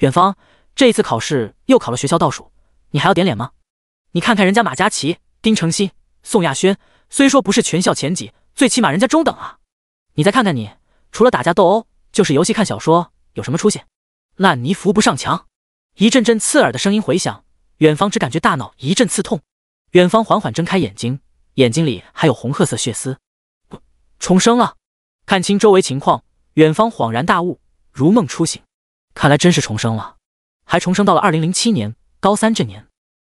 远方，这一次考试又考了学校倒数，你还要点脸吗？你看看人家马佳琪、丁程鑫、宋亚轩，虽说不是全校前几，最起码人家中等啊。你再看看你，除了打架斗殴，就是游戏看小说，有什么出息？烂泥扶不上墙。一阵阵刺耳的声音回响，远方只感觉大脑一阵刺痛。远方缓缓睁开眼睛，眼睛里还有红褐色血丝。重生了，看清周围情况，远方恍然大悟，如梦初醒。看来真是重生了，还重生到了二零零七年高三这年。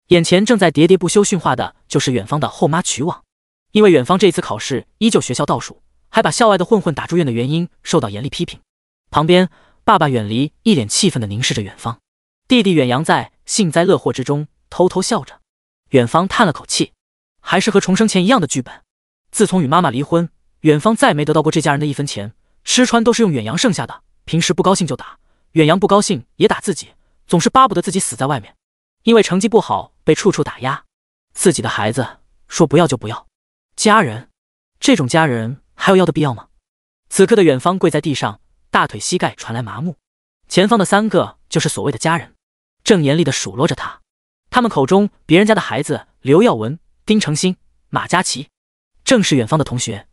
眼前正在喋喋不休训话的，就是远方的后妈曲网。因为远方这一次考试依旧学校倒数，还把校外的混混打住院的原因受到严厉批评。旁边，爸爸远离一脸气愤的凝视着远方，弟弟远洋在幸灾乐祸之中偷偷笑着。远方叹了口气，还是和重生前一样的剧本。自从与妈妈离婚，远方再没得到过这家人的一分钱，吃穿都是用远洋剩下的，平时不高兴就打。远洋不高兴也打自己，总是巴不得自己死在外面，因为成绩不好被处处打压，自己的孩子说不要就不要，家人，这种家人还有要的必要吗？此刻的远方跪在地上，大腿膝盖传来麻木，前方的三个就是所谓的家人，正严厉的数落着他，他们口中别人家的孩子刘耀文、丁成鑫、马佳琪，正是远方的同学，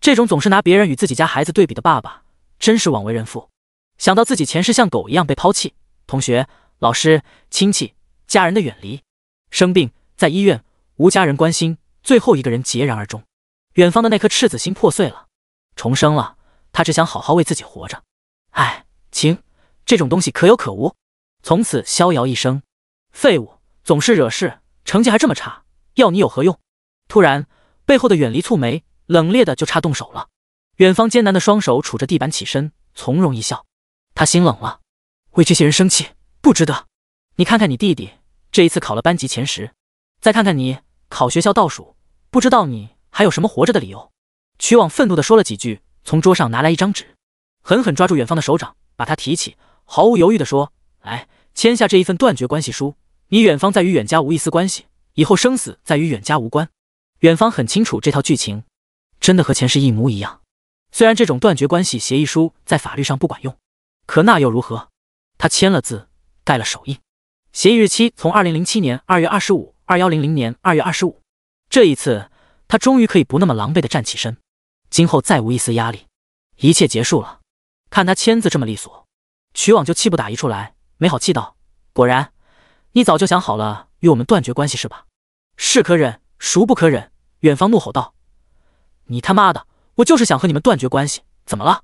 这种总是拿别人与自己家孩子对比的爸爸，真是枉为人父。想到自己前世像狗一样被抛弃，同学、老师、亲戚、家人的远离，生病在医院，无家人关心，最后一个人孑然而终。远方的那颗赤子心破碎了，重生了。他只想好好为自己活着。哎，情这种东西可有可无，从此逍遥一生。废物总是惹事，成绩还这么差，要你有何用？突然，背后的远离蹙眉，冷冽的就差动手了。远方艰难的双手杵着地板起身，从容一笑。他心冷了，为这些人生气不值得。你看看你弟弟这一次考了班级前十，再看看你考学校倒数，不知道你还有什么活着的理由？曲往愤怒的说了几句，从桌上拿来一张纸，狠狠抓住远方的手掌，把他提起，毫无犹豫的说：“来，签下这一份断绝关系书，你远方再与远家无一丝关系，以后生死再与远家无关。”远方很清楚这套剧情，真的和前世一模一样。虽然这种断绝关系协议书在法律上不管用。可那又如何？他签了字，盖了手印，协议日期从二零零七年二月二十五，二幺零零年二月二十五。这一次，他终于可以不那么狼狈的站起身，今后再无一丝压力，一切结束了。看他签字这么利索，曲网就气不打一处来，没好气道：“果然，你早就想好了与我们断绝关系是吧？是可忍，孰不可忍？”远方怒吼道：“你他妈的！我就是想和你们断绝关系，怎么了？”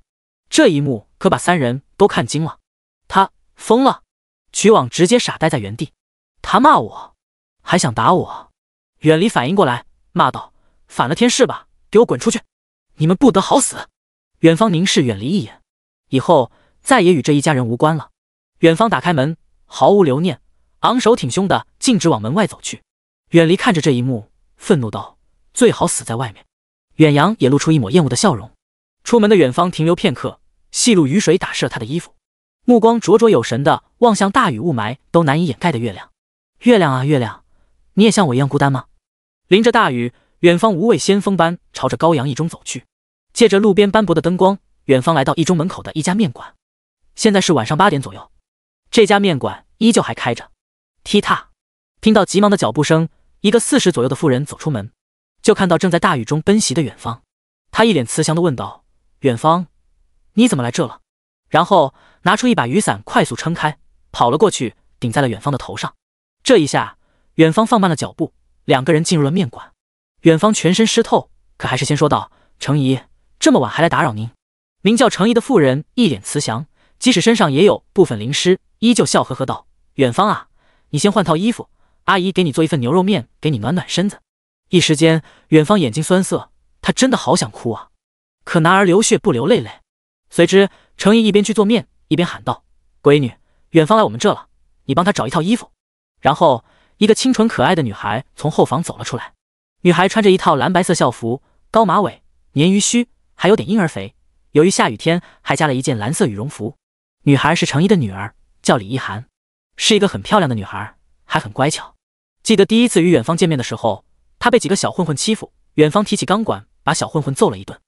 这一幕。可把三人都看惊了，他疯了！曲网直接傻呆在原地。他骂我，还想打我！远离反应过来，骂道：“反了天是吧？给我滚出去！你们不得好死！”远方凝视远离一眼，以后再也与这一家人无关了。远方打开门，毫无留念，昂首挺胸的径直往门外走去。远离看着这一幕，愤怒道：“最好死在外面。”远洋也露出一抹厌恶的笑容。出门的远方停留片刻。细路雨水打湿了他的衣服，目光灼灼有神的望向大雨雾霾都难以掩盖的月亮。月亮啊月亮，你也像我一样孤单吗？淋着大雨，远方无畏先锋般朝着高阳一中走去。借着路边斑驳的灯光，远方来到一中门口的一家面馆。现在是晚上八点左右，这家面馆依旧还开着。踢踏，听到急忙的脚步声，一个四十左右的妇人走出门，就看到正在大雨中奔袭的远方。他一脸慈祥的问道：“远方。”你怎么来这了？然后拿出一把雨伞，快速撑开，跑了过去，顶在了远方的头上。这一下，远方放慢了脚步，两个人进入了面馆。远方全身湿透，可还是先说道：“程姨，这么晚还来打扰您。”名叫程姨的妇人一脸慈祥，即使身上也有部分淋湿，依旧笑呵呵道：“远方啊，你先换套衣服，阿姨给你做一份牛肉面，给你暖暖身子。”一时间，远方眼睛酸涩，他真的好想哭啊，可男儿流血不流泪嘞。随之，程毅一边去做面，一边喊道：“闺女，远方来我们这了，你帮他找一套衣服。”然后，一个清纯可爱的女孩从后房走了出来。女孩穿着一套蓝白色校服，高马尾，鲶鱼须，还有点婴儿肥。由于下雨天，还加了一件蓝色羽绒服。女孩是程毅的女儿，叫李一涵，是一个很漂亮的女孩，还很乖巧。记得第一次与远方见面的时候，她被几个小混混欺负，远方提起钢管把小混混揍了一顿，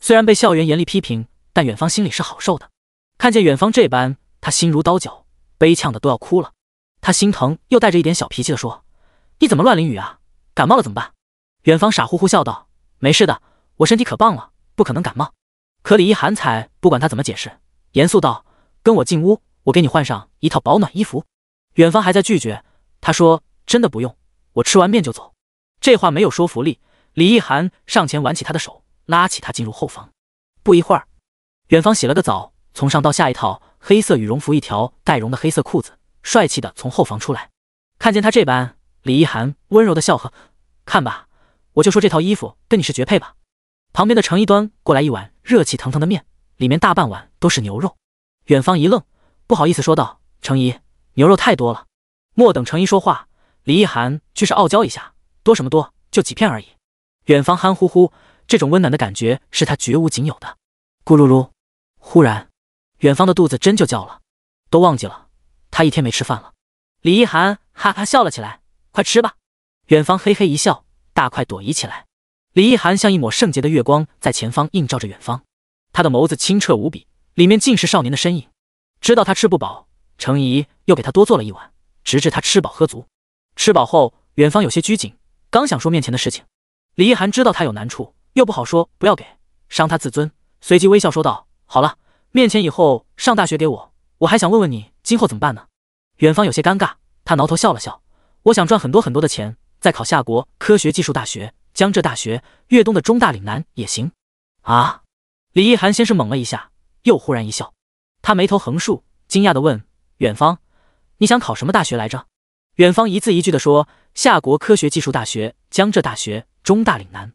虽然被校园严厉批评。但远方心里是好受的，看见远方这般，他心如刀绞，悲呛的都要哭了。他心疼又带着一点小脾气的说：“你怎么乱淋雨啊？感冒了怎么办？”远方傻乎乎笑道：“没事的，我身体可棒了，不可能感冒。”可李一涵才不管他怎么解释，严肃道：“跟我进屋，我给你换上一套保暖衣服。”远方还在拒绝，他说：“真的不用，我吃完面就走。”这话没有说服力，李一涵上前挽起他的手，拉起他进入后房。不一会儿。远方洗了个澡，从上到下一套黑色羽绒服，一条带绒的黑色裤子，帅气的从后房出来。看见他这般，李一涵温柔的笑呵：“看吧，我就说这套衣服跟你是绝配吧。”旁边的程一端过来一碗热气腾腾的面，里面大半碗都是牛肉。远方一愣，不好意思说道：“程姨，牛肉太多了。”莫等程一说话，李一涵却是傲娇一下：“多什么多，就几片而已。”远方憨乎乎，这种温暖的感觉是他绝无仅有的。咕噜噜。忽然，远方的肚子真就叫了，都忘记了，他一天没吃饭了。李一涵哈哈笑了起来，快吃吧。远方嘿嘿一笑，大快朵颐起来。李一涵像一抹圣洁的月光，在前方映照着远方，他的眸子清澈无比，里面尽是少年的身影。知道他吃不饱，程怡又给他多做了一碗，直至他吃饱喝足。吃饱后，远方有些拘谨，刚想说面前的事情，李一涵知道他有难处，又不好说不要给，伤他自尊，随即微笑说道。好了，面前以后上大学给我，我还想问问你今后怎么办呢？远方有些尴尬，他挠头笑了笑。我想赚很多很多的钱，再考夏国科学技术大学、江浙大学、粤东的中大岭南也行。啊！李一涵先是懵了一下，又忽然一笑，他眉头横竖，惊讶的问：远方，你想考什么大学来着？远方一字一句的说：夏国科学技术大学、江浙大学、中大岭南。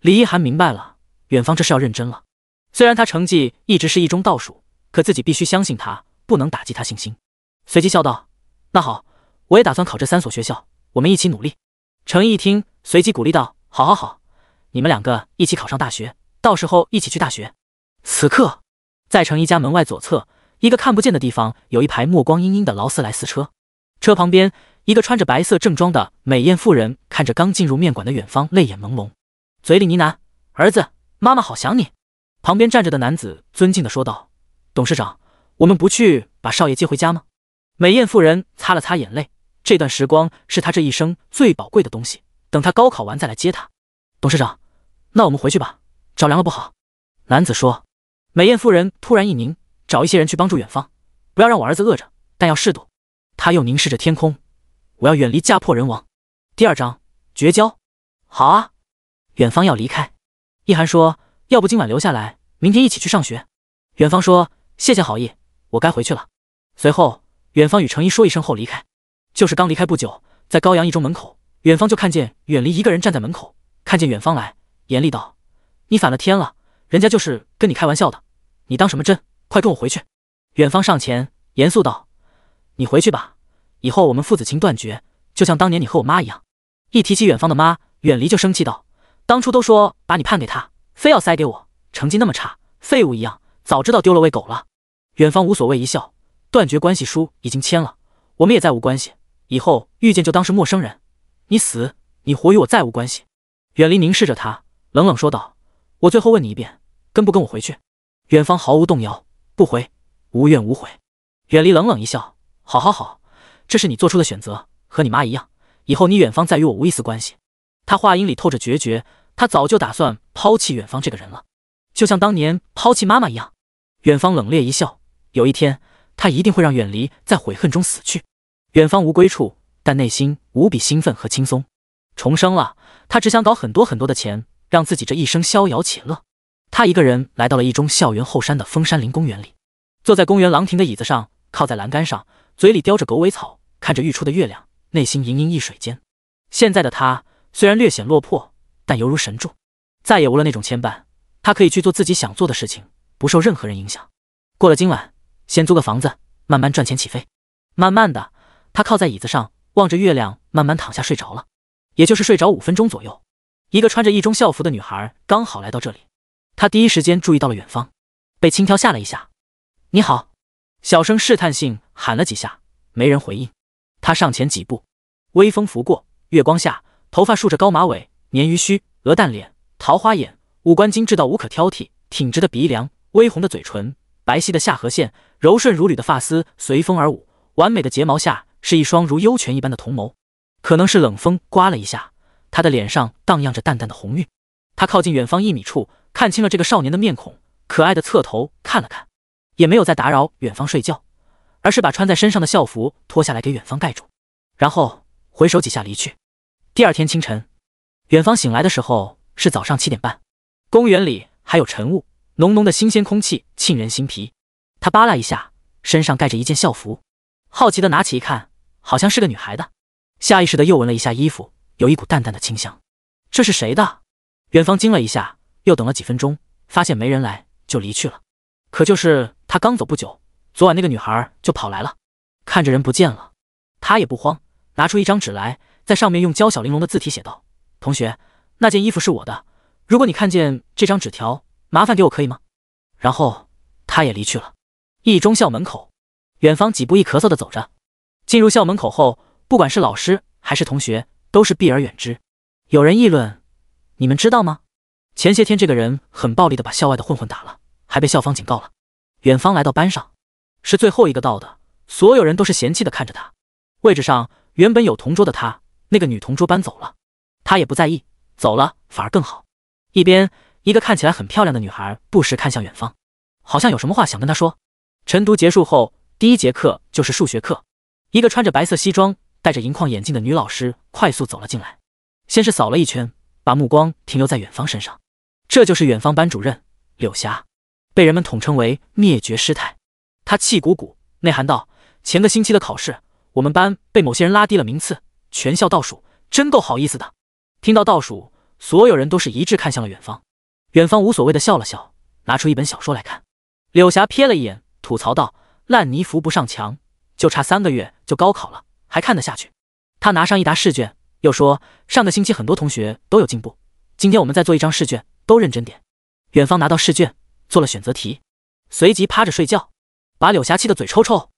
李一涵明白了，远方这是要认真了。虽然他成绩一直是一中倒数，可自己必须相信他，不能打击他信心。随即笑道：“那好，我也打算考这三所学校，我们一起努力。”程毅一听，随即鼓励道：“好，好，好，你们两个一起考上大学，到时候一起去大学。”此刻，在程毅家门外左侧一个看不见的地方，有一排目光阴阴的劳斯莱斯车，车旁边一个穿着白色正装的美艳妇人看着刚进入面馆的远方，泪眼朦胧，嘴里呢喃：“儿子，妈妈好想你。”旁边站着的男子尊敬地说道：“董事长，我们不去把少爷接回家吗？”美艳妇人擦了擦眼泪，这段时光是她这一生最宝贵的东西。等他高考完再来接他。董事长，那我们回去吧，着凉了不好。”男子说。美艳妇人突然一凝：“找一些人去帮助远方，不要让我儿子饿着，但要适度。”他又凝视着天空：“我要远离家破人亡。”第二章绝交。好啊，远方要离开。”一涵说。要不今晚留下来，明天一起去上学。远方说：“谢谢好意，我该回去了。”随后，远方与程一说一声后离开。就是刚离开不久，在高阳一中门口，远方就看见远离一个人站在门口，看见远方来，严厉道：“你反了天了！人家就是跟你开玩笑的，你当什么真？快跟我回去！”远方上前严肃道：“你回去吧，以后我们父子情断绝，就像当年你和我妈一样。”一提起远方的妈，远离就生气道：“当初都说把你判给他。”非要塞给我，成绩那么差，废物一样，早知道丢了喂狗了。远方无所谓一笑，断绝关系书已经签了，我们也再无关系，以后遇见就当是陌生人。你死，你活与我再无关系。远离凝视着他，冷冷说道：“我最后问你一遍，跟不跟我回去？”远方毫无动摇，不回，无怨无悔。远离冷冷一笑：“好好好，这是你做出的选择，和你妈一样，以后你远方再与我无一丝关系。”他话音里透着决绝。他早就打算抛弃远方这个人了，就像当年抛弃妈妈一样。远方冷冽一笑，有一天他一定会让远离在悔恨中死去。远方无归处，但内心无比兴奋和轻松。重生了，他只想搞很多很多的钱，让自己这一生逍遥且乐。他一个人来到了一中校园后山的枫山林公园里，坐在公园廊亭的椅子上，靠在栏杆上，嘴里叼着狗尾草，看着欲出的月亮，内心盈盈一水间。现在的他虽然略显落魄。但犹如神助，再也无了那种牵绊。他可以去做自己想做的事情，不受任何人影响。过了今晚，先租个房子，慢慢赚钱起飞。慢慢的，他靠在椅子上，望着月亮，慢慢躺下睡着了。也就是睡着五分钟左右，一个穿着一中校服的女孩刚好来到这里。她第一时间注意到了远方，被轻佻吓了一下。你好，小声试探性喊了几下，没人回应。她上前几步，微风拂过，月光下，头发竖着高马尾。鲶鱼须、鹅蛋脸、桃花眼，五官精致到无可挑剔。挺直的鼻梁，微红的嘴唇，白皙的下颌线，柔顺如缕的发丝随风而舞。完美的睫毛下是一双如幽泉一般的瞳眸。可能是冷风刮了一下，他的脸上荡漾着淡淡的红晕。他靠近远方一米处，看清了这个少年的面孔，可爱的侧头看了看，也没有再打扰远方睡觉，而是把穿在身上的校服脱下来给远方盖住，然后回首几下离去。第二天清晨。远方醒来的时候是早上七点半，公园里还有晨雾，浓浓的新鲜空气沁人心脾。他扒拉一下，身上盖着一件校服，好奇的拿起一看，好像是个女孩的。下意识的又闻了一下衣服，有一股淡淡的清香。这是谁的？远方惊了一下，又等了几分钟，发现没人来，就离去了。可就是他刚走不久，昨晚那个女孩就跑来了。看着人不见了，他也不慌，拿出一张纸来，在上面用娇小玲珑的字体写道。同学，那件衣服是我的。如果你看见这张纸条，麻烦给我可以吗？然后他也离去了。一中校门口，远方几步一咳嗽的走着。进入校门口后，不管是老师还是同学，都是避而远之。有人议论，你们知道吗？前些天这个人很暴力的把校外的混混打了，还被校方警告了。远方来到班上，是最后一个到的。所有人都是嫌弃的看着他。位置上原本有同桌的他，那个女同桌搬走了。他也不在意，走了反而更好。一边，一个看起来很漂亮的女孩不时看向远方，好像有什么话想跟他说。晨读结束后，第一节课就是数学课。一个穿着白色西装、戴着银框眼镜的女老师快速走了进来，先是扫了一圈，把目光停留在远方身上。这就是远方班主任柳霞，被人们统称为“灭绝师太”。她气鼓鼓，内涵道：“前个星期的考试，我们班被某些人拉低了名次，全校倒数，真够好意思的。”听到倒数，所有人都是一致看向了远方。远方无所谓的笑了笑，拿出一本小说来看。柳霞瞥了一眼，吐槽道：“烂泥扶不上墙，就差三个月就高考了，还看得下去？”他拿上一沓试卷，又说：“上个星期很多同学都有进步，今天我们再做一张试卷，都认真点。”远方拿到试卷做了选择题，随即趴着睡觉，把柳霞气得嘴抽抽。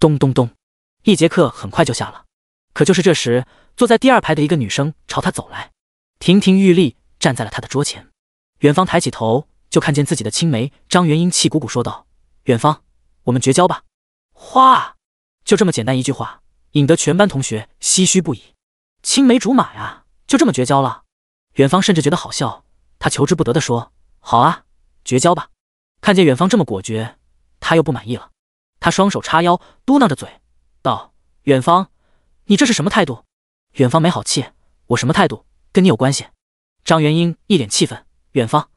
咚咚咚，一节课很快就下了。可就是这时，坐在第二排的一个女生朝他走来。亭亭玉立站在了他的桌前，远方抬起头就看见自己的青梅张元英气鼓鼓说道：“远方，我们绝交吧！”哗，就这么简单一句话，引得全班同学唏嘘不已。青梅竹马呀，就这么绝交了？远方甚至觉得好笑，他求之不得的说：“好啊，绝交吧！”看见远方这么果决，他又不满意了，他双手叉腰，嘟囔着嘴道：“远方，你这是什么态度？”远方没好气：“我什么态度？”跟你有关系？张元英一脸气愤，远方，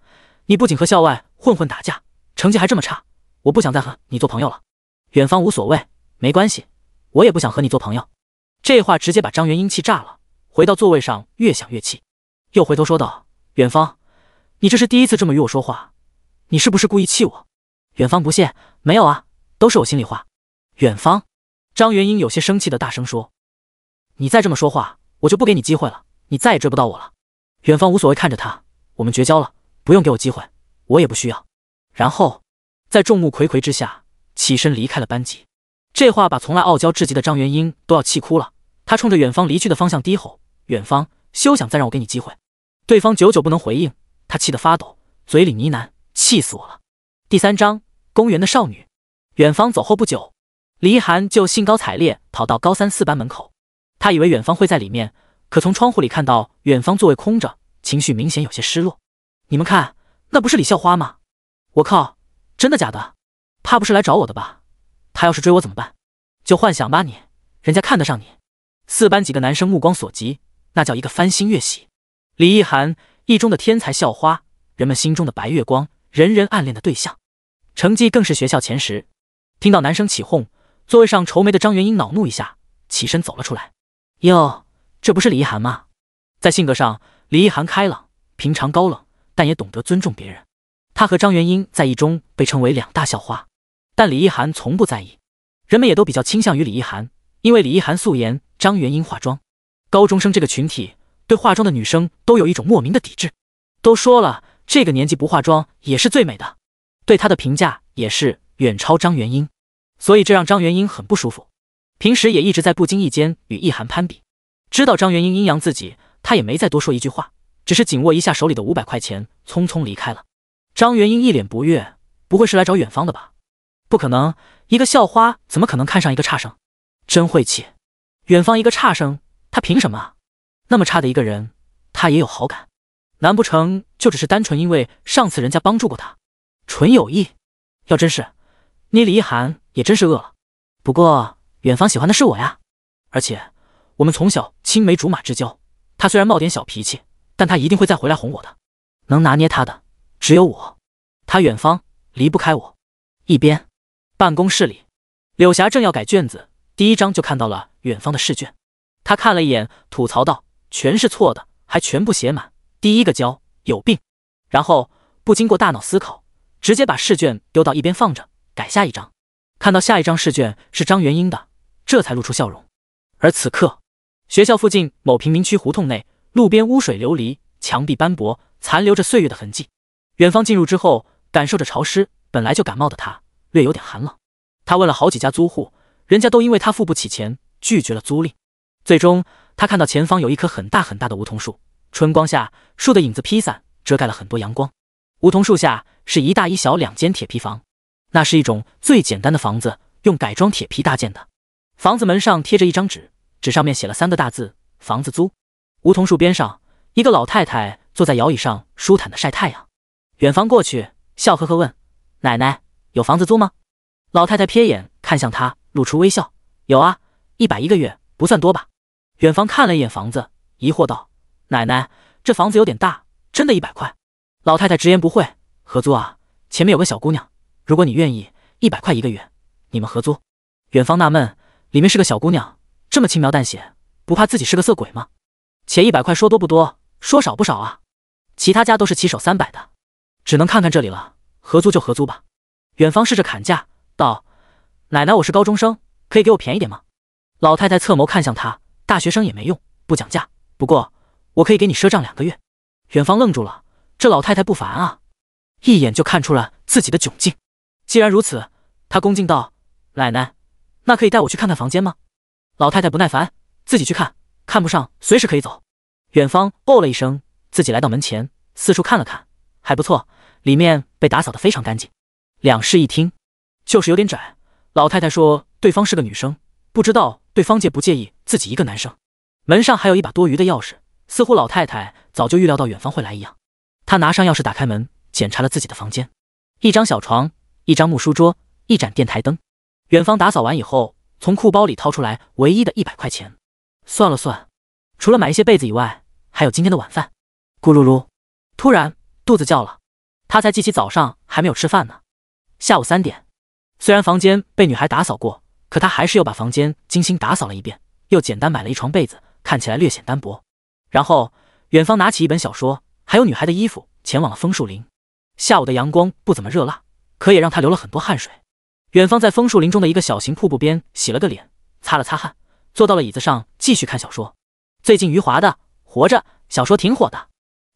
你不仅和校外混混打架，成绩还这么差，我不想再和你做朋友了。远方无所谓，没关系，我也不想和你做朋友。这话直接把张元英气炸了，回到座位上，越想越气，又回头说道：“远方，你这是第一次这么与我说话，你是不是故意气我？”远方不屑，没有啊，都是我心里话。远方，张元英有些生气的大声说：“你再这么说话，我就不给你机会了。”你再也追不到我了，远方无所谓看着他，我们绝交了，不用给我机会，我也不需要。然后在众目睽睽之下起身离开了班级。这话把从来傲娇至极的张元英都要气哭了，他冲着远方离去的方向低吼：“远方，休想再让我给你机会！”对方久久不能回应，他气得发抖，嘴里呢喃：“气死我了。”第三章公园的少女。远方走后不久，李一涵就兴高采烈跑到高三四班门口，他以为远方会在里面。可从窗户里看到远方座位空着，情绪明显有些失落。你们看，那不是李校花吗？我靠，真的假的？怕不是来找我的吧？他要是追我怎么办？就幻想吧，你人家看得上你。四班几个男生目光所及，那叫一个翻新月喜。李一涵，一中的天才校花，人们心中的白月光，人人暗恋的对象，成绩更是学校前十。听到男生起哄，座位上愁眉的张元英恼怒一下，起身走了出来。哟。这不是李一涵吗？在性格上，李一涵开朗，平常高冷，但也懂得尊重别人。她和张元英在一中被称为两大校花，但李一涵从不在意。人们也都比较倾向于李一涵，因为李一涵素颜，张元英化妆。高中生这个群体对化妆的女生都有一种莫名的抵制。都说了这个年纪不化妆也是最美的，对她的评价也是远超张元英，所以这让张元英很不舒服。平时也一直在不经意间与一涵攀比。知道张元英阴阳自己，他也没再多说一句话，只是紧握一下手里的五百块钱，匆匆离开了。张元英一脸不悦：“不会是来找远方的吧？不可能，一个校花怎么可能看上一个差生？真晦气！远方一个差生，他凭什么？那么差的一个人，他也有好感？难不成就只是单纯因为上次人家帮助过他，纯友谊？要真是你李一涵也真是饿了。不过远方喜欢的是我呀，而且。”我们从小青梅竹马之交，他虽然冒点小脾气，但他一定会再回来哄我的。能拿捏他的只有我，他远方离不开我。一边办公室里，柳霞正要改卷子，第一张就看到了远方的试卷，她看了一眼，吐槽道：“全是错的，还全部写满，第一个交有病。”然后不经过大脑思考，直接把试卷丢到一边放着，改下一张。看到下一张试卷是张元英的，这才露出笑容。而此刻。学校附近某贫民区胡同内，路边污水流离，墙壁斑驳，残留着岁月的痕迹。远方进入之后，感受着潮湿，本来就感冒的他略有点寒冷。他问了好几家租户，人家都因为他付不起钱，拒绝了租赁。最终，他看到前方有一棵很大很大的梧桐树，春光下，树的影子披散，遮盖了很多阳光。梧桐树下是一大一小两间铁皮房，那是一种最简单的房子，用改装铁皮搭建的。房子门上贴着一张纸。纸上面写了三个大字：房子租。梧桐树边上，一个老太太坐在摇椅上，舒坦的晒太阳。远方过去，笑呵呵问：“奶奶，有房子租吗？”老太太瞥眼看向他，露出微笑：“有啊，一百一个月，不算多吧？”远方看了一眼房子，疑惑道：“奶奶，这房子有点大，真的一百块？”老太太直言不讳：“合租啊，前面有个小姑娘，如果你愿意，一百块一个月，你们合租。”远方纳闷：“里面是个小姑娘。”这么轻描淡写，不怕自己是个色鬼吗？且一百块说多不多，说少不少啊。其他家都是起手三百的，只能看看这里了。合租就合租吧。远方试着砍价道：“奶奶，我是高中生，可以给我便宜点吗？”老太太侧眸看向他，大学生也没用，不讲价。不过我可以给你赊账两个月。远方愣住了，这老太太不凡啊，一眼就看出了自己的窘境。既然如此，他恭敬道：“奶奶，那可以带我去看看房间吗？”老太太不耐烦，自己去看，看不上随时可以走。远方哦了一声，自己来到门前，四处看了看，还不错，里面被打扫的非常干净。两室一厅，就是有点窄。老太太说，对方是个女生，不知道对方介不介意自己一个男生。门上还有一把多余的钥匙，似乎老太太早就预料到远方会来一样。她拿上钥匙打开门，检查了自己的房间：一张小床，一张木书桌，一盏电台灯。远方打扫完以后。从裤包里掏出来唯一的一百块钱，算了算，除了买一些被子以外，还有今天的晚饭。咕噜噜，突然肚子叫了，他才记起早上还没有吃饭呢。下午三点，虽然房间被女孩打扫过，可他还是又把房间精心打扫了一遍，又简单买了一床被子，看起来略显单薄。然后远方拿起一本小说，还有女孩的衣服，前往了枫树林。下午的阳光不怎么热辣，可也让他流了很多汗水。远方在枫树林中的一个小型瀑布边洗了个脸，擦了擦汗，坐到了椅子上，继续看小说。最近余华的《活着》小说挺火的，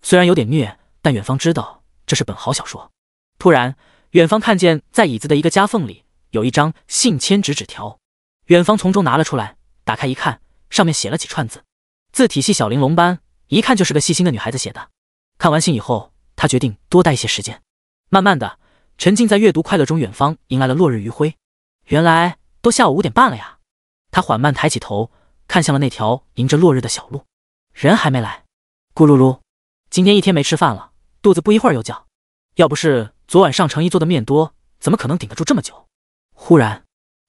虽然有点虐，但远方知道这是本好小说。突然，远方看见在椅子的一个夹缝里有一张信签纸纸条，远方从中拿了出来，打开一看，上面写了几串字，字体系小玲珑般，一看就是个细心的女孩子写的。看完信以后，他决定多待一些时间，慢慢的。沉浸在阅读快乐中，远方迎来了落日余晖。原来都下午五点半了呀！他缓慢抬起头，看向了那条迎着落日的小路。人还没来。咕噜噜，今天一天没吃饭了，肚子不一会儿又叫。要不是昨晚上程一做的面多，怎么可能顶得住这么久？忽然，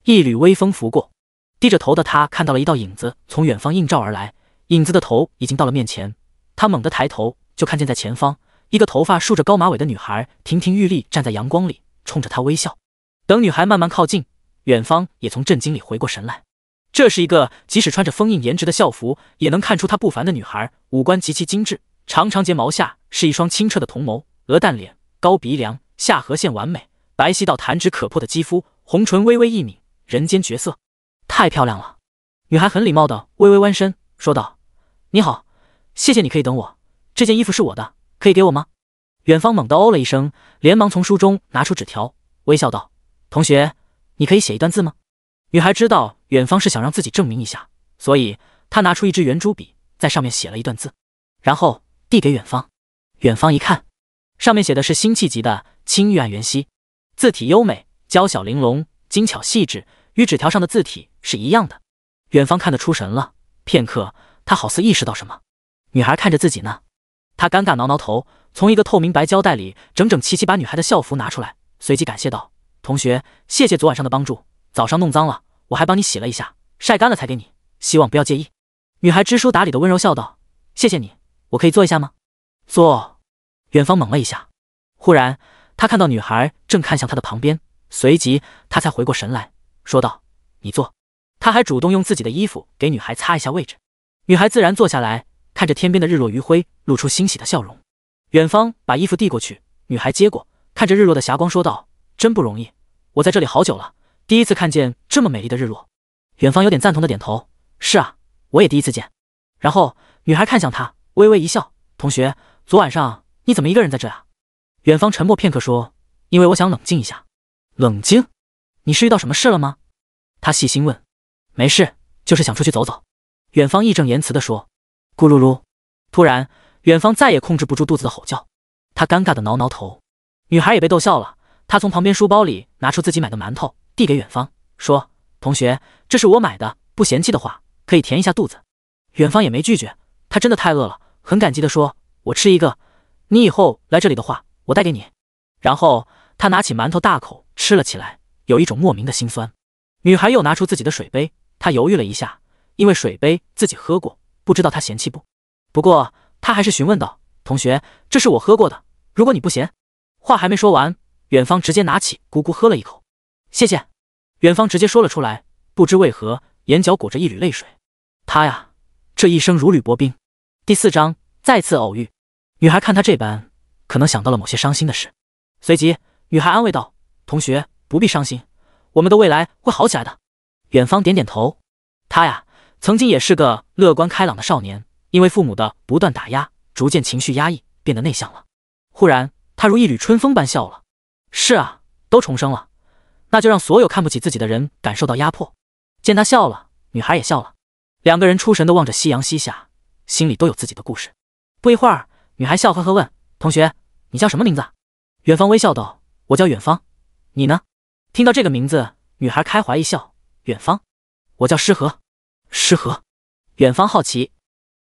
一缕微风拂过，低着头的他看到了一道影子从远方映照而来，影子的头已经到了面前。他猛地抬头，就看见在前方。一个头发梳着高马尾的女孩，亭亭玉立站在阳光里，冲着他微笑。等女孩慢慢靠近，远方也从震惊里回过神来。这是一个即使穿着封印颜值的校服，也能看出她不凡的女孩。五官极其精致，长长睫毛下是一双清澈的瞳眸，鹅蛋脸，高鼻梁，下颌线完美，白皙到弹指可破的肌肤，红唇微微一抿，人间绝色。太漂亮了！女孩很礼貌的微微弯身，说道：“你好，谢谢你可以等我。这件衣服是我的。”可以给我吗？远方猛地哦了一声，连忙从书中拿出纸条，微笑道：“同学，你可以写一段字吗？”女孩知道远方是想让自己证明一下，所以她拿出一支圆珠笔，在上面写了一段字，然后递给远方。远方一看，上面写的是辛弃疾的《青玉案元夕》，字体优美，娇小玲珑，精巧细致，与纸条上的字体是一样的。远方看得出神了片刻，他好似意识到什么，女孩看着自己呢。他尴尬挠挠头，从一个透明白胶袋里整整齐齐把女孩的校服拿出来，随即感谢道：“同学，谢谢昨晚上的帮助，早上弄脏了，我还帮你洗了一下，晒干了才给你，希望不要介意。”女孩知书达理的温柔笑道：“谢谢你，我可以坐一下吗？”坐。远方猛了一下，忽然他看到女孩正看向他的旁边，随即他才回过神来，说道：“你坐。”他还主动用自己的衣服给女孩擦一下位置，女孩自然坐下来。看着天边的日落余晖，露出欣喜的笑容。远方把衣服递过去，女孩接过，看着日落的霞光，说道：“真不容易，我在这里好久了，第一次看见这么美丽的日落。”远方有点赞同的点头：“是啊，我也第一次见。”然后女孩看向他，微微一笑：“同学，昨晚上你怎么一个人在这啊？”远方沉默片刻，说：“因为我想冷静一下。”“冷静？你是遇到什么事了吗？”他细心问。“没事，就是想出去走走。”远方义正言辞的说。咕噜噜！突然，远方再也控制不住肚子的吼叫，他尴尬的挠挠头。女孩也被逗笑了，她从旁边书包里拿出自己买的馒头，递给远方，说：“同学，这是我买的，不嫌弃的话，可以填一下肚子。”远方也没拒绝，他真的太饿了，很感激的说：“我吃一个，你以后来这里的话，我带给你。”然后他拿起馒头大口吃了起来，有一种莫名的心酸。女孩又拿出自己的水杯，她犹豫了一下，因为水杯自己喝过。不知道他嫌弃不，不过他还是询问道：“同学，这是我喝过的，如果你不嫌……”话还没说完，远方直接拿起咕咕喝了一口，谢谢。远方直接说了出来，不知为何，眼角裹着一缕泪水。他呀，这一生如履薄冰。第四章再次偶遇，女孩看他这般，可能想到了某些伤心的事，随即女孩安慰道：“同学不必伤心，我们的未来会好起来的。”远方点点头，他呀。曾经也是个乐观开朗的少年，因为父母的不断打压，逐渐情绪压抑，变得内向了。忽然，他如一缕春风般笑了。是啊，都重生了，那就让所有看不起自己的人感受到压迫。见他笑了，女孩也笑了。两个人出神的望着夕阳西下，心里都有自己的故事。不一会儿，女孩笑呵呵问：“同学，你叫什么名字？”远方微笑道：“我叫远方，你呢？”听到这个名字，女孩开怀一笑：“远方，我叫诗和。”诗和远方好奇，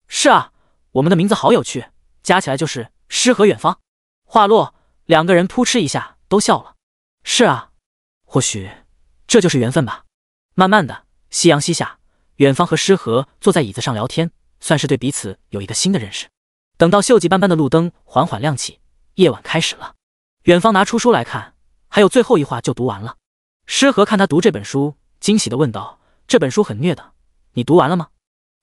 是啊，我们的名字好有趣，加起来就是诗和远方。话落，两个人扑哧一下都笑了。是啊，或许这就是缘分吧。慢慢的，夕阳西下，远方和诗和坐在椅子上聊天，算是对彼此有一个新的认识。等到锈迹斑斑的路灯缓缓亮起，夜晚开始了。远方拿出书来看，还有最后一话就读完了。诗和看他读这本书，惊喜的问道：“这本书很虐的。”你读完了吗？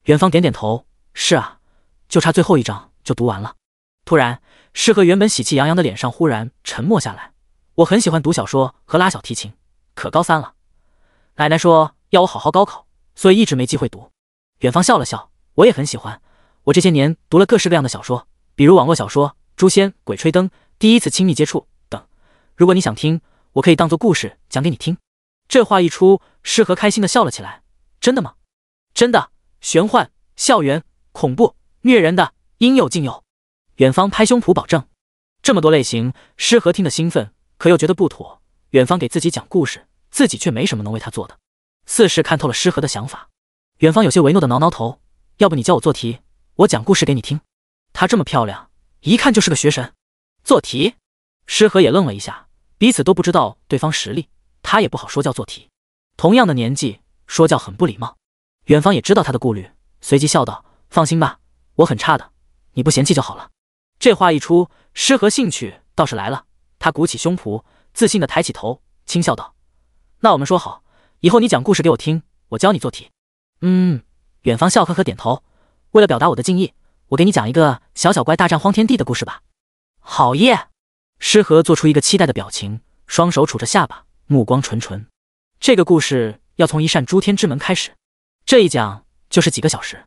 元芳点点头，是啊，就差最后一章就读完了。突然，诗和原本喜气洋洋的脸上忽然沉默下来。我很喜欢读小说和拉小提琴，可高三了，奶奶说要我好好高考，所以一直没机会读。远方笑了笑，我也很喜欢。我这些年读了各式各样的小说，比如网络小说《诛仙》《鬼吹灯》《第一次亲密接触》等。如果你想听，我可以当做故事讲给你听。这话一出，诗和开心的笑了起来。真的吗？真的，玄幻、校园、恐怖、虐人的，应有尽有。远方拍胸脯保证，这么多类型，诗和听得兴奋，可又觉得不妥。远方给自己讲故事，自己却没什么能为他做的。四是看透了诗和的想法，远方有些维诺的挠挠头，要不你教我做题，我讲故事给你听。她这么漂亮，一看就是个学神。做题，诗和也愣了一下，彼此都不知道对方实力，他也不好说教做题。同样的年纪，说教很不礼貌。远方也知道他的顾虑，随即笑道：“放心吧，我很差的，你不嫌弃就好了。”这话一出，诗和兴趣倒是来了。他鼓起胸脯，自信的抬起头，轻笑道：“那我们说好，以后你讲故事给我听，我教你做题。”嗯，远方笑呵呵点头。为了表达我的敬意，我给你讲一个小小怪大战荒天帝》的故事吧。好耶！诗和做出一个期待的表情，双手杵着下巴，目光纯纯。这个故事要从一扇诸天之门开始。这一讲就是几个小时，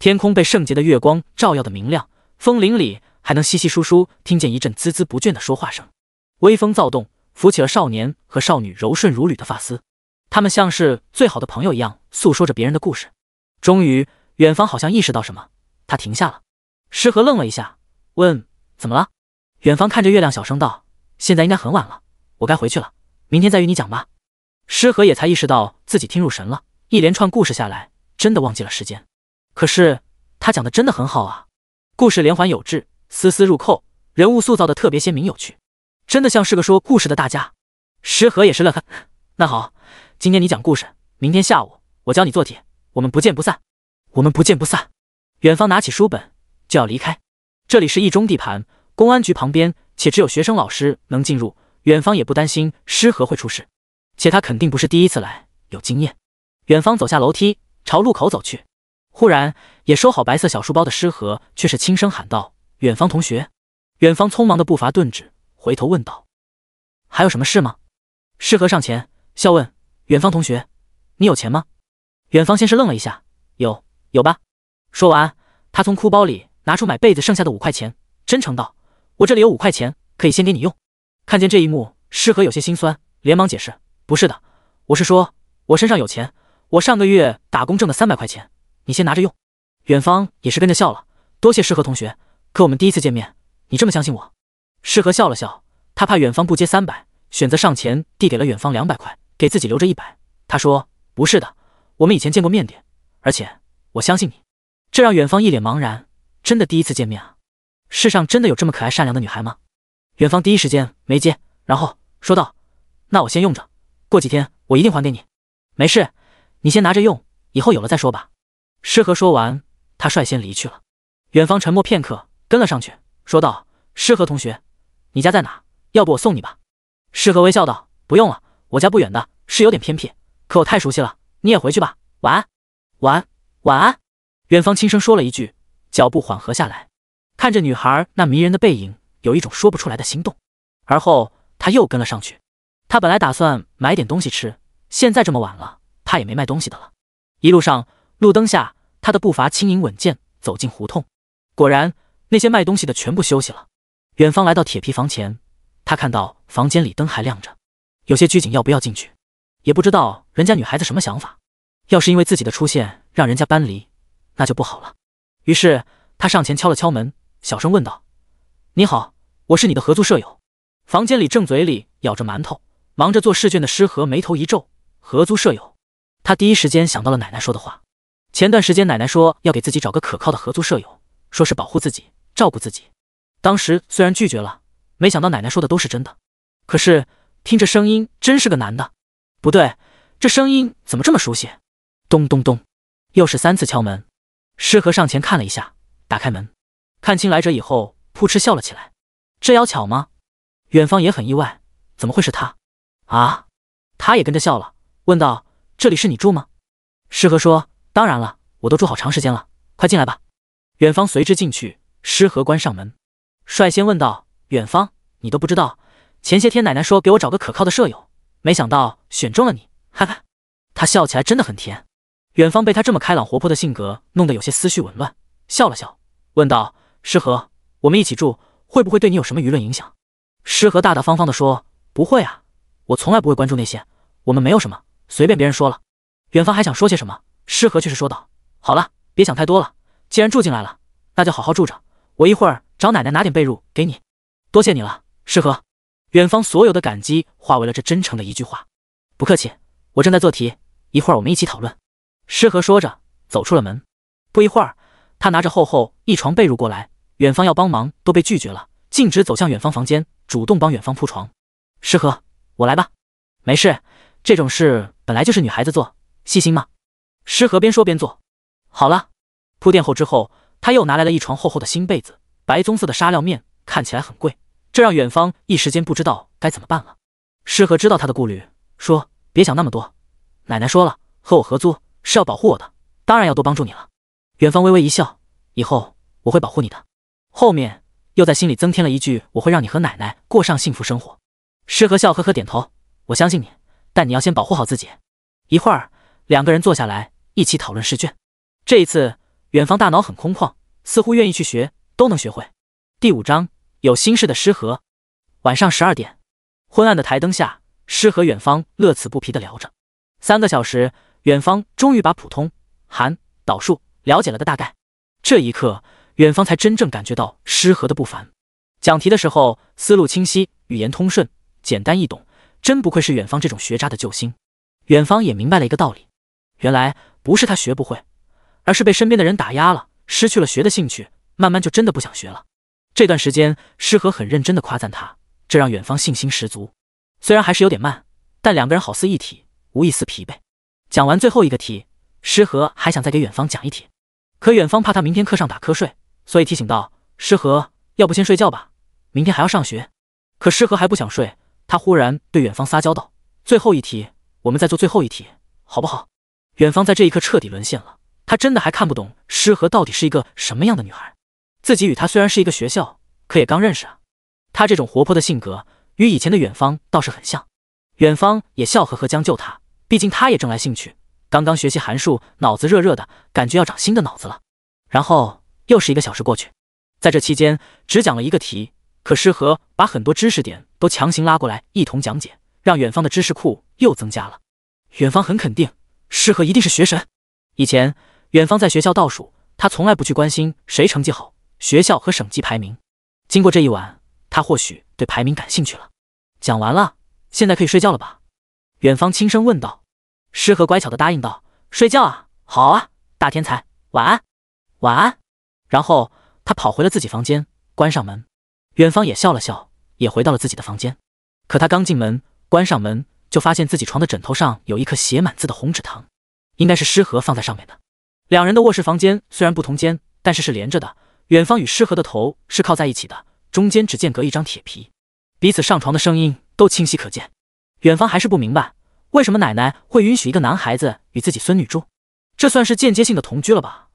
天空被圣洁的月光照耀的明亮，风铃里还能稀稀疏疏听见一阵孜孜不倦的说话声。微风躁动，扶起了少年和少女柔顺如缕的发丝，他们像是最好的朋友一样诉说着别人的故事。终于，远方好像意识到什么，他停下了。诗和愣了一下，问：“怎么了？”远方看着月亮，小声道：“现在应该很晚了，我该回去了，明天再与你讲吧。”诗和也才意识到自己听入神了。一连串故事下来，真的忘记了时间。可是他讲的真的很好啊，故事连环有致，丝丝入扣，人物塑造的特别鲜明有趣，真的像是个说故事的大家。石和也是乐呵。那好，今天你讲故事，明天下午我教你做题，我们不见不散。我们不见不散。远方拿起书本就要离开。这里是一中地盘，公安局旁边，且只有学生老师能进入。远方也不担心诗和会出事，且他肯定不是第一次来，有经验。远方走下楼梯，朝路口走去。忽然，也收好白色小书包的诗和，却是轻声喊道：“远方同学！”远方匆忙的步伐顿止，回头问道：“还有什么事吗？”诗和上前笑问：“远方同学，你有钱吗？”远方先是愣了一下，有，有吧。说完，他从裤包里拿出买被子剩下的五块钱，真诚道：“我这里有五块钱，可以先给你用。”看见这一幕，诗和有些心酸，连忙解释：“不是的，我是说，我身上有钱。”我上个月打工挣的三百块钱，你先拿着用。远方也是跟着笑了，多谢诗和同学。可我们第一次见面，你这么相信我？诗和笑了笑，他怕远方不接三百，选择上前递给了远方两百块，给自己留着一百。他说：“不是的，我们以前见过面的，而且我相信你。”这让远方一脸茫然，真的第一次见面啊？世上真的有这么可爱善良的女孩吗？远方第一时间没接，然后说道：“那我先用着，过几天我一定还给你。没事。”你先拿着用，以后有了再说吧。诗和说完，他率先离去了。远方沉默片刻，跟了上去，说道：“诗和同学，你家在哪？要不我送你吧？”诗和微笑道：“不用了，我家不远的，是有点偏僻，可我太熟悉了。你也回去吧，晚安。”“晚安，晚安。”远方轻声说了一句，脚步缓和下来，看着女孩那迷人的背影，有一种说不出来的心动。而后他又跟了上去。他本来打算买点东西吃，现在这么晚了。他也没卖东西的了。一路上，路灯下，他的步伐轻盈稳健，走进胡同。果然，那些卖东西的全部休息了。远方来到铁皮房前，他看到房间里灯还亮着，有些拘谨，要不要进去？也不知道人家女孩子什么想法。要是因为自己的出现让人家搬离，那就不好了。于是他上前敲了敲门，小声问道：“你好，我是你的合租舍友。”房间里正嘴里咬着馒头，忙着做试卷的诗和眉头一皱，合租舍友。他第一时间想到了奶奶说的话。前段时间，奶奶说要给自己找个可靠的合租舍友，说是保护自己、照顾自己。当时虽然拒绝了，没想到奶奶说的都是真的。可是听这声音，真是个男的。不对，这声音怎么这么熟悉？咚咚咚，又是三次敲门。诗和上前看了一下，打开门，看清来者以后，扑哧笑了起来。这妖巧吗？远方也很意外，怎么会是他？啊！他也跟着笑了，问道。这里是你住吗？诗和说：“当然了，我都住好长时间了，快进来吧。”远方随之进去，诗和关上门，率先问道：“远方，你都不知道，前些天奶奶说给我找个可靠的舍友，没想到选中了你，哈哈。”他笑起来真的很甜。远方被他这么开朗活泼的性格弄得有些思绪紊乱，笑了笑，问道：“诗和，我们一起住会不会对你有什么舆论影响？”诗和大大方方的说：“不会啊，我从来不会关注那些，我们没有什么。”随便别人说了，远方还想说些什么，诗和却是说道：“好了，别想太多了。既然住进来了，那就好好住着。我一会儿找奶奶拿点被褥给你。”多谢你了，诗和。远方所有的感激化为了这真诚的一句话：“不客气，我正在做题，一会儿我们一起讨论。”诗和说着走出了门。不一会儿，他拿着厚厚一床被褥过来，远方要帮忙都被拒绝了，径直走向远方房间，主动帮远方铺床。诗和，我来吧。没事。这种事本来就是女孩子做，细心嘛。诗和边说边做，好了，铺垫后之后，他又拿来了一床厚厚的新被子，白棕色的纱料面，看起来很贵，这让远方一时间不知道该怎么办了。诗和知道他的顾虑，说：“别想那么多，奶奶说了，和我合租是要保护我的，当然要多帮助你了。”远方微微一笑，以后我会保护你的。后面又在心里增添了一句：“我会让你和奶奶过上幸福生活。”诗和笑呵呵点头，我相信你。但你要先保护好自己。一会儿，两个人坐下来一起讨论试卷。这一次，远方大脑很空旷，似乎愿意去学都能学会。第五章有心事的诗和。晚上十二点，昏暗的台灯下，诗和远方乐此不疲的聊着。三个小时，远方终于把普通、函、导数了解了个大概。这一刻，远方才真正感觉到诗和的不凡。讲题的时候，思路清晰，语言通顺，简单易懂。真不愧是远方这种学渣的救星，远方也明白了一个道理，原来不是他学不会，而是被身边的人打压了，失去了学的兴趣，慢慢就真的不想学了。这段时间，诗和很认真的夸赞他，这让远方信心十足。虽然还是有点慢，但两个人好似一体，无一丝疲惫。讲完最后一个题，诗和还想再给远方讲一题，可远方怕他明天课上打瞌睡，所以提醒道：“诗和，要不先睡觉吧，明天还要上学。”可诗和还不想睡。他忽然对远方撒娇道：“最后一题，我们再做最后一题，好不好？”远方在这一刻彻底沦陷了。他真的还看不懂诗和到底是一个什么样的女孩。自己与她虽然是一个学校，可也刚认识啊。她这种活泼的性格与以前的远方倒是很像。远方也笑呵呵将就他，毕竟他也正来兴趣。刚刚学习函数，脑子热热的，感觉要长新的脑子了。然后又是一个小时过去，在这期间只讲了一个题。可诗和把很多知识点都强行拉过来一同讲解，让远方的知识库又增加了。远方很肯定，诗和一定是学神。以前远方在学校倒数，他从来不去关心谁成绩好，学校和省级排名。经过这一晚，他或许对排名感兴趣了。讲完了，现在可以睡觉了吧？远方轻声问道。诗和乖巧的答应道：“睡觉啊，好啊，大天才，晚安，晚安。”然后他跑回了自己房间，关上门。远方也笑了笑，也回到了自己的房间。可他刚进门，关上门，就发现自己床的枕头上有一颗写满字的红纸糖，应该是诗和放在上面的。两人的卧室房间虽然不同间，但是是连着的。远方与诗和的头是靠在一起的，中间只间隔一张铁皮，彼此上床的声音都清晰可见。远方还是不明白，为什么奶奶会允许一个男孩子与自己孙女住？这算是间接性的同居了吧？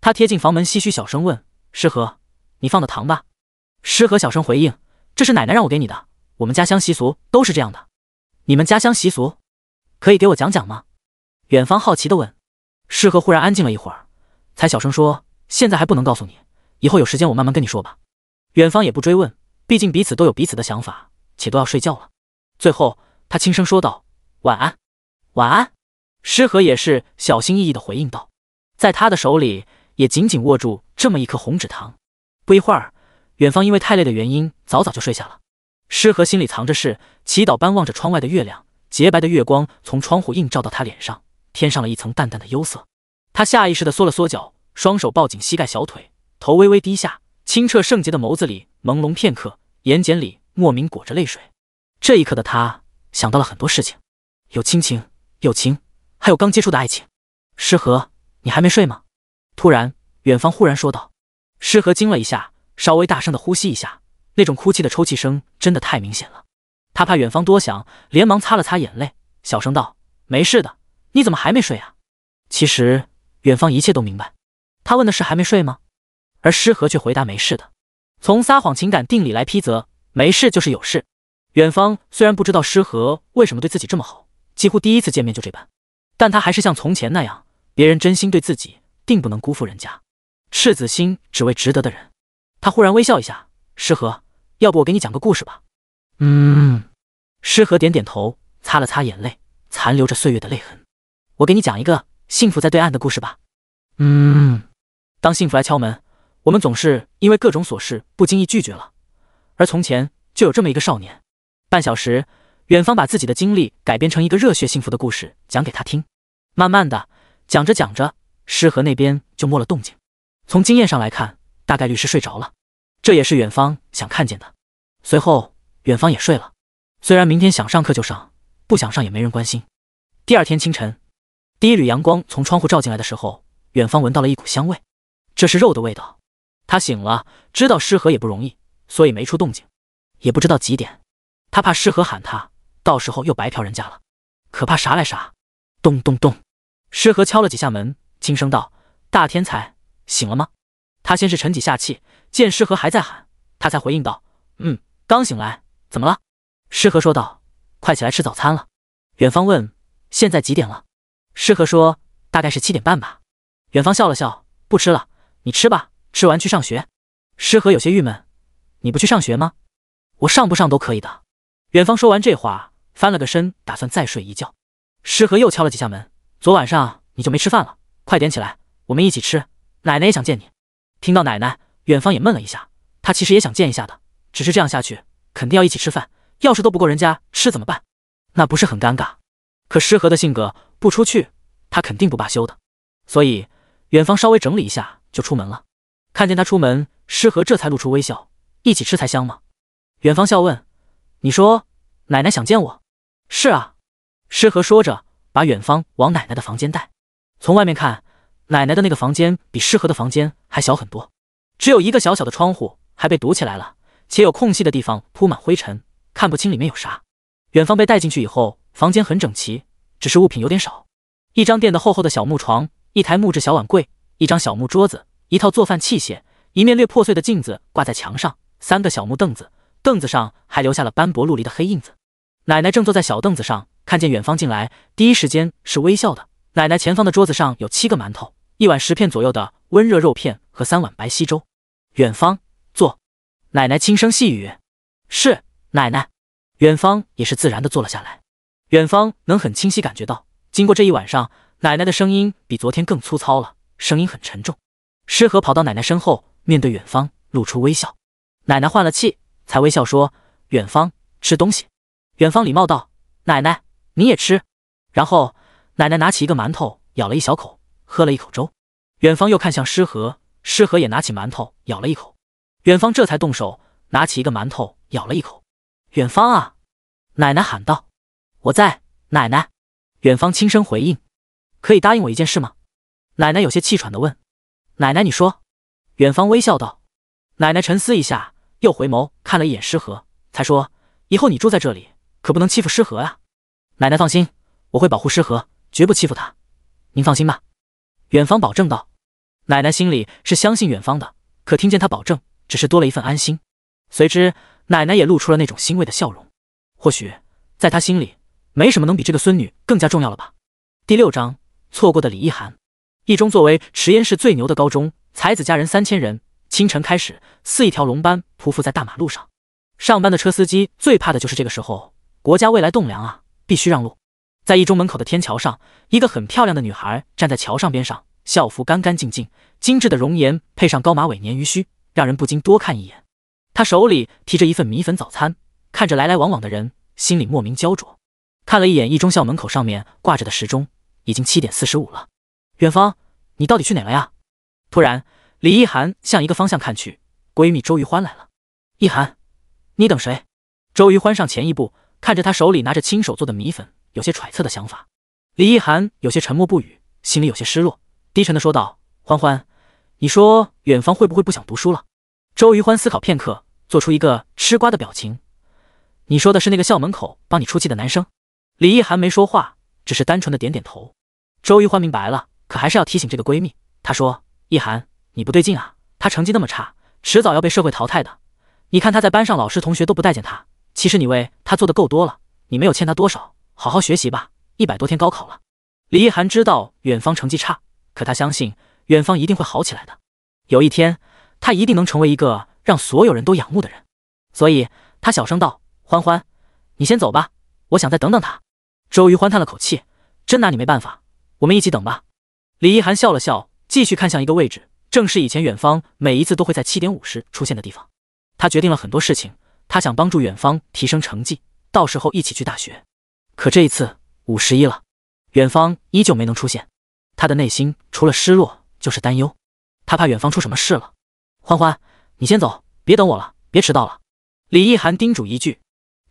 他贴近房门，唏嘘小声问：“诗和，你放的糖吧？”诗和小声回应：“这是奶奶让我给你的，我们家乡习俗都是这样的。”“你们家乡习俗，可以给我讲讲吗？”远方好奇的问。诗和忽然安静了一会儿，才小声说：“现在还不能告诉你，以后有时间我慢慢跟你说吧。”远方也不追问，毕竟彼此都有彼此的想法，且都要睡觉了。最后，他轻声说道：“晚安，晚安。”诗和也是小心翼翼的回应道：“在他的手里也紧紧握住这么一颗红纸糖。”不一会儿。远方因为太累的原因，早早就睡下了。诗和心里藏着事，祈祷般望着窗外的月亮。洁白的月光从窗户映照到他脸上，添上了一层淡淡的幽色。他下意识地缩了缩脚，双手抱紧膝盖、小腿，头微微低下。清澈圣洁的眸子里朦胧片刻，眼睑里莫名裹着泪水。这一刻的他想到了很多事情：有亲情、友情，还有刚接触的爱情。诗和，你还没睡吗？突然，远方忽然说道。诗和惊了一下。稍微大声的呼吸一下，那种哭泣的抽泣声真的太明显了。他怕远方多想，连忙擦了擦眼泪，小声道：“没事的。”你怎么还没睡啊？其实远方一切都明白。他问的是还没睡吗？而诗和却回答：“没事的。”从撒谎情感定理来批责，没事就是有事。远方虽然不知道诗和为什么对自己这么好，几乎第一次见面就这般，但他还是像从前那样，别人真心对自己，定不能辜负人家，赤子心只为值得的人。他忽然微笑一下，诗和，要不我给你讲个故事吧？嗯，诗和点点头，擦了擦眼泪，残留着岁月的泪痕。我给你讲一个《幸福在对岸》的故事吧。嗯，当幸福来敲门，我们总是因为各种琐事，不经意拒绝了。而从前就有这么一个少年，半小时，远方把自己的经历改编成一个热血幸福的故事，讲给他听。慢慢的，讲着讲着，诗和那边就没了动静。从经验上来看。大概率是睡着了，这也是远方想看见的。随后，远方也睡了。虽然明天想上课就上，不想上也没人关心。第二天清晨，第一缕阳光从窗户照进来的时候，远方闻到了一股香味，这是肉的味道。他醒了，知道诗和也不容易，所以没出动静，也不知道几点。他怕诗和喊他，到时候又白嫖人家了。可怕啥来啥！咚咚咚，诗和敲了几下门，轻声道：“大天才，醒了吗？”他先是沉几下气，见诗和还在喊，他才回应道：“嗯，刚醒来，怎么了？”诗和说道：“快起来吃早餐了。”远方问：“现在几点了？”诗和说：“大概是七点半吧。”远方笑了笑：“不吃了，你吃吧，吃完去上学。”诗和有些郁闷：“你不去上学吗？我上不上都可以的。”远方说完这话，翻了个身，打算再睡一觉。诗和又敲了几下门：“昨晚上你就没吃饭了，快点起来，我们一起吃。奶奶也想见你。”听到奶奶，远方也闷了一下。他其实也想见一下的，只是这样下去，肯定要一起吃饭。要是都不够人家吃怎么办？那不是很尴尬？可诗和的性格不出去，他肯定不罢休的。所以，远方稍微整理一下就出门了。看见他出门，诗和这才露出微笑。一起吃才香吗？远方笑问：“你说，奶奶想见我？”“是啊。”诗和说着，把远方往奶奶的房间带。从外面看。奶奶的那个房间比适合的房间还小很多，只有一个小小的窗户，还被堵起来了，且有空隙的地方铺满灰尘，看不清里面有啥。远方被带进去以后，房间很整齐，只是物品有点少：一张垫的厚厚的小木床，一台木质小碗柜，一张小木桌子，一套做饭器械，一面略破碎的镜子挂在墙上，三个小木凳子，凳子上还留下了斑驳陆离的黑印子。奶奶正坐在小凳子上，看见远方进来，第一时间是微笑的。奶奶前方的桌子上有七个馒头。一碗十片左右的温热肉片和三碗白稀粥。远方坐，奶奶轻声细语：“是奶奶。”远方也是自然的坐了下来。远方能很清晰感觉到，经过这一晚上，奶奶的声音比昨天更粗糙了，声音很沉重。诗和跑到奶奶身后，面对远方露出微笑。奶奶换了气，才微笑说：“远方，吃东西。”远方礼貌道：“奶奶，你也吃。”然后奶奶拿起一个馒头，咬了一小口。喝了一口粥，远方又看向诗和，诗和也拿起馒头咬了一口。远方这才动手，拿起一个馒头咬了一口。远方啊，奶奶喊道：“我在。”奶奶，远方轻声回应：“可以答应我一件事吗？”奶奶有些气喘地问：“奶奶，你说？”远方微笑道：“奶奶沉思一下，又回眸看了一眼诗和，才说：以后你住在这里，可不能欺负诗和啊。”奶奶放心，我会保护诗和，绝不欺负他。您放心吧。远方保证道：“奶奶心里是相信远方的，可听见他保证，只是多了一份安心。随之，奶奶也露出了那种欣慰的笑容。或许，在他心里，没什么能比这个孙女更加重要了吧。”第六章，错过的李一涵。一中作为池岩市最牛的高中，才子佳人三千人，清晨开始似一条龙般匍匐在大马路上。上班的车司机最怕的就是这个时候，国家未来栋梁啊，必须让路。在一中门口的天桥上，一个很漂亮的女孩站在桥上边上，校服干干净净，精致的容颜配上高马尾、鲶鱼须，让人不禁多看一眼。她手里提着一份米粉早餐，看着来来往往的人，心里莫名焦灼。看了一眼一中校门口上面挂着的时钟，已经七点四十五了。远方，你到底去哪了呀？突然，李一涵向一个方向看去，闺蜜周瑜欢来了。一涵，你等谁？周瑜欢上前一步，看着她手里拿着亲手做的米粉。有些揣测的想法，李一涵有些沉默不语，心里有些失落，低沉的说道：“欢欢，你说远方会不会不想读书了？”周余欢思考片刻，做出一个吃瓜的表情。“你说的是那个校门口帮你出气的男生？”李一涵没说话，只是单纯的点点头。周余欢明白了，可还是要提醒这个闺蜜。她说：“意涵，你不对劲啊！他成绩那么差，迟早要被社会淘汰的。你看他在班上，老师同学都不待见他。其实你为他做的够多了，你没有欠他多少。”好好学习吧，一百多天高考了。李一涵知道远方成绩差，可他相信远方一定会好起来的。有一天，他一定能成为一个让所有人都仰慕的人。所以，他小声道：“欢欢，你先走吧，我想再等等他。”周瑜欢叹了口气：“真拿你没办法。”我们一起等吧。李一涵笑了笑，继续看向一个位置，正是以前远方每一次都会在七点五十出现的地方。他决定了很多事情，他想帮助远方提升成绩，到时候一起去大学。可这一次五十一了，远方依旧没能出现，他的内心除了失落就是担忧，他怕远方出什么事了。欢欢，你先走，别等我了，别迟到了。李意涵叮嘱一句。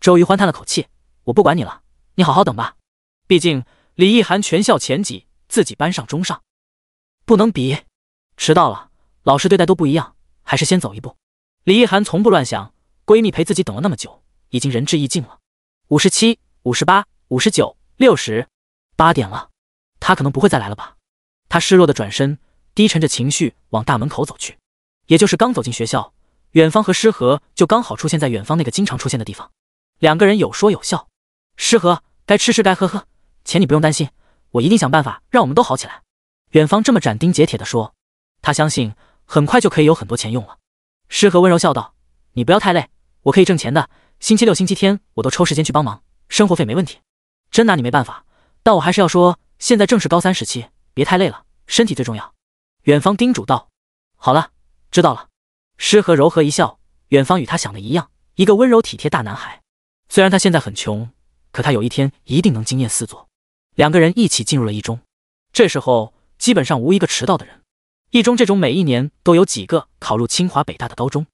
周瑜欢叹了口气：“我不管你了，你好好等吧。毕竟李意涵全校前几，自己班上中上，不能比。迟到了，老师对待都不一样，还是先走一步。”李意涵从不乱想，闺蜜陪自己等了那么久，已经仁至义尽了。五十七，五十八。五十九、六十，八点了，他可能不会再来了吧？他失落的转身，低沉着情绪往大门口走去。也就是刚走进学校，远方和诗和就刚好出现在远方那个经常出现的地方。两个人有说有笑，诗和该吃吃，该喝喝，钱你不用担心，我一定想办法让我们都好起来。远方这么斩钉截铁地说，他相信很快就可以有很多钱用了。诗和温柔笑道：“你不要太累，我可以挣钱的。星期六、星期天我都抽时间去帮忙，生活费没问题。”真拿你没办法，但我还是要说，现在正是高三时期，别太累了，身体最重要。”远方叮嘱道。“好了，知道了。”师和柔和一笑。远方与他想的一样，一个温柔体贴大男孩。虽然他现在很穷，可他有一天一定能惊艳四座。两个人一起进入了一中。这时候基本上无一个迟到的人。一中这种每一年都有几个考入清华北大的高中，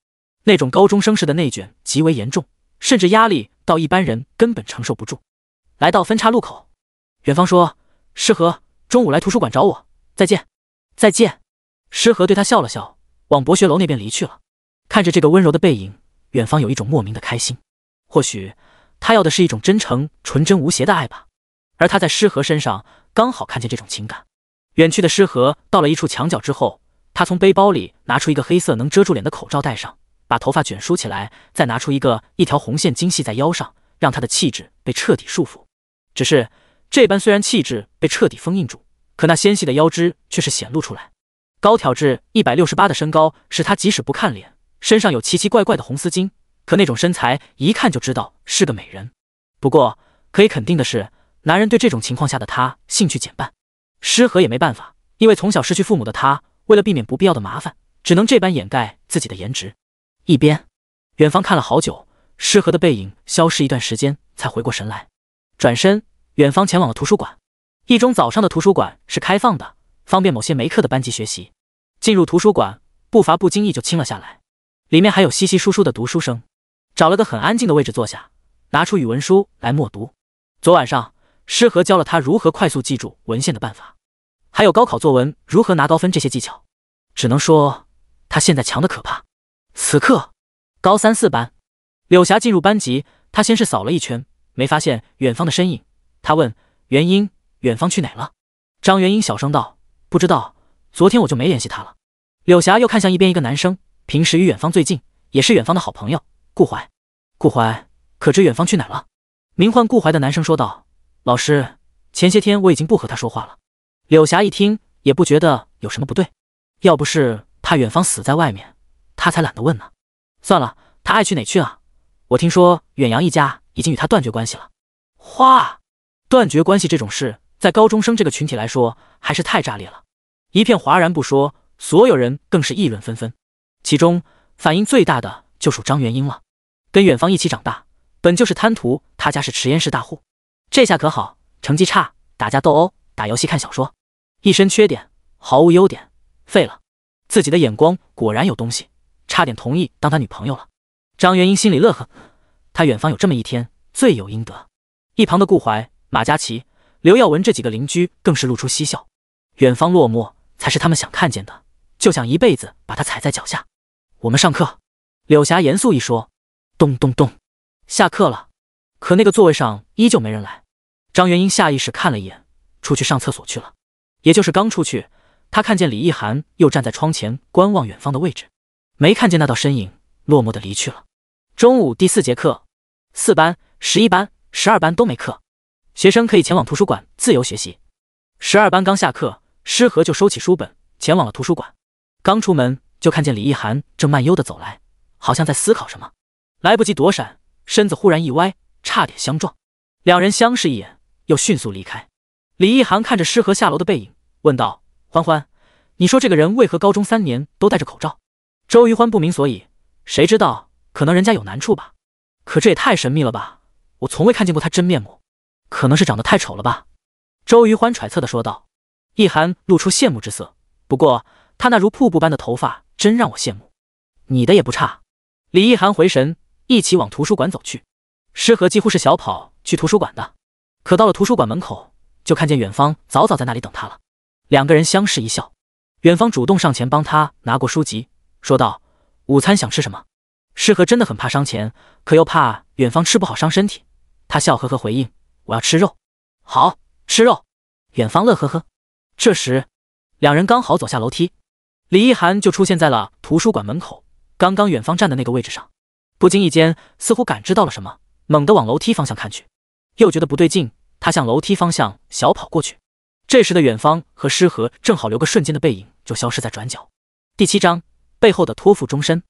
那种高中生式的内卷极为严重，甚至压力到一般人根本承受不住。来到分叉路口，远方说：“诗和，中午来图书馆找我。”再见，再见。诗和对他笑了笑，往博学楼那边离去了。看着这个温柔的背影，远方有一种莫名的开心。或许他要的是一种真诚、纯真、无邪的爱吧。而他在诗和身上刚好看见这种情感。远去的诗和到了一处墙角之后，他从背包里拿出一个黑色能遮住脸的口罩戴上，把头发卷梳起来，再拿出一个一条红线，精细在腰上，让他的气质被彻底束缚。只是这般，虽然气质被彻底封印住，可那纤细的腰肢却是显露出来。高挑至一百六十八的身高，使他即使不看脸，身上有奇奇怪怪的红丝巾，可那种身材一看就知道是个美人。不过可以肯定的是，男人对这种情况下的她兴趣减半。诗和也没办法，因为从小失去父母的他，为了避免不必要的麻烦，只能这般掩盖自己的颜值。一边，远方看了好久，诗和的背影消失一段时间，才回过神来。转身，远方前往了图书馆。一中早上的图书馆是开放的，方便某些没课的班级学习。进入图书馆，步伐不经意就轻了下来。里面还有稀稀疏疏的读书声。找了个很安静的位置坐下，拿出语文书来默读。昨晚上，师和教了他如何快速记住文献的办法，还有高考作文如何拿高分这些技巧。只能说，他现在强的可怕。此刻，高三四班，柳霞进入班级，她先是扫了一圈。没发现远方的身影，他问原因：远方去哪了？张元英小声道：“不知道，昨天我就没联系他了。”柳霞又看向一边一个男生，平时与远方最近，也是远方的好朋友，顾怀。顾怀，可知远方去哪了？名唤顾怀的男生说道：“老师，前些天我已经不和他说话了。”柳霞一听，也不觉得有什么不对，要不是怕远方死在外面，他才懒得问呢。算了，他爱去哪去啊？我听说远洋一家。已经与他断绝关系了。哗！断绝关系这种事，在高中生这个群体来说，还是太炸裂了，一片哗然不说，所有人更是议论纷纷。其中反应最大的就属张元英了。跟远方一起长大，本就是贪图他家是实验室大户，这下可好，成绩差，打架斗殴，打游戏看小说，一身缺点，毫无优点，废了。自己的眼光果然有东西，差点同意当他女朋友了。张元英心里乐呵。他远方有这么一天，罪有应得。一旁的顾怀、马佳琪、刘耀文这几个邻居更是露出嬉笑。远方落寞，才是他们想看见的，就想一辈子把他踩在脚下。我们上课，柳霞严肃一说。咚咚咚，下课了。可那个座位上依旧没人来。张元英下意识看了一眼，出去上厕所去了。也就是刚出去，她看见李一涵又站在窗前观望远方的位置，没看见那道身影落寞的离去了。中午第四节课。四班、十一班、十二班都没课，学生可以前往图书馆自由学习。十二班刚下课，诗和就收起书本，前往了图书馆。刚出门就看见李意涵正慢悠地走来，好像在思考什么。来不及躲闪，身子忽然一歪，差点相撞。两人相视一眼，又迅速离开。李意涵看着诗和下楼的背影，问道：“欢欢，你说这个人为何高中三年都戴着口罩？”周瑜欢不明所以，谁知道？可能人家有难处吧。可这也太神秘了吧！我从未看见过他真面目，可能是长得太丑了吧？周瑜欢揣测地说道。易涵露出羡慕之色，不过他那如瀑布般的头发真让我羡慕，你的也不差。李易涵回神，一起往图书馆走去。诗和几乎是小跑去图书馆的，可到了图书馆门口，就看见远方早早在那里等他了。两个人相视一笑，远方主动上前帮他拿过书籍，说道：“午餐想吃什么？”诗和真的很怕伤钱，可又怕远方吃不好伤身体。他笑呵呵回应：“我要吃肉，好吃肉。”远方乐呵呵。这时，两人刚好走下楼梯，李一涵就出现在了图书馆门口，刚刚远方站的那个位置上。不经意间，似乎感知到了什么，猛地往楼梯方向看去，又觉得不对劲，他向楼梯方向小跑过去。这时的远方和诗和正好留个瞬间的背影，就消失在转角。第七章：背后的托付终身。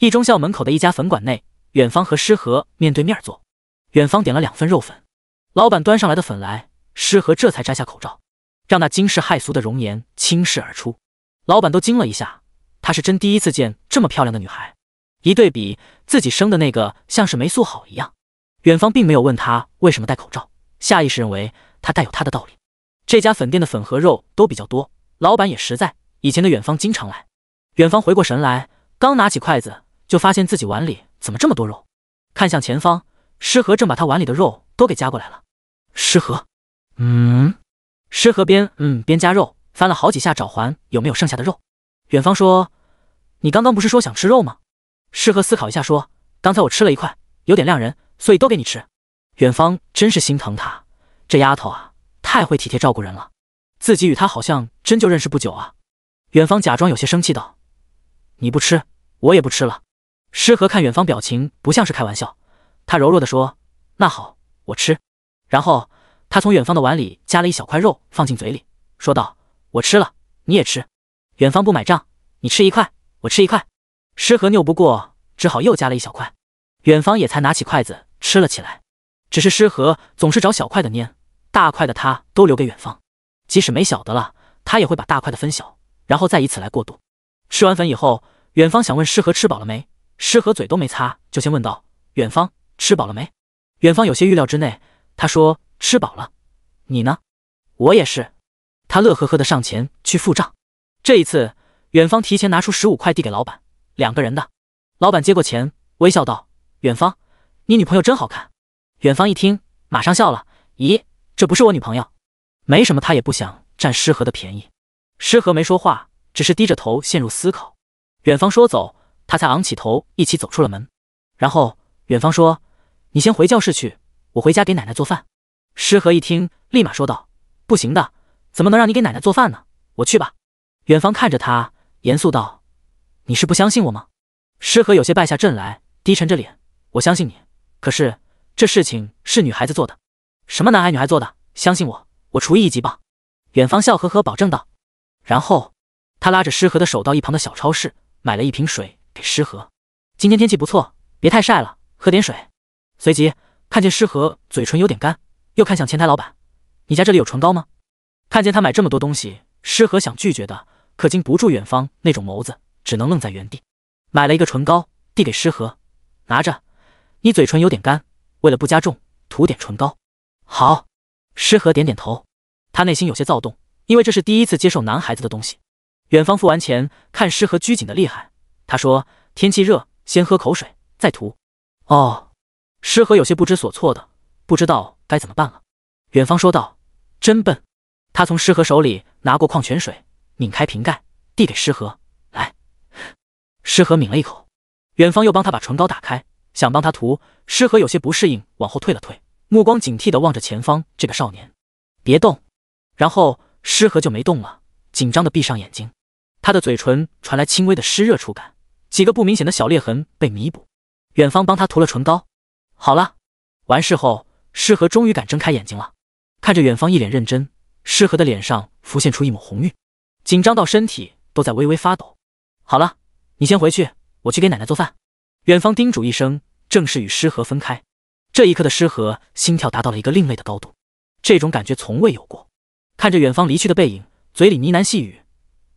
一中校门口的一家粉馆内，远方和诗和面对面坐。远方点了两份肉粉，老板端上来的粉来，诗和这才摘下口罩，让那惊世骇俗的容颜倾世而出。老板都惊了一下，他是真第一次见这么漂亮的女孩。一对比自己生的那个，像是没塑好一样。远方并没有问他为什么戴口罩，下意识认为他带有他的道理。这家粉店的粉和肉都比较多，老板也实在。以前的远方经常来。远方回过神来，刚拿起筷子。就发现自己碗里怎么这么多肉，看向前方，诗和正把他碗里的肉都给夹过来了。诗和，嗯，诗和边嗯边夹肉，翻了好几下找还有没有剩下的肉。远方说：“你刚刚不是说想吃肉吗？”诗和思考一下说：“刚才我吃了一块，有点亮人，所以都给你吃。”远方真是心疼他，这丫头啊，太会体贴照顾人了。自己与他好像真就认识不久啊。远方假装有些生气道：“你不吃，我也不吃了。”诗和看远方，表情不像是开玩笑。他柔弱的说：“那好，我吃。”然后他从远方的碗里夹了一小块肉放进嘴里，说道：“我吃了，你也吃。”远方不买账：“你吃一块，我吃一块。”诗和拗不过，只好又夹了一小块。远方也才拿起筷子吃了起来。只是诗和总是找小块的捏，大块的他都留给远方。即使没小的了，他也会把大块的分小，然后再以此来过渡。吃完粉以后，远方想问诗和吃饱了没。诗和嘴都没擦，就先问道：“远方，吃饱了没？”远方有些预料之内，他说：“吃饱了，你呢？我也是。”他乐呵呵的上前去付账。这一次，远方提前拿出十五块递给老板，两个人的。老板接过钱，微笑道：“远方，你女朋友真好看。”远方一听，马上笑了：“咦，这不是我女朋友？没什么，他也不想占诗和的便宜。”诗和没说话，只是低着头陷入思考。远方说：“走。”他才昂起头，一起走出了门。然后远方说：“你先回教室去，我回家给奶奶做饭。”诗和一听，立马说道：“不行的，怎么能让你给奶奶做饭呢？我去吧。”远方看着他，严肃道：“你是不相信我吗？”诗和有些败下阵来，低沉着脸：“我相信你，可是这事情是女孩子做的，什么男孩女孩做的？相信我，我厨艺一级棒。”远方笑呵呵保证道。然后他拉着诗和的手到一旁的小超市，买了一瓶水。给诗和，今天天气不错，别太晒了，喝点水。随即看见诗和嘴唇有点干，又看向前台老板：“你家这里有唇膏吗？”看见他买这么多东西，诗和想拒绝的，可禁不住远方那种眸子，只能愣在原地，买了一个唇膏递给诗和：“拿着，你嘴唇有点干，为了不加重，涂点唇膏。”好，诗和点点头，他内心有些躁动，因为这是第一次接受男孩子的东西。远方付完钱，看诗和拘谨的厉害。他说：“天气热，先喝口水再涂。”哦，诗和有些不知所措的，不知道该怎么办了。远方说道：“真笨。”他从诗和手里拿过矿泉水，拧开瓶盖，递给诗和：“来。”诗和抿了一口。远方又帮他把唇膏打开，想帮他涂。诗和有些不适应，往后退了退，目光警惕地望着前方这个少年：“别动。”然后诗和就没动了，紧张地闭上眼睛。他的嘴唇传来轻微的湿热触感。几个不明显的小裂痕被弥补，远方帮他涂了唇膏。好了，完事后，诗和终于敢睁开眼睛了。看着远方一脸认真，诗和的脸上浮现出一抹红晕，紧张到身体都在微微发抖。好了，你先回去，我去给奶奶做饭。远方叮嘱一声，正式与诗和分开。这一刻的诗和心跳达到了一个另类的高度，这种感觉从未有过。看着远方离去的背影，嘴里呢喃细语：“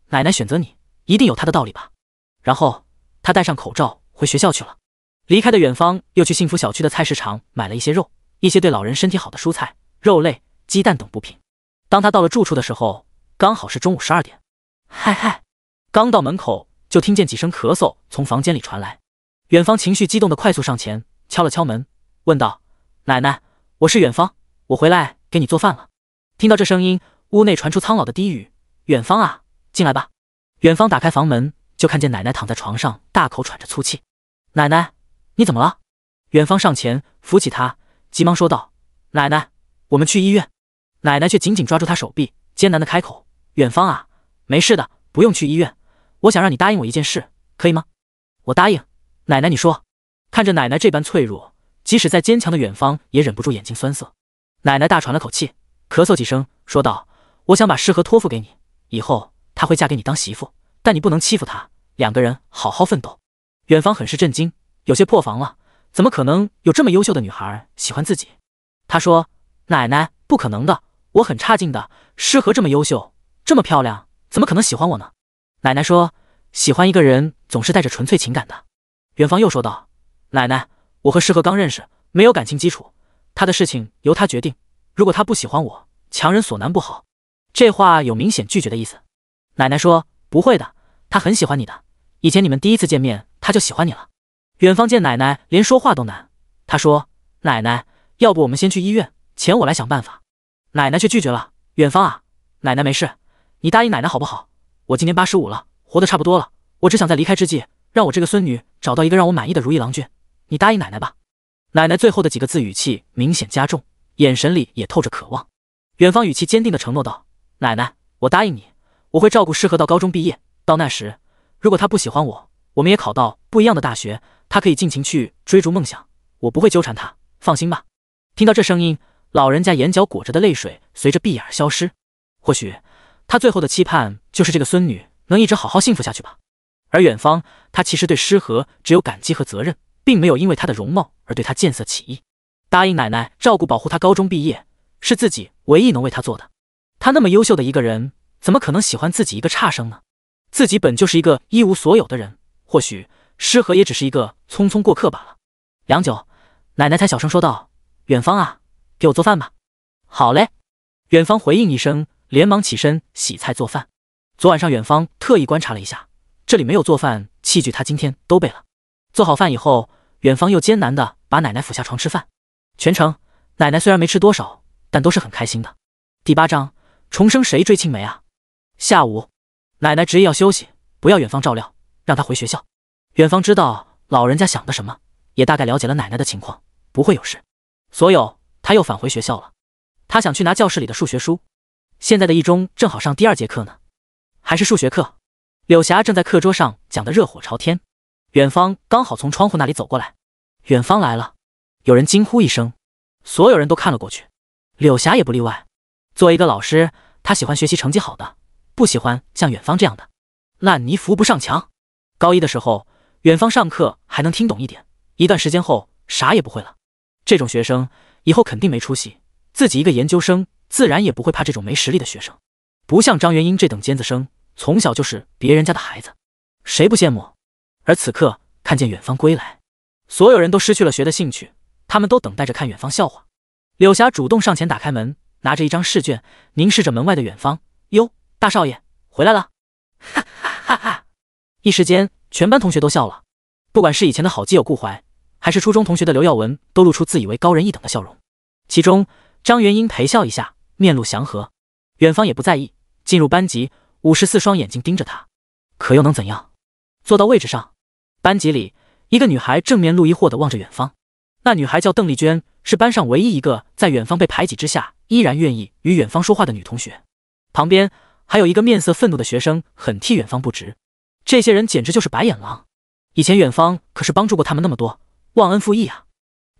奶奶选择你，一定有她的道理吧。”然后。他戴上口罩回学校去了。离开的远方又去幸福小区的菜市场买了一些肉、一些对老人身体好的蔬菜、肉类、鸡蛋等补品。当他到了住处的时候，刚好是中午十二点。嗨嗨！刚到门口就听见几声咳嗽从房间里传来。远方情绪激动的快速上前敲了敲门，问道：“奶奶，我是远方，我回来给你做饭了。”听到这声音，屋内传出苍老的低语：“远方啊，进来吧。”远方打开房门。就看见奶奶躺在床上，大口喘着粗气。奶奶，你怎么了？远方上前扶起她，急忙说道：“奶奶，我们去医院。”奶奶却紧紧抓住她手臂，艰难的开口：“远方啊，没事的，不用去医院。我想让你答应我一件事，可以吗？”“我答应。”奶奶你说。看着奶奶这般脆弱，即使再坚强的远方也忍不住眼睛酸涩。奶奶大喘了口气，咳嗽几声，说道：“我想把诗和托付给你，以后她会嫁给你当媳妇，但你不能欺负她。”两个人好好奋斗。远方很是震惊，有些破防了。怎么可能有这么优秀的女孩喜欢自己？他说：“奶奶，不可能的，我很差劲的。诗和这么优秀，这么漂亮，怎么可能喜欢我呢？”奶奶说：“喜欢一个人总是带着纯粹情感的。”远芳又说道：“奶奶，我和诗和刚认识，没有感情基础。她的事情由她决定。如果她不喜欢我，强人所难不好。”这话有明显拒绝的意思。奶奶说：“不会的。”他很喜欢你的，以前你们第一次见面他就喜欢你了。远方见奶奶连说话都难，他说：“奶奶，要不我们先去医院，钱我来想办法。”奶奶却拒绝了。远方啊，奶奶没事，你答应奶奶好不好？我今年八十五了，活得差不多了，我只想在离开之际，让我这个孙女找到一个让我满意的如意郎君。你答应奶奶吧。奶奶最后的几个字语气明显加重，眼神里也透着渴望。远方语气坚定的承诺道：“奶奶，我答应你，我会照顾适合到高中毕业。”到那时，如果他不喜欢我，我们也考到不一样的大学，他可以尽情去追逐梦想，我不会纠缠他，放心吧。听到这声音，老人家眼角裹着的泪水随着闭眼消失。或许他最后的期盼就是这个孙女能一直好好幸福下去吧。而远方，他其实对诗和只有感激和责任，并没有因为他的容貌而对他见色起意。答应奶奶照顾保护他，高中毕业是自己唯一能为他做的。他那么优秀的一个人，怎么可能喜欢自己一个差生呢？自己本就是一个一无所有的人，或许诗和也只是一个匆匆过客罢了。良久，奶奶才小声说道：“远方啊，给我做饭吧。”“好嘞。”远方回应一声，连忙起身洗菜做饭。昨晚上，远方特意观察了一下，这里没有做饭器具，他今天都备了。做好饭以后，远方又艰难的把奶奶扶下床吃饭。全程，奶奶虽然没吃多少，但都是很开心的。第八章重生谁追青梅啊？下午。奶奶执意要休息，不要远方照料，让她回学校。远方知道老人家想的什么，也大概了解了奶奶的情况，不会有事。所有，他又返回学校了。他想去拿教室里的数学书。现在的一中正好上第二节课呢，还是数学课？柳霞正在课桌上讲得热火朝天，远方刚好从窗户那里走过来。远方来了，有人惊呼一声，所有人都看了过去，柳霞也不例外。作为一个老师，她喜欢学习成绩好的。不喜欢像远方这样的，烂泥扶不上墙。高一的时候，远方上课还能听懂一点，一段时间后啥也不会了。这种学生以后肯定没出息，自己一个研究生自然也不会怕这种没实力的学生。不像张元英这等尖子生，从小就是别人家的孩子，谁不羡慕？而此刻看见远方归来，所有人都失去了学的兴趣，他们都等待着看远方笑话。柳霞主动上前打开门，拿着一张试卷，凝视着门外的远方。哟。大少爷回来了，哈哈哈哈一时间，全班同学都笑了。不管是以前的好基友顾怀，还是初中同学的刘耀文，都露出自以为高人一等的笑容。其中，张元英陪笑一下，面露祥和。远方也不在意，进入班级，五十四双眼睛盯着他，可又能怎样？坐到位置上，班级里一个女孩正面露疑惑的望着远方。那女孩叫邓丽娟，是班上唯一一个在远方被排挤之下，依然愿意与远方说话的女同学。旁边。还有一个面色愤怒的学生，很替远方不值。这些人简直就是白眼狼。以前远方可是帮助过他们那么多，忘恩负义啊！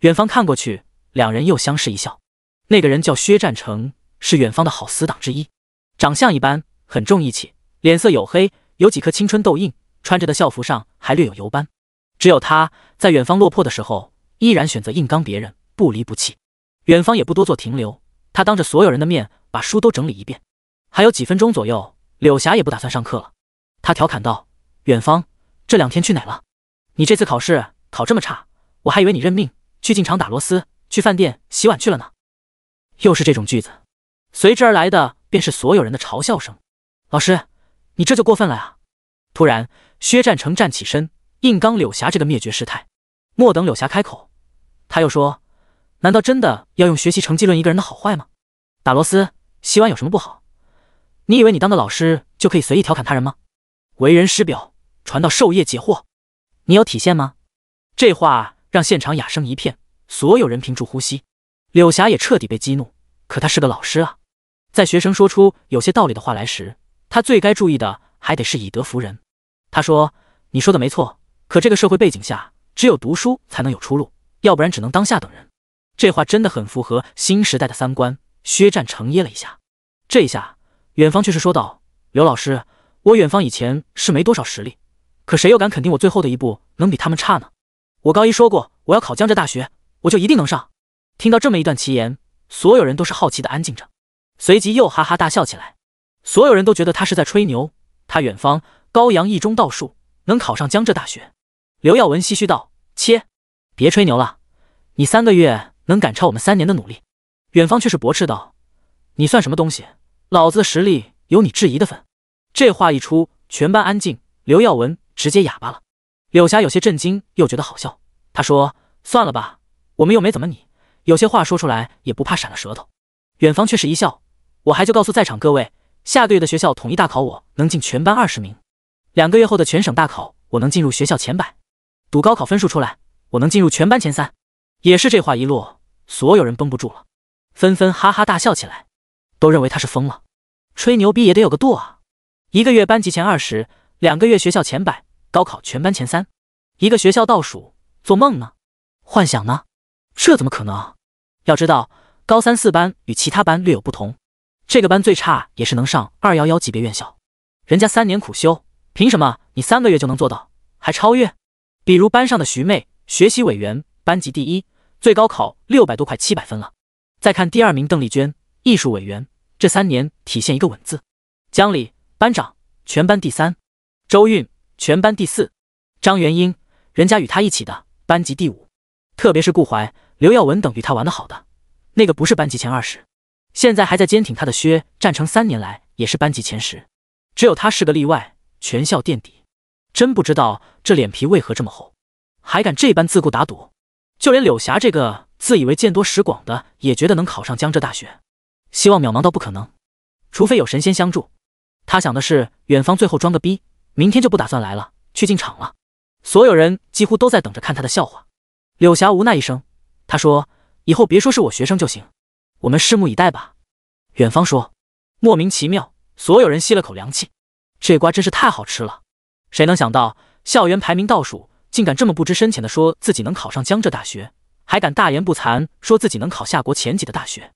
远方看过去，两人又相视一笑。那个人叫薛战成，是远方的好死党之一。长相一般，很重义气，脸色黝黑，有几颗青春痘印，穿着的校服上还略有油斑。只有他在远方落魄的时候，依然选择硬刚别人，不离不弃。远方也不多做停留，他当着所有人的面把书都整理一遍。还有几分钟左右，柳霞也不打算上课了。她调侃道：“远方，这两天去哪了？你这次考试考这么差，我还以为你认命去进厂打螺丝，去饭店洗碗去了呢。”又是这种句子，随之而来的便是所有人的嘲笑声。老师，你这就过分了呀！突然，薛战成站起身，硬刚柳霞这个灭绝师太。莫等柳霞开口，他又说：“难道真的要用学习成绩论一个人的好坏吗？打螺丝、洗碗有什么不好？”你以为你当的老师就可以随意调侃他人吗？为人师表，传道授业解惑，你有体现吗？这话让现场哑声一片，所有人屏住呼吸。柳霞也彻底被激怒，可她是个老师啊，在学生说出有些道理的话来时，他最该注意的还得是以德服人。他说：“你说的没错，可这个社会背景下，只有读书才能有出路，要不然只能当下等人。”这话真的很符合新时代的三观。薛战成噎了一下，这下。远方却是说道：“刘老师，我远方以前是没多少实力，可谁又敢肯定我最后的一步能比他们差呢？我高一说过我要考江浙大学，我就一定能上。”听到这么一段奇言，所有人都是好奇的安静着，随即又哈哈大笑起来。所有人都觉得他是在吹牛。他远方高阳一中倒数，能考上江浙大学？刘耀文唏嘘道：“切，别吹牛了，你三个月能赶超我们三年的努力。”远方却是驳斥道：“你算什么东西？”老子的实力有你质疑的份。这话一出，全班安静，刘耀文直接哑巴了。柳霞有些震惊，又觉得好笑。他说：“算了吧，我们又没怎么你，有些话说出来也不怕闪了舌头。”远方却是一笑：“我还就告诉在场各位，下个月的学校统一大考，我能进全班二十名；两个月后的全省大考，我能进入学校前百；赌高考分数出来，我能进入全班前三。”也是这话一落，所有人绷不住了，纷纷哈哈大笑起来，都认为他是疯了。吹牛逼也得有个度啊！一个月班级前二十，两个月学校前百，高考全班前三，一个学校倒数，做梦呢？幻想呢？这怎么可能？要知道，高三四班与其他班略有不同，这个班最差也是能上二幺幺级别院校，人家三年苦修，凭什么你三个月就能做到，还超越？比如班上的徐妹，学习委员，班级第一，最高考六百多块七百分了。再看第二名邓丽娟，艺术委员。这三年体现一个稳字。江里班长，全班第三；周韵全班第四；张元英，人家与他一起的班级第五。特别是顾怀、刘耀文等与他玩得好的，那个不是班级前二十。现在还在坚挺他的薛战成，三年来也是班级前十。只有他是个例外，全校垫底。真不知道这脸皮为何这么厚，还敢这般自顾打赌。就连柳霞这个自以为见多识广的，也觉得能考上江浙大学。希望渺茫到不可能，除非有神仙相助。他想的是，远方最后装个逼，明天就不打算来了，去进厂了。所有人几乎都在等着看他的笑话。柳霞无奈一声，他说：“以后别说是我学生就行，我们拭目以待吧。”远方说，莫名其妙，所有人吸了口凉气，这瓜真是太好吃了。谁能想到，校园排名倒数，竟敢这么不知深浅的说自己能考上江浙大学，还敢大言不惭说自己能考下国前几的大学？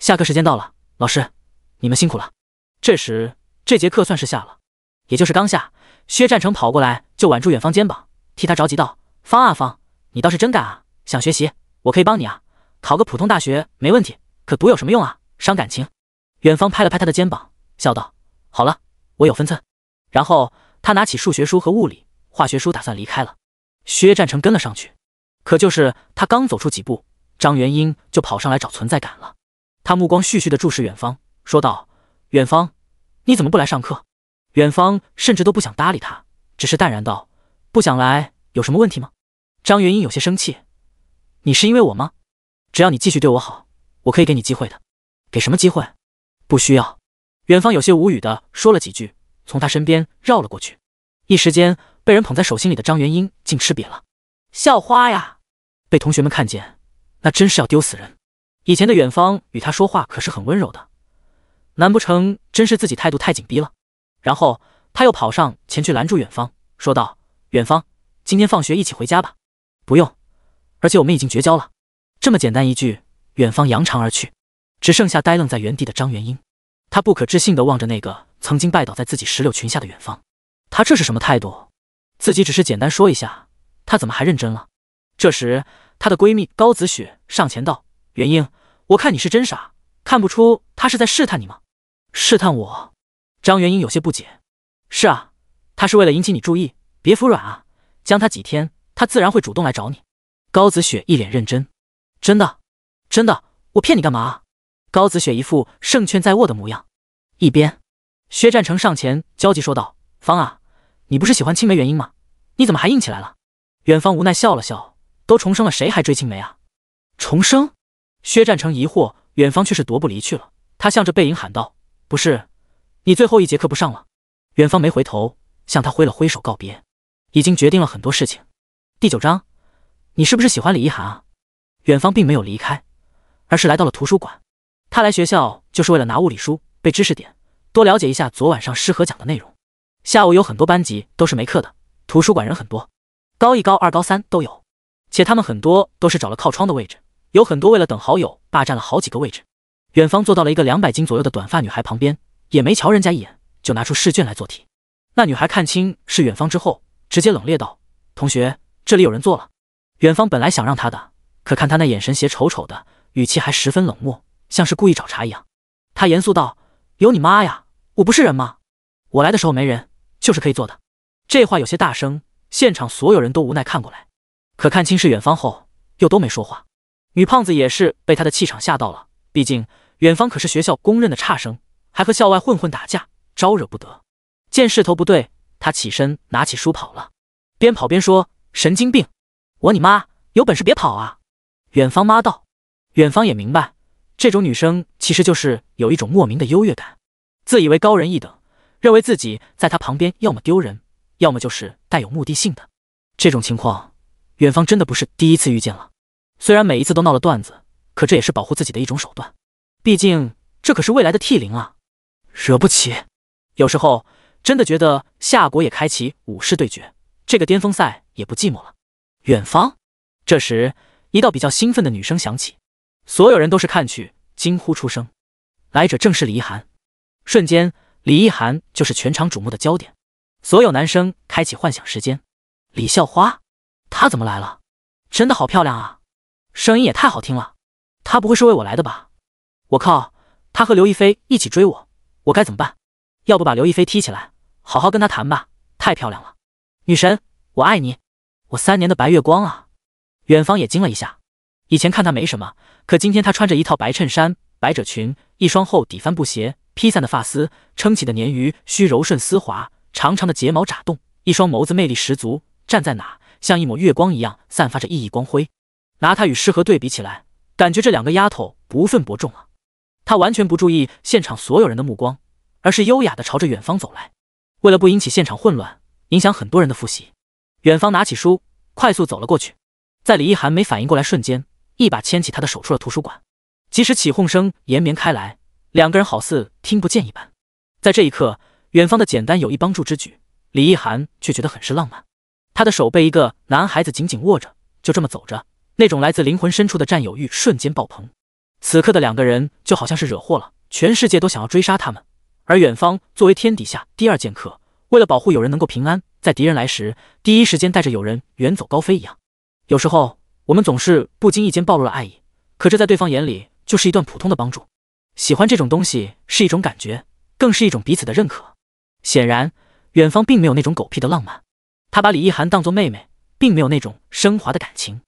下课时间到了，老师，你们辛苦了。这时，这节课算是下了，也就是刚下。薛战成跑过来就挽住远方肩膀，替他着急道：“方啊方，你倒是真敢啊！想学习，我可以帮你啊。考个普通大学没问题，可读有什么用啊？伤感情。”远方拍了拍他的肩膀，笑道：“好了，我有分寸。”然后他拿起数学书和物理、化学书，打算离开了。薛战成跟了上去，可就是他刚走出几步，张元英就跑上来找存在感了。他目光絮絮的注视远方，说道：“远方，你怎么不来上课？”远方甚至都不想搭理他，只是淡然道：“不想来，有什么问题吗？”张元英有些生气：“你是因为我吗？只要你继续对我好，我可以给你机会的。”“给什么机会？”“不需要。”远方有些无语的说了几句，从他身边绕了过去。一时间，被人捧在手心里的张元英竟吃瘪了。校花呀，被同学们看见，那真是要丢死人。以前的远方与他说话可是很温柔的，难不成真是自己态度太紧逼了？然后他又跑上前去拦住远方，说道：“远方，今天放学一起回家吧。”“不用，而且我们已经绝交了。”这么简单一句，远方扬长而去，只剩下呆愣在原地的张元英。他不可置信地望着那个曾经拜倒在自己石榴裙下的远方，他这是什么态度？自己只是简单说一下，他怎么还认真了？这时，她的闺蜜高子雪上前道：“元英。”我看你是真傻，看不出他是在试探你吗？试探我？张元英有些不解。是啊，他是为了引起你注意，别服软啊，将他几天，他自然会主动来找你。高子雪一脸认真。真的？真的？我骗你干嘛？高子雪一副胜券在握的模样。一边，薛战成上前焦急说道：“方啊，你不是喜欢青梅元英吗？你怎么还硬起来了？”远方无奈笑了笑，都重生了，谁还追青梅啊？重生。薛战成疑惑，远方却是踱步离去了。他向着背影喊道：“不是，你最后一节课不上了？”远方没回头，向他挥了挥手告别。已经决定了很多事情。第九章，你是不是喜欢李一涵啊？远方并没有离开，而是来到了图书馆。他来学校就是为了拿物理书，背知识点，多了解一下昨晚上师和讲的内容。下午有很多班级都是没课的，图书馆人很多，高一、高二、高三都有，且他们很多都是找了靠窗的位置。有很多为了等好友霸占了好几个位置，远方坐到了一个两百斤左右的短发女孩旁边，也没瞧人家一眼，就拿出试卷来做题。那女孩看清是远方之后，直接冷冽道：“同学，这里有人坐了。”远方本来想让他的，可看他那眼神邪丑丑的，语气还十分冷漠，像是故意找茬一样。他严肃道：“有你妈呀！我不是人吗？我来的时候没人，就是可以坐的。”这话有些大声，现场所有人都无奈看过来，可看清是远方后，又都没说话。女胖子也是被他的气场吓到了，毕竟远方可是学校公认的差生，还和校外混混打架，招惹不得。见势头不对，她起身拿起书跑了，边跑边说：“神经病，我你妈，有本事别跑啊！”远方妈道：“远方也明白，这种女生其实就是有一种莫名的优越感，自以为高人一等，认为自己在她旁边要么丢人，要么就是带有目的性的。这种情况，远方真的不是第一次遇见了。”虽然每一次都闹了段子，可这也是保护自己的一种手段。毕竟这可是未来的 T 零啊，惹不起。有时候真的觉得夏国也开启武士对决这个巅峰赛也不寂寞了。远方，这时一道比较兴奋的女声响起，所有人都是看去，惊呼出声。来者正是李一涵。瞬间，李一涵就是全场瞩目的焦点。所有男生开启幻想时间。李校花，她怎么来了？真的好漂亮啊！声音也太好听了，她不会是为我来的吧？我靠，她和刘亦菲一起追我，我该怎么办？要不把刘亦菲踢起来，好好跟她谈吧。太漂亮了，女神，我爱你，我三年的白月光啊！远方也惊了一下，以前看她没什么，可今天她穿着一套白衬衫、百褶裙，一双厚底帆布鞋，披散的发丝，撑起的鲶鱼须柔顺丝滑，长长的睫毛眨动，一双眸子魅力十足，站在哪像一抹月光一样散发着熠熠光辉。拿他与诗和对比起来，感觉这两个丫头不分伯仲啊！她完全不注意现场所有人的目光，而是优雅的朝着远方走来。为了不引起现场混乱，影响很多人的复习，远方拿起书，快速走了过去。在李一涵没反应过来瞬间，一把牵起她的手，出了图书馆。即使起哄声延绵开来，两个人好似听不见一般。在这一刻，远方的简单有意帮助之举，李一涵却觉得很是浪漫。她的手被一个男孩子紧紧握着，就这么走着。那种来自灵魂深处的占有欲瞬间爆棚。此刻的两个人就好像是惹祸了，全世界都想要追杀他们。而远方作为天底下第二剑客，为了保护友人能够平安，在敌人来时第一时间带着友人远走高飞一样。有时候我们总是不经意间暴露了爱意，可这在对方眼里就是一段普通的帮助。喜欢这种东西是一种感觉，更是一种彼此的认可。显然，远方并没有那种狗屁的浪漫，他把李易涵当做妹妹，并没有那种升华的感情。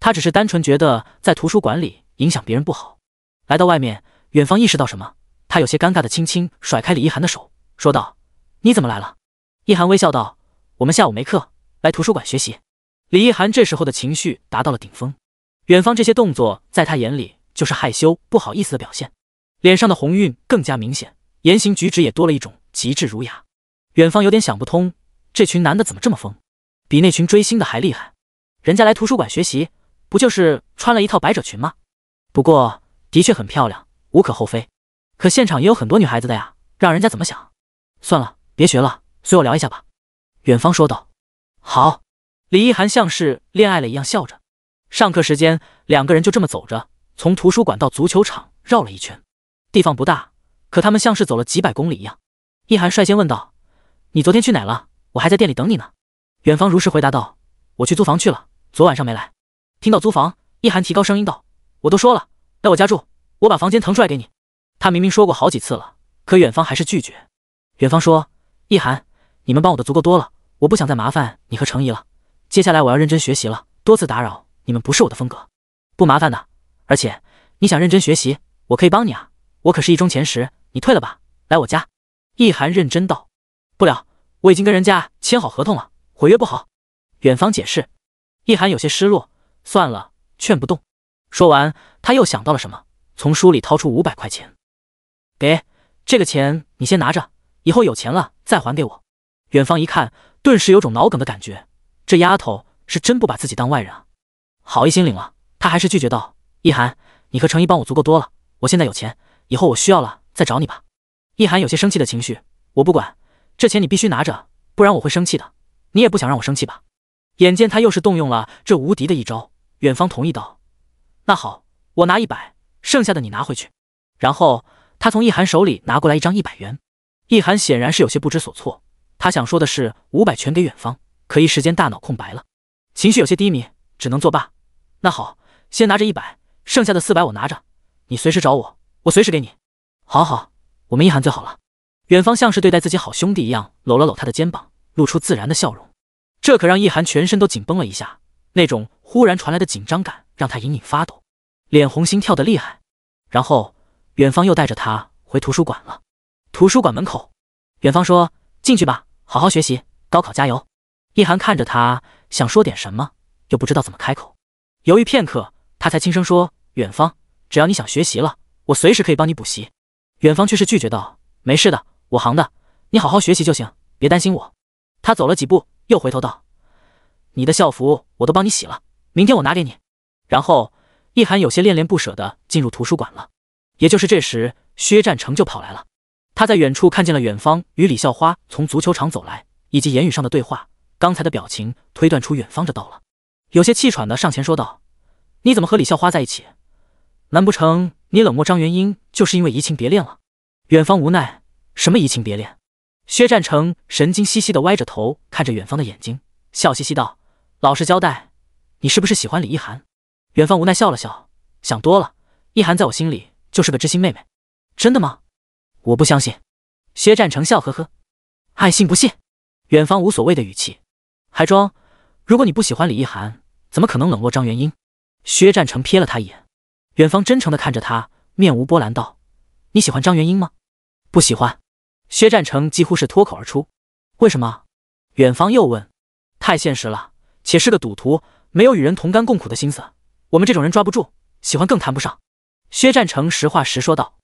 他只是单纯觉得在图书馆里影响别人不好。来到外面，远方意识到什么，他有些尴尬的轻轻甩开李一涵的手，说道：“你怎么来了？”一涵微笑道：“我们下午没课，来图书馆学习。”李一涵这时候的情绪达到了顶峰，远方这些动作在他眼里就是害羞不好意思的表现，脸上的红晕更加明显，言行举止也多了一种极致儒雅。远方有点想不通，这群男的怎么这么疯，比那群追星的还厉害，人家来图书馆学习。不就是穿了一套百褶裙吗？不过的确很漂亮，无可厚非。可现场也有很多女孩子的呀，让人家怎么想？算了，别学了，随我聊一下吧。远方说道。好。李一涵像是恋爱了一样笑着。上课时间，两个人就这么走着，从图书馆到足球场绕了一圈。地方不大，可他们像是走了几百公里一样。一涵率先问道：“你昨天去哪了？我还在店里等你呢。”远方如实回答道：“我去租房去了，昨晚上没来。”听到租房，易涵提高声音道：“我都说了来我家住，我把房间腾出来给你。”他明明说过好几次了，可远方还是拒绝。远方说：“易涵，你们帮我的足够多了，我不想再麻烦你和程怡了。接下来我要认真学习了，多次打扰你们不是我的风格，不麻烦的。而且你想认真学习，我可以帮你啊，我可是一中前十，你退了吧，来我家。”易涵认真道：“不了，我已经跟人家签好合同了，毁约不好。”远方解释。易涵有些失落。算了，劝不动。说完，他又想到了什么，从书里掏出五百块钱，给这个钱你先拿着，以后有钱了再还给我。远方一看，顿时有种脑梗的感觉，这丫头是真不把自己当外人啊。好意心领了，他还是拒绝道：“一涵，你和程毅帮我足够多了，我现在有钱，以后我需要了再找你吧。”一涵有些生气的情绪，我不管，这钱你必须拿着，不然我会生气的。你也不想让我生气吧？眼见他又是动用了这无敌的一招。远方同意道：“那好，我拿一百，剩下的你拿回去。”然后他从易涵手里拿过来一张一百元。易涵显然是有些不知所措，他想说的是五百全给远方，可一时间大脑空白了，情绪有些低迷，只能作罢。那好，先拿着一百，剩下的四百我拿着，你随时找我，我随时给你。好好，我们易涵最好了。远方像是对待自己好兄弟一样，搂了搂他的肩膀，露出自然的笑容。这可让易涵全身都紧绷了一下。那种忽然传来的紧张感让他隐隐发抖，脸红心跳的厉害。然后远方又带着他回图书馆了。图书馆门口，远方说：“进去吧，好好学习，高考加油。”一涵看着他，想说点什么，又不知道怎么开口。犹豫片刻，他才轻声说：“远方，只要你想学习了，我随时可以帮你补习。”远方却是拒绝道：“没事的，我行的，你好好学习就行，别担心我。”他走了几步，又回头道。你的校服我都帮你洗了，明天我拿给你。然后，易涵有些恋恋不舍地进入图书馆了。也就是这时，薛占成就跑来了。他在远处看见了远方与李校花从足球场走来，以及言语上的对话。刚才的表情推断出远方这到了，有些气喘的上前说道：“你怎么和李校花在一起？难不成你冷漠张元英就是因为移情别恋了？”远方无奈：“什么移情别恋？”薛占成神经兮兮的歪着头看着远方的眼睛，笑嘻嘻道。老实交代，你是不是喜欢李一涵？远方无奈笑了笑，想多了。一涵在我心里就是个知心妹妹，真的吗？我不相信。薛战成笑呵呵，爱信不信。远方无所谓的语气，还装。如果你不喜欢李一涵，怎么可能冷落张元英？薛战成瞥了他一眼，远方真诚的看着他，面无波澜道：“你喜欢张元英吗？”“不喜欢。”薛战成几乎是脱口而出。“为什么？”远方又问。“太现实了。”且是个赌徒，没有与人同甘共苦的心思。我们这种人抓不住，喜欢更谈不上。薛战成实话实说道：“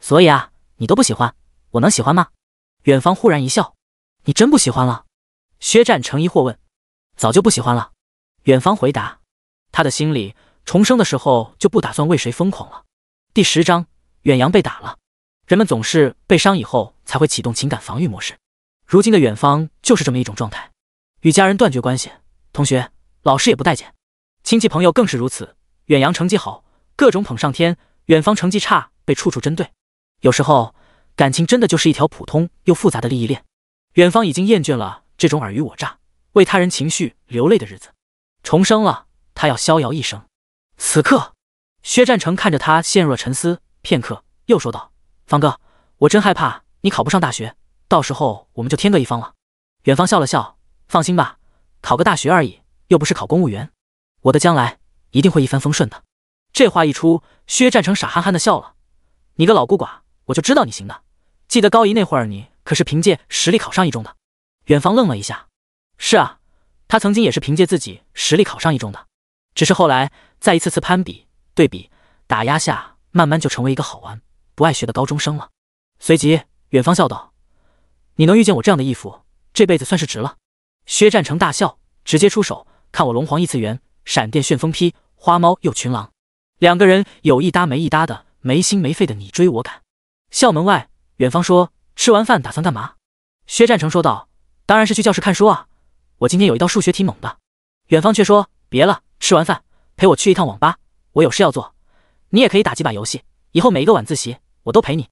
所以啊，你都不喜欢，我能喜欢吗？”远方忽然一笑：“你真不喜欢了？”薛战成疑惑问：“早就不喜欢了？”远方回答：“他的心里重生的时候就不打算为谁疯狂了。”第十章：远洋被打了。人们总是被伤以后才会启动情感防御模式，如今的远方就是这么一种状态，与家人断绝关系。同学，老师也不待见，亲戚朋友更是如此。远洋成绩好，各种捧上天；远方成绩差，被处处针对。有时候感情真的就是一条普通又复杂的利益链。远方已经厌倦了这种尔虞我诈、为他人情绪流泪的日子，重生了，他要逍遥一生。此刻，薛战成看着他陷入了沉思，片刻又说道：“方哥，我真害怕你考不上大学，到时候我们就天各一方了。”远方笑了笑，放心吧。考个大学而已，又不是考公务员，我的将来一定会一帆风顺的。这话一出，薛战成傻憨憨的笑了。你个老孤寡，我就知道你行的。记得高一那会儿，你可是凭借实力考上一中的。远方愣了一下，是啊，他曾经也是凭借自己实力考上一中的，只是后来在一次次攀比、对比、打压下，慢慢就成为一个好玩、不爱学的高中生了。随即，远方笑道：“你能遇见我这样的义父，这辈子算是值了。”薛战成大笑，直接出手，看我龙皇异次元闪电旋风劈花猫又群狼，两个人有一搭没一搭的，没心没肺的你追我赶。校门外，远方说：“吃完饭打算干嘛？”薛战成说道：“当然是去教室看书啊，我今天有一道数学题猛的。”远方却说：“别了，吃完饭陪我去一趟网吧，我有事要做，你也可以打几把游戏。以后每一个晚自习我都陪你。”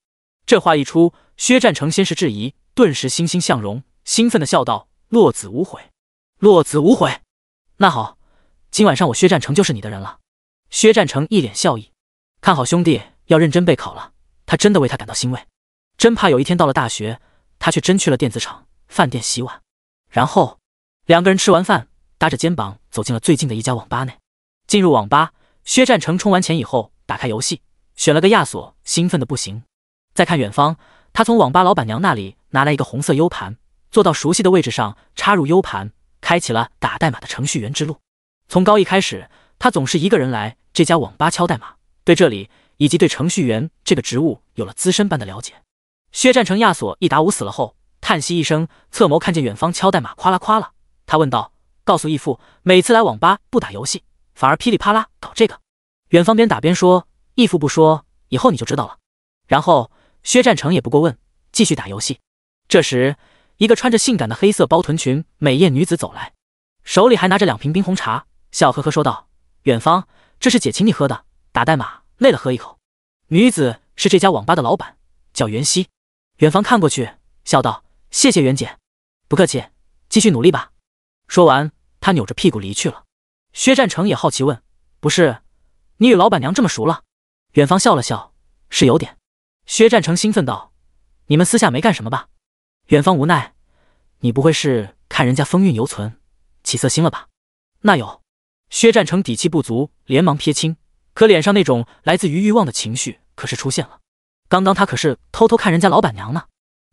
这话一出，薛战成先是质疑，顿时欣欣向荣，兴奋的笑道。落子无悔，落子无悔。那好，今晚上我薛战成就是你的人了。薛战成一脸笑意，看好兄弟要认真备考了。他真的为他感到欣慰，真怕有一天到了大学，他却真去了电子厂、饭店洗碗。然后两个人吃完饭，搭着肩膀走进了最近的一家网吧内。进入网吧，薛战成充完钱以后，打开游戏，选了个亚索，兴奋的不行。再看远方，他从网吧老板娘那里拿来一个红色 U 盘。坐到熟悉的位置上，插入 U 盘，开启了打代码的程序员之路。从高一开始，他总是一个人来这家网吧敲代码，对这里以及对程序员这个职务有了资深般的了解。薛战成亚索一打五死了后，叹息一声，侧眸看见远方敲代码，夸啦夸啦。他问道：“告诉义父，每次来网吧不打游戏，反而噼里啪啦搞这个。”远方边打边说：“义父不说，以后你就知道了。”然后薛战成也不过问，继续打游戏。这时。一个穿着性感的黑色包臀裙美艳女子走来，手里还拿着两瓶冰红茶，笑呵呵说道：“远方，这是姐请你喝的，打代码累了喝一口。”女子是这家网吧的老板，叫袁熙。远方看过去，笑道：“谢谢袁姐，不客气，继续努力吧。”说完，他扭着屁股离去了。薛战成也好奇问：“不是，你与老板娘这么熟了？”远方笑了笑：“是有点。”薛战成兴奋道：“你们私下没干什么吧？”远方无奈，你不会是看人家风韵犹存起色心了吧？那有薛战成底气不足，连忙撇清，可脸上那种来自于欲望的情绪可是出现了。刚刚他可是偷偷看人家老板娘呢。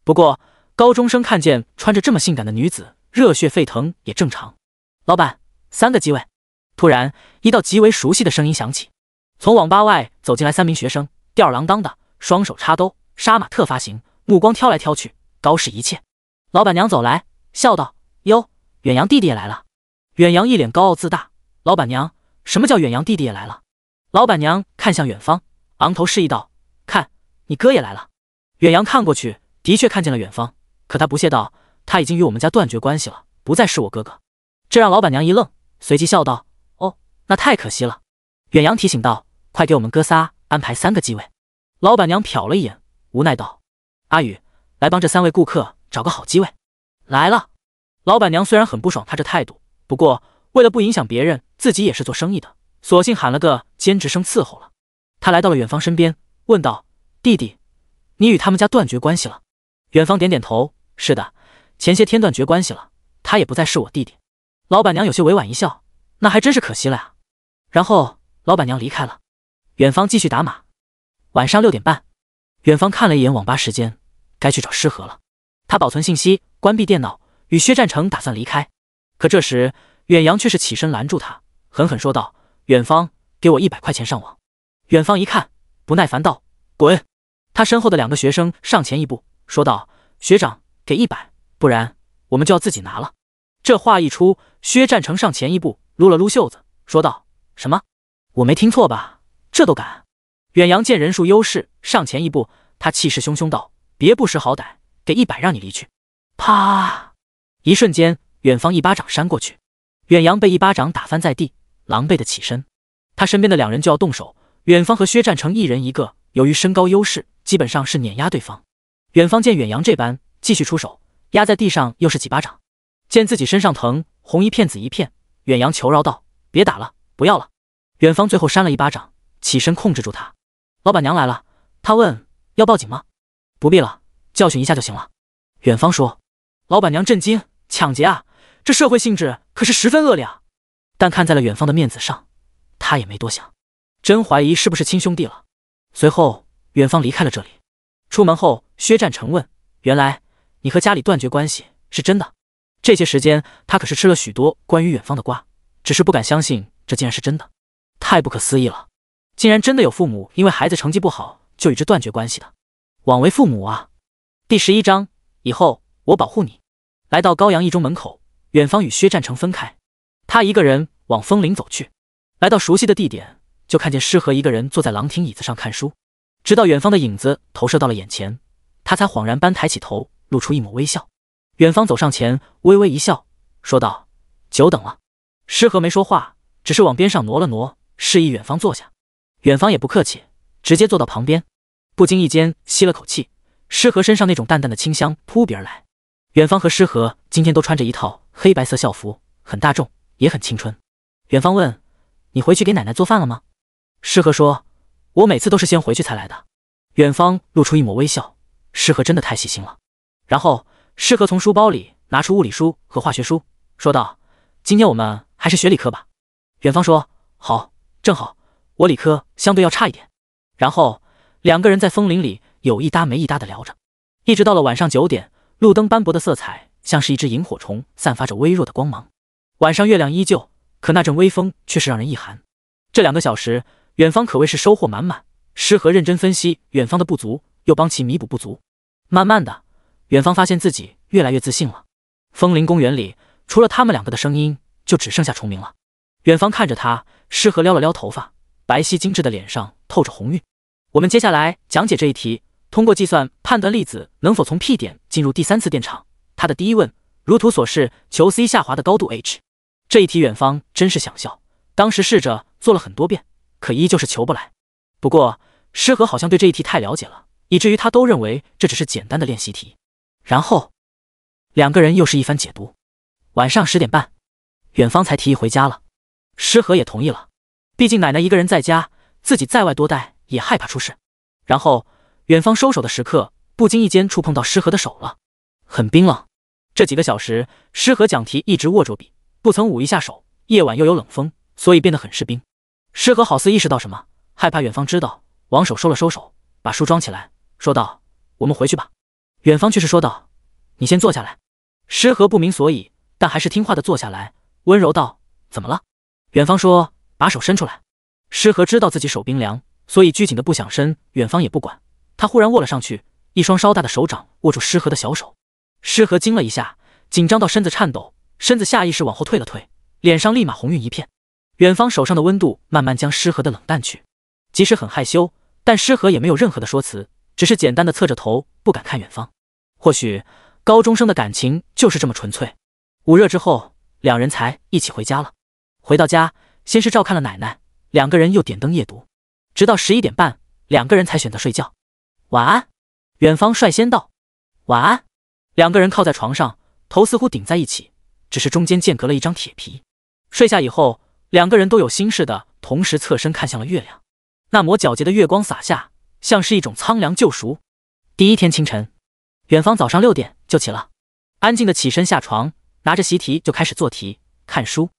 不过高中生看见穿着这么性感的女子，热血沸腾也正常。老板，三个机位。突然，一道极为熟悉的声音响起，从网吧外走进来三名学生，吊儿郎当的，双手插兜，杀马特发型，目光挑来挑去。高视一切，老板娘走来，笑道：“哟，远洋弟弟也来了。”远洋一脸高傲自大。老板娘：“什么叫远洋弟弟也来了？”老板娘看向远方，昂头示意道：“看，你哥也来了。”远洋看过去，的确看见了远方。可他不屑道：“他已经与我们家断绝关系了，不再是我哥哥。”这让老板娘一愣，随即笑道：“哦，那太可惜了。”远洋提醒道：“快给我们哥仨安排三个机位。”老板娘瞟了一眼，无奈道：“阿宇。”来帮这三位顾客找个好机会。来了，老板娘虽然很不爽他这态度，不过为了不影响别人，自己也是做生意的，索性喊了个兼职生伺候了。他来到了远方身边，问道：“弟弟，你与他们家断绝关系了？”远方点点头：“是的，前些天断绝关系了，他也不再是我弟弟。”老板娘有些委婉一笑：“那还真是可惜了呀。”然后老板娘离开了。远方继续打码。晚上六点半，远方看了一眼网吧时间。该去找诗和了。他保存信息，关闭电脑，与薛战成打算离开。可这时，远洋却是起身拦住他，狠狠说道：“远方，给我一百块钱上网。”远方一看，不耐烦道：“滚！”他身后的两个学生上前一步，说道：“学长，给一百，不然我们就要自己拿了。”这话一出，薛战成上前一步，撸了撸袖子，说道：“什么？我没听错吧？这都敢？”远洋见人数优势，上前一步，他气势汹汹道。别不识好歹，给一百让你离去。啪！一瞬间，远方一巴掌扇过去，远洋被一巴掌打翻在地，狼狈的起身。他身边的两人就要动手，远方和薛战成一人一个，由于身高优势，基本上是碾压对方。远方见远洋这般，继续出手，压在地上又是几巴掌。见自己身上疼，红一片紫一片，远洋求饶道：“别打了，不要了。”远方最后扇了一巴掌，起身控制住他。老板娘来了，他问：“要报警吗？”不必了，教训一下就行了。远方说：“老板娘震惊，抢劫啊！这社会性质可是十分恶劣啊！”但看在了远方的面子上，他也没多想。真怀疑是不是亲兄弟了。随后，远方离开了这里。出门后，薛战成问：“原来你和家里断绝关系是真的？这些时间他可是吃了许多关于远方的瓜，只是不敢相信这竟然是真的，太不可思议了！竟然真的有父母因为孩子成绩不好就与之断绝关系的。”枉为父母啊！第十一章，以后我保护你。来到高阳一中门口，远方与薛占成分开，他一个人往枫林走去。来到熟悉的地点，就看见诗和一个人坐在廊亭椅子上看书。直到远方的影子投射到了眼前，他才恍然般抬起头，露出一抹微笑。远方走上前，微微一笑，说道：“久等了。”诗和没说话，只是往边上挪了挪，示意远方坐下。远方也不客气，直接坐到旁边。不经意间吸了口气，诗和身上那种淡淡的清香扑鼻而来。远方和诗和今天都穿着一套黑白色校服，很大众也很青春。远方问：“你回去给奶奶做饭了吗？”诗和说：“我每次都是先回去才来的。”远方露出一抹微笑，诗和真的太细心了。然后诗和从书包里拿出物理书和化学书，说道：“今天我们还是学理科吧。”远方说：“好，正好我理科相对要差一点。”然后。两个人在枫林里有一搭没一搭的聊着，一直到了晚上九点，路灯斑驳的色彩像是一只萤火虫，散发着微弱的光芒。晚上月亮依旧，可那阵微风却是让人一寒。这两个小时，远方可谓是收获满满。诗和认真分析远方的不足，又帮其弥补不足。慢慢的，远方发现自己越来越自信了。枫林公园里，除了他们两个的声音，就只剩下虫鸣了。远方看着他，诗和撩了撩头发，白皙精致的脸上透着红晕。我们接下来讲解这一题，通过计算判断粒子能否从 P 点进入第三次电场。它的第一问，如图所示，求 C 下滑的高度 h。这一题远方真是想笑，当时试着做了很多遍，可依旧是求不来。不过诗和好像对这一题太了解了，以至于他都认为这只是简单的练习题。然后两个人又是一番解读。晚上十点半，远方才提议回家了，诗和也同意了。毕竟奶奶一个人在家，自己在外多待。也害怕出事，然后远方收手的时刻，不经意间触碰到诗和的手了，很冰冷。这几个小时，诗和讲题一直握着笔，不曾捂一下手。夜晚又有冷风，所以变得很是冰。诗和好似意识到什么，害怕远方知道，王手收了收手，把书装起来，说道：“我们回去吧。”远方却是说道：“你先坐下来。”诗和不明所以，但还是听话的坐下来，温柔道：“怎么了？”远方说：“把手伸出来。”诗和知道自己手冰凉。所以拘谨的不想伸，远方也不管他，忽然握了上去，一双稍大的手掌握住诗和的小手，诗和惊了一下，紧张到身子颤抖，身子下意识往后退了退，脸上立马红晕一片。远方手上的温度慢慢将诗和的冷淡去，即使很害羞，但诗和也没有任何的说辞，只是简单的侧着头，不敢看远方。或许高中生的感情就是这么纯粹。捂热之后，两人才一起回家了。回到家，先是照看了奶奶，两个人又点灯夜读。直到十一点半，两个人才选择睡觉。晚安，远方率先道。晚安，两个人靠在床上，头似乎顶在一起，只是中间间隔了一张铁皮。睡下以后，两个人都有心事的，同时侧身看向了月亮。那抹皎洁的月光洒下，像是一种苍凉救赎。第一天清晨，远方早上六点就起了，安静的起身下床，拿着习题就开始做题、看书。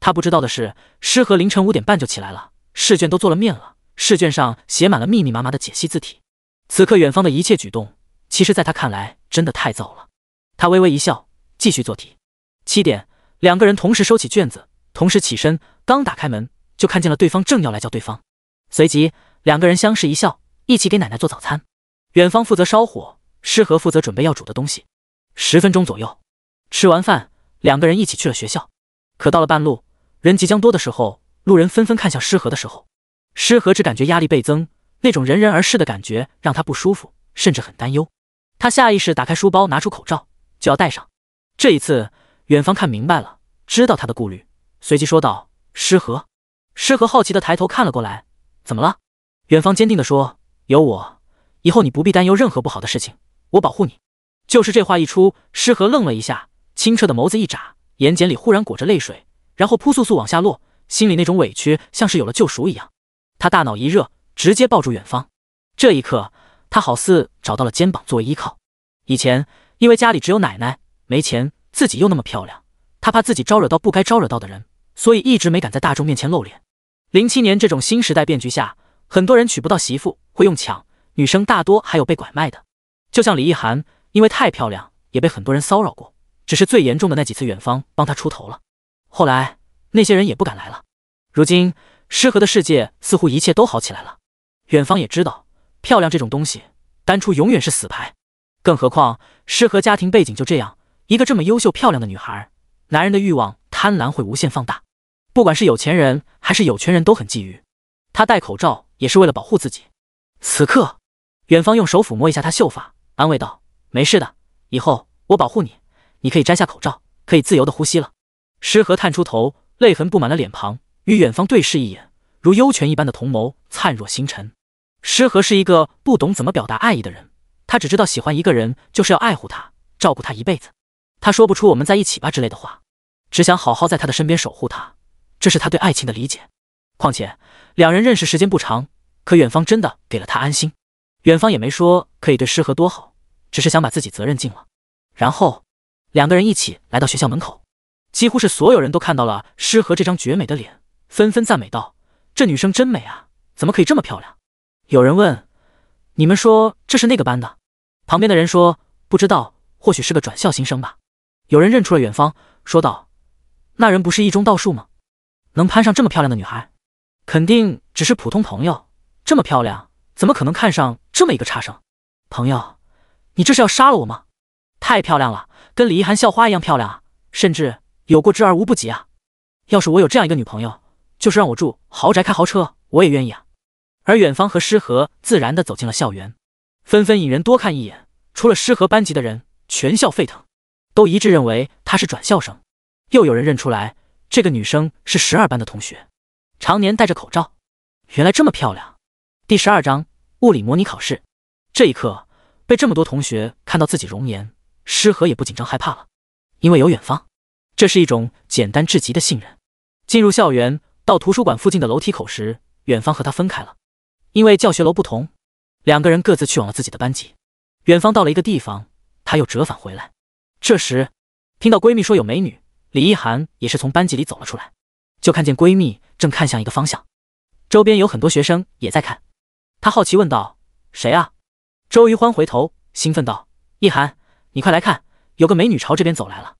他不知道的是，诗和凌晨五点半就起来了，试卷都做了面了。试卷上写满了密密麻麻的解析字体。此刻，远方的一切举动，其实在他看来真的太糟了。他微微一笑，继续做题。七点，两个人同时收起卷子，同时起身。刚打开门，就看见了对方，正要来叫对方。随即，两个人相视一笑，一起给奶奶做早餐。远方负责烧火，诗和负责准备要煮的东西。十分钟左右，吃完饭，两个人一起去了学校。可到了半路，人即将多的时候，路人纷纷看向诗和的时候。诗和只感觉压力倍增，那种人人而视的感觉让他不舒服，甚至很担忧。他下意识打开书包，拿出口罩就要戴上。这一次，远方看明白了，知道他的顾虑，随即说道：“诗和。”诗和好奇的抬头看了过来，“怎么了？”远方坚定的说：“有我，以后你不必担忧任何不好的事情，我保护你。”就是这话一出，诗和愣了一下，清澈的眸子一眨，眼睑里忽然裹着泪水，然后扑簌簌往下落，心里那种委屈像是有了救赎一样。他大脑一热，直接抱住远方。这一刻，他好似找到了肩膀作为依靠。以前因为家里只有奶奶，没钱，自己又那么漂亮，他怕自己招惹到不该招惹到的人，所以一直没敢在大众面前露脸。零七年这种新时代变局下，很多人娶不到媳妇会用抢，女生大多还有被拐卖的。就像李意涵，因为太漂亮，也被很多人骚扰过。只是最严重的那几次，远方帮他出头了，后来那些人也不敢来了。如今。诗和的世界似乎一切都好起来了。远方也知道，漂亮这种东西，单出永远是死牌。更何况诗和家庭背景就这样，一个这么优秀漂亮的女孩，男人的欲望贪婪会无限放大。不管是有钱人还是有权人都很觊觎。他戴口罩也是为了保护自己。此刻，远方用手抚摸一下她秀发，安慰道：“没事的，以后我保护你，你可以摘下口罩，可以自由的呼吸了。”诗和探出头，泪痕布满了脸庞。与远方对视一眼，如幽泉一般的瞳眸灿若星辰。诗和是一个不懂怎么表达爱意的人，他只知道喜欢一个人就是要爱护他、照顾他一辈子。他说不出“我们在一起吧”之类的话，只想好好在他的身边守护他，这是他对爱情的理解。况且两人认识时间不长，可远方真的给了他安心。远方也没说可以对诗和多好，只是想把自己责任尽了。然后两个人一起来到学校门口，几乎是所有人都看到了诗和这张绝美的脸。纷纷赞美道：“这女生真美啊！怎么可以这么漂亮？”有人问：“你们说这是那个班的？”旁边的人说：“不知道，或许是个转校新生吧。”有人认出了远方，说道：“那人不是一中倒数吗？能攀上这么漂亮的女孩，肯定只是普通朋友。这么漂亮，怎么可能看上这么一个差生？”朋友，你这是要杀了我吗？太漂亮了，跟李一涵校花一样漂亮啊，甚至有过之而无不及啊！要是我有这样一个女朋友……就是让我住豪宅开豪车，我也愿意啊！而远方和诗和自然地走进了校园，纷纷引人多看一眼。除了诗和班级的人，全校沸腾，都一致认为她是转校生。又有人认出来，这个女生是十二班的同学，常年戴着口罩，原来这么漂亮。第十二章物理模拟考试，这一刻被这么多同学看到自己容颜，诗和也不紧张害怕了，因为有远方，这是一种简单至极的信任。进入校园。到图书馆附近的楼梯口时，远方和他分开了，因为教学楼不同，两个人各自去往了自己的班级。远方到了一个地方，他又折返回来。这时，听到闺蜜说有美女，李一涵也是从班级里走了出来，就看见闺蜜正看向一个方向，周边有很多学生也在看。她好奇问道：“谁啊？”周余欢回头兴奋道：“一涵，你快来看，有个美女朝这边走来了。”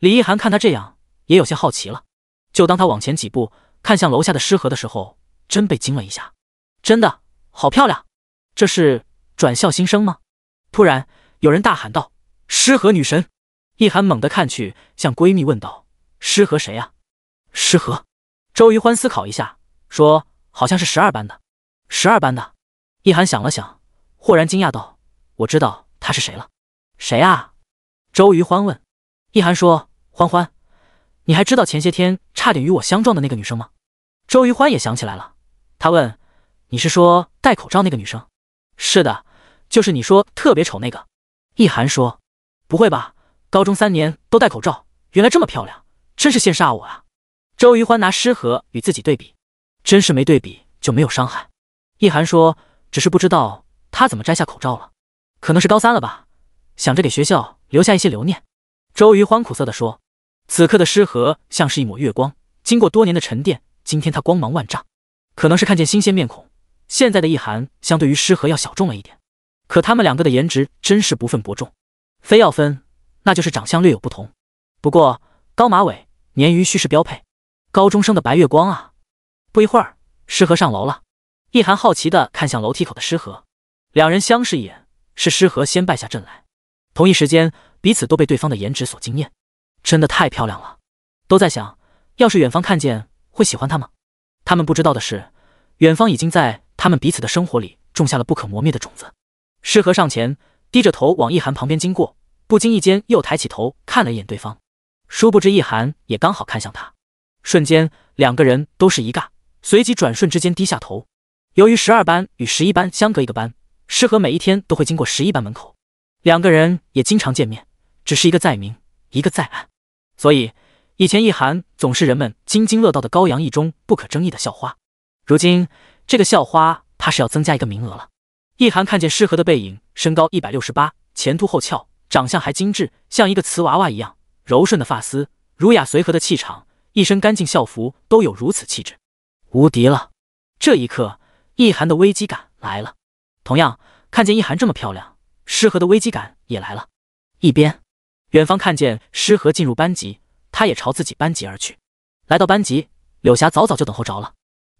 李一涵看她这样，也有些好奇了。就当她往前几步。看向楼下的诗和的时候，真被惊了一下，真的好漂亮。这是转校新生吗？突然有人大喊道：“诗和女神！”易涵猛地看去，向闺蜜问道：“诗和谁啊？”诗和，周瑜欢思考一下，说：“好像是十二班的。”十二班的，易涵想了想，豁然惊讶道：“我知道她是谁了。”谁啊？周瑜欢问。易涵说：“欢欢。”你还知道前些天差点与我相撞的那个女生吗？周瑜欢也想起来了，他问：“你是说戴口罩那个女生？”“是的，就是你说特别丑那个。”易涵说：“不会吧，高中三年都戴口罩，原来这么漂亮，真是羡煞我啊！”周瑜欢拿诗和与自己对比，真是没对比就没有伤害。易涵说：“只是不知道她怎么摘下口罩了，可能是高三了吧，想着给学校留下一些留念。”周瑜欢苦涩地说。此刻的诗和像是一抹月光，经过多年的沉淀，今天他光芒万丈。可能是看见新鲜面孔，现在的易涵相对于诗和要小众了一点，可他们两个的颜值真是不分伯仲，非要分那就是长相略有不同。不过高马尾鲶鱼须是标配，高中生的白月光啊！不一会儿，诗和上楼了，易涵好奇地看向楼梯口的诗和，两人相视一眼，是诗和先败下阵来。同一时间，彼此都被对方的颜值所惊艳。真的太漂亮了，都在想，要是远方看见会喜欢她吗？他们不知道的是，远方已经在他们彼此的生活里种下了不可磨灭的种子。诗和上前，低着头往易涵旁边经过，不经意间又抬起头看了一眼对方，殊不知易涵也刚好看向他。瞬间，两个人都是一尬，随即转瞬之间低下头。由于十二班与十一班相隔一个班，诗和每一天都会经过十一班门口，两个人也经常见面，只是一个在明，一个在暗。所以，以前易涵总是人们津津乐道的高阳一中不可争议的校花。如今，这个校花怕是要增加一个名额了。易涵看见诗和的背影，身高一百六十八，前凸后翘，长相还精致，像一个瓷娃娃一样柔顺的发丝，儒雅随和的气场，一身干净校服都有如此气质，无敌了。这一刻，易涵的危机感来了。同样看见易涵这么漂亮，诗和的危机感也来了。一边。远方看见诗和进入班级，他也朝自己班级而去。来到班级，柳霞早早就等候着了。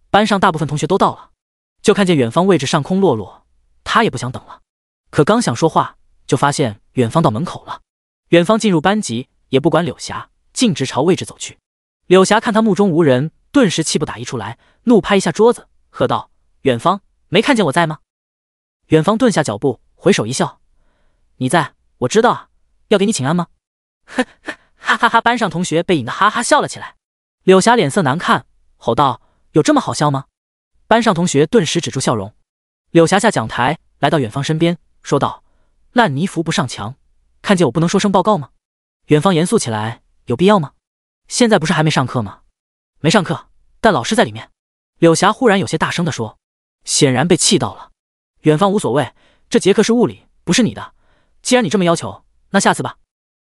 班上大部分同学都到了，就看见远方位置上空落落。他也不想等了，可刚想说话，就发现远方到门口了。远方进入班级，也不管柳霞，径直朝位置走去。柳霞看他目中无人，顿时气不打一处来，怒拍一下桌子，喝道：“远方，没看见我在吗？”远方顿下脚步，回首一笑：“你在，我知道啊。”要给你请安吗？哈 哈哈哈哈！班上同学被引得哈哈笑了起来。柳霞脸色难看，吼道：“有这么好笑吗？”班上同学顿时止住笑容。柳霞下讲台，来到远方身边，说道：“烂泥扶不上墙，看见我不能说声报告吗？”远方严肃起来：“有必要吗？现在不是还没上课吗？”“没上课，但老师在里面。”柳霞忽然有些大声地说，显然被气到了。远方无所谓：“这节课是物理，不是你的。既然你这么要求。”那下次吧。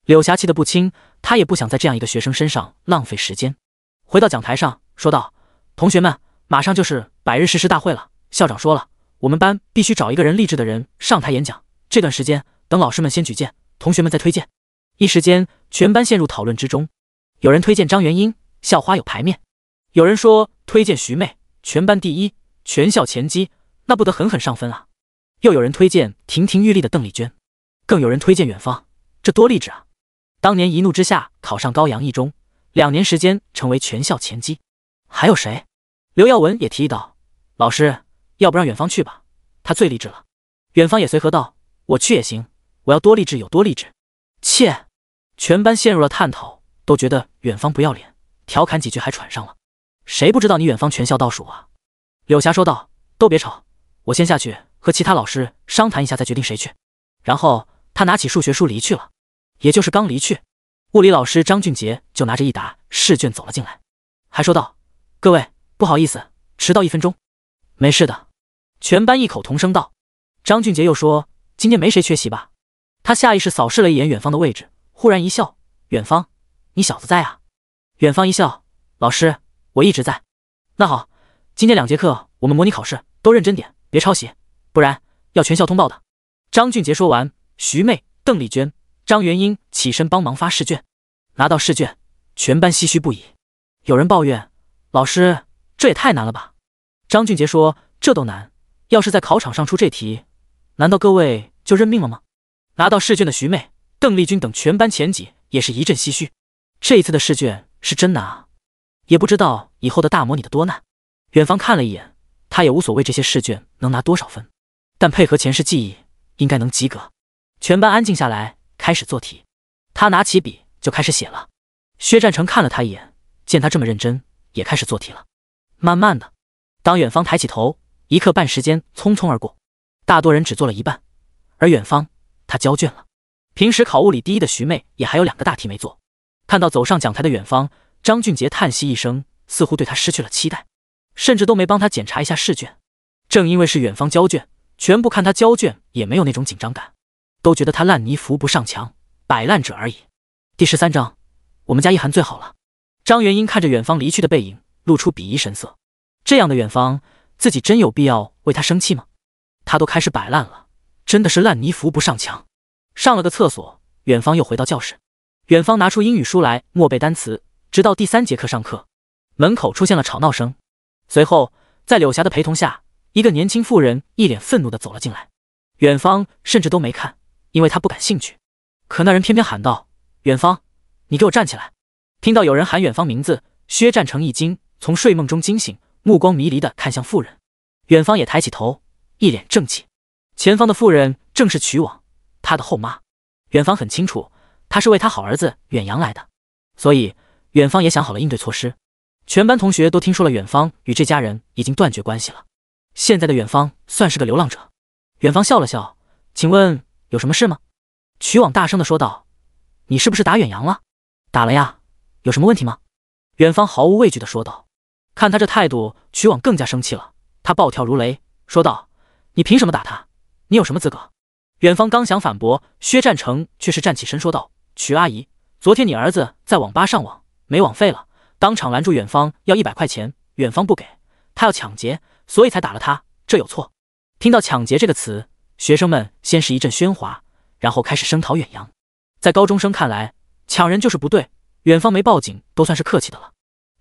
柳霞气得不轻，她也不想在这样一个学生身上浪费时间。回到讲台上，说道：“同学们，马上就是百日誓师大会了。校长说了，我们班必须找一个人励志的人上台演讲。这段时间，等老师们先举荐，同学们再推荐。”一时间，全班陷入讨论之中。有人推荐张元英，校花有牌面；有人说推荐徐妹，全班第一，全校前几，那不得狠狠上分啊！又有人推荐亭亭玉立的邓丽娟，更有人推荐远方。这多励志啊！当年一怒之下考上高阳一中，两年时间成为全校前几。还有谁？刘耀文也提议道：“老师，要不让远方去吧？他最励志了。”远方也随和道：“我去也行，我要多励志有多励志。”切！全班陷入了探讨，都觉得远方不要脸，调侃几句还喘上了。谁不知道你远方全校倒数啊？柳霞说道：“都别吵，我先下去和其他老师商谈一下，再决定谁去。”然后。他拿起数学书离去了，也就是刚离去，物理老师张俊杰就拿着一沓试卷走了进来，还说道：“各位，不好意思，迟到一分钟，没事的。”全班异口同声道。张俊杰又说：“今天没谁缺席吧？”他下意识扫视了一眼远方的位置，忽然一笑：“远方，你小子在啊？”远方一笑：“老师，我一直在。”那好，今天两节课我们模拟考试，都认真点，别抄袭，不然要全校通报的。”张俊杰说完。徐妹、邓丽娟、张元英起身帮忙发试卷，拿到试卷，全班唏嘘不已。有人抱怨：“老师，这也太难了吧！”张俊杰说：“这都难，要是在考场上出这题，难道各位就认命了吗？”拿到试卷的徐妹、邓丽君等全班前几也是一阵唏嘘。这一次的试卷是真难啊！也不知道以后的大模拟的多难。远方看了一眼，他也无所谓这些试卷能拿多少分，但配合前世记忆，应该能及格。全班安静下来，开始做题。他拿起笔就开始写了。薛战成看了他一眼，见他这么认真，也开始做题了。慢慢的，当远方抬起头，一刻半时间匆匆而过。大多人只做了一半，而远方，他交卷了。平时考物理第一的徐妹也还有两个大题没做。看到走上讲台的远方，张俊杰叹息一声，似乎对他失去了期待，甚至都没帮他检查一下试卷。正因为是远方交卷，全部看他交卷也没有那种紧张感。都觉得他烂泥扶不上墙，摆烂者而已。第十三章，我们家一涵最好了。张元英看着远方离去的背影，露出鄙夷神色。这样的远方，自己真有必要为他生气吗？他都开始摆烂了，真的是烂泥扶不上墙。上了个厕所，远方又回到教室。远方拿出英语书来默背单词，直到第三节课上课，门口出现了吵闹声。随后，在柳霞的陪同下，一个年轻妇人一脸愤怒的走了进来。远方甚至都没看。因为他不感兴趣，可那人偏偏喊道：“远方，你给我站起来！”听到有人喊远方名字，薛战成一惊，从睡梦中惊醒，目光迷离的看向妇人。远方也抬起头，一脸正气。前方的妇人正是曲网，他的后妈。远方很清楚，他是为他好儿子远洋来的，所以远方也想好了应对措施。全班同学都听说了，远方与这家人已经断绝关系了。现在的远方算是个流浪者。远方笑了笑，请问。有什么事吗？曲网大声地说道：“你是不是打远洋了？打了呀，有什么问题吗？”远方毫无畏惧地说道。看他这态度，曲网更加生气了。他暴跳如雷，说道：“你凭什么打他？你有什么资格？”远方刚想反驳，薛占成却是站起身说道：“曲阿姨，昨天你儿子在网吧上网，没网费了，当场拦住远方要一百块钱，远方不给，他要抢劫，所以才打了他。这有错？”听到“抢劫”这个词。学生们先是一阵喧哗，然后开始声讨远扬。在高中生看来，抢人就是不对。远方没报警都算是客气的了。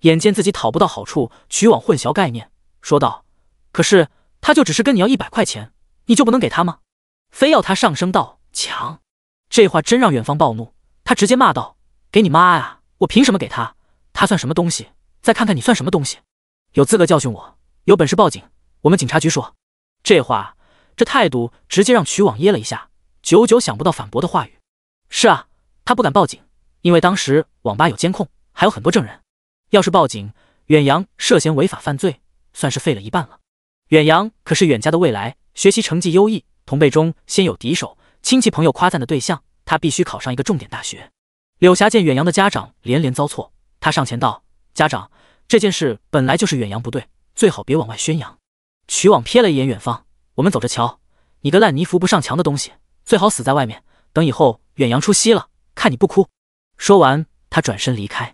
眼见自己讨不到好处，取网混淆概念，说道：“可是他就只是跟你要一百块钱，你就不能给他吗？非要他上升到抢？”这话真让远方暴怒，他直接骂道：“给你妈呀！我凭什么给他？他算什么东西？再看看你算什么东西？有资格教训我？有本事报警！我们警察局说。”这话。这态度直接让曲网噎了一下，久久想不到反驳的话语。是啊，他不敢报警，因为当时网吧有监控，还有很多证人。要是报警，远洋涉嫌违法犯罪，算是废了一半了。远洋可是远家的未来，学习成绩优异，同辈中先有敌手，亲戚朋友夸赞的对象，他必须考上一个重点大学。柳霞见远洋的家长连连遭挫，他上前道：“家长，这件事本来就是远洋不对，最好别往外宣扬。”曲网瞥了一眼远方。我们走着瞧，你个烂泥扶不上墙的东西，最好死在外面。等以后远洋出息了，看你不哭。说完，他转身离开。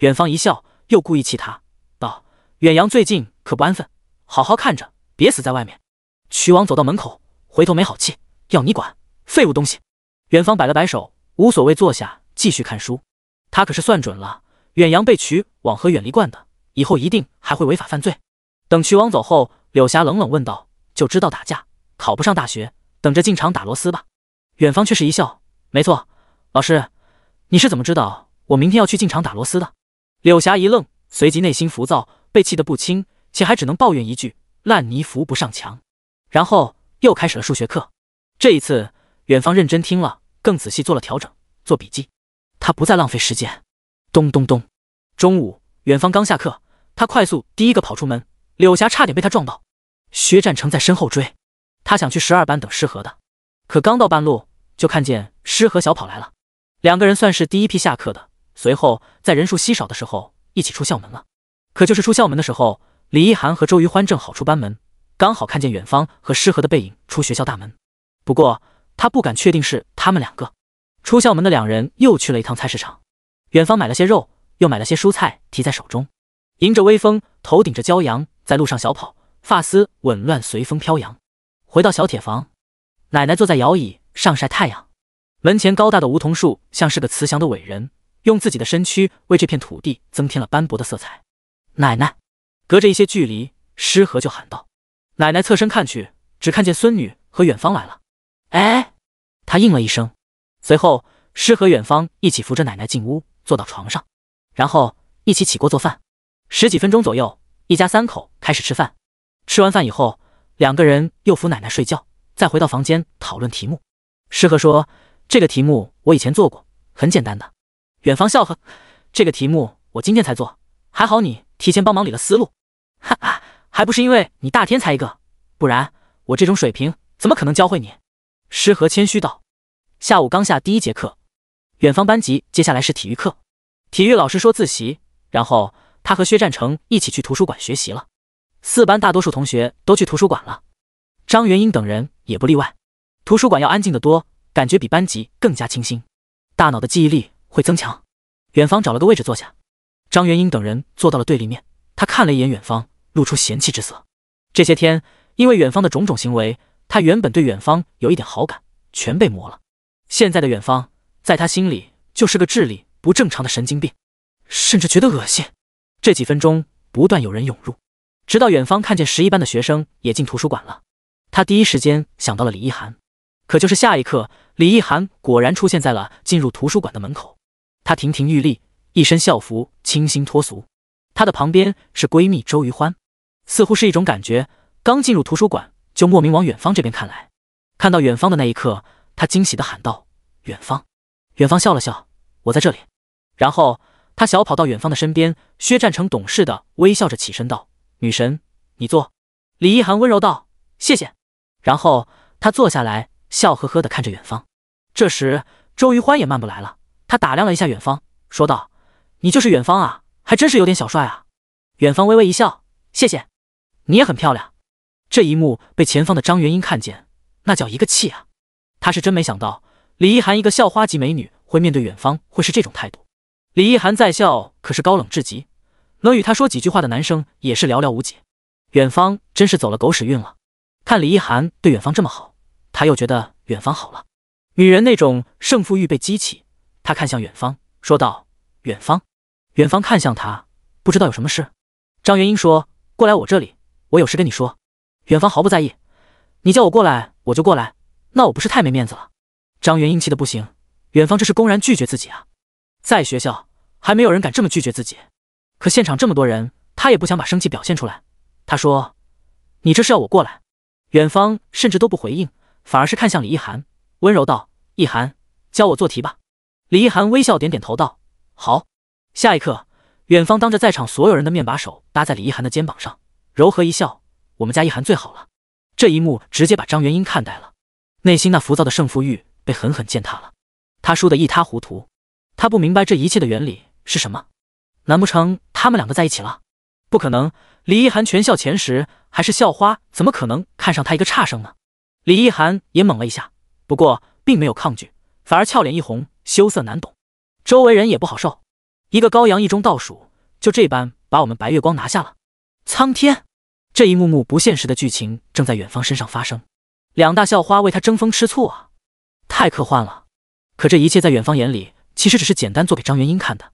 远方一笑，又故意气他道：“远洋最近可不安分，好好看着，别死在外面。”瞿王走到门口，回头没好气：“要你管，废物东西。”远方摆了摆手，无所谓，坐下继续看书。他可是算准了，远洋被瞿往和远离惯的，以后一定还会违法犯罪。等瞿王走后，柳霞冷冷问道。就知道打架，考不上大学，等着进厂打螺丝吧。远方却是一笑，没错，老师，你是怎么知道我明天要去进厂打螺丝的？柳霞一愣，随即内心浮躁，被气得不轻，且还只能抱怨一句：“烂泥扶不上墙。”然后又开始了数学课。这一次，远方认真听了，更仔细做了调整，做笔记。他不再浪费时间。咚咚咚，中午，远方刚下课，他快速第一个跑出门，柳霞差点被他撞到。薛战成在身后追，他想去十二班等诗和的，可刚到半路就看见诗和小跑来了。两个人算是第一批下课的，随后在人数稀少的时候一起出校门了。可就是出校门的时候，李一涵和周瑜欢正好出班门，刚好看见远方和诗和的背影出学校大门。不过他不敢确定是他们两个。出校门的两人又去了一趟菜市场，远方买了些肉，又买了些蔬菜，提在手中，迎着微风，头顶着骄阳，在路上小跑。发丝紊乱，随风飘扬。回到小铁房，奶奶坐在摇椅上晒太阳。门前高大的梧桐树像是个慈祥的伟人，用自己的身躯为这片土地增添了斑驳的色彩。奶奶隔着一些距离，诗和就喊道：“奶奶！”侧身看去，只看见孙女和远方来了。哎，她应了一声，随后诗和远方一起扶着奶奶进屋，坐到床上，然后一起起锅做饭。十几分钟左右，一家三口开始吃饭。吃完饭以后，两个人又扶奶奶睡觉，再回到房间讨论题目。诗和说：“这个题目我以前做过，很简单的。”远方笑呵：“这个题目我今天才做，还好你提前帮忙理了思路。”哈哈，还不是因为你大天才一个，不然我这种水平怎么可能教会你？”诗和谦虚道：“下午刚下第一节课，远方班级接下来是体育课，体育老师说自习，然后他和薛占成一起去图书馆学习了。”四班大多数同学都去图书馆了，张元英等人也不例外。图书馆要安静的多，感觉比班级更加清新，大脑的记忆力会增强。远方找了个位置坐下，张元英等人坐到了对立面。他看了一眼远方，露出嫌弃之色。这些天因为远方的种种行为，他原本对远方有一点好感，全被磨了。现在的远方在他心里就是个智力不正常的神经病，甚至觉得恶心。这几分钟不断有人涌入。直到远方看见十一班的学生也进图书馆了，他第一时间想到了李一涵。可就是下一刻，李一涵果然出现在了进入图书馆的门口。她亭亭玉立，一身校服清新脱俗。她的旁边是闺蜜周瑜欢，似乎是一种感觉。刚进入图书馆，就莫名往远方这边看来。看到远方的那一刻，她惊喜的喊道：“远方！”远方笑了笑：“我在这里。”然后她小跑到远方的身边。薛战成懂事的微笑着起身道。女神，你坐。李一涵温柔道：“谢谢。”然后她坐下来，笑呵呵的看着远方。这时，周瑜欢也慢不来了。他打量了一下远方，说道：“你就是远方啊，还真是有点小帅啊。”远方微微一笑：“谢谢，你也很漂亮。”这一幕被前方的张元英看见，那叫一个气啊！他是真没想到，李一涵一个校花级美女会面对远方会是这种态度。李一涵在校可是高冷至极。能与他说几句话的男生也是寥寥无几。远方真是走了狗屎运了。看李一涵对远方这么好，他又觉得远方好了。女人那种胜负欲被激起，她看向远方，说道：“远方。”远方看向他，不知道有什么事。张元英说：“过来我这里，我有事跟你说。”远方毫不在意：“你叫我过来，我就过来。那我不是太没面子了？”张元英气的不行：“远方这是公然拒绝自己啊！在学校还没有人敢这么拒绝自己。”可现场这么多人，他也不想把生气表现出来。他说：“你这是要我过来？”远方甚至都不回应，反而是看向李一涵，温柔道：“一涵，教我做题吧。”李一涵微笑，点点头道：“好。”下一刻，远方当着在场所有人的面，把手搭在李一涵的肩膀上，柔和一笑：“我们家一涵最好了。”这一幕直接把张元英看呆了，内心那浮躁的胜负欲被狠狠践踏了。他输得一塌糊涂，他不明白这一切的原理是什么，难不成？他们两个在一起了，不可能！李一涵全校前十，还是校花，怎么可能看上他一个差生呢？李一涵也懵了一下，不过并没有抗拒，反而俏脸一红，羞涩难懂。周围人也不好受，一个高阳一中倒数，就这般把我们白月光拿下了。苍天！这一幕幕不现实的剧情正在远方身上发生，两大校花为他争风吃醋啊，太科幻了！可这一切在远方眼里，其实只是简单做给张元英看的。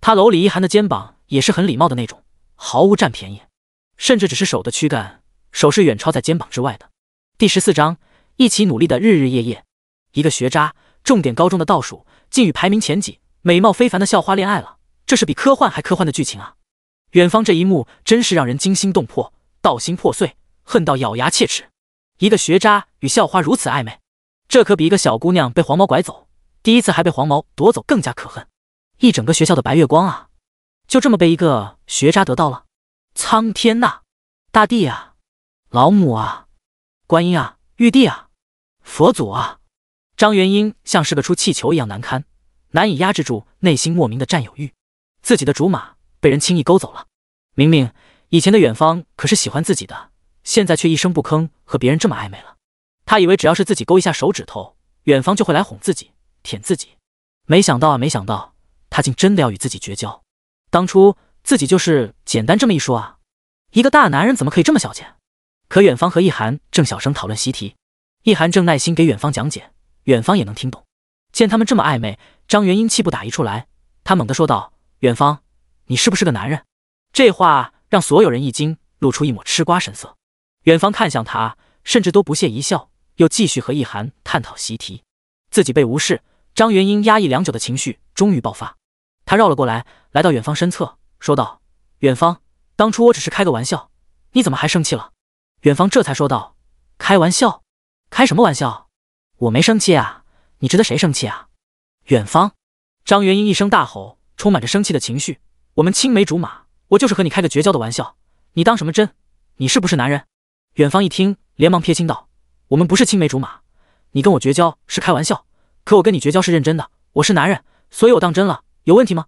他搂李一涵的肩膀。也是很礼貌的那种，毫无占便宜，甚至只是手的躯干，手是远超在肩膀之外的。第十四章，一起努力的日日夜夜。一个学渣，重点高中的倒数，竟与排名前几、美貌非凡的校花恋爱了，这是比科幻还科幻的剧情啊！远方这一幕真是让人惊心动魄，道心破碎，恨到咬牙切齿。一个学渣与校花如此暧昧，这可比一个小姑娘被黄毛拐走，第一次还被黄毛夺走更加可恨。一整个学校的白月光啊！就这么被一个学渣得到了！苍天呐，大地啊，老母啊，观音啊，玉帝啊，佛祖啊！张元英像是个出气球一样难堪，难以压制住内心莫名的占有欲。自己的竹马被人轻易勾走了，明明以前的远方可是喜欢自己的，现在却一声不吭和别人这么暧昧了。他以为只要是自己勾一下手指头，远方就会来哄自己、舔自己，没想到啊，没想到他竟真的要与自己绝交。当初自己就是简单这么一说啊，一个大男人怎么可以这么小气？可远方和易涵正小声讨论习题，易涵正耐心给远方讲解，远方也能听懂。见他们这么暧昧，张元英气不打一处来，他猛地说道：“远方，你是不是个男人？”这话让所有人一惊，露出一抹吃瓜神色。远方看向他，甚至都不屑一笑，又继续和易涵探讨习题。自己被无视，张元英压抑良久的情绪终于爆发。他绕了过来，来到远方身侧，说道：“远方，当初我只是开个玩笑，你怎么还生气了？”远方这才说道：“开玩笑？开什么玩笑？我没生气啊，你值得谁生气啊？”远方，张元英一声大吼，充满着生气的情绪：“我们青梅竹马，我就是和你开个绝交的玩笑，你当什么真？你是不是男人？”远方一听，连忙撇清道：“我们不是青梅竹马，你跟我绝交是开玩笑，可我跟你绝交是认真的，我是男人，所以我当真了。”有问题吗？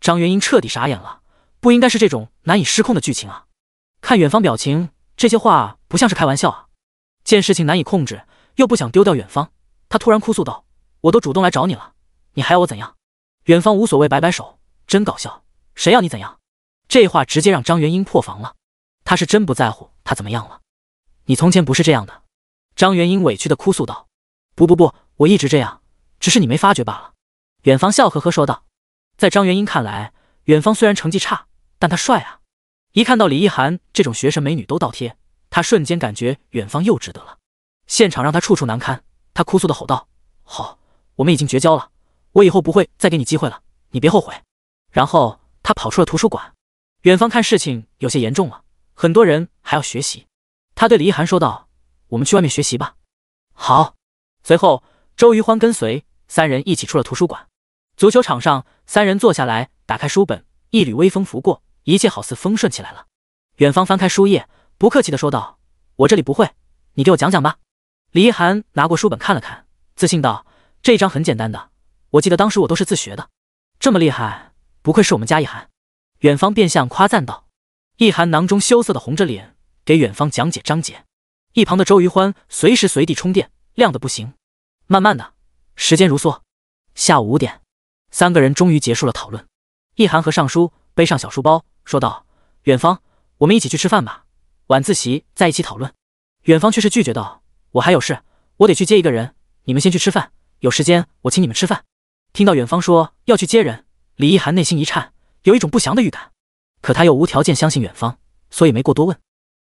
张元英彻底傻眼了，不应该是这种难以失控的剧情啊！看远方表情，这些话不像是开玩笑啊！见事情难以控制，又不想丢掉远方，他突然哭诉道：“我都主动来找你了，你还要我怎样？”远方无所谓，摆摆手，真搞笑，谁要你怎样？这话直接让张元英破防了，他是真不在乎他怎么样了。你从前不是这样的，张元英委屈的哭诉道：“不不不，我一直这样，只是你没发觉罢了。”远方笑呵呵说道。在张元英看来，远方虽然成绩差，但他帅啊！一看到李一涵这种学神美女都倒贴，他瞬间感觉远方又值得了。现场让他处处难堪，他哭诉的吼道：“好，我们已经绝交了，我以后不会再给你机会了，你别后悔。”然后他跑出了图书馆。远方看事情有些严重了，很多人还要学习，他对李一涵说道：“我们去外面学习吧。”好。随后周余欢跟随三人一起出了图书馆。足球场上，三人坐下来，打开书本，一缕微风拂过，一切好似风顺起来了。远方翻开书页，不客气的说道：“我这里不会，你给我讲讲吧。”李一涵拿过书本看了看，自信道：“这一章很简单的，我记得当时我都是自学的。”这么厉害，不愧是我们家一涵。远方变相夸赞道。一涵囊中羞涩的红着脸给远方讲解章节。一旁的周瑜欢随时随地充电，亮的不行。慢慢的，时间如梭，下午五点。三个人终于结束了讨论，易涵和尚书背上小书包，说道：“远方，我们一起去吃饭吧，晚自习再一起讨论。”远方却是拒绝道：“我还有事，我得去接一个人，你们先去吃饭，有时间我请你们吃饭。”听到远方说要去接人，李易涵内心一颤，有一种不祥的预感。可他又无条件相信远方，所以没过多问。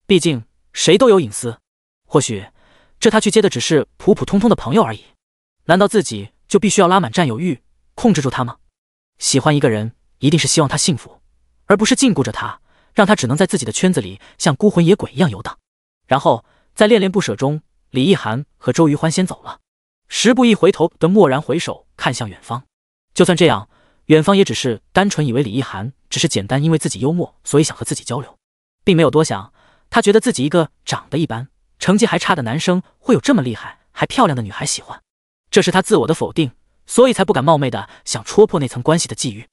毕竟谁都有隐私，或许这他去接的只是普普通通的朋友而已。难道自己就必须要拉满占有欲？控制住他吗？喜欢一个人，一定是希望他幸福，而不是禁锢着他，让他只能在自己的圈子里像孤魂野鬼一样游荡。然后在恋恋不舍中，李易涵和周瑜欢先走了。十步一回头的蓦然回首，看向远方。就算这样，远方也只是单纯以为李易涵只是简单因为自己幽默，所以想和自己交流，并没有多想。他觉得自己一个长得一般、成绩还差的男生，会有这么厉害还漂亮的女孩喜欢，这是他自我的否定。所以才不敢冒昧的想戳破那层关系的觊觎。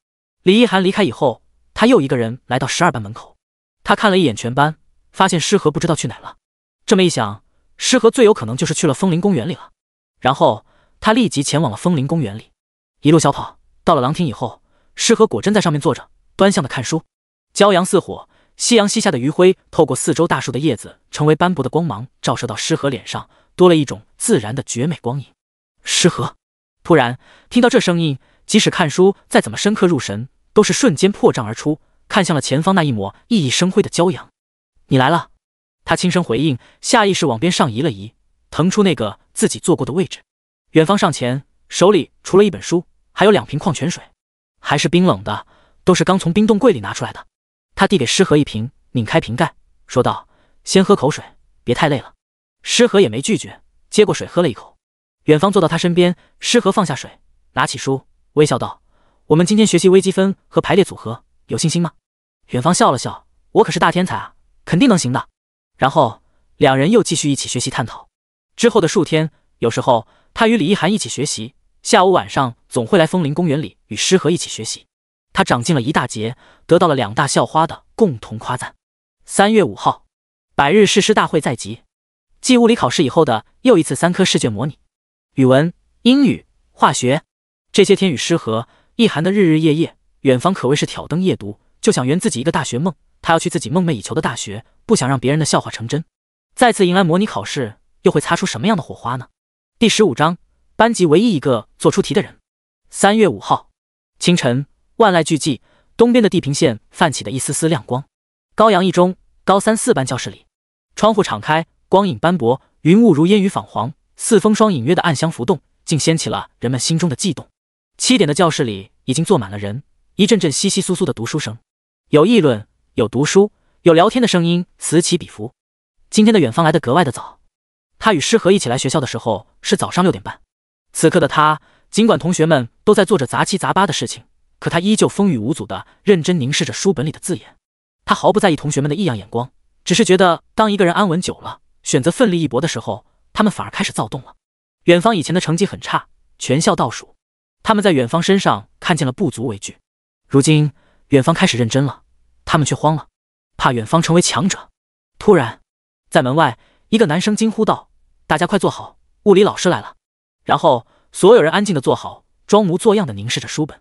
李一涵离开以后，他又一个人来到十二班门口。他看了一眼全班，发现诗和不知道去哪了。这么一想，诗和最有可能就是去了枫林公园里了。然后他立即前往了枫林公园里，一路小跑到了廊亭以后，诗和果真在上面坐着，端详的看书。骄阳似火，夕阳西下的余晖透过四周大树的叶子，成为斑驳的光芒，照射到诗和脸上，多了一种自然的绝美光影。诗和。突然听到这声音，即使看书再怎么深刻入神，都是瞬间破障而出，看向了前方那一抹熠熠生辉的骄阳。你来了，他轻声回应，下意识往边上移了移，腾出那个自己坐过的位置。远方上前，手里除了一本书，还有两瓶矿泉水，还是冰冷的，都是刚从冰冻柜里拿出来的。他递给诗和一瓶，拧开瓶盖，说道：“先喝口水，别太累了。”诗和也没拒绝，接过水喝了一口。远方坐到他身边，诗和放下水，拿起书，微笑道：“我们今天学习微积分和排列组合，有信心吗？”远方笑了笑：“我可是大天才啊，肯定能行的。”然后两人又继续一起学习探讨。之后的数天，有时候他与李一涵一起学习，下午晚上总会来枫林公园里与诗和一起学习。他长进了一大截，得到了两大校花的共同夸赞。三月五号，百日誓师大会在即，继物理考试以后的又一次三科试卷模拟。语文、英语、化学，这些天与诗和意涵的日日夜夜，远方可谓是挑灯夜读，就想圆自己一个大学梦。他要去自己梦寐以求的大学，不想让别人的笑话成真。再次迎来模拟考试，又会擦出什么样的火花呢？第十五章，班级唯一一个做出题的人。三月五号清晨，万籁俱寂，东边的地平线泛起的一丝丝亮光。高阳一中高三四班教室里，窗户敞开，光影斑驳，云雾如烟雨仿黄。似风霜隐约的暗香浮动，竟掀起了人们心中的悸动。七点的教室里已经坐满了人，一阵阵窸窸窣窣的读书声，有议论，有读书，有聊天的声音此起彼伏。今天的远方来的格外的早，他与诗和一起来学校的时候是早上六点半。此刻的他，尽管同学们都在做着杂七杂八的事情，可他依旧风雨无阻的认真凝视着书本里的字眼。他毫不在意同学们的异样眼光，只是觉得当一个人安稳久了，选择奋力一搏的时候。他们反而开始躁动了。远方以前的成绩很差，全校倒数。他们在远方身上看见了不足为惧，如今远方开始认真了，他们却慌了，怕远方成为强者。突然，在门外，一个男生惊呼道：“大家快坐好，物理老师来了。”然后所有人安静的坐好，装模作样的凝视着书本。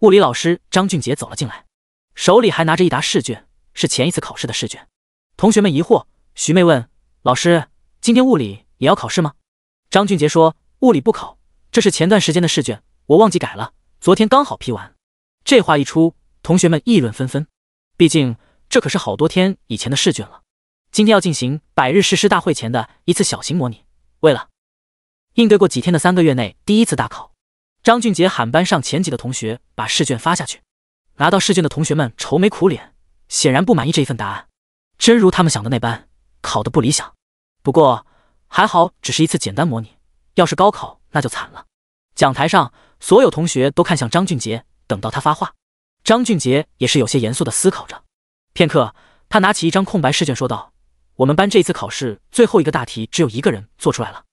物理老师张俊杰走了进来，手里还拿着一沓试卷，是前一次考试的试卷。同学们疑惑，徐妹问：“老师，今天物理？”也要考试吗？张俊杰说：“物理不考，这是前段时间的试卷，我忘记改了，昨天刚好批完。”这话一出，同学们议论纷纷。毕竟这可是好多天以前的试卷了。今天要进行百日誓师大会前的一次小型模拟，为了应对过几天的三个月内第一次大考。张俊杰喊班上前几的同学把试卷发下去。拿到试卷的同学们愁眉苦脸，显然不满意这一份答案。真如他们想的那般，考得不理想。不过。还好，只是一次简单模拟。要是高考，那就惨了。讲台上，所有同学都看向张俊杰，等到他发话。张俊杰也是有些严肃的思考着。片刻，他拿起一张空白试卷，说道：“我们班这一次考试，最后一个大题只有一个人做出来了。”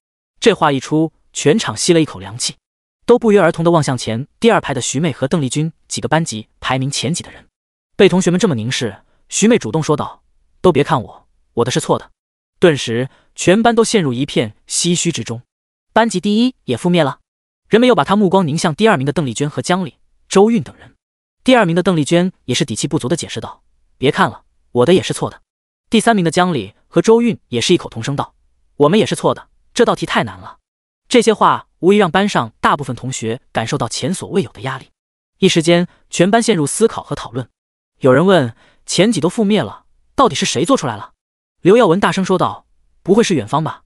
这话一出，全场吸了一口凉气，都不约而同的望向前第二排的徐妹和邓丽君几个班级排名前几的人。被同学们这么凝视，徐妹主动说道：“都别看我，我的是错的。”顿时。全班都陷入一片唏嘘之中，班级第一也覆灭了，人们又把他目光凝向第二名的邓丽娟和江里、周韵等人。第二名的邓丽娟也是底气不足的解释道：“别看了，我的也是错的。”第三名的江里和周韵也是异口同声道：“我们也是错的，这道题太难了。”这些话无疑让班上大部分同学感受到前所未有的压力，一时间全班陷入思考和讨论。有人问：“前几都覆灭了，到底是谁做出来了？”刘耀文大声说道。不会是远方吧？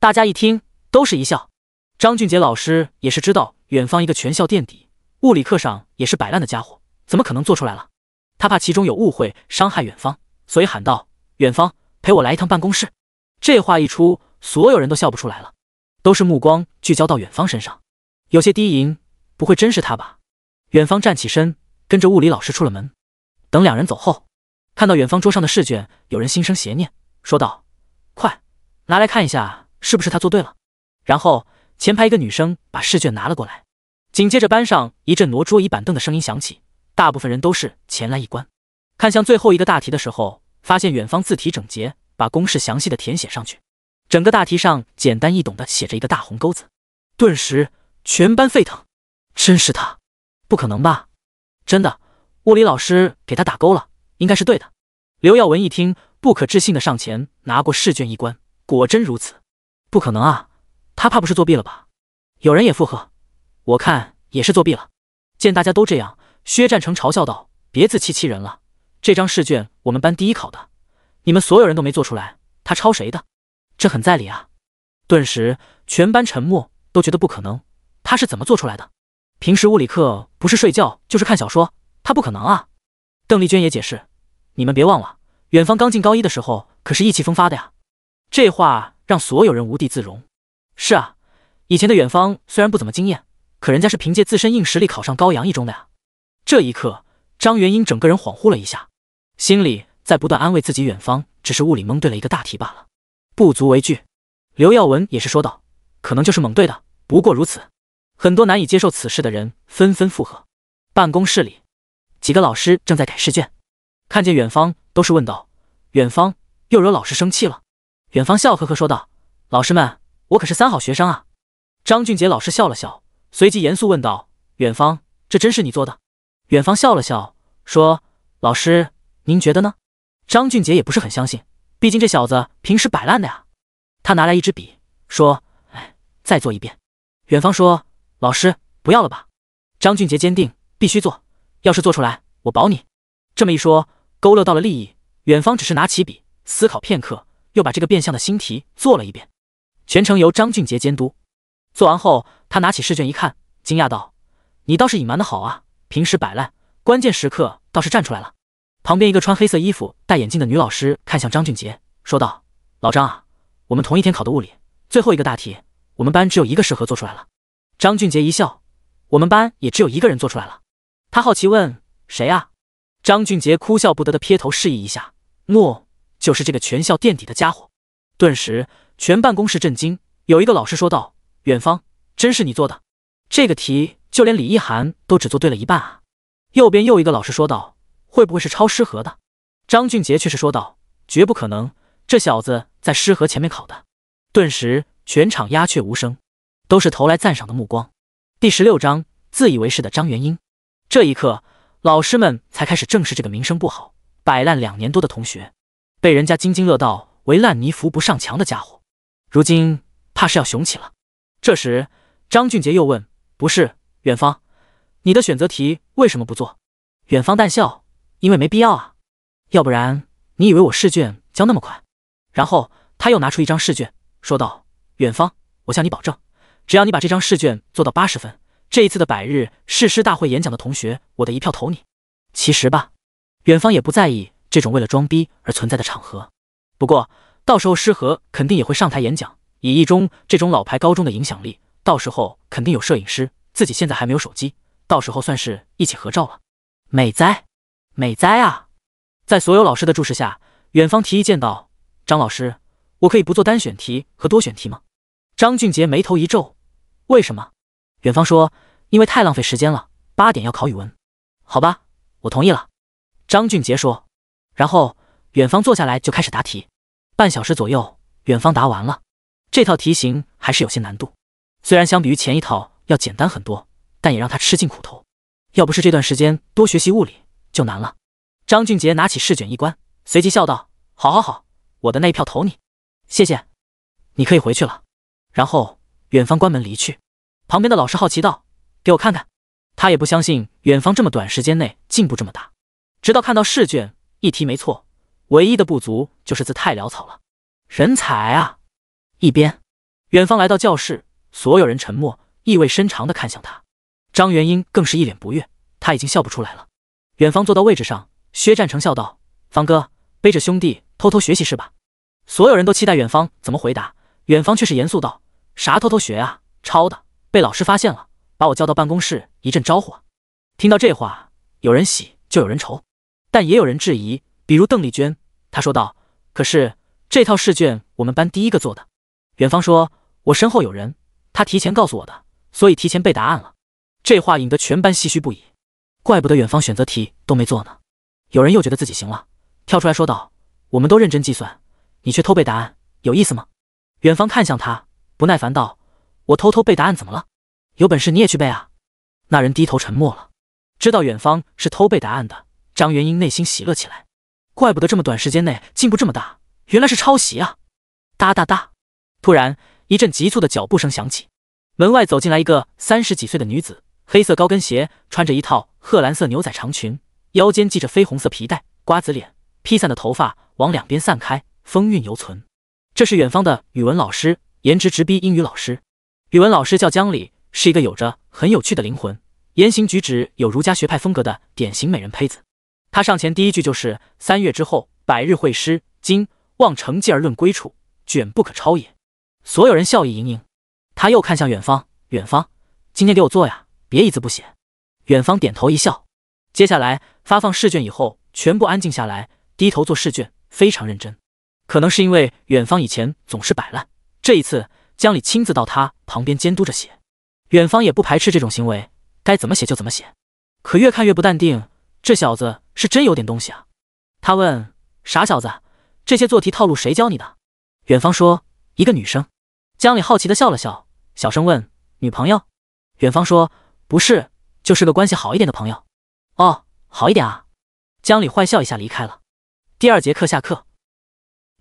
大家一听都是一笑。张俊杰老师也是知道远方一个全校垫底，物理课上也是摆烂的家伙，怎么可能做出来了？他怕其中有误会伤害远方，所以喊道：“远方，陪我来一趟办公室。”这话一出，所有人都笑不出来了，都是目光聚焦到远方身上，有些低吟：“不会真是他吧？”远方站起身，跟着物理老师出了门。等两人走后，看到远方桌上的试卷，有人心生邪念，说道：“快！”拿来看一下，是不是他做对了？然后前排一个女生把试卷拿了过来，紧接着班上一阵挪桌椅板凳的声音响起，大部分人都是前来一观。看向最后一个大题的时候，发现远方字体整洁，把公式详细的填写上去，整个大题上简单易懂的写着一个大红勾子，顿时全班沸腾。真是他？不可能吧？真的，物理老师给他打勾了，应该是对的。刘耀文一听，不可置信的上前拿过试卷一观。果真如此，不可能啊！他怕不是作弊了吧？有人也附和，我看也是作弊了。见大家都这样，薛战成嘲笑道：“别自欺欺人了，这张试卷我们班第一考的，你们所有人都没做出来，他抄谁的？这很在理啊！”顿时全班沉默，都觉得不可能。他是怎么做出来的？平时物理课不是睡觉就是看小说，他不可能啊！邓丽娟也解释：“你们别忘了，远方刚进高一的时候可是意气风发的呀。”这话让所有人无地自容。是啊，以前的远方虽然不怎么惊艳，可人家是凭借自身硬实力考上高阳一中的呀。这一刻，张元英整个人恍惚了一下，心里在不断安慰自己：远方只是物理蒙对了一个大题罢了，不足为惧。刘耀文也是说道：“可能就是蒙对的，不过如此。”很多难以接受此事的人纷纷附和。办公室里，几个老师正在改试卷，看见远方都是问道：“远方又惹老师生气了？”远方笑呵呵说道：“老师们，我可是三好学生啊！”张俊杰老师笑了笑，随即严肃问道：“远方，这真是你做的？”远方笑了笑说：“老师，您觉得呢？”张俊杰也不是很相信，毕竟这小子平时摆烂的呀。他拿来一支笔，说：“哎，再做一遍。”远方说：“老师，不要了吧？”张俊杰坚定：“必须做，要是做出来，我保你。”这么一说，勾勒到了利益。远方只是拿起笔，思考片刻。又把这个变相的新题做了一遍，全程由张俊杰监督。做完后，他拿起试卷一看，惊讶道：“你倒是隐瞒的好啊，平时摆烂，关键时刻倒是站出来了。”旁边一个穿黑色衣服、戴眼镜的女老师看向张俊杰，说道：“老张啊，我们同一天考的物理，最后一个大题，我们班只有一个适合做出来了。”张俊杰一笑：“我们班也只有一个人做出来了。”他好奇问：“谁啊？”张俊杰哭笑不得地撇头示意一下：“诺。”就是这个全校垫底的家伙，顿时全办公室震惊。有一个老师说道：“远方，真是你做的这个题？就连李一涵都只做对了一半啊！”右边又一个老师说道：“会不会是抄诗和的？”张俊杰却是说道：“绝不可能，这小子在诗和前面考的。”顿时全场鸦雀无声，都是投来赞赏的目光。第十六章自以为是的张元英。这一刻，老师们才开始正视这个名声不好、摆烂两年多的同学。被人家津津乐道为烂泥扶不上墙的家伙，如今怕是要雄起了。这时，张俊杰又问：“不是远方，你的选择题为什么不做？”远方淡笑：“因为没必要啊。要不然，你以为我试卷交那么快？”然后他又拿出一张试卷，说道：“远方，我向你保证，只要你把这张试卷做到八十分，这一次的百日誓师大会演讲的同学，我的一票投你。”其实吧，远方也不在意。这种为了装逼而存在的场合，不过到时候诗和肯定也会上台演讲。以一中这种老牌高中的影响力，到时候肯定有摄影师。自己现在还没有手机，到时候算是一起合照了，美哉，美哉啊！在所有老师的注视下，远方提议见到张老师，我可以不做单选题和多选题吗？张俊杰眉头一皱，为什么？远方说，因为太浪费时间了，八点要考语文。好吧，我同意了。张俊杰说。然后远方坐下来就开始答题，半小时左右，远方答完了。这套题型还是有些难度，虽然相比于前一套要简单很多，但也让他吃尽苦头。要不是这段时间多学习物理，就难了。张俊杰拿起试卷一关，随即笑道：“好好好，我的那一票投你，谢谢，你可以回去了。”然后远方关门离去。旁边的老师好奇道：“给我看看，他也不相信远方这么短时间内进步这么大。”直到看到试卷。一题没错，唯一的不足就是字太潦草了。人才啊！一边，远方来到教室，所有人沉默，意味深长的看向他。张元英更是一脸不悦，他已经笑不出来了。远方坐到位置上，薛战成笑道：“方哥背着兄弟偷偷学习是吧？”所有人都期待远方怎么回答，远方却是严肃道：“啥偷偷学啊？抄的，被老师发现了，把我叫到办公室一阵招呼。”听到这话，有人喜就有人愁。但也有人质疑，比如邓丽娟，她说道：“可是这套试卷我们班第一个做的。”远方说：“我身后有人，他提前告诉我的，所以提前背答案了。”这话引得全班唏嘘不已，怪不得远方选择题都没做呢。有人又觉得自己行了，跳出来说道：“我们都认真计算，你却偷背答案，有意思吗？”远方看向他，不耐烦道：“我偷偷背答案怎么了？有本事你也去背啊！”那人低头沉默了，知道远方是偷背答案的。张元英内心喜乐起来，怪不得这么短时间内进步这么大，原来是抄袭啊！哒哒哒，突然一阵急促的脚步声响起，门外走进来一个三十几岁的女子，黑色高跟鞋，穿着一套褐蓝色牛仔长裙，腰间系着绯红色皮带，瓜子脸，披散的头发往两边散开，风韵犹存。这是远方的语文老师，颜值直逼英语老师。语文老师叫江里，是一个有着很有趣的灵魂，言行举止有儒家学派风格的典型美人胚子。他上前，第一句就是“三月之后，百日会师，今望成绩而论归处，卷不可超也。”所有人笑意盈盈。他又看向远方，远方，今天给我做呀，别一字不写。远方点头一笑。接下来发放试卷以后，全部安静下来，低头做试卷，非常认真。可能是因为远方以前总是摆烂，这一次江里亲自到他旁边监督着写，远方也不排斥这种行为，该怎么写就怎么写。可越看越不淡定，这小子。是真有点东西啊，他问傻小子，这些做题套路谁教你的？远方说一个女生。江里好奇的笑了笑，小声问女朋友。远方说不是，就是个关系好一点的朋友。哦，好一点啊。江里坏笑一下离开了。第二节课下课，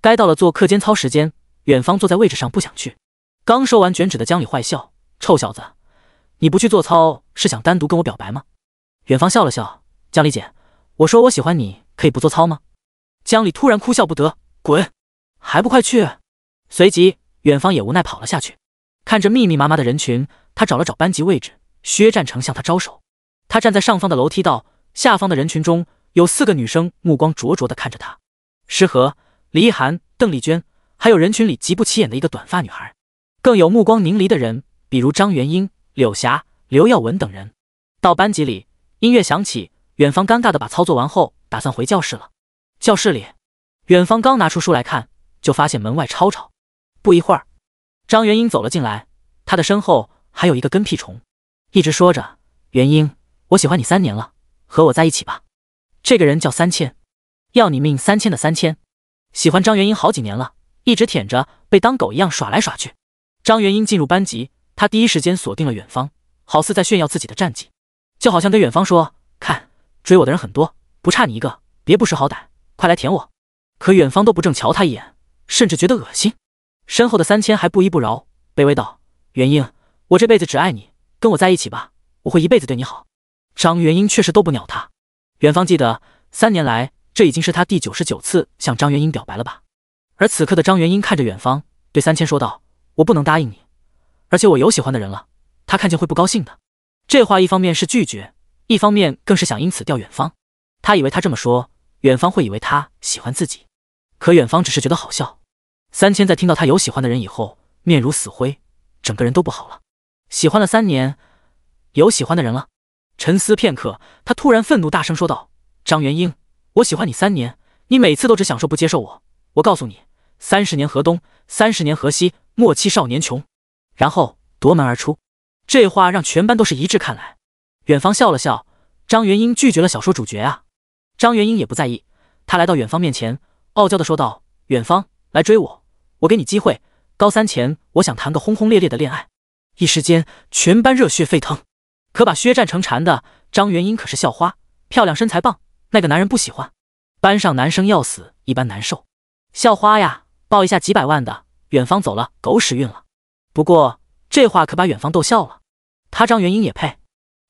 该到了做课间操时间。远方坐在位置上不想去。刚收完卷纸的江里坏笑，臭小子，你不去做操是想单独跟我表白吗？远方笑了笑，江里姐。我说我喜欢你可以不做操吗？江里突然哭笑不得，滚，还不快去！随即，远方也无奈跑了下去。看着密密麻麻的人群，他找了找班级位置。薛战成向他招手，他站在上方的楼梯道，下方的人群中有四个女生目光灼灼的看着他，诗和、李一涵、邓丽娟，还有人群里极不起眼的一个短发女孩，更有目光凝离的人，比如张元英、柳霞、刘耀文等人。到班级里，音乐响起。远方尴尬的把操作完后，打算回教室了。教室里，远方刚拿出书来看，就发现门外吵吵。不一会儿，张元英走了进来，他的身后还有一个跟屁虫，一直说着：“元英，我喜欢你三年了，和我在一起吧。”这个人叫三千，要你命三千的三千，喜欢张元英好几年了，一直舔着，被当狗一样耍来耍去。张元英进入班级，他第一时间锁定了远方，好似在炫耀自己的战绩，就好像跟远方说。追我的人很多，不差你一个，别不识好歹，快来舔我！可远方都不正瞧他一眼，甚至觉得恶心。身后的三千还不依不饶，卑微道：“元英，我这辈子只爱你，跟我在一起吧，我会一辈子对你好。”张元英确实都不鸟他。远方记得，三年来这已经是他第九十九次向张元英表白了吧？而此刻的张元英看着远方，对三千说道：“我不能答应你，而且我有喜欢的人了，他看见会不高兴的。”这话一方面是拒绝。一方面更是想因此钓远方，他以为他这么说，远方会以为他喜欢自己，可远方只是觉得好笑。三千在听到他有喜欢的人以后，面如死灰，整个人都不好了。喜欢了三年，有喜欢的人了。沉思片刻，他突然愤怒大声说道：“张元英，我喜欢你三年，你每次都只享受不接受我。我告诉你，三十年河东，三十年河西，莫欺少年穷。”然后夺门而出。这话让全班都是一致看来。远方笑了笑，张元英拒绝了小说主角啊。张元英也不在意，他来到远方面前，傲娇的说道：“远方，来追我，我给你机会。高三前，我想谈个轰轰烈烈的恋爱。”一时间，全班热血沸腾，可把薛战成馋的。张元英可是校花，漂亮，身材棒，那个男人不喜欢。班上男生要死一般难受。校花呀，抱一下几百万的。远方走了狗屎运了。不过这话可把远方逗笑了。他张元英也配。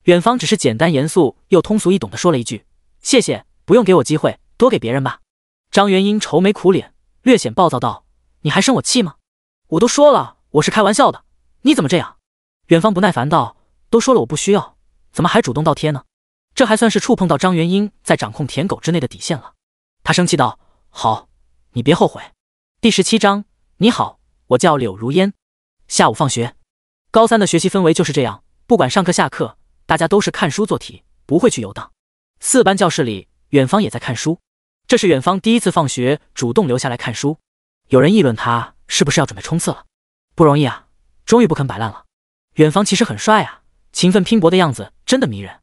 远方只是简单、严肃又通俗易懂的说了一句：“谢谢，不用给我机会，多给别人吧。”张元英愁眉苦脸，略显暴躁道：“你还生我气吗？我都说了我是开玩笑的，你怎么这样？”远方不耐烦道：“都说了我不需要，怎么还主动倒贴呢？”这还算是触碰到张元英在掌控舔狗之内的底线了。他生气道：“好，你别后悔。”第十七章，你好，我叫柳如烟。下午放学，高三的学习氛围就是这样，不管上课下课。大家都是看书做题，不会去游荡。四班教室里，远方也在看书。这是远方第一次放学主动留下来看书。有人议论他是不是要准备冲刺了？不容易啊，终于不肯摆烂了。远方其实很帅啊，勤奋拼搏的样子真的迷人。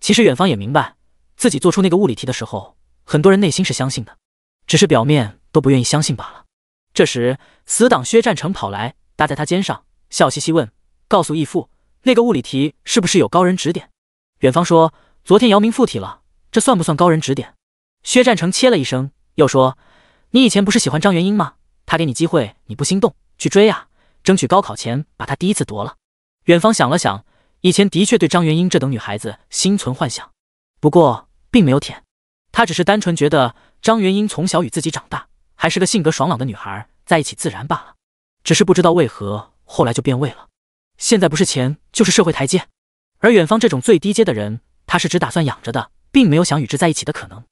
其实远方也明白，自己做出那个物理题的时候，很多人内心是相信的，只是表面都不愿意相信罢了。这时，死党薛战成跑来，搭在他肩上，笑嘻嘻问：“告诉义父。”那个物理题是不是有高人指点？远方说，昨天姚明附体了，这算不算高人指点？薛战成切了一声，又说：“你以前不是喜欢张元英吗？他给你机会，你不心动，去追呀，争取高考前把她第一次夺了。”远方想了想，以前的确对张元英这等女孩子心存幻想，不过并没有舔，他只是单纯觉得张元英从小与自己长大，还是个性格爽朗的女孩，在一起自然罢了。只是不知道为何后来就变味了。现在不是钱，就是社会台阶。而远方这种最低阶的人，他是只打算养着的，并没有想与之在一起的可能。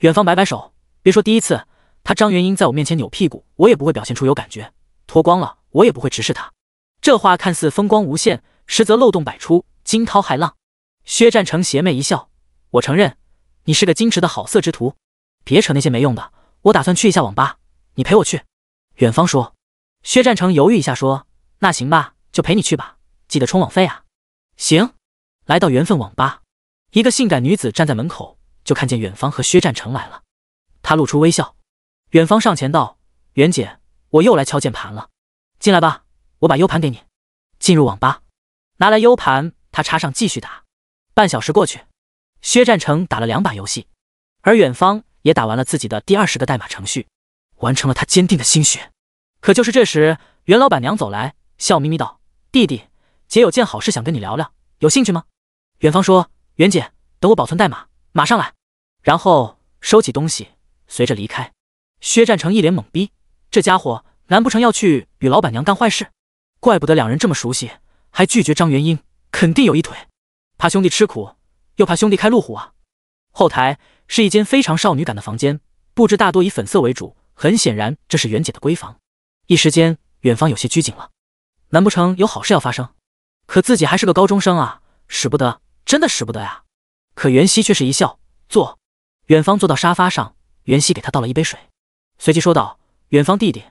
远方摆摆手，别说第一次，他张元英在我面前扭屁股，我也不会表现出有感觉；脱光了，我也不会直视他。这话看似风光无限，实则漏洞百出，惊涛骇浪。薛战成邪魅一笑，我承认，你是个矜持的好色之徒。别扯那些没用的，我打算去一下网吧，你陪我去。远方说。薛战成犹豫一下说：“那行吧。”就陪你去吧，记得充网费啊！行，来到缘分网吧，一个性感女子站在门口，就看见远方和薛战成来了，她露出微笑。远方上前道：“袁姐，我又来敲键盘了，进来吧，我把 U 盘给你。”进入网吧，拿来 U 盘，他插上继续打。半小时过去，薛战成打了两把游戏，而远方也打完了自己的第二十个代码程序，完成了他坚定的心血。可就是这时，袁老板娘走来，笑眯眯道。弟弟，姐有件好事想跟你聊聊，有兴趣吗？远方说，袁姐，等我保存代码，马上来。然后收起东西，随着离开。薛战成一脸懵逼，这家伙难不成要去与老板娘干坏事？怪不得两人这么熟悉，还拒绝张元英，肯定有一腿。怕兄弟吃苦，又怕兄弟开路虎啊。后台是一间非常少女感的房间，布置大多以粉色为主，很显然这是袁姐的闺房。一时间，远方有些拘谨了。难不成有好事要发生？可自己还是个高中生啊，使不得，真的使不得呀！可袁熙却是一笑，坐，远方坐到沙发上。袁熙给他倒了一杯水，随即说道：“远方弟弟，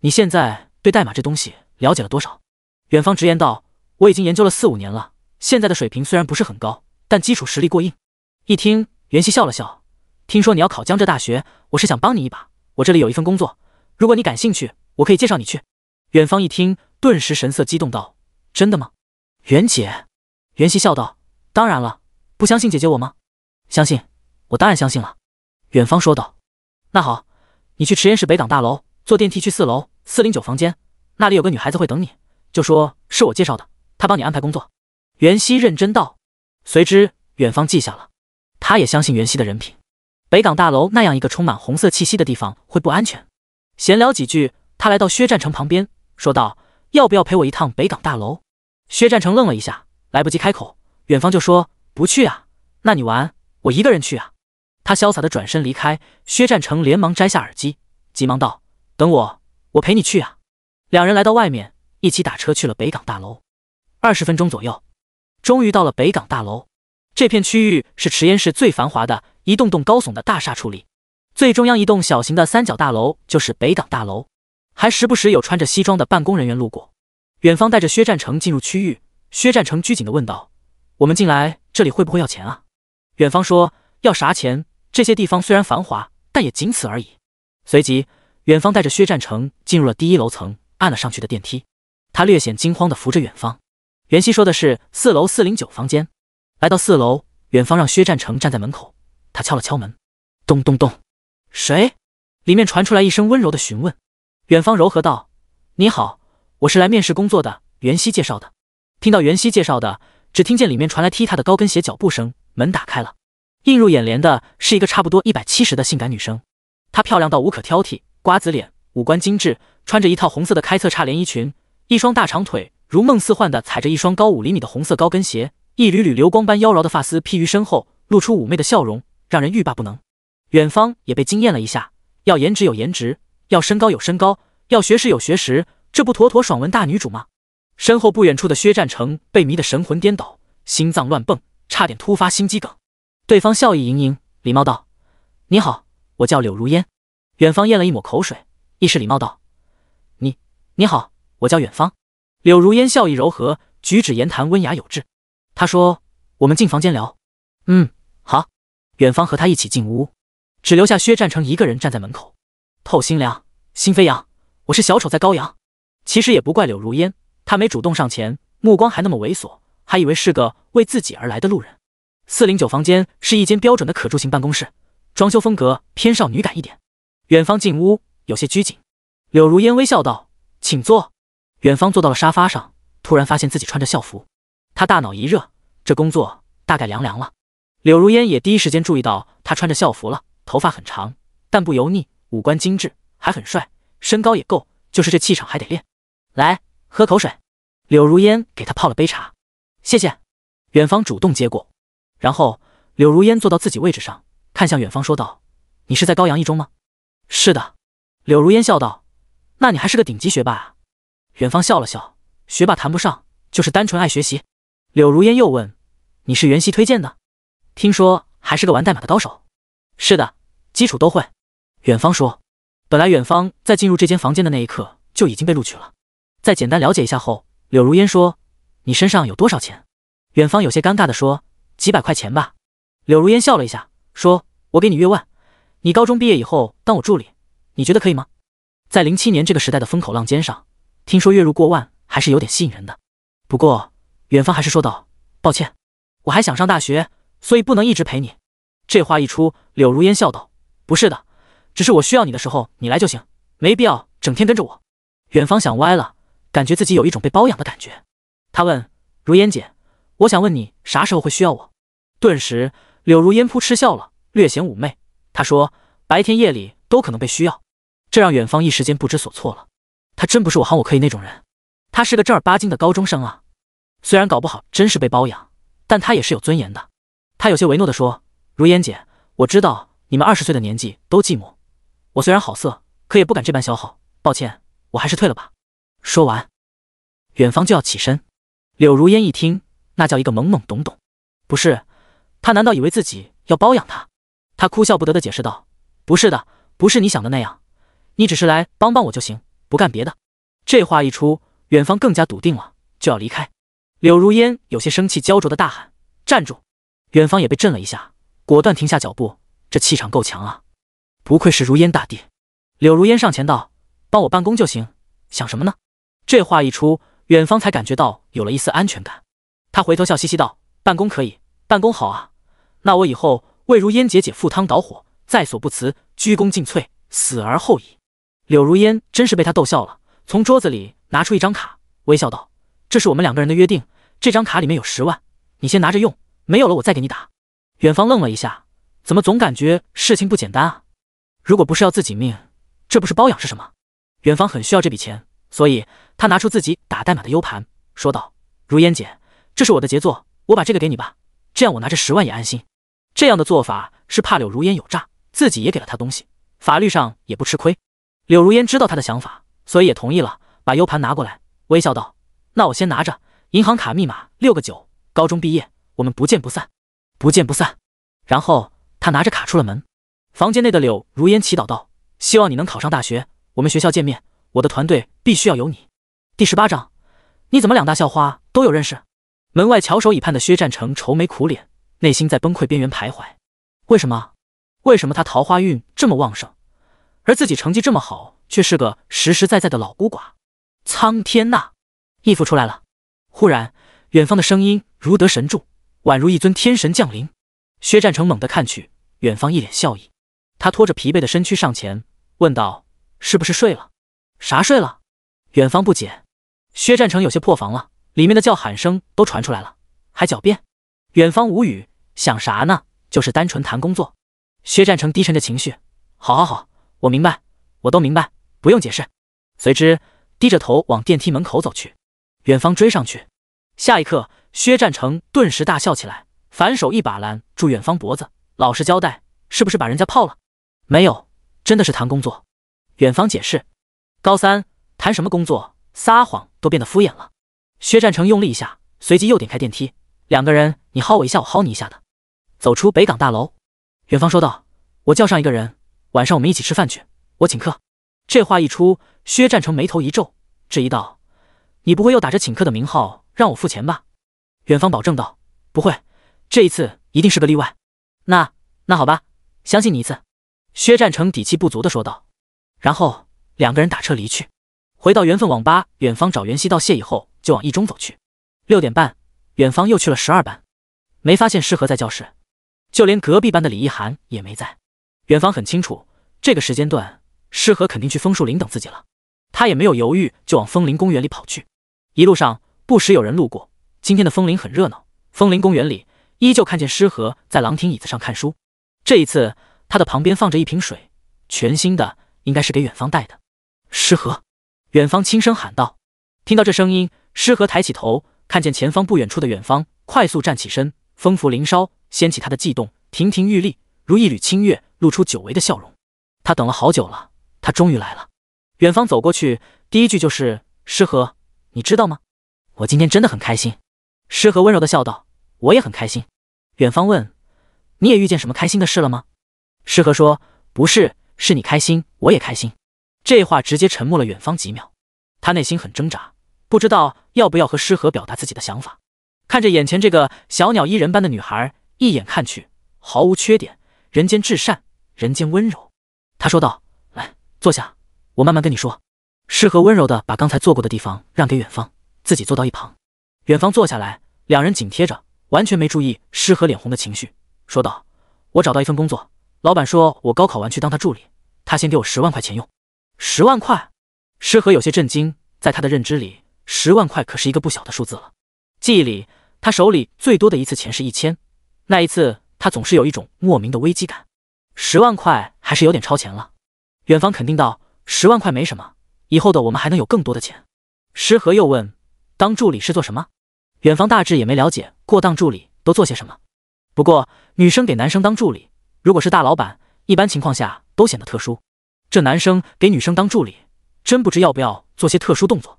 你现在对代码这东西了解了多少？”远方直言道：“我已经研究了四五年了，现在的水平虽然不是很高，但基础实力过硬。”一听，袁熙笑了笑：“听说你要考江浙大学，我是想帮你一把，我这里有一份工作，如果你感兴趣，我可以介绍你去。”远方一听，顿时神色激动道：“真的吗，袁姐？”袁熙笑道：“当然了，不相信姐姐我吗？相信，我当然相信了。”远方说道：“那好，你去实验室北港大楼，坐电梯去四楼四零九房间，那里有个女孩子会等你，就说是我介绍的，她帮你安排工作。”袁熙认真道。随之，远方记下了。他也相信袁熙的人品。北港大楼那样一个充满红色气息的地方，会不安全。闲聊几句，他来到薛战成旁边。说道：“要不要陪我一趟北港大楼？”薛战成愣了一下，来不及开口，远方就说：“不去啊，那你玩，我一个人去啊。”他潇洒的转身离开，薛战成连忙摘下耳机，急忙道：“等我，我陪你去啊。”两人来到外面，一起打车去了北港大楼。二十分钟左右，终于到了北港大楼。这片区域是池岩市最繁华的，一栋栋高耸的大厦矗立，最中央一栋小型的三角大楼就是北港大楼。还时不时有穿着西装的办公人员路过。远方带着薛战成进入区域，薛战成拘谨的问道：“我们进来这里会不会要钱啊？”远方说：“要啥钱？这些地方虽然繁华，但也仅此而已。”随即，远方带着薛战成进入了第一楼层，按了上去的电梯。他略显惊慌的扶着远方。袁熙说的是四楼四零九房间。来到四楼，远方让薛战成站在门口，他敲了敲门，咚咚咚，谁？里面传出来一声温柔的询问。远方柔和道：“你好，我是来面试工作的。”袁熙介绍的，听到袁熙介绍的，只听见里面传来踢踏的高跟鞋脚步声，门打开了，映入眼帘的是一个差不多一百七十的性感女生，她漂亮到无可挑剔，瓜子脸，五官精致，穿着一套红色的开侧叉连衣裙，一双大长腿如梦似幻的踩着一双高五厘米的红色高跟鞋，一缕缕流光般妖娆的发丝披于身后，露出妩媚的笑容，让人欲罢不能。远方也被惊艳了一下，要颜值有颜值。要身高有身高，要学识有学识，这不妥妥爽文大女主吗？身后不远处的薛战成被迷得神魂颠倒，心脏乱蹦，差点突发心肌梗。对方笑意盈盈，礼貌道：“你好，我叫柳如烟。”远方咽了一抹口水，亦是礼貌道：“你你好，我叫远方。”柳如烟笑意柔和，举止言谈温雅有致。他说：“我们进房间聊。”嗯，好。远方和他一起进屋，只留下薛战成一个人站在门口。透心凉，心飞扬，我是小丑在羔羊。其实也不怪柳如烟，她没主动上前，目光还那么猥琐，还以为是个为自己而来的路人。四零九房间是一间标准的可住型办公室，装修风格偏少女感一点。远方进屋有些拘谨，柳如烟微笑道：“请坐。”远方坐到了沙发上，突然发现自己穿着校服，他大脑一热，这工作大概凉凉了。柳如烟也第一时间注意到他穿着校服了，头发很长，但不油腻。五官精致，还很帅，身高也够，就是这气场还得练。来，喝口水。柳如烟给他泡了杯茶，谢谢。远方主动接过，然后柳如烟坐到自己位置上，看向远方说道：“你是在高阳一中吗？”“是的。”柳如烟笑道：“那你还是个顶级学霸啊。”远方笑了笑：“学霸谈不上，就是单纯爱学习。”柳如烟又问：“你是袁熙推荐的？听说还是个玩代码的高手？”“是的，基础都会。”远方说：“本来远方在进入这间房间的那一刻就已经被录取了，在简单了解一下后，柳如烟说：‘你身上有多少钱？’远方有些尴尬的说：‘几百块钱吧。’柳如烟笑了一下，说：‘我给你月万，你高中毕业以后当我助理，你觉得可以吗？’在零七年这个时代的风口浪尖上，听说月入过万还是有点吸引人的。不过远方还是说道：‘抱歉，我还想上大学，所以不能一直陪你。’这话一出，柳如烟笑道：‘不是的。’”只是我需要你的时候，你来就行，没必要整天跟着我。远方想歪了，感觉自己有一种被包养的感觉。他问如烟姐：“我想问你，啥时候会需要我？”顿时，柳如烟扑哧笑了，略显妩媚。她说：“白天夜里都可能被需要。”这让远方一时间不知所措了。他真不是我喊我可以那种人，他是个正儿八经的高中生啊。虽然搞不好真是被包养，但他也是有尊严的。他有些为诺的说：“如烟姐，我知道你们二十岁的年纪都寂寞。”我虽然好色，可也不敢这般消耗。抱歉，我还是退了吧。说完，远方就要起身。柳如烟一听，那叫一个懵懵懂懂。不是，他难道以为自己要包养他？他哭笑不得的解释道：“不是的，不是你想的那样。你只是来帮帮我就行，不干别的。”这话一出，远方更加笃定了，就要离开。柳如烟有些生气焦灼的大喊：“站住！”远方也被震了一下，果断停下脚步。这气场够强啊！不愧是如烟大帝，柳如烟上前道：“帮我办公就行。”想什么呢？这话一出，远方才感觉到有了一丝安全感。他回头笑嘻嘻道：“办公可以，办公好啊！那我以后为如烟姐姐赴汤蹈火，在所不辞，鞠躬尽瘁，死而后已。”柳如烟真是被他逗笑了，从桌子里拿出一张卡，微笑道：“这是我们两个人的约定，这张卡里面有十万，你先拿着用，没有了我再给你打。”远方愣了一下，怎么总感觉事情不简单啊？如果不是要自己命，这不是包养是什么？远方很需要这笔钱，所以他拿出自己打代码的 U 盘，说道：“如烟姐，这是我的杰作，我把这个给你吧，这样我拿着十万也安心。”这样的做法是怕柳如烟有诈，自己也给了他东西，法律上也不吃亏。柳如烟知道他的想法，所以也同意了，把 U 盘拿过来，微笑道：“那我先拿着，银行卡密码六个九，高中毕业，我们不见不散，不见不散。”然后他拿着卡出了门。房间内的柳如烟祈祷道：“希望你能考上大学，我们学校见面，我的团队必须要有你。”第十八章，你怎么两大校花都有认识？门外翘首以盼的薛战成愁眉苦脸，内心在崩溃边缘徘徊。为什么？为什么他桃花运这么旺盛，而自己成绩这么好，却是个实实在在的老孤寡？苍天呐！义父出来了！忽然，远方的声音如得神助，宛如一尊天神降临。薛战成猛地看去，远方一脸笑意。他拖着疲惫的身躯上前，问道：“是不是睡了？啥睡了？”远方不解。薛战成有些破防了，里面的叫喊声都传出来了，还狡辩。远方无语，想啥呢？就是单纯谈工作。薛战成低沉着情绪：“好好好，我明白，我都明白，不用解释。”随之低着头往电梯门口走去。远方追上去，下一刻，薛战成顿时大笑起来，反手一把拦住远方脖子：“老实交代，是不是把人家泡了？”没有，真的是谈工作。远方解释，高三谈什么工作，撒谎都变得敷衍了。薛战成用力一下，随即又点开电梯。两个人你薅我一下，我薅你一下的，走出北港大楼。远方说道：“我叫上一个人，晚上我们一起吃饭去，我请客。”这话一出，薛战成眉头一皱，质疑道：“你不会又打着请客的名号让我付钱吧？”远方保证道：“不会，这一次一定是个例外。”那那好吧，相信你一次。薛战成底气不足的说道，然后两个人打车离去，回到缘分网吧。远方找袁熙道谢以后，就往一中走去。六点半，远方又去了十二班，没发现诗和在教室，就连隔壁班的李一涵也没在。远方很清楚，这个时间段诗和肯定去枫树林等自己了，他也没有犹豫，就往枫林公园里跑去。一路上不时有人路过，今天的枫林很热闹。枫林公园里依旧看见诗和在廊亭椅子上看书，这一次。他的旁边放着一瓶水，全新的，应该是给远方带的。诗和，远方轻声喊道。听到这声音，诗和抬起头，看见前方不远处的远方，快速站起身，风拂林梢，掀起他的悸动，亭亭玉立，如一缕清月，露出久违的笑容。他等了好久了，他终于来了。远方走过去，第一句就是：“诗和，你知道吗？我今天真的很开心。”诗和温柔的笑道：“我也很开心。”远方问：“你也遇见什么开心的事了吗？”诗和说：“不是，是你开心，我也开心。”这话直接沉默了远方几秒。他内心很挣扎，不知道要不要和诗和表达自己的想法。看着眼前这个小鸟依人般的女孩，一眼看去毫无缺点，人间至善，人间温柔。他说道：“来，坐下，我慢慢跟你说。”诗和温柔的把刚才坐过的地方让给远方，自己坐到一旁。远方坐下来，两人紧贴着，完全没注意诗和脸红的情绪，说道：“我找到一份工作。”老板说：“我高考完去当他助理，他先给我十万块钱用。”十万块，诗和有些震惊。在他的认知里，十万块可是一个不小的数字了。记忆里，他手里最多的一次钱是一千，那一次他总是有一种莫名的危机感。十万块还是有点超前了。远方肯定道：“十万块没什么，以后的我们还能有更多的钱。”诗和又问：“当助理是做什么？”远方大致也没了解过当助理都做些什么。不过，女生给男生当助理。如果是大老板，一般情况下都显得特殊。这男生给女生当助理，真不知要不要做些特殊动作。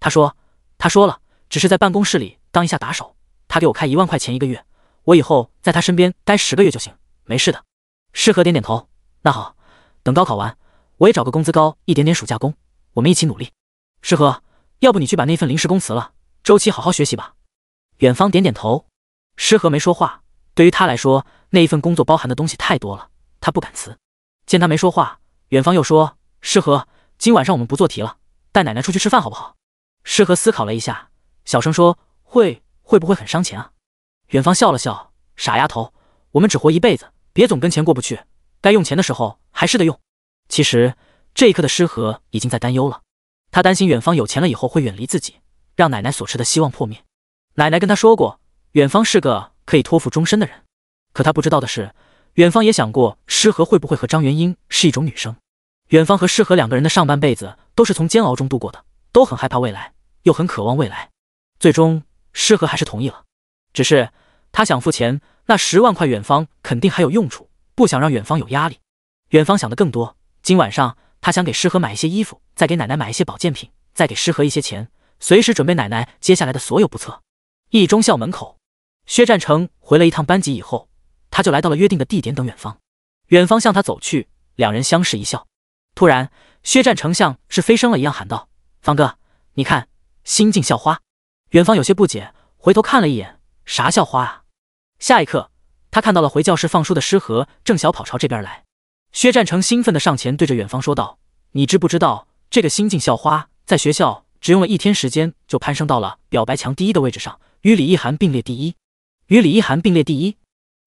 他说，他说了，只是在办公室里当一下打手。他给我开一万块钱一个月，我以后在他身边待十个月就行，没事的。师和点点头，那好，等高考完，我也找个工资高一点点暑假工，我们一起努力。师和，要不你去把那份临时工辞了，周七好好学习吧。远方点点头，师和没说话。对于他来说，那一份工作包含的东西太多了，他不敢辞。见他没说话，远方又说：“诗和，今晚上我们不做题了，带奶奶出去吃饭好不好？”诗和思考了一下，小声说：“会会不会很伤钱啊？”远方笑了笑：“傻丫头，我们只活一辈子，别总跟钱过不去。该用钱的时候还是得用。”其实这一刻的诗和已经在担忧了，他担心远方有钱了以后会远离自己，让奶奶所持的希望破灭。奶奶跟他说过，远方是个……可以托付终身的人，可他不知道的是，远方也想过诗和会不会和张元英是一种女生。远方和诗和两个人的上半辈子都是从煎熬中度过的，都很害怕未来，又很渴望未来。最终，诗和还是同意了，只是他想付钱，那十万块远方肯定还有用处，不想让远方有压力。远方想的更多，今晚上他想给诗和买一些衣服，再给奶奶买一些保健品，再给诗和一些钱，随时准备奶奶接下来的所有不测。一中校门口。薛战成回了一趟班级以后，他就来到了约定的地点等远方。远方向他走去，两人相视一笑。突然，薛战成像是飞升了一样喊道：“方哥，你看，新晋校花！”远方有些不解，回头看了一眼，啥校花啊？下一刻，他看到了回教室放书的诗和正小跑朝这边来。薛战成兴奋地上前，对着远方说道：“你知不知道，这个新晋校花在学校只用了一天时间，就攀升到了表白墙第一的位置上，与李意涵并列第一。”与李一涵并列第一，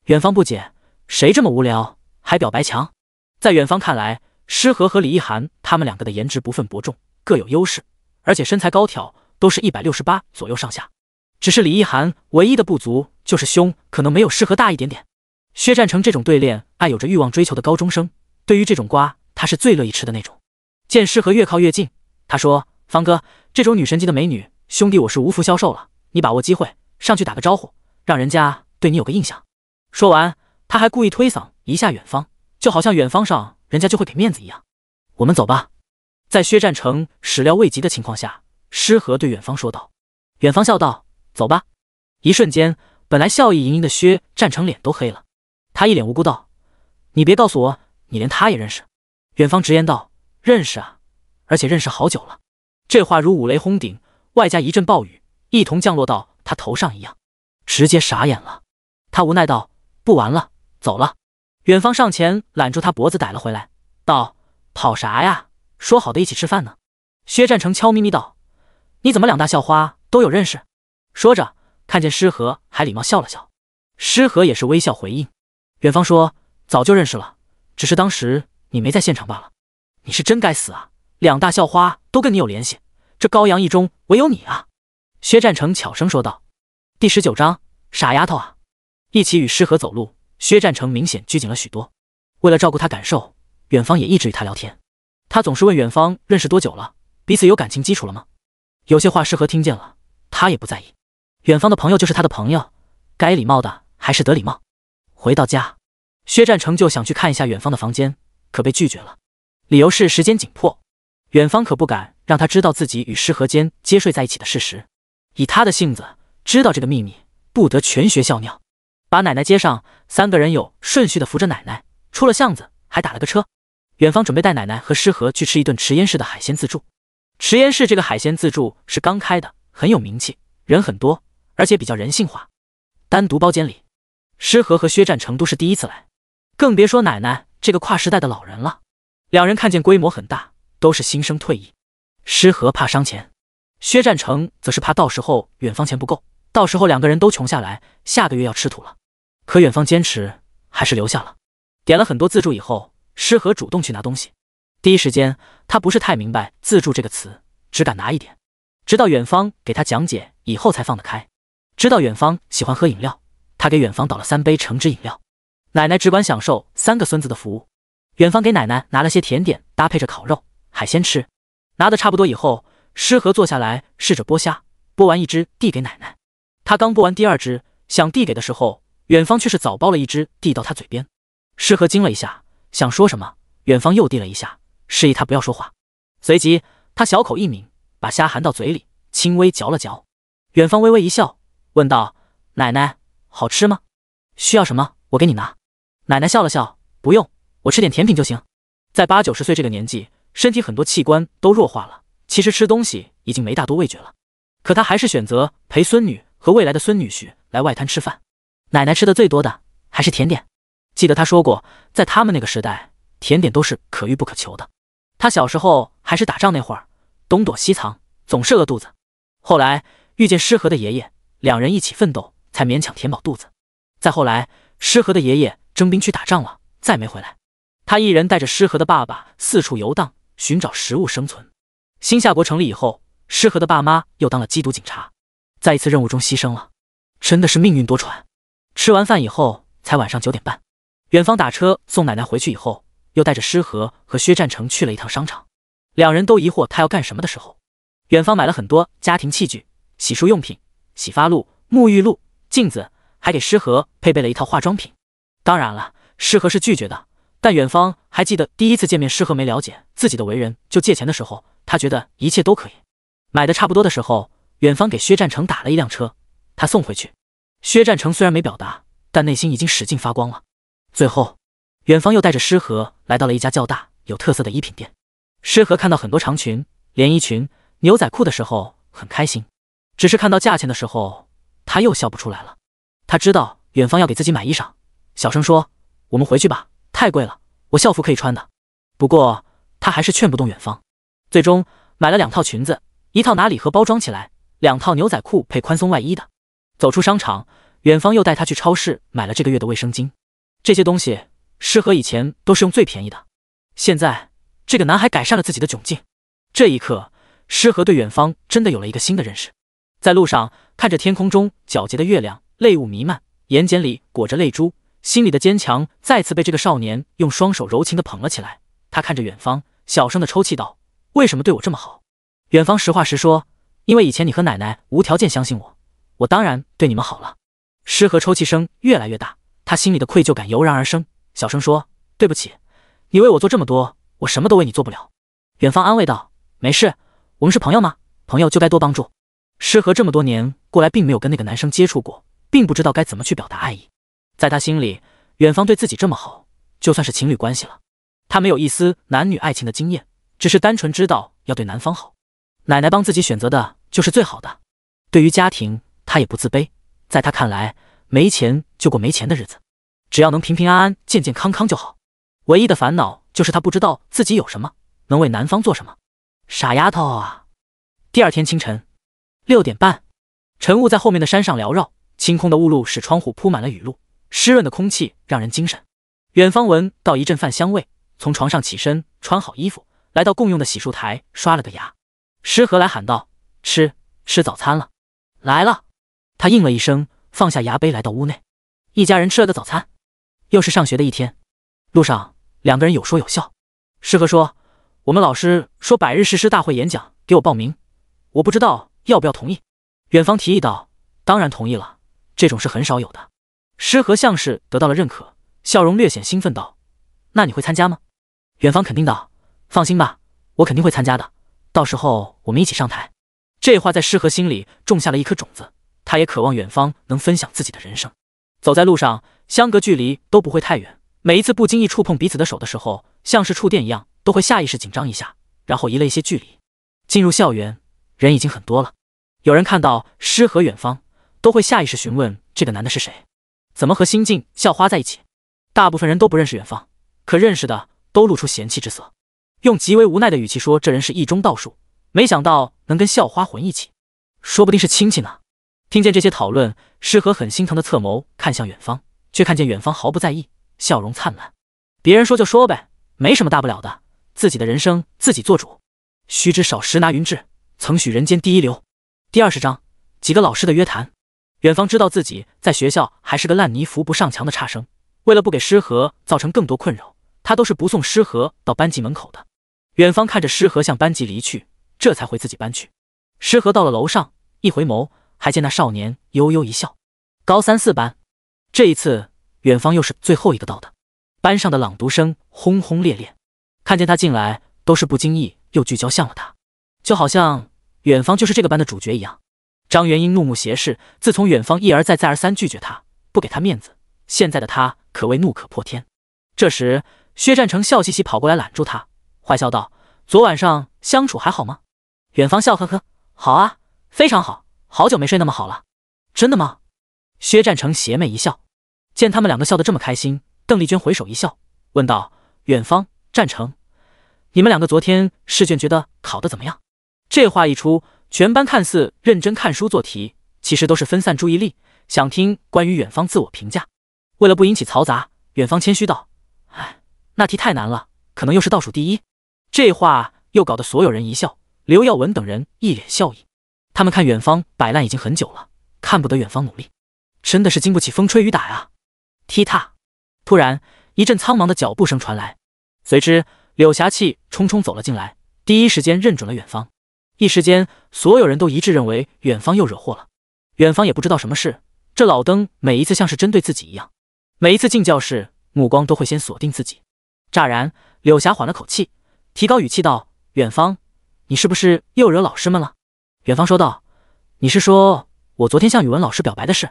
远方不解，谁这么无聊还表白墙？在远方看来，诗和和李一涵他们两个的颜值不分伯仲，各有优势，而且身材高挑，都是一百六十八左右上下。只是李一涵唯一的不足就是胸可能没有诗和大一点点。薛战成这种对恋爱有着欲望追求的高中生，对于这种瓜他是最乐意吃的那种。见诗和越靠越近，他说：“方哥，这种女神级的美女，兄弟我是无福消受了。你把握机会，上去打个招呼。”让人家对你有个印象。说完，他还故意推搡一下远方，就好像远方上人家就会给面子一样。我们走吧。在薛战成始料未及的情况下，诗和对远方说道。远方笑道：“走吧。”一瞬间，本来笑意盈盈的薛战成脸都黑了。他一脸无辜道：“你别告诉我，你连他也认识？”远方直言道：“认识啊，而且认识好久了。”这话如五雷轰顶，外加一阵暴雨，一同降落到他头上一样。直接傻眼了，他无奈道：“不玩了，走了。”远方上前揽住他脖子，逮了回来，道：“跑啥呀？说好的一起吃饭呢？”薛战成悄咪咪道：“你怎么两大校花都有认识？”说着，看见诗和，还礼貌笑了笑。诗和也是微笑回应。远方说：“早就认识了，只是当时你没在现场罢了。”“你是真该死啊！两大校花都跟你有联系，这高阳一中唯有你啊！”薛战成悄声说道。第十九章，傻丫头啊！一起与诗和走路，薛占成明显拘谨了许多。为了照顾她感受，远方也一直与她聊天。他总是问远方认识多久了，彼此有感情基础了吗？有些话诗和听见了，他也不在意。远方的朋友就是他的朋友，该礼貌的还是得礼貌。回到家，薛占成就想去看一下远方的房间，可被拒绝了。理由是时间紧迫，远方可不敢让他知道自己与诗和间接睡在一起的事实。以他的性子。知道这个秘密，不得全学校尿。把奶奶接上，三个人有顺序的扶着奶奶出了巷子，还打了个车。远方准备带奶奶和诗和去吃一顿池烟市的海鲜自助。池烟市这个海鲜自助是刚开的，很有名气，人很多，而且比较人性化。单独包间里，诗和和薛战成都是第一次来，更别说奶奶这个跨时代的老人了。两人看见规模很大，都是心生退意。诗和怕伤钱，薛战成则是怕到时候远方钱不够。到时候两个人都穷下来，下个月要吃土了。可远方坚持还是留下了，点了很多自助以后，诗和主动去拿东西。第一时间他不是太明白“自助”这个词，只敢拿一点。直到远方给他讲解以后才放得开。知道远方喜欢喝饮料，他给远方倒了三杯橙汁饮料。奶奶只管享受三个孙子的服务。远方给奶奶拿了些甜点，搭配着烤肉海鲜吃。拿的差不多以后，诗和坐下来试着剥虾，剥完一只递给奶奶。他刚剥完第二只，想递给的时候，远方却是早剥了一只递到他嘴边。诗和惊了一下，想说什么，远方又递了一下，示意他不要说话。随即，他小口一抿，把虾含到嘴里，轻微嚼了嚼。远方微微一笑，问道：“奶奶，好吃吗？需要什么，我给你拿。”奶奶笑了笑，不用，我吃点甜品就行。在八九十岁这个年纪，身体很多器官都弱化了，其实吃东西已经没大多味觉了，可他还是选择陪孙女。和未来的孙女婿来外滩吃饭，奶奶吃的最多的还是甜点。记得她说过，在他们那个时代，甜点都是可遇不可求的。她小时候还是打仗那会儿，东躲西藏，总是饿肚子。后来遇见失和的爷爷，两人一起奋斗，才勉强填饱肚子。再后来，失和的爷爷征兵去打仗了，再没回来。他一人带着失和的爸爸四处游荡，寻找食物生存。新夏国成立以后，失和的爸妈又当了缉毒警察。在一次任务中牺牲了，真的是命运多舛。吃完饭以后，才晚上九点半。远方打车送奶奶回去以后，又带着诗和和薛战成去了一趟商场。两人都疑惑他要干什么的时候，远方买了很多家庭器具、洗漱用品、洗发露、沐浴露、镜子，还给诗和配备了一套化妆品。当然了，诗和是拒绝的，但远方还记得第一次见面诗和没了解自己的为人就借钱的时候，他觉得一切都可以。买的差不多的时候。远方给薛战成打了一辆车，他送回去。薛战成虽然没表达，但内心已经使劲发光了。最后，远方又带着诗和来到了一家较大、有特色的衣品店。诗和看到很多长裙、连衣裙、牛仔裤的时候很开心，只是看到价钱的时候，他又笑不出来了。他知道远方要给自己买衣裳，小声说：“我们回去吧，太贵了，我校服可以穿的。”不过他还是劝不动远方，最终买了两套裙子，一套拿礼盒包装起来。两套牛仔裤配宽松外衣的，走出商场，远方又带他去超市买了这个月的卫生巾。这些东西，诗和以前都是用最便宜的。现在，这个男孩改善了自己的窘境。这一刻，诗和对远方真的有了一个新的认识。在路上，看着天空中皎洁的月亮，泪雾弥漫，眼睑里裹着泪珠，心里的坚强再次被这个少年用双手柔情的捧了起来。他看着远方，小声的抽泣道：“为什么对我这么好？”远方实话实说。因为以前你和奶奶无条件相信我，我当然对你们好了。诗和抽泣声越来越大，他心里的愧疚感油然而生，小声说：“对不起，你为我做这么多，我什么都为你做不了。”远方安慰道：“没事，我们是朋友嘛，朋友就该多帮助。”诗和这么多年过来，并没有跟那个男生接触过，并不知道该怎么去表达爱意。在他心里，远方对自己这么好，就算是情侣关系了。他没有一丝男女爱情的经验，只是单纯知道要对男方好。奶奶帮自己选择的。就是最好的。对于家庭，他也不自卑。在他看来，没钱就过没钱的日子，只要能平平安安、健健康康就好。唯一的烦恼就是他不知道自己有什么能为男方做什么。傻丫头啊！第二天清晨六点半，晨雾在后面的山上缭绕，清空的雾露使窗户铺满了雨露，湿润的空气让人精神。远方闻到一阵饭香味，从床上起身，穿好衣服，来到共用的洗漱台，刷了个牙。施和来喊道。吃吃早餐了，来了。他应了一声，放下牙杯，来到屋内。一家人吃了个早餐，又是上学的一天。路上两个人有说有笑。师和说：“我们老师说百日誓师大会演讲，给我报名，我不知道要不要同意。”远方提议道：“当然同意了，这种是很少有的。”诗和像是得到了认可，笑容略显兴奋道：“那你会参加吗？”远方肯定道：“放心吧，我肯定会参加的。到时候我们一起上台。”这话在诗和心里种下了一颗种子，他也渴望远方能分享自己的人生。走在路上，相隔距离都不会太远。每一次不经意触碰彼此的手的时候，像是触电一样，都会下意识紧张一下，然后移了一些距离。进入校园，人已经很多了。有人看到诗和远方，都会下意识询问这个男的是谁，怎么和新晋校花在一起？大部分人都不认识远方，可认识的都露出嫌弃之色，用极为无奈的语气说：“这人是一中倒数。”没想到能跟校花混一起，说不定是亲戚呢。听见这些讨论，诗和很心疼的侧眸看向远方，却看见远方毫不在意，笑容灿烂。别人说就说呗，没什么大不了的，自己的人生自己做主。须知少时拿云志，曾许人间第一流。第二十章几个老师的约谈。远方知道自己在学校还是个烂泥扶不上墙的差生，为了不给诗和造成更多困扰，他都是不送诗和到班级门口的。远方看着诗和向班级离去。这才回自己班去。师和到了楼上，一回眸，还见那少年悠悠一笑。高三四班，这一次远方又是最后一个到的。班上的朗读声轰轰烈烈，看见他进来，都是不经意又聚焦向了他，就好像远方就是这个班的主角一样。张元英怒目斜视，自从远方一而再再而三拒绝他，不给他面子，现在的他可谓怒可破天。这时，薛战成笑嘻嘻跑过来揽住他，坏笑道：“昨晚上相处还好吗？”远方笑呵呵，好啊，非常好，好久没睡那么好了。真的吗？薛战成邪魅一笑，见他们两个笑得这么开心，邓丽娟回首一笑，问道：“远方，战成，你们两个昨天试卷觉得考得怎么样？”这话一出，全班看似认真看书做题，其实都是分散注意力，想听关于远方自我评价。为了不引起嘈杂，远方谦虚道：“哎，那题太难了，可能又是倒数第一。”这话又搞得所有人一笑。刘耀文等人一脸笑意，他们看远方摆烂已经很久了，看不得远方努力，真的是经不起风吹雨打啊！踢踏！突然一阵苍茫的脚步声传来，随之柳霞气冲冲走了进来，第一时间认准了远方。一时间，所有人都一致认为远方又惹祸了。远方也不知道什么事，这老登每一次像是针对自己一样，每一次进教室，目光都会先锁定自己。乍然，柳霞缓了口气，提高语气道：“远方。”你是不是又惹老师们了？远方说道：“你是说我昨天向语文老师表白的事？”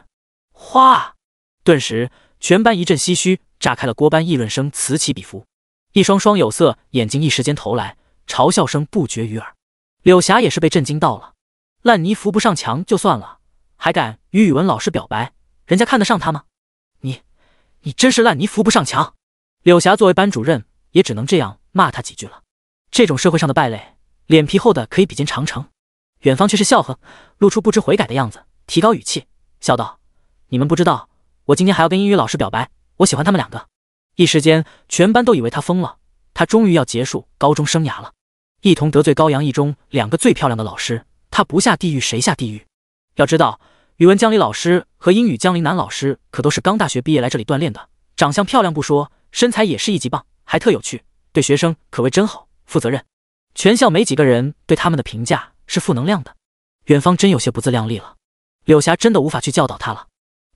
哗！顿时全班一阵唏嘘，炸开了锅，班议论声此起彼伏，一双双有色眼睛一时间投来，嘲笑声不绝于耳。柳霞也是被震惊到了，烂泥扶不上墙就算了，还敢与语文老师表白，人家看得上他吗？你，你真是烂泥扶不上墙！柳霞作为班主任，也只能这样骂他几句了。这种社会上的败类。脸皮厚的可以比肩长城，远方却是笑呵，露出不知悔改的样子，提高语气笑道：“你们不知道，我今天还要跟英语老师表白，我喜欢他们两个。”一时间，全班都以为他疯了。他终于要结束高中生涯了，一同得罪高阳一中两个最漂亮的老师，他不下地狱谁下地狱？要知道，语文江离老师和英语江林南老师可都是刚大学毕业来这里锻炼的，长相漂亮不说，身材也是一级棒，还特有趣，对学生可谓真好，负责任。全校没几个人对他们的评价是负能量的，远方真有些不自量力了。柳霞真的无法去教导他了，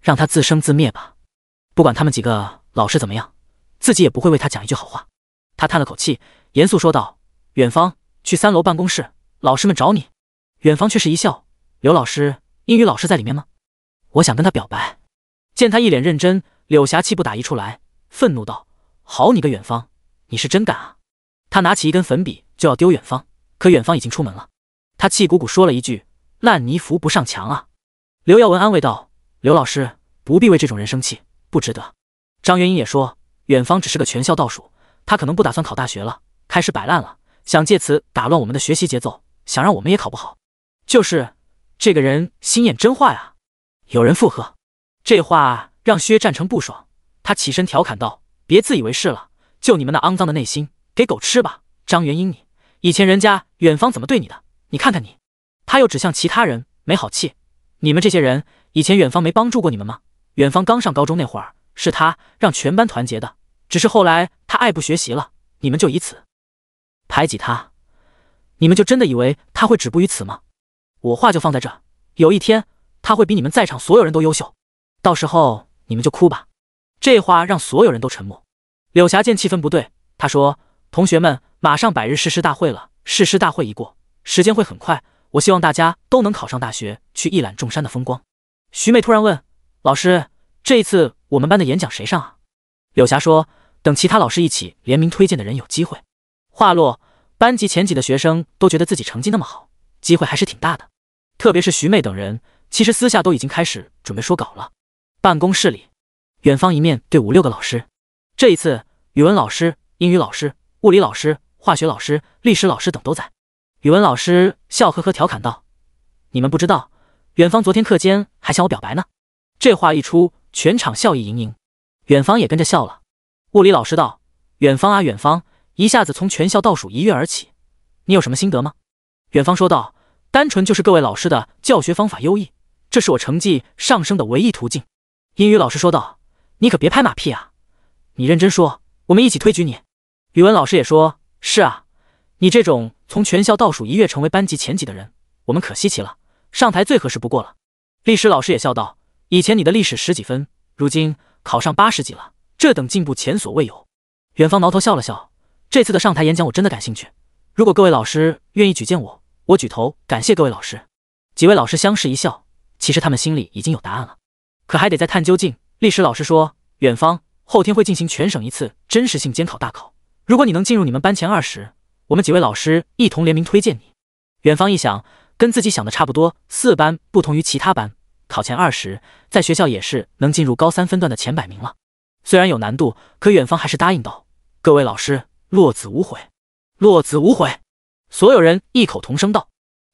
让他自生自灭吧。不管他们几个老师怎么样，自己也不会为他讲一句好话。他叹了口气，严肃说道：“远方，去三楼办公室，老师们找你。”远方却是一笑：“刘老师，英语老师在里面吗？我想跟他表白。”见他一脸认真，柳霞气不打一处来，愤怒道：“好你个远方，你是真敢啊！”他拿起一根粉笔。就要丢远方，可远方已经出门了。他气鼓鼓说了一句：“烂泥扶不上墙啊！”刘耀文安慰道：“刘老师不必为这种人生气，不值得。”张元英也说：“远方只是个全校倒数，他可能不打算考大学了，开始摆烂了，想借此打乱我们的学习节奏，想让我们也考不好。”就是这个人心眼真坏啊！有人附和。这话让薛战成不爽，他起身调侃道：“别自以为是了，就你们那肮脏的内心，给狗吃吧！”张元英你。以前人家远方怎么对你的？你看看你，他又指向其他人，没好气：“你们这些人，以前远方没帮助过你们吗？远方刚上高中那会儿，是他让全班团结的。只是后来他爱不学习了，你们就以此排挤他。你们就真的以为他会止步于此吗？我话就放在这，有一天他会比你们在场所有人都优秀，到时候你们就哭吧。”这话让所有人都沉默。柳霞见气氛不对，她说。同学们，马上百日誓师大会了。誓师大会一过，时间会很快。我希望大家都能考上大学，去一览众山的风光。徐妹突然问：“老师，这一次我们班的演讲谁上啊？”柳霞说：“等其他老师一起联名推荐的人有机会。”话落，班级前几的学生都觉得自己成绩那么好，机会还是挺大的。特别是徐妹等人，其实私下都已经开始准备说稿了。办公室里，远方一面对五六个老师，这一次语文老师、英语老师。物理老师、化学老师、历史老师等都在。语文老师笑呵呵调侃道：“你们不知道，远方昨天课间还向我表白呢。”这话一出，全场笑意盈盈，远方也跟着笑了。物理老师道：“远方啊，远方！”一下子从全校倒数一跃而起，“你有什么心得吗？”远方说道：“单纯就是各位老师的教学方法优异，这是我成绩上升的唯一途径。”英语老师说道：“你可别拍马屁啊，你认真说，我们一起推举你。”语文老师也说：“是啊，你这种从全校倒数一跃成为班级前几的人，我们可稀奇了。上台最合适不过了。”历史老师也笑道：“以前你的历史十几分，如今考上八十几了，这等进步前所未有。”远方挠头笑了笑：“这次的上台演讲，我真的感兴趣。如果各位老师愿意举荐我，我举头感谢各位老师。”几位老师相视一笑，其实他们心里已经有答案了，可还得再探究竟。历史老师说：“远方，后天会进行全省一次真实性监考大考。”如果你能进入你们班前二十，我们几位老师一同联名推荐你。远方一想，跟自己想的差不多。四班不同于其他班，考前二十，在学校也是能进入高三分段的前百名了。虽然有难度，可远方还是答应道：“各位老师，落子无悔，落子无悔。”所有人异口同声道。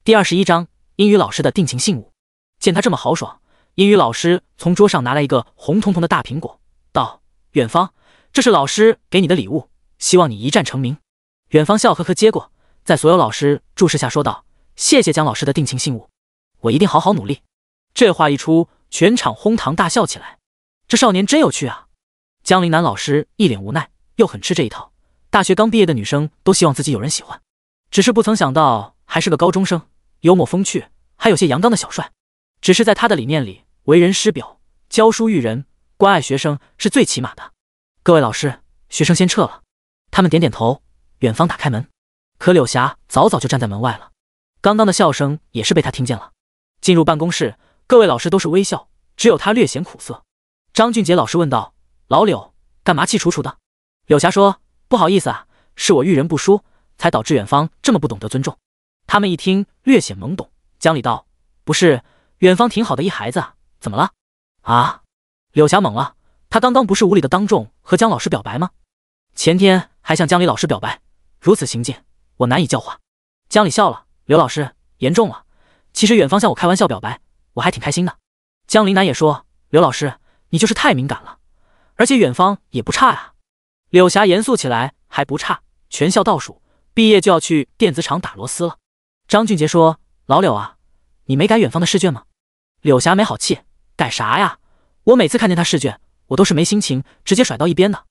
第二十一章英语老师的定情信物。见他这么豪爽，英语老师从桌上拿来一个红彤彤的大苹果，道：“远方，这是老师给你的礼物。”希望你一战成名。远方笑呵呵接过，在所有老师注视下说道：“谢谢江老师的定情信物，我一定好好努力。”这话一出，全场哄堂大笑起来。这少年真有趣啊！江林南老师一脸无奈，又很吃这一套。大学刚毕业的女生都希望自己有人喜欢，只是不曾想到还是个高中生，幽默风趣，还有些阳刚的小帅。只是在他的理念里，为人师表、教书育人、关爱学生是最起码的。各位老师，学生先撤了。他们点点头，远方打开门，可柳霞早早就站在门外了。刚刚的笑声也是被他听见了。进入办公室，各位老师都是微笑，只有他略显苦涩。张俊杰老师问道：“老柳，干嘛气楚楚的？”柳霞说：“不好意思啊，是我遇人不淑，才导致远方这么不懂得尊重。”他们一听，略显懵懂。江里道：“不是，远方挺好的一孩子啊，怎么了？”啊！柳霞懵了，他刚刚不是无礼的当众和江老师表白吗？前天。还向江里老师表白，如此行径，我难以教化。江里笑了，刘老师严重了。其实远方向我开玩笑表白，我还挺开心的。江林南也说，刘老师你就是太敏感了，而且远方也不差啊。柳霞严肃起来，还不差，全校倒数，毕业就要去电子厂打螺丝了。张俊杰说，老柳啊，你没改远方的试卷吗？柳霞没好气，改啥呀？我每次看见他试卷，我都是没心情，直接甩到一边的。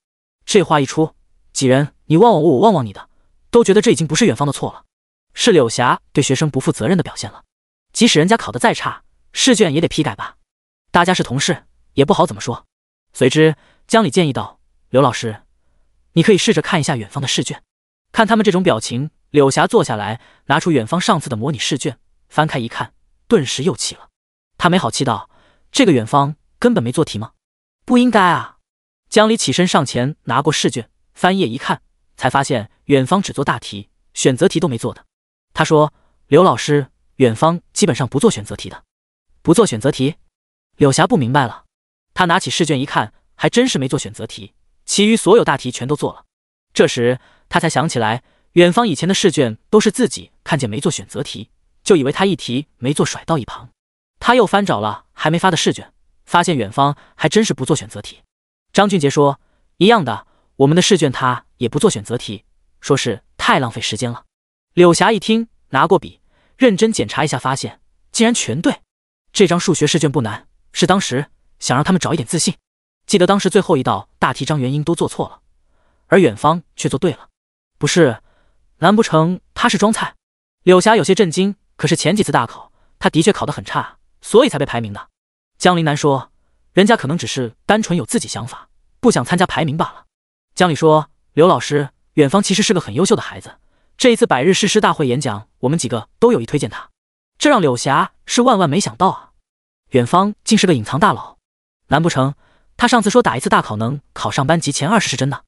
这话一出。几人，你望望我，我望望你的，都觉得这已经不是远方的错了，是柳霞对学生不负责任的表现了。即使人家考得再差，试卷也得批改吧？大家是同事，也不好怎么说。随之，江里建议道：“刘老师，你可以试着看一下远方的试卷。”看他们这种表情，柳霞坐下来，拿出远方上次的模拟试卷，翻开一看，顿时又气了。他没好气道：“这个远方根本没做题吗？不应该啊！”江里起身上前拿过试卷。翻页一看，才发现远方只做大题，选择题都没做的。他说：“刘老师，远方基本上不做选择题的，不做选择题。”柳霞不明白了，他拿起试卷一看，还真是没做选择题，其余所有大题全都做了。这时他才想起来，远方以前的试卷都是自己看见没做选择题，就以为他一题没做甩到一旁。他又翻找了还没发的试卷，发现远方还真是不做选择题。张俊杰说：“一样的。”我们的试卷他也不做选择题，说是太浪费时间了。柳霞一听，拿过笔认真检查一下，发现竟然全对。这张数学试卷不难，是当时想让他们找一点自信。记得当时最后一道大题，张元英都做错了，而远方却做对了。不是，难不成他是装菜？柳霞有些震惊。可是前几次大考，他的确考得很差，所以才被排名的。江林南说，人家可能只是单纯有自己想法，不想参加排名罢了。江里说：“刘老师，远方其实是个很优秀的孩子。这一次百日誓师大会演讲，我们几个都有意推荐他。”这让柳霞是万万没想到啊！远方竟是个隐藏大佬，难不成他上次说打一次大考能考上班级前二十是真的？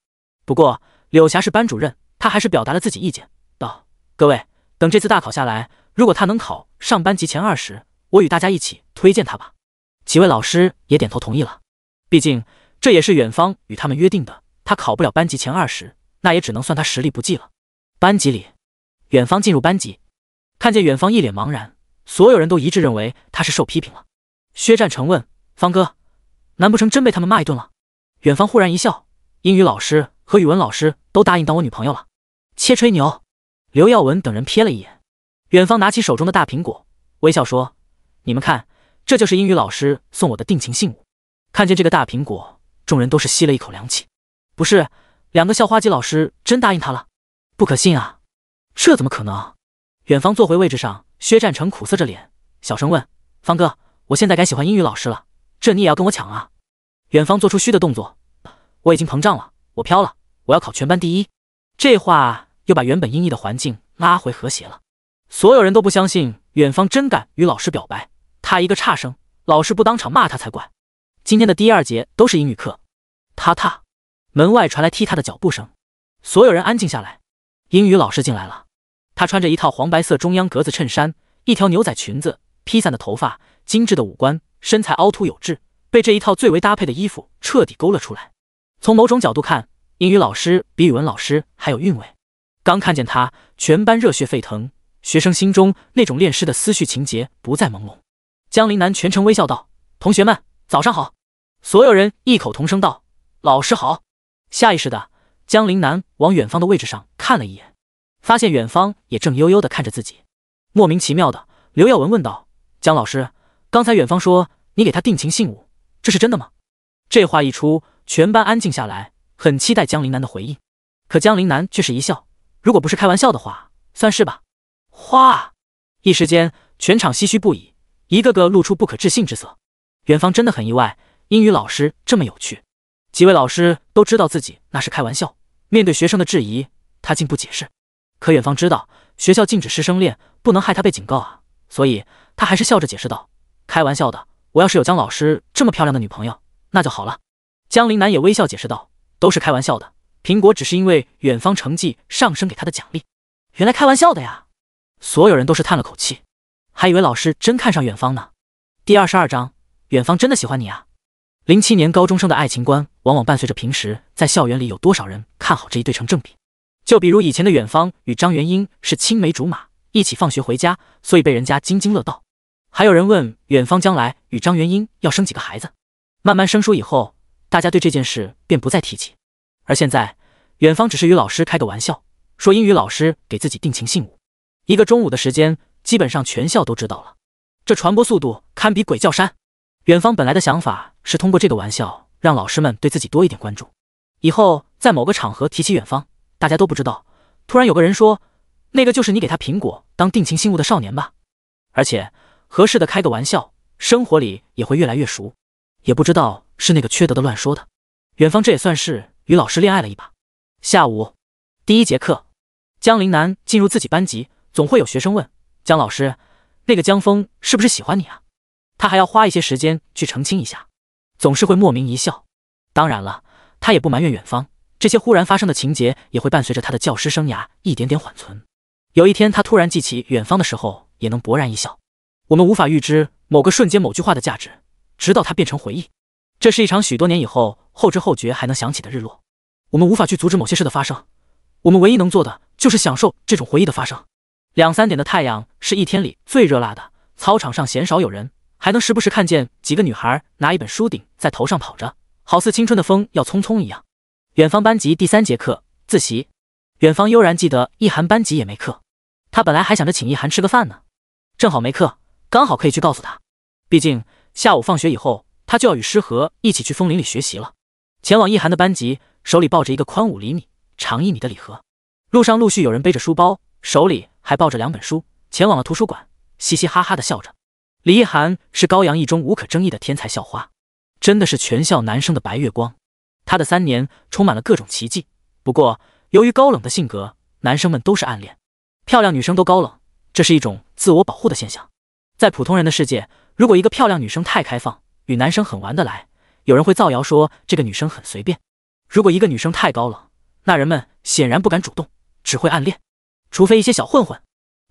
不过柳霞是班主任，他还是表达了自己意见，道：“各位，等这次大考下来，如果他能考上班级前二十，我与大家一起推荐他吧。”几位老师也点头同意了，毕竟这也是远方与他们约定的。他考不了班级前二十，那也只能算他实力不济了。班级里，远方进入班级，看见远方一脸茫然，所有人都一致认为他是受批评了。薛战成问方哥：“难不成真被他们骂一顿了？”远方忽然一笑：“英语老师和语文老师都答应当我女朋友了。”切吹牛！刘耀文等人瞥了一眼远方，拿起手中的大苹果，微笑说：“你们看，这就是英语老师送我的定情信物。”看见这个大苹果，众人都是吸了一口凉气。不是，两个校花级老师真答应他了，不可信啊！这怎么可能？远方坐回位置上，薛战成苦涩着脸，小声问：“方哥，我现在改喜欢英语老师了，这你也要跟我抢啊？”远方做出虚的动作：“我已经膨胀了，我飘了，我要考全班第一。”这话又把原本阴郁的环境拉回和谐了。所有人都不相信远方真敢与老师表白，他一个差生，老师不当场骂他才怪。今天的第二节都是英语课，他他。门外传来踢踏的脚步声，所有人安静下来。英语老师进来了，他穿着一套黄白色中央格子衬衫，一条牛仔裙子，披散的头发，精致的五官，身材凹凸有致，被这一套最为搭配的衣服彻底勾勒出来。从某种角度看，英语老师比语文老师还有韵味。刚看见他，全班热血沸腾，学生心中那种恋师的思绪情节不再朦胧。江林南全程微笑道：“同学们，早上好。”所有人异口同声道：“老师好。”下意识的，江林南往远方的位置上看了一眼，发现远方也正悠悠的看着自己。莫名其妙的，刘耀文问道：“江老师，刚才远方说你给他定情信物，这是真的吗？”这话一出，全班安静下来，很期待江林南的回应。可江林南却是一笑：“如果不是开玩笑的话，算是吧。”哗！一时间，全场唏嘘不已，一个个露出不可置信之色。远方真的很意外，英语老师这么有趣。几位老师都知道自己那是开玩笑，面对学生的质疑，他竟不解释。可远方知道学校禁止师生恋，不能害他被警告啊，所以他还是笑着解释道：“开玩笑的，我要是有江老师这么漂亮的女朋友，那就好了。”江林南也微笑解释道：“都是开玩笑的，苹果只是因为远方成绩上升给他的奖励。”原来开玩笑的呀！所有人都是叹了口气，还以为老师真看上远方呢。第二十二章：远方真的喜欢你啊！零七年高中生的爱情观。往往伴随着平时在校园里有多少人看好这一对成正比，就比如以前的远方与张元英是青梅竹马，一起放学回家，所以被人家津津乐道。还有人问远方将来与张元英要生几个孩子。慢慢生疏以后，大家对这件事便不再提起。而现在，远方只是与老师开个玩笑，说英语老师给自己定情信物。一个中午的时间，基本上全校都知道了，这传播速度堪比鬼叫山。远方本来的想法是通过这个玩笑。让老师们对自己多一点关注，以后在某个场合提起远方，大家都不知道。突然有个人说：“那个就是你给他苹果当定情信物的少年吧？”而且合适的开个玩笑，生活里也会越来越熟。也不知道是那个缺德的乱说的。远方这也算是与老师恋爱了一把。下午第一节课，江林南进入自己班级，总会有学生问：“江老师，那个江峰是不是喜欢你啊？”他还要花一些时间去澄清一下。总是会莫名一笑，当然了，他也不埋怨远方。这些忽然发生的情节，也会伴随着他的教师生涯一点点缓存。有一天，他突然记起远方的时候，也能勃然一笑。我们无法预知某个瞬间、某句话的价值，直到它变成回忆。这是一场许多年以后后知后觉还能想起的日落。我们无法去阻止某些事的发生，我们唯一能做的就是享受这种回忆的发生。两三点的太阳是一天里最热辣的，操场上鲜少有人。还能时不时看见几个女孩拿一本书顶在头上跑着，好似青春的风要匆匆一样。远方班级第三节课自习，远方悠然记得易涵班级也没课，他本来还想着请易涵吃个饭呢，正好没课，刚好可以去告诉他。毕竟下午放学以后，他就要与诗和一起去枫林里学习了。前往易涵的班级，手里抱着一个宽五厘米、长一米的礼盒。路上陆续有人背着书包，手里还抱着两本书，前往了图书馆，嘻嘻哈哈的笑着。李一涵是高阳一中无可争议的天才校花，真的是全校男生的白月光。她的三年充满了各种奇迹。不过，由于高冷的性格，男生们都是暗恋。漂亮女生都高冷，这是一种自我保护的现象。在普通人的世界，如果一个漂亮女生太开放，与男生很玩得来，有人会造谣说这个女生很随便；如果一个女生太高冷，那人们显然不敢主动，只会暗恋，除非一些小混混。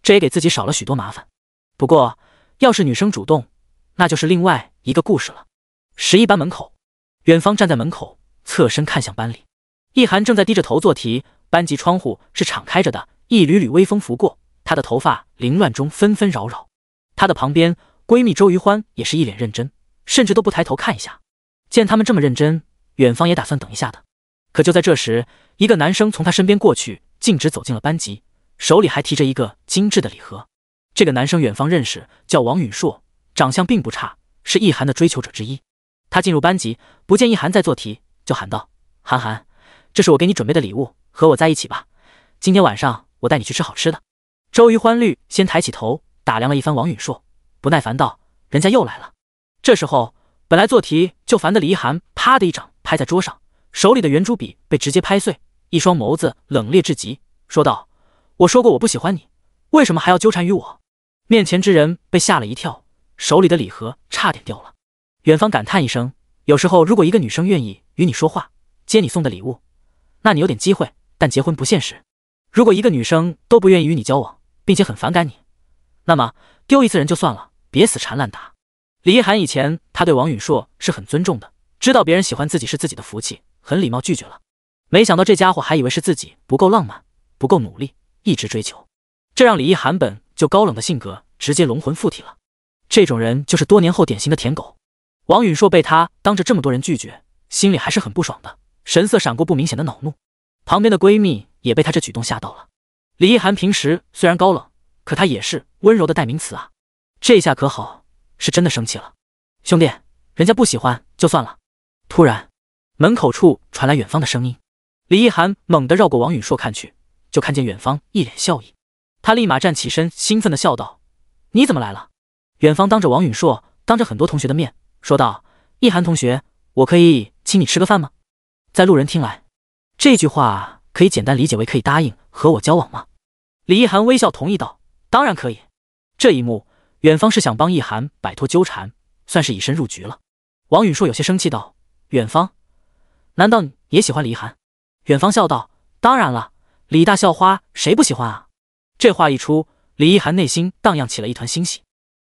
这也给自己少了许多麻烦。不过。要是女生主动，那就是另外一个故事了。十一班门口，远方站在门口，侧身看向班里，易涵正在低着头做题。班级窗户是敞开着的，一缕缕微风拂过，她的头发凌乱中纷纷扰扰。她的旁边，闺蜜周瑜欢也是一脸认真，甚至都不抬头看一下。见他们这么认真，远方也打算等一下的。可就在这时，一个男生从她身边过去，径直走进了班级，手里还提着一个精致的礼盒。这个男生远方认识，叫王允硕，长相并不差，是易涵的追求者之一。他进入班级，不见易涵在做题，就喊道：“涵涵，这是我给你准备的礼物，和我在一起吧，今天晚上我带你去吃好吃的。”周瑜欢绿先抬起头，打量了一番王允硕，不耐烦道：“人家又来了。”这时候，本来做题就烦的李一涵，啪的一掌拍在桌上，手里的圆珠笔被直接拍碎，一双眸子冷冽至极，说道：“我说过我不喜欢你，为什么还要纠缠于我？”面前之人被吓了一跳，手里的礼盒差点掉了。远方感叹一声：“有时候，如果一个女生愿意与你说话，接你送的礼物，那你有点机会；但结婚不现实。如果一个女生都不愿意与你交往，并且很反感你，那么丢一次人就算了，别死缠烂打。”李一涵以前他对王允硕是很尊重的，知道别人喜欢自己是自己的福气，很礼貌拒绝了。没想到这家伙还以为是自己不够浪漫、不够努力，一直追求，这让李一涵本。就高冷的性格直接龙魂附体了，这种人就是多年后典型的舔狗。王允硕被他当着这么多人拒绝，心里还是很不爽的，神色闪过不明显的恼怒。旁边的闺蜜也被他这举动吓到了。李一涵平时虽然高冷，可她也是温柔的代名词啊，这下可好，是真的生气了。兄弟，人家不喜欢就算了。突然，门口处传来远方的声音，李一涵猛地绕过王允硕看去，就看见远方一脸笑意。他立马站起身，兴奋地笑道：“你怎么来了？”远方当着王允硕、当着很多同学的面说道：“易涵同学，我可以请你吃个饭吗？”在路人听来，这句话可以简单理解为“可以答应和我交往吗？”李易涵微笑同意道：“当然可以。”这一幕，远方是想帮易涵摆脱纠缠，算是以身入局了。王允硕有些生气道：“远方，难道你也喜欢李易涵？”远方笑道：“当然了，李大校花谁不喜欢啊？”这话一出，李一涵内心荡漾起了一团欣喜。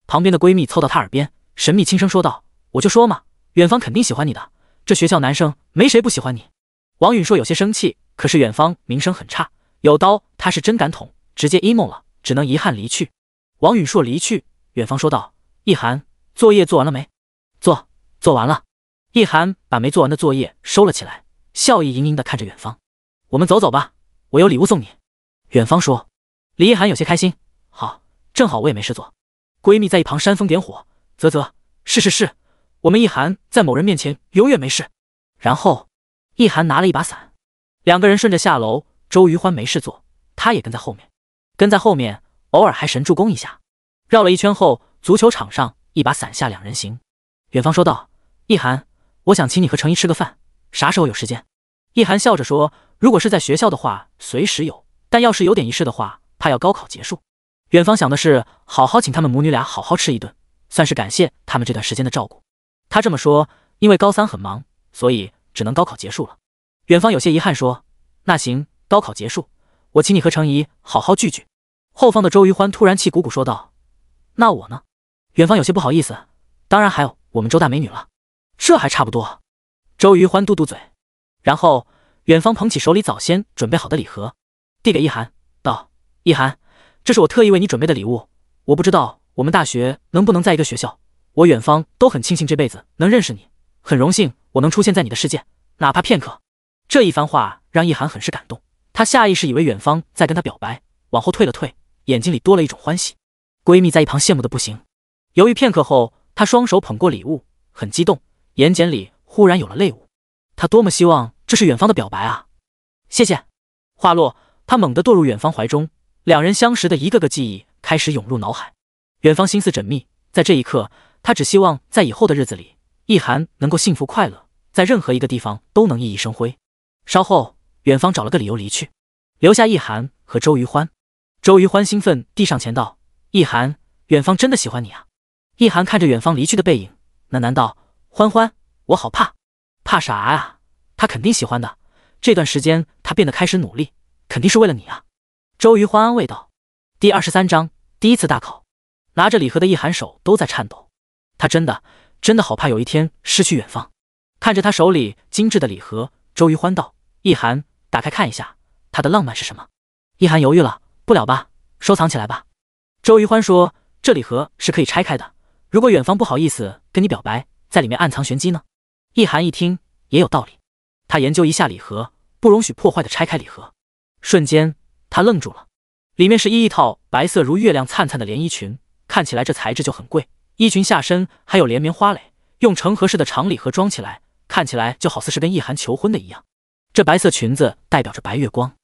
旁边的闺蜜凑到她耳边，神秘轻声说道：“我就说嘛，远方肯定喜欢你的，这学校男生没谁不喜欢你。”王允硕有些生气，可是远方名声很差，有刀他是真敢捅，直接 emo 了，只能遗憾离去。王允硕离去，远方说道：“一涵，作业做完了没？做，做完了。”一涵把没做完的作业收了起来，笑意盈盈的看着远方：“我们走走吧，我有礼物送你。”远方说。李一涵有些开心，好，正好我也没事做。闺蜜在一旁煽风点火，啧啧，是是是，我们一涵在某人面前永远没事。然后，一涵拿了一把伞，两个人顺着下楼。周余欢没事做，他也跟在后面，跟在后面，偶尔还神助攻一下。绕了一圈后，足球场上一把伞下两人行。远方说道：“一涵，我想请你和程一吃个饭，啥时候有时间？”一涵笑着说：“如果是在学校的话，随时有；但要是有点仪式的话。”他要高考结束，远方想的是好好请他们母女俩好好吃一顿，算是感谢他们这段时间的照顾。他这么说，因为高三很忙，所以只能高考结束了。远方有些遗憾说：“那行，高考结束，我请你和程怡好好聚聚。”后方的周于欢突然气鼓鼓说道：“那我呢？”远方有些不好意思：“当然还有我们周大美女了，这还差不多。”周于欢嘟嘟嘴，然后远方捧起手里早先准备好的礼盒，递给一涵。易涵，这是我特意为你准备的礼物。我不知道我们大学能不能在一个学校，我远方都很庆幸这辈子能认识你，很荣幸我能出现在你的世界，哪怕片刻。这一番话让易涵很是感动，她下意识以为远方在跟她表白，往后退了退，眼睛里多了一种欢喜。闺蜜在一旁羡慕的不行，犹豫片刻后，她双手捧过礼物，很激动，眼睑里忽然有了泪雾。她多么希望这是远方的表白啊！谢谢。话落，她猛地堕入远方怀中。两人相识的一个个记忆开始涌入脑海。远方心思缜密，在这一刻，他只希望在以后的日子里，意涵能够幸福快乐，在任何一个地方都能熠熠生辉。稍后，远方找了个理由离去，留下意涵和周瑜欢。周瑜欢兴奋地上前道：“意涵，远方真的喜欢你啊！”意涵看着远方离去的背影，那难道欢欢，我好怕，怕啥呀？他肯定喜欢的。这段时间他变得开始努力，肯定是为了你啊。周瑜欢安慰道：“第二十三章，第一次大考，拿着礼盒的易寒手都在颤抖。他真的真的好怕有一天失去远方。看着他手里精致的礼盒，周瑜欢道：‘易寒，打开看一下，他的浪漫是什么？’易寒犹豫了，不了吧，收藏起来吧。周瑜欢说：‘这礼盒是可以拆开的，如果远方不好意思跟你表白，在里面暗藏玄机呢？’易寒一听也有道理，他研究一下礼盒，不容许破坏的拆开礼盒，瞬间。”他愣住了，里面是一一套白色如月亮灿灿的连衣裙，看起来这材质就很贵。衣裙下身还有连绵花蕾，用成盒式的长礼盒装起来，看起来就好似是跟易涵求婚的一样。这白色裙子代表着白月光。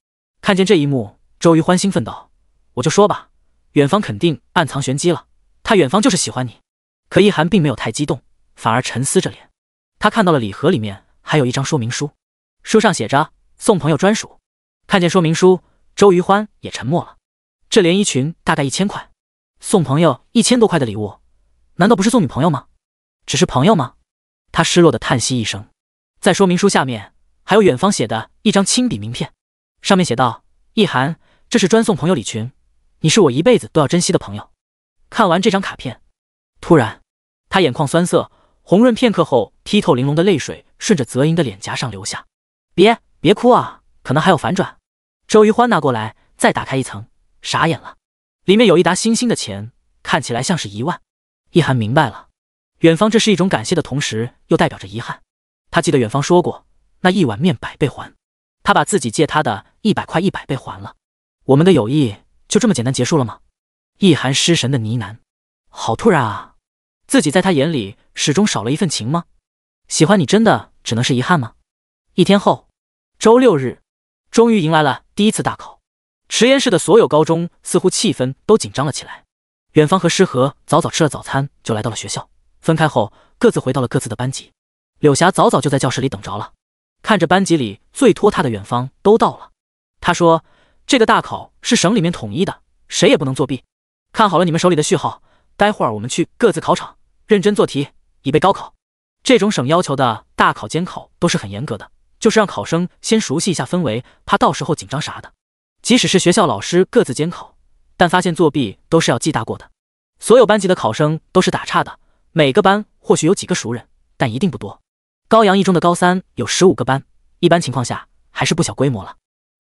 看见这一幕，周瑜欢兴奋道：“我就说吧，远方肯定暗藏玄机了。他远方就是喜欢你。”可易涵并没有太激动，反而沉思着脸。他看到了礼盒里面还有一张说明书，书上写着“送朋友专属”。看见说明书。周瑜欢也沉默了。这连衣裙大概一千块，送朋友一千多块的礼物，难道不是送女朋友吗？只是朋友吗？他失落的叹息一声，在说明书下面还有远方写的一张亲笔名片，上面写道：“易涵，这是专送朋友礼裙，你是我一辈子都要珍惜的朋友。”看完这张卡片，突然他眼眶酸涩，红润片刻后，剔透玲珑的泪水顺着泽英的脸颊上流下。“别别哭啊，可能还有反转。”周瑜欢拿过来，再打开一层，傻眼了，里面有一沓星星的钱，看起来像是一万。一涵明白了，远方，这是一种感谢的同时，又代表着遗憾。他记得远方说过，那一碗面百倍还。他把自己借他的一百块一百倍还了。我们的友谊就这么简单结束了吗？一涵失神的呢喃，好突然啊，自己在他眼里始终少了一份情吗？喜欢你真的只能是遗憾吗？一天后，周六日。终于迎来了第一次大考，实验室的所有高中似乎气氛都紧张了起来。远方和诗和早早吃了早餐就来到了学校，分开后各自回到了各自的班级。柳霞早早就在教室里等着了，看着班级里最拖沓的远方都到了，她说：“这个大考是省里面统一的，谁也不能作弊。看好了你们手里的序号，待会儿我们去各自考场，认真做题，以备高考。这种省要求的大考监考都是很严格的。”就是让考生先熟悉一下氛围，怕到时候紧张啥的。即使是学校老师各自监考，但发现作弊都是要记大过的。所有班级的考生都是打岔的，每个班或许有几个熟人，但一定不多。高阳一中的高三有十五个班，一般情况下还是不小规模了。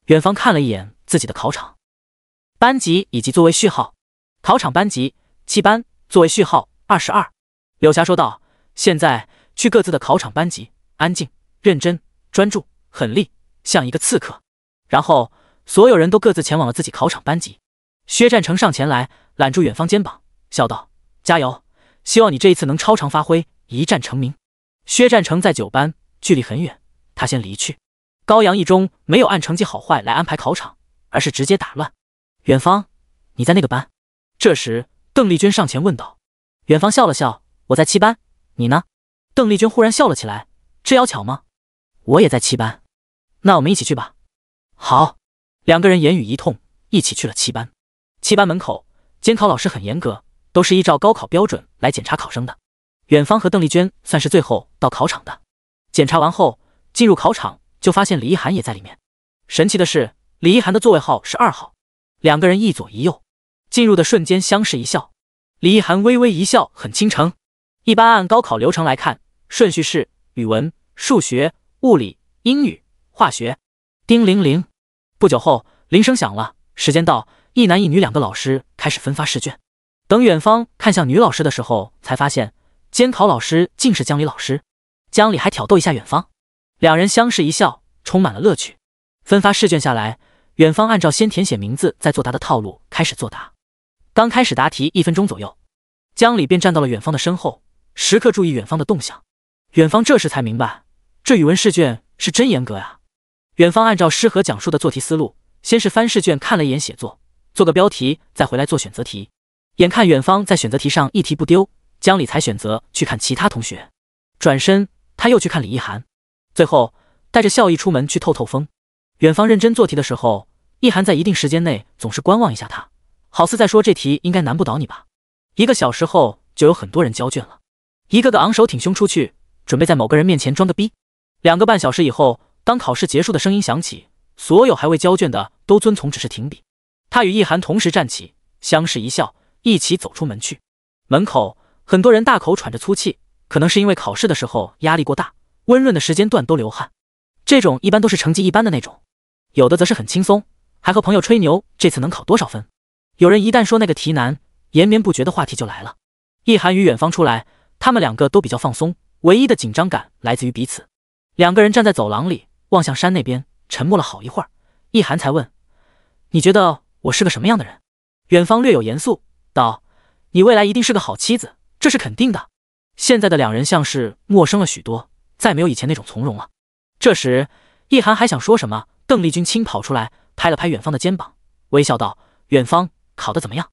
远方看了一眼自己的考场班级以及座位序号，考场班级七班，座位序号二十二。柳霞说道：“现在去各自的考场班级，安静，认真。”专注狠厉，像一个刺客。然后所有人都各自前往了自己考场班级。薛战成上前来揽住远方肩膀，笑道：“加油！希望你这一次能超常发挥，一战成名。”薛战成在九班，距离很远，他先离去。高阳一中没有按成绩好坏来安排考场，而是直接打乱。远方，你在那个班？这时，邓丽君上前问道。远方笑了笑：“我在七班，你呢？”邓丽君忽然笑了起来：“这要巧吗？”我也在七班，那我们一起去吧。好，两个人言语一通，一起去了七班。七班门口监考老师很严格，都是依照高考标准来检查考生的。远方和邓丽娟算是最后到考场的。检查完后，进入考场就发现李一涵也在里面。神奇的是，李一涵的座位号是二号，两个人一左一右。进入的瞬间相视一笑，李一涵微微一笑，很倾城。一般按高考流程来看，顺序是语文、数学。物理、英语、化学。叮铃铃，不久后铃声响了，时间到。一男一女两个老师开始分发试卷。等远方看向女老师的时候，才发现监考老师竟是江里老师。江里还挑逗一下远方，两人相视一笑，充满了乐趣。分发试卷下来，远方按照先填写名字再作答的套路开始作答。刚开始答题一分钟左右，江里便站到了远方的身后，时刻注意远方的动向。远方这时才明白。这语文试卷是真严格呀！远方按照诗和讲述的做题思路，先是翻试卷看了一眼写作，做个标题，再回来做选择题。眼看远方在选择题上一题不丢，江理才选择去看其他同学。转身，他又去看李一涵，最后带着笑意出门去透透风。远方认真做题的时候，一涵在一定时间内总是观望一下他，好似在说这题应该难不倒你吧。一个小时后，就有很多人交卷了，一个个昂首挺胸出去，准备在某个人面前装个逼。两个半小时以后，当考试结束的声音响起，所有还未交卷的都遵从，只是停笔。他与易涵同时站起，相视一笑，一起走出门去。门口很多人大口喘着粗气，可能是因为考试的时候压力过大，温润的时间段都流汗。这种一般都是成绩一般的那种，有的则是很轻松，还和朋友吹牛这次能考多少分。有人一旦说那个题难，延绵不绝的话题就来了。易涵与远方出来，他们两个都比较放松，唯一的紧张感来自于彼此。两个人站在走廊里，望向山那边，沉默了好一会儿，易涵才问：“你觉得我是个什么样的人？”远方略有严肃道：“你未来一定是个好妻子，这是肯定的。”现在的两人像是陌生了许多，再没有以前那种从容了。这时，易涵还想说什么，邓丽君轻跑出来，拍了拍远方的肩膀，微笑道：“远方，考得怎么样？”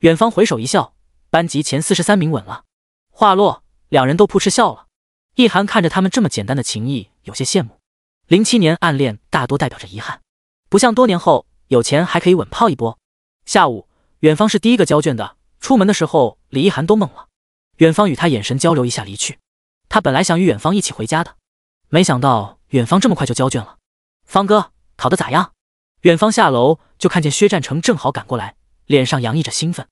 远方回首一笑：“班级前四十三名稳了。”话落，两人都扑哧笑了。易涵看着他们这么简单的情谊。有些羡慕，零七年暗恋大多代表着遗憾，不像多年后有钱还可以稳泡一波。下午，远方是第一个交卷的。出门的时候，李一涵都懵了。远方与他眼神交流一下离去，他本来想与远方一起回家的，没想到远方这么快就交卷了。方哥考的咋样？远方下楼就看见薛战成正好赶过来，脸上洋溢着兴奋。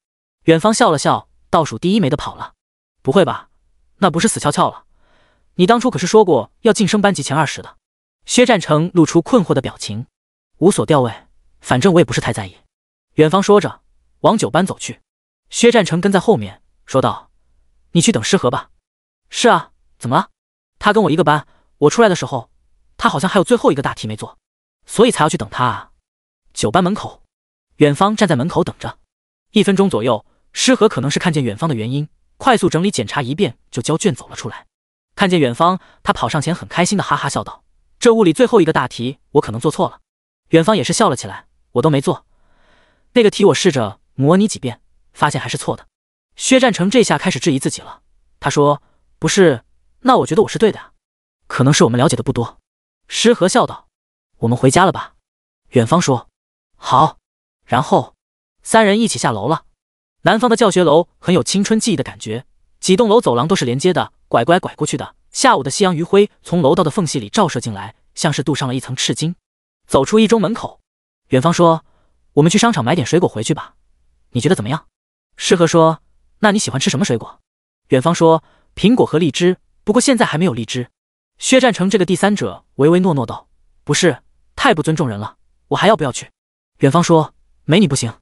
远方笑了笑，倒数第一没得跑了。不会吧，那不是死翘翘了？你当初可是说过要晋升班级前二十的，薛战成露出困惑的表情。无所吊位，反正我也不是太在意。远方说着，往九班走去。薛战成跟在后面说道：“你去等诗和吧。”“是啊，怎么了？他跟我一个班，我出来的时候，他好像还有最后一个大题没做，所以才要去等他。”啊。”九班门口，远方站在门口等着。一分钟左右，诗和可能是看见远方的原因，快速整理检查一遍就交卷走了出来。看见远方，他跑上前，很开心的哈哈笑道：“这物理最后一个大题，我可能做错了。”远方也是笑了起来：“我都没做那个题，我试着模拟几遍，发现还是错的。”薛占成这下开始质疑自己了，他说：“不是，那我觉得我是对的，可能是我们了解的不多。”师和笑道：“我们回家了吧？”远方说：“好。”然后三人一起下楼了。南方的教学楼很有青春记忆的感觉。几栋楼走廊都是连接的，拐拐拐过去的。下午的夕阳余晖从楼道的缝隙里照射进来，像是镀上了一层赤金。走出一中门口，远方说：“我们去商场买点水果回去吧，你觉得怎么样？”诗和说：“那你喜欢吃什么水果？”远方说：“苹果和荔枝，不过现在还没有荔枝。”薛战成这个第三者唯唯诺诺道：“不是，太不尊重人了，我还要不要去？”远方说：“没你不行，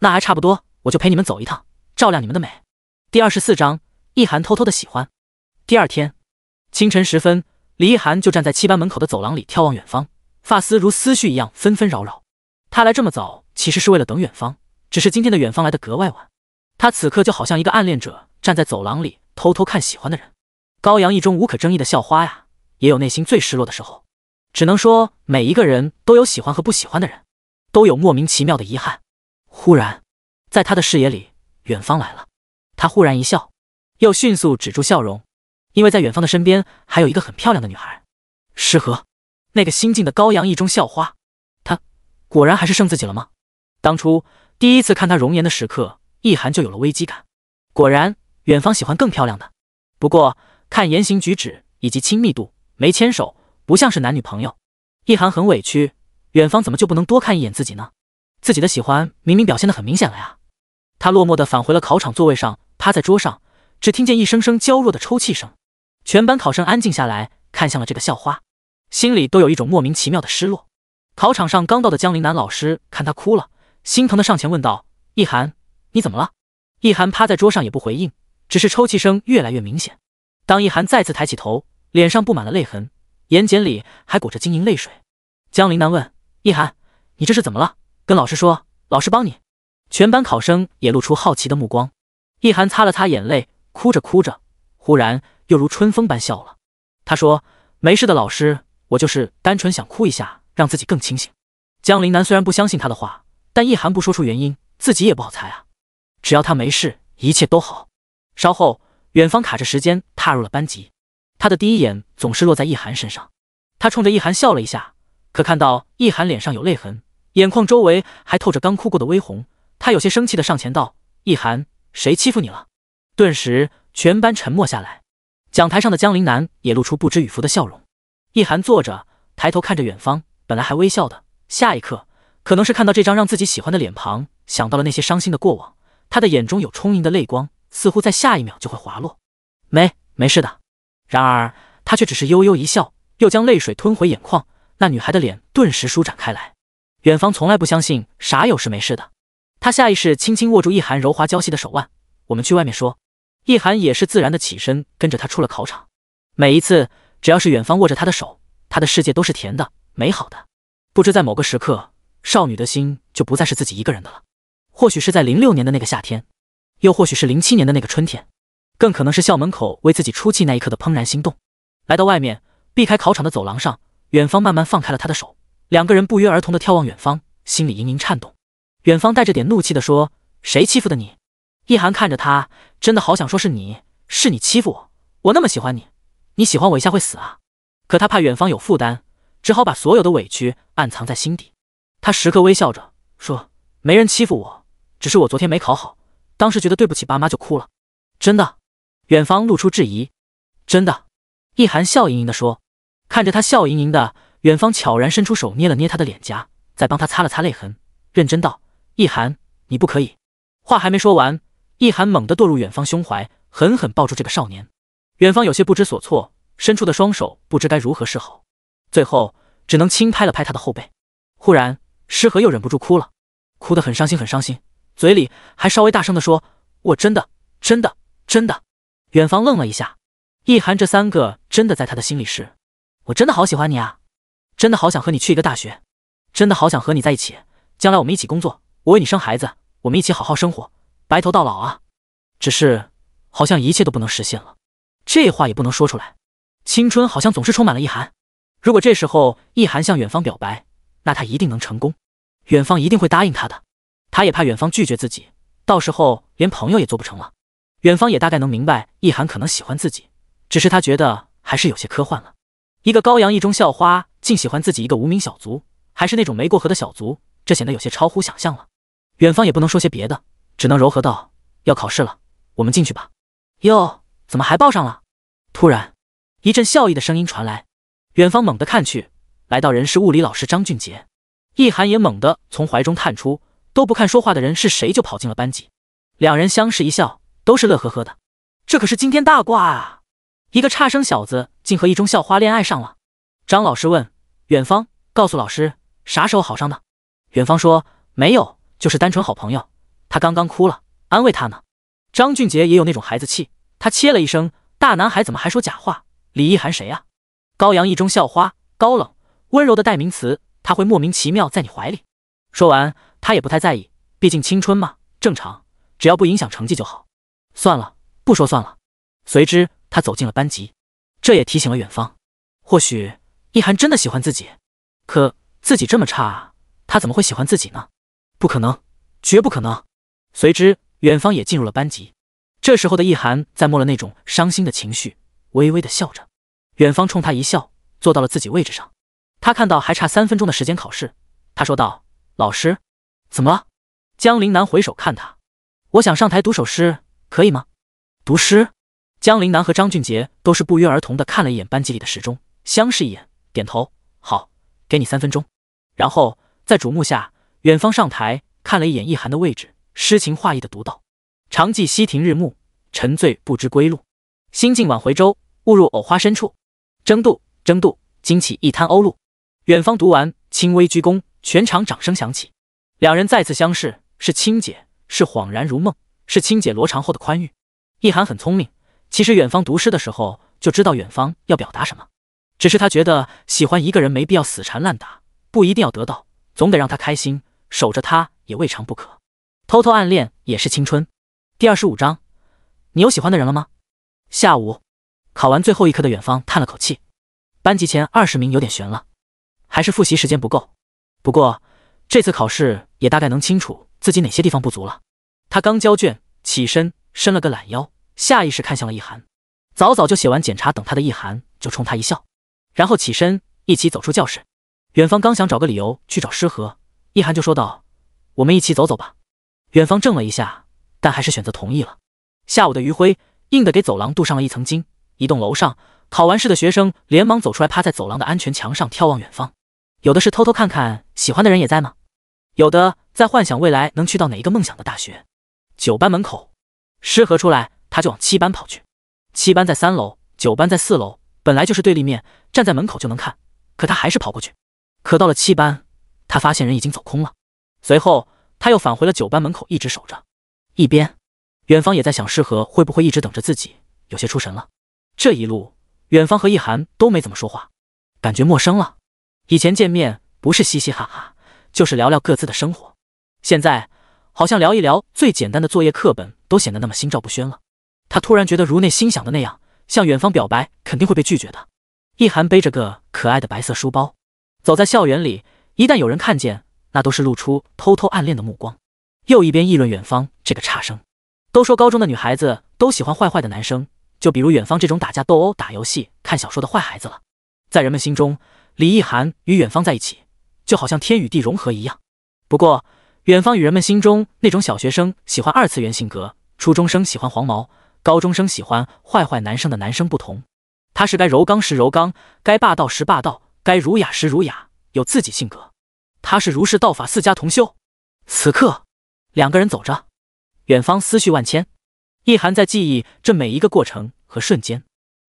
那还差不多，我就陪你们走一趟，照亮你们的美。”第二十四章。易涵偷偷的喜欢。第二天清晨时分，李易涵就站在七班门口的走廊里眺望远方，发丝如思绪一样纷纷扰扰。他来这么早，其实是为了等远方，只是今天的远方来的格外晚。他此刻就好像一个暗恋者，站在走廊里偷偷看喜欢的人。高阳一中无可争议的校花呀，也有内心最失落的时候。只能说，每一个人都有喜欢和不喜欢的人，都有莫名其妙的遗憾。忽然，在他的视野里，远方来了。他忽然一笑。又迅速止住笑容，因为在远方的身边还有一个很漂亮的女孩，诗和，那个新晋的高阳一中校花，她果然还是剩自己了吗？当初第一次看她容颜的时刻，易涵就有了危机感。果然，远方喜欢更漂亮的，不过看言行举止以及亲密度，没牵手不像是男女朋友。易涵很委屈，远方怎么就不能多看一眼自己呢？自己的喜欢明明表现的很明显了呀。他落寞的返回了考场座位上，趴在桌上。只听见一声声娇弱的抽泣声，全班考生安静下来，看向了这个校花，心里都有一种莫名其妙的失落。考场上刚到的江林南老师看她哭了，心疼的上前问道：“易涵，你怎么了？”易涵趴在桌上也不回应，只是抽泣声越来越明显。当易涵再次抬起头，脸上布满了泪痕，眼睑里还裹着晶莹泪水。江林南问：“易涵，你这是怎么了？跟老师说，老师帮你。”全班考生也露出好奇的目光。易涵擦了擦眼泪。哭着哭着，忽然又如春风般笑了。他说：“没事的，老师，我就是单纯想哭一下，让自己更清醒。”江林南虽然不相信他的话，但意涵不说出原因，自己也不好猜啊。只要他没事，一切都好。稍后，远方卡着时间踏入了班级，他的第一眼总是落在意涵身上。他冲着意涵笑了一下，可看到意涵脸上有泪痕，眼眶周围还透着刚哭过的微红，他有些生气的上前道：“意涵，谁欺负你了？”顿时，全班沉默下来。讲台上的江陵南也露出不知与服的笑容。易涵坐着，抬头看着远方，本来还微笑的，下一刻可能是看到这张让自己喜欢的脸庞，想到了那些伤心的过往，他的眼中有充盈的泪光，似乎在下一秒就会滑落。没没事的，然而他却只是悠悠一笑，又将泪水吞回眼眶。那女孩的脸顿时舒展开来。远方从来不相信啥有事没事的，他下意识轻轻握住易涵柔滑娇细的手腕，我们去外面说。易涵也是自然的起身，跟着他出了考场。每一次，只要是远方握着他的手，他的世界都是甜的、美好的。不知在某个时刻，少女的心就不再是自己一个人的了。或许是在零六年的那个夏天，又或许是零七年的那个春天，更可能是校门口为自己出气那一刻的怦然心动。来到外面，避开考场的走廊上，远方慢慢放开了他的手。两个人不约而同的眺望远方，心里隐隐颤动。远方带着点怒气的说：“谁欺负的你？”易涵看着他，真的好想说：“是你，是你欺负我，我那么喜欢你，你喜欢我一下会死啊！”可他怕远方有负担，只好把所有的委屈暗藏在心底。他时刻微笑着说：“没人欺负我，只是我昨天没考好，当时觉得对不起爸妈就哭了。”真的，远方露出质疑。真的，易涵笑盈盈地说。看着他笑盈盈的，远方悄然伸出手捏了捏他的脸颊，再帮他擦了擦泪痕，认真道：“易涵，你不可以。”话还没说完。易寒猛地堕入远方胸怀，狠狠抱住这个少年。远方有些不知所措，伸出的双手不知该如何是好，最后只能轻拍了拍他的后背。忽然，诗和又忍不住哭了，哭得很伤心，很伤心，嘴里还稍微大声地说：“我真的，真的，真的。”远方愣了一下，易寒这三个真的在他的心里是：“我真的好喜欢你啊，真的好想和你去一个大学，真的好想和你在一起，将来我们一起工作，我为你生孩子，我们一起好好生活。”白头到老啊，只是好像一切都不能实现了，这话也不能说出来。青春好像总是充满了意涵。如果这时候意涵向远方表白，那他一定能成功，远方一定会答应他的。他也怕远方拒绝自己，到时候连朋友也做不成了。远方也大概能明白意涵可能喜欢自己，只是他觉得还是有些科幻了。一个高阳一中校花竟喜欢自己一个无名小卒，还是那种没过河的小卒，这显得有些超乎想象了。远方也不能说些别的。只能柔和道：“要考试了，我们进去吧。”哟，怎么还报上了？突然，一阵笑意的声音传来。远方猛地看去，来到人是物理老师张俊杰。易涵也猛地从怀中探出，都不看说话的人是谁，就跑进了班级。两人相视一笑，都是乐呵呵的。这可是惊天大卦啊！一个差生小子竟和一中校花恋爱上了。张老师问远方：“告诉老师，啥时候好上的？”远方说：“没有，就是单纯好朋友。”他刚刚哭了，安慰他呢。张俊杰也有那种孩子气，他切了一声：“大男孩怎么还说假话？”李一涵谁啊？高阳一中校花，高冷温柔的代名词。他会莫名其妙在你怀里。说完，他也不太在意，毕竟青春嘛，正常，只要不影响成绩就好。算了，不说算了。随之，他走进了班级。这也提醒了远方，或许一涵真的喜欢自己，可自己这么差，他怎么会喜欢自己呢？不可能，绝不可能！随之，远方也进入了班级。这时候的易涵在没了那种伤心的情绪，微微的笑着。远方冲他一笑，坐到了自己位置上。他看到还差三分钟的时间考试，他说道：“老师，怎么了？”江林南回首看他：“我想上台读首诗，可以吗？”读诗。江林南和张俊杰都是不约而同的看了一眼班级里的时钟，相视一眼，点头：“好，给你三分钟。”然后在瞩目下，远方上台，看了一眼易涵的位置。诗情画意的读到，长记溪亭日暮，沉醉不知归路。兴尽晚回舟，误入藕花深处。争渡，争渡，惊起一滩鸥鹭。远方读完，轻微鞠躬，全场掌声响起。两人再次相视，是亲姐，是恍然如梦，是亲姐罗长后的宽裕。易涵很聪明，其实远方读诗的时候就知道远方要表达什么，只是他觉得喜欢一个人没必要死缠烂打，不一定要得到，总得让他开心，守着他也未尝不可。偷偷暗恋也是青春，第二十五章，你有喜欢的人了吗？下午，考完最后一科的远方叹了口气，班级前二十名有点悬了，还是复习时间不够。不过这次考试也大概能清楚自己哪些地方不足了。他刚交卷，起身伸了个懒腰，下意识看向了易涵。早早就写完检查等他的易涵就冲他一笑，然后起身一起走出教室。远方刚想找个理由去找诗和，易涵就说道：“我们一起走走吧。”远方怔了一下，但还是选择同意了。下午的余晖硬的给走廊镀上了一层金。一栋楼上考完试的学生连忙走出来，趴在走廊的安全墙上眺望远方，有的是偷偷看看喜欢的人也在吗？有的在幻想未来能去到哪一个梦想的大学。九班门口，师和出来，他就往七班跑去。七班在三楼，九班在四楼，本来就是对立面，站在门口就能看，可他还是跑过去。可到了七班，他发现人已经走空了。随后。他又返回了九班门口，一直守着。一边，远方也在想，诗和会不会一直等着自己？有些出神了。这一路，远方和易涵都没怎么说话，感觉陌生了。以前见面不是嘻嘻哈哈，就是聊聊各自的生活，现在好像聊一聊最简单的作业、课本都显得那么心照不宣了。他突然觉得，如内心想的那样，向远方表白肯定会被拒绝的。易涵背着个可爱的白色书包，走在校园里，一旦有人看见。那都是露出偷偷暗恋的目光，又一边议论远方这个差生。都说高中的女孩子都喜欢坏坏的男生，就比如远方这种打架斗殴、打游戏、看小说的坏孩子了。在人们心中，李意涵与远方在一起，就好像天与地融合一样。不过，远方与人们心中那种小学生喜欢二次元性格、初中生喜欢黄毛、高中生喜欢坏坏男生的男生不同，他是该柔刚时柔刚，该霸道时霸道，该儒雅时儒雅，有自己性格。他是如是道法四家同修。此刻，两个人走着，远方思绪万千，易涵在记忆这每一个过程和瞬间。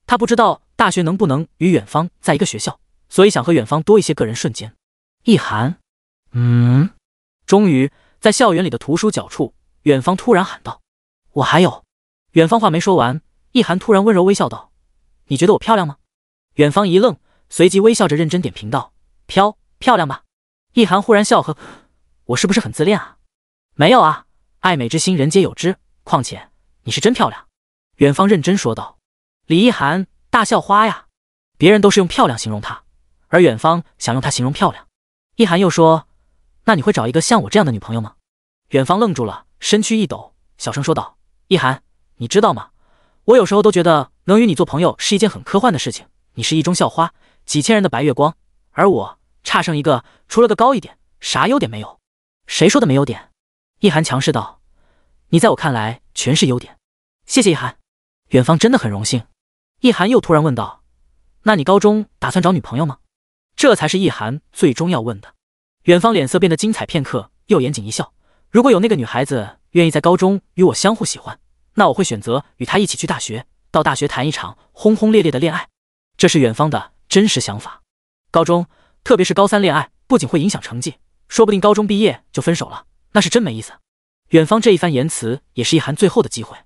他不知道大学能不能与远方在一个学校，所以想和远方多一些个人瞬间。易涵，嗯。终于在校园里的图书角处，远方突然喊道：“我还有。”远方话没说完，易涵突然温柔微笑道：“你觉得我漂亮吗？”远方一愣，随即微笑着认真点评道：“漂漂亮吧。”易涵忽然笑呵，我是不是很自恋啊？没有啊，爱美之心人皆有之。况且你是真漂亮。远方认真说道。李易涵大校花呀，别人都是用漂亮形容她，而远方想用她形容漂亮。易涵又说，那你会找一个像我这样的女朋友吗？远方愣住了，身躯一抖，小声说道，易涵，你知道吗？我有时候都觉得能与你做朋友是一件很科幻的事情。你是一中校花，几千人的白月光，而我。差生一个，除了个高一点，啥优点没有？谁说的没优点？易涵强势道：“你在我看来全是优点。”谢谢易涵，远方真的很荣幸。易涵又突然问道：“那你高中打算找女朋友吗？”这才是易涵最终要问的。远方脸色变得精彩片刻，又严谨一笑：“如果有那个女孩子愿意在高中与我相互喜欢，那我会选择与她一起去大学，到大学谈一场轰轰烈烈的恋爱。”这是远方的真实想法。高中。特别是高三恋爱，不仅会影响成绩，说不定高中毕业就分手了，那是真没意思。远方这一番言辞也是一涵最后的机会，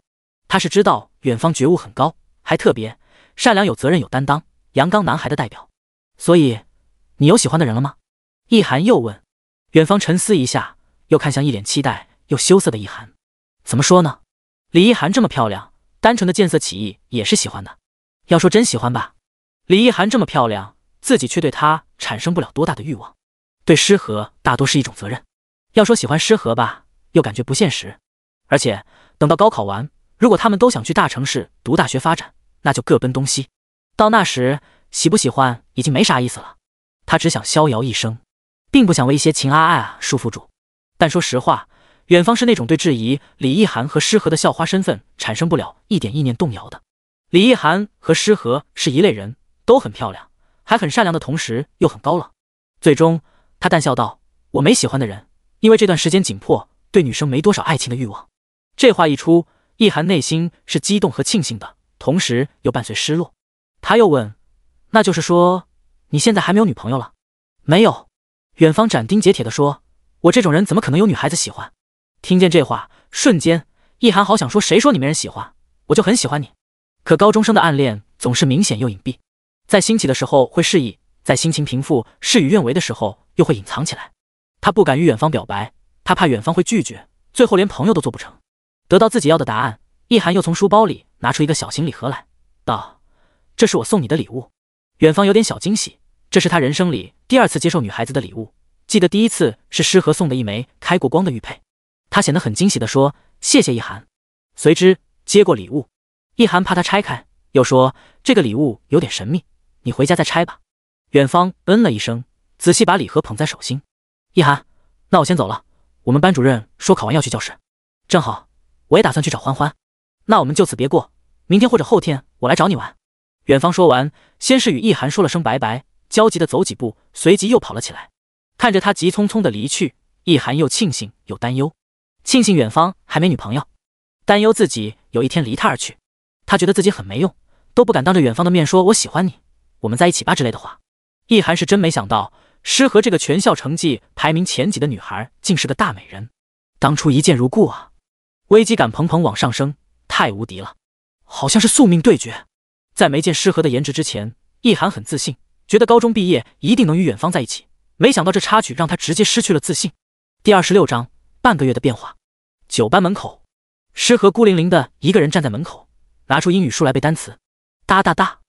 他是知道远方觉悟很高，还特别善良、有责任、有担当，阳刚男孩的代表。所以，你有喜欢的人了吗？一涵又问。远方沉思一下，又看向一脸期待又羞涩的一涵，怎么说呢？李一涵这么漂亮，单纯的见色起意也是喜欢的。要说真喜欢吧，李一涵这么漂亮。自己却对他产生不了多大的欲望，对诗和大多是一种责任。要说喜欢诗和吧，又感觉不现实。而且等到高考完，如果他们都想去大城市读大学发展，那就各奔东西。到那时，喜不喜欢已经没啥意思了。他只想逍遥一生，并不想为一些情啊爱啊束缚住。但说实话，远方是那种对质疑李意涵和诗和的校花身份产生不了一点意念动摇的。李意涵和诗和是一类人，都很漂亮。还很善良的同时又很高冷，最终他淡笑道：“我没喜欢的人，因为这段时间紧迫，对女生没多少爱情的欲望。”这话一出，易涵内心是激动和庆幸的，同时又伴随失落。他又问：“那就是说你现在还没有女朋友了？”“没有。”远方斩钉截铁的说：“我这种人怎么可能有女孩子喜欢？”听见这话，瞬间易涵好想说：“谁说你没人喜欢？我就很喜欢你。”可高中生的暗恋总是明显又隐蔽。在兴起的时候会示意，在心情平复、事与愿违的时候又会隐藏起来。他不敢与远方表白，他怕远方会拒绝，最后连朋友都做不成。得到自己要的答案，易涵又从书包里拿出一个小型礼盒来，道：“这是我送你的礼物。”远方有点小惊喜，这是他人生里第二次接受女孩子的礼物。记得第一次是诗和送的一枚开过光的玉佩。他显得很惊喜地说：“谢谢易涵。”随之接过礼物，易涵怕他拆开，又说：“这个礼物有点神秘。”你回家再拆吧。远方嗯了一声，仔细把礼盒捧在手心。一涵，那我先走了。我们班主任说考完要去教室，正好我也打算去找欢欢。那我们就此别过，明天或者后天我来找你玩。远方说完，先是与易涵说了声拜拜，焦急的走几步，随即又跑了起来。看着他急匆匆的离去，易涵又庆幸又担忧。庆幸远方还没女朋友，担忧自己有一天离他而去。他觉得自己很没用，都不敢当着远方的面说我喜欢你。我们在一起吧之类的话，易涵是真没想到，诗和这个全校成绩排名前几的女孩竟是个大美人，当初一见如故啊！危机感蓬蓬往上升，太无敌了，好像是宿命对决。在没见诗和的颜值之前，易涵很自信，觉得高中毕业一定能与远方在一起，没想到这插曲让他直接失去了自信。第二十六章半个月的变化。九班门口，诗和孤零零的一个人站在门口，拿出英语书来背单词，哒哒哒。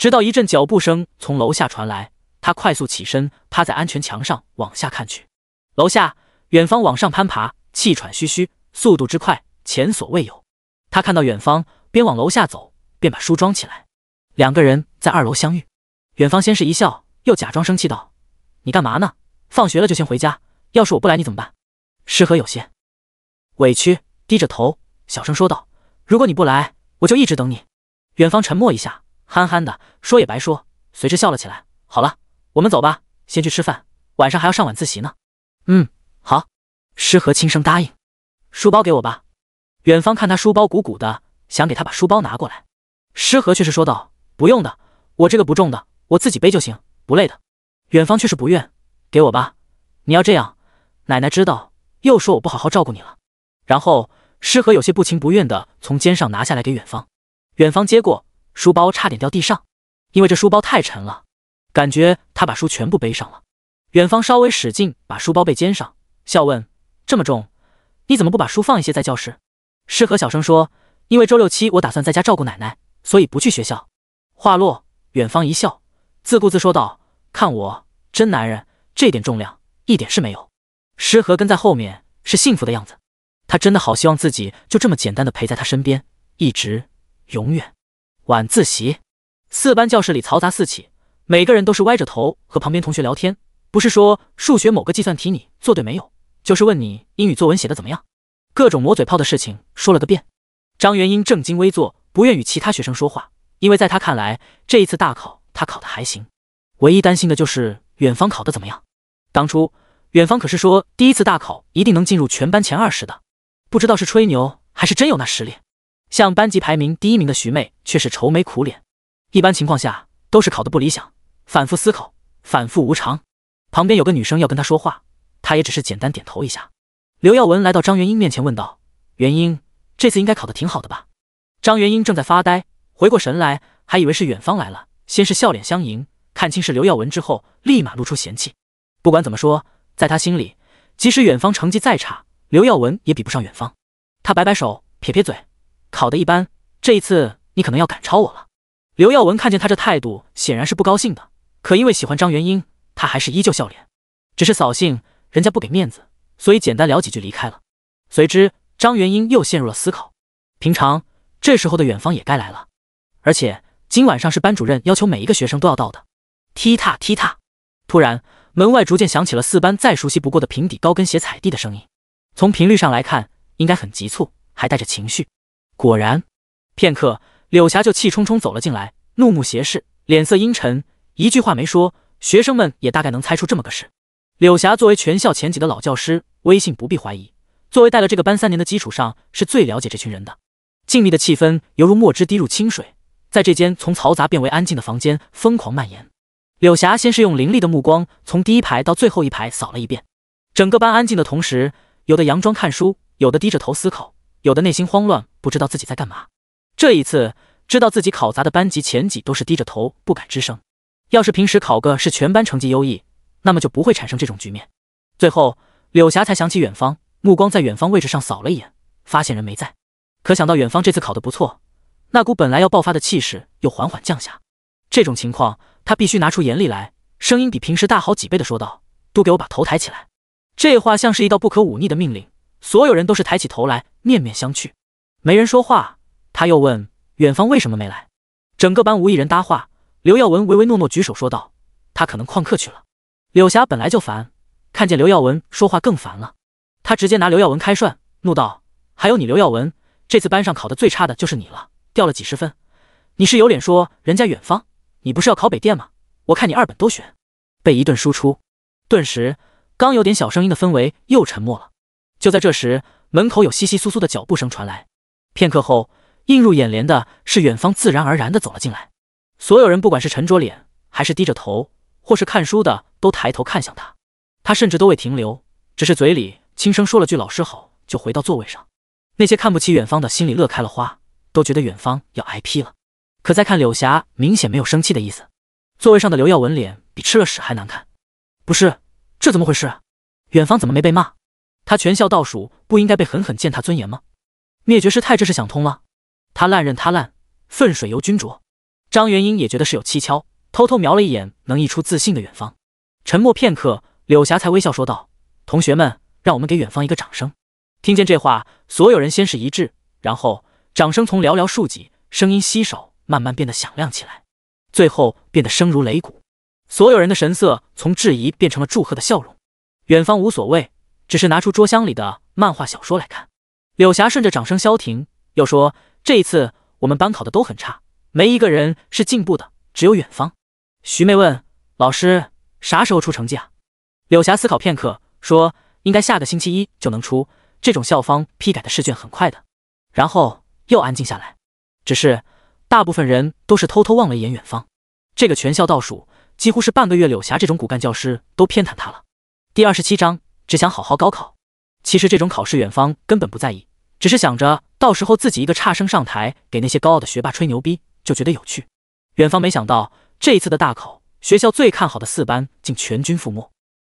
直到一阵脚步声从楼下传来，他快速起身，趴在安全墙上往下看去。楼下，远方往上攀爬，气喘吁吁，速度之快，前所未有。他看到远方边往楼下走，便把书装起来。两个人在二楼相遇，远方先是一笑，又假装生气道：“你干嘛呢？放学了就先回家。要是我不来，你怎么办？”诗和有些委屈，低着头，小声说道：“如果你不来，我就一直等你。”远方沉默一下。憨憨的说也白说，随之笑了起来。好了，我们走吧，先去吃饭，晚上还要上晚自习呢。嗯，好。诗和轻声答应。书包给我吧。远方看他书包鼓鼓的，想给他把书包拿过来。诗和却是说道：“不用的，我这个不重的，我自己背就行，不累的。”远方却是不愿，给我吧。你要这样，奶奶知道又说我不好好照顾你了。然后诗和有些不情不愿的从肩上拿下来给远方，远方接过。书包差点掉地上，因为这书包太沉了，感觉他把书全部背上了。远方稍微使劲把书包背肩上，笑问：“这么重，你怎么不把书放一些在教室？”诗和小声说：“因为周六七我打算在家照顾奶奶，所以不去学校。”话落，远方一笑，自顾自说道：“看我真男人，这点重量一点事没有。”诗和跟在后面是幸福的样子，他真的好希望自己就这么简单的陪在他身边，一直永远。晚自习，四班教室里嘈杂四起，每个人都是歪着头和旁边同学聊天。不是说数学某个计算题你做对没有，就是问你英语作文写的怎么样，各种磨嘴炮的事情说了个遍。张元英正襟危坐，不愿与其他学生说话，因为在他看来，这一次大考他考的还行，唯一担心的就是远方考的怎么样。当初远方可是说第一次大考一定能进入全班前二十的，不知道是吹牛还是真有那实力。像班级排名第一名的徐妹却是愁眉苦脸，一般情况下都是考得不理想，反复思考，反复无常。旁边有个女生要跟她说话，她也只是简单点头一下。刘耀文来到张元英面前问道：“元英，这次应该考得挺好的吧？”张元英正在发呆，回过神来，还以为是远方来了，先是笑脸相迎，看清是刘耀文之后，立马露出嫌弃。不管怎么说，在他心里，即使远方成绩再差，刘耀文也比不上远方。他摆摆手，撇撇嘴。考的一般，这一次你可能要赶超我了。刘耀文看见他这态度，显然是不高兴的。可因为喜欢张元英，他还是依旧笑脸，只是扫兴，人家不给面子，所以简单聊几句离开了。随之，张元英又陷入了思考。平常这时候的远方也该来了，而且今晚上是班主任要求每一个学生都要到的。踢踏踢踏，突然门外逐渐响起了四班再熟悉不过的平底高跟鞋踩地的声音。从频率上来看，应该很急促，还带着情绪。果然，片刻，柳霞就气冲冲走了进来，怒目斜视，脸色阴沉，一句话没说。学生们也大概能猜出这么个事。柳霞作为全校前几的老教师，威信不必怀疑。作为带了这个班三年的基础上，是最了解这群人的。静谧的气氛犹如墨汁滴入清水，在这间从嘈杂变为安静的房间疯狂蔓延。柳霞先是用凌厉的目光从第一排到最后一排扫了一遍，整个班安静的同时，有的佯装看书，有的低着头思考。有的内心慌乱，不知道自己在干嘛。这一次知道自己考砸的班级前几都是低着头不敢吱声。要是平时考个是全班成绩优异，那么就不会产生这种局面。最后，柳霞才想起远方，目光在远方位置上扫了一眼，发现人没在。可想到远方这次考得不错，那股本来要爆发的气势又缓缓降下。这种情况，他必须拿出严厉来，声音比平时大好几倍的说道：“都给我把头抬起来！”这话像是一道不可忤逆的命令，所有人都是抬起头来。面面相觑，没人说话。他又问：“远方为什么没来？”整个班无一人搭话。刘耀文唯唯诺诺举手说道：“他可能旷课去了。”柳霞本来就烦，看见刘耀文说话更烦了，她直接拿刘耀文开涮，怒道：“还有你刘耀文，这次班上考的最差的就是你了，掉了几十分，你是有脸说人家远方？你不是要考北电吗？我看你二本都悬。”被一顿输出，顿时刚有点小声音的氛围又沉默了。就在这时。门口有窸窸窣窣的脚步声传来，片刻后，映入眼帘的是远方自然而然的走了进来。所有人，不管是沉着脸，还是低着头，或是看书的，都抬头看向他。他甚至都未停留，只是嘴里轻声说了句“老师好”，就回到座位上。那些看不起远方的，心里乐开了花，都觉得远方要挨批了。可再看柳霞，明显没有生气的意思。座位上的刘耀文脸比吃了屎还难看。不是，这怎么回事？远方怎么没被骂？他全校倒数，不应该被狠狠践踏尊严吗？灭绝师太，这是想通了？他烂任他烂，粪水由君浊。张元英也觉得是有蹊跷，偷偷瞄了一眼能溢出自信的远方。沉默片刻，柳霞才微笑说道：“同学们，让我们给远方一个掌声。”听见这话，所有人先是一致，然后掌声从寥寥数几，声音稀少，慢慢变得响亮起来，最后变得声如擂鼓。所有人的神色从质疑变成了祝贺的笑容。远方无所谓。只是拿出桌箱里的漫画小说来看。柳霞顺着掌声消停，又说：“这一次我们班考的都很差，没一个人是进步的，只有远方。”徐妹问：“老师，啥时候出成绩啊？”柳霞思考片刻，说：“应该下个星期一就能出。这种校方批改的试卷很快的。”然后又安静下来。只是，大部分人都是偷偷望了一眼远方。这个全校倒数，几乎是半个月，柳霞这种骨干教师都偏袒他了。第二十七章。只想好好高考。其实这种考试，远方根本不在意，只是想着到时候自己一个差生上台给那些高傲的学霸吹牛逼，就觉得有趣。远方没想到，这一次的大考，学校最看好的四班竟全军覆没，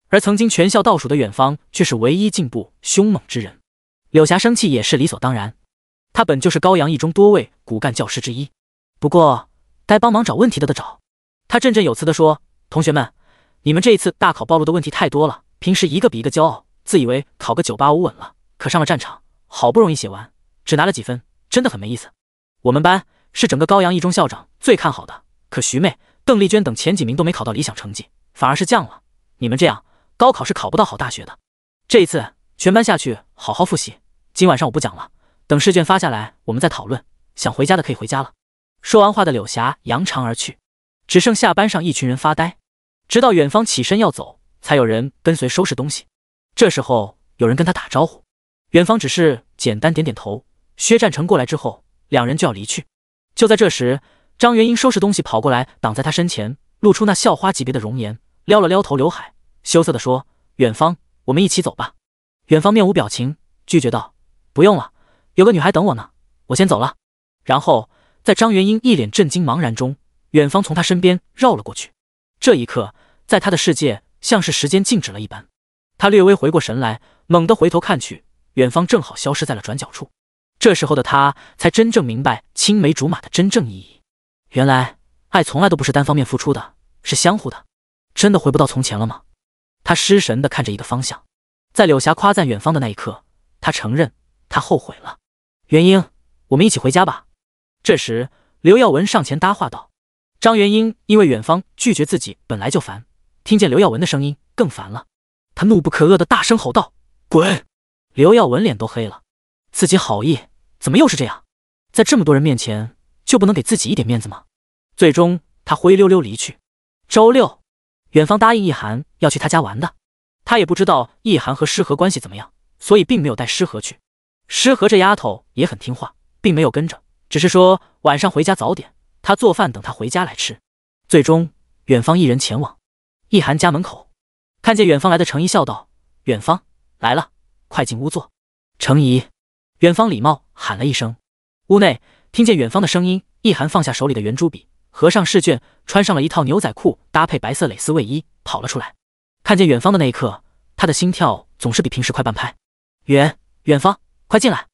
而曾经全校倒数的远方却是唯一进步凶猛之人。柳霞生气也是理所当然，他本就是高阳一中多位骨干教师之一，不过该帮忙找问题的的找，他振振有词地说：“同学们，你们这一次大考暴露的问题太多了。”平时一个比一个骄傲，自以为考个九八五稳了，可上了战场，好不容易写完，只拿了几分，真的很没意思。我们班是整个高阳一中校长最看好的，可徐妹、邓丽娟等前几名都没考到理想成绩，反而是降了。你们这样，高考是考不到好大学的。这一次，全班下去好好复习。今晚上我不讲了，等试卷发下来，我们再讨论。想回家的可以回家了。说完话的柳霞扬长而去，只剩下班上一群人发呆，直到远方起身要走。才有人跟随收拾东西。这时候有人跟他打招呼，远方只是简单点点头。薛战成过来之后，两人就要离去。就在这时，张元英收拾东西跑过来，挡在他身前，露出那校花级别的容颜，撩了撩头刘海，羞涩的说：“远方，我们一起走吧。”远方面无表情，拒绝道：“不用了，有个女孩等我呢，我先走了。”然后在张元英一脸震惊茫然中，远方从他身边绕了过去。这一刻，在他的世界。像是时间静止了一般，他略微回过神来，猛地回头看去，远方正好消失在了转角处。这时候的他才真正明白青梅竹马的真正意义，原来爱从来都不是单方面付出的，是相互的。真的回不到从前了吗？他失神的看着一个方向，在柳霞夸赞远方的那一刻，他承认他后悔了。元英，我们一起回家吧。这时，刘耀文上前搭话道：“张元英，因为远方拒绝自己，本来就烦。”听见刘耀文的声音，更烦了。他怒不可遏的大声吼道：“滚！”刘耀文脸都黑了，自己好意，怎么又是这样？在这么多人面前，就不能给自己一点面子吗？最终，他灰溜溜离去。周六，远方答应易涵要去他家玩的。他也不知道易涵和诗和关系怎么样，所以并没有带诗和去。诗和这丫头也很听话，并没有跟着，只是说晚上回家早点，他做饭等他回家来吃。最终，远方一人前往。易涵家门口，看见远方来的程怡，笑道：“远方来了，快进屋坐。”程怡，远方礼貌喊了一声。屋内听见远方的声音，易涵放下手里的圆珠笔，合上试卷，穿上了一套牛仔裤搭配白色蕾丝卫衣，跑了出来。看见远方的那一刻，他的心跳总是比平时快半拍。远，远方，快进来！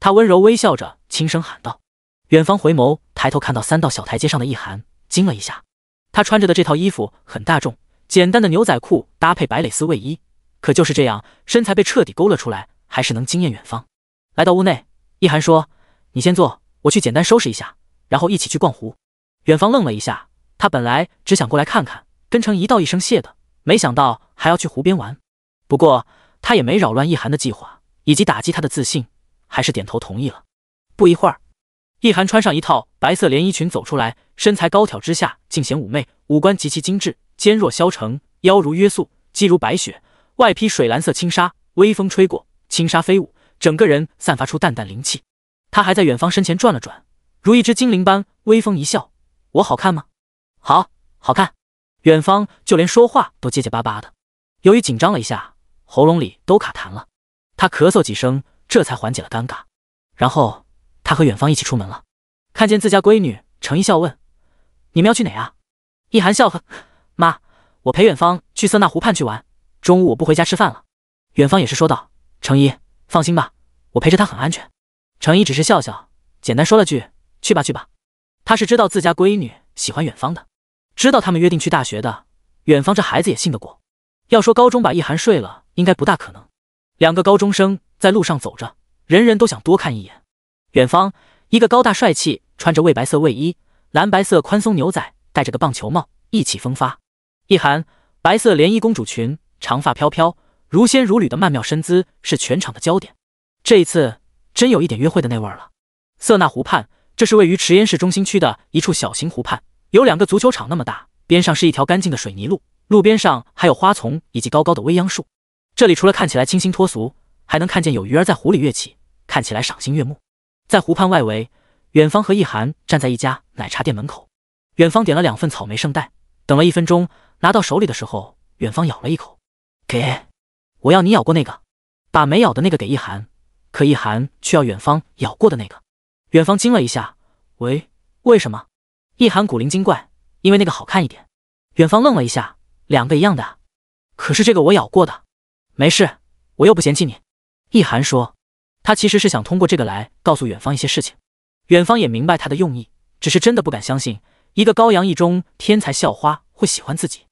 他温柔微笑着，轻声喊道。远方回眸，抬头看到三道小台阶上的易涵，惊了一下。他穿着的这套衣服很大众。简单的牛仔裤搭配白蕾丝卫衣，可就是这样，身材被彻底勾勒出来，还是能惊艳远方。来到屋内，一涵说：“你先坐，我去简单收拾一下，然后一起去逛湖。”远方愣了一下，他本来只想过来看看，跟程一道一声谢的，没想到还要去湖边玩。不过他也没扰乱一涵的计划，以及打击他的自信，还是点头同意了。不一会儿，一涵穿上一套白色连衣裙走出来，身材高挑之下尽显妩媚，五官极其精致。肩若削成，腰如约素，肌如白雪，外披水蓝色轻纱，微风吹过，轻纱飞舞，整个人散发出淡淡灵气。他还在远方身前转了转，如一只精灵般，微风一笑：“我好看吗？”“好，好看。”远方就连说话都结结巴巴的，由于紧张了一下，喉咙里都卡痰了，他咳嗽几声，这才缓解了尴尬。然后他和远方一起出门了，看见自家闺女，程一笑问：“你们要去哪啊？”一涵笑呵。妈，我陪远方去色那湖畔去玩，中午我不回家吃饭了。远方也是说道：“程一，放心吧，我陪着他很安全。”程一只是笑笑，简单说了句：“去吧，去吧。”他是知道自家闺女喜欢远方的，知道他们约定去大学的。远方这孩子也信得过。要说高中把易涵睡了，应该不大可能。两个高中生在路上走着，人人都想多看一眼。远方，一个高大帅气，穿着蔚白色卫衣、蓝白色宽松牛仔，戴着个棒球帽，意气风发。一涵，白色连衣公主裙，长发飘飘，如仙如缕的曼妙身姿是全场的焦点。这一次真有一点约会的那味儿了。色纳湖畔，这是位于池烟市中心区的一处小型湖畔，有两个足球场那么大，边上是一条干净的水泥路，路边上还有花丛以及高高的未央树。这里除了看起来清新脱俗，还能看见有鱼儿在湖里跃起，看起来赏心悦目。在湖畔外围，远方和易涵站在一家奶茶店门口。远方点了两份草莓圣代。等了一分钟，拿到手里的时候，远方咬了一口，给我要你咬过那个，把没咬的那个给易涵，可易涵却要远方咬过的那个。远方惊了一下，喂，为什么？易涵古灵精怪，因为那个好看一点。远方愣了一下，两个一样的，可是这个我咬过的，没事，我又不嫌弃你。易涵说，他其实是想通过这个来告诉远方一些事情。远方也明白他的用意，只是真的不敢相信。一个高阳一中天才校花会喜欢自己，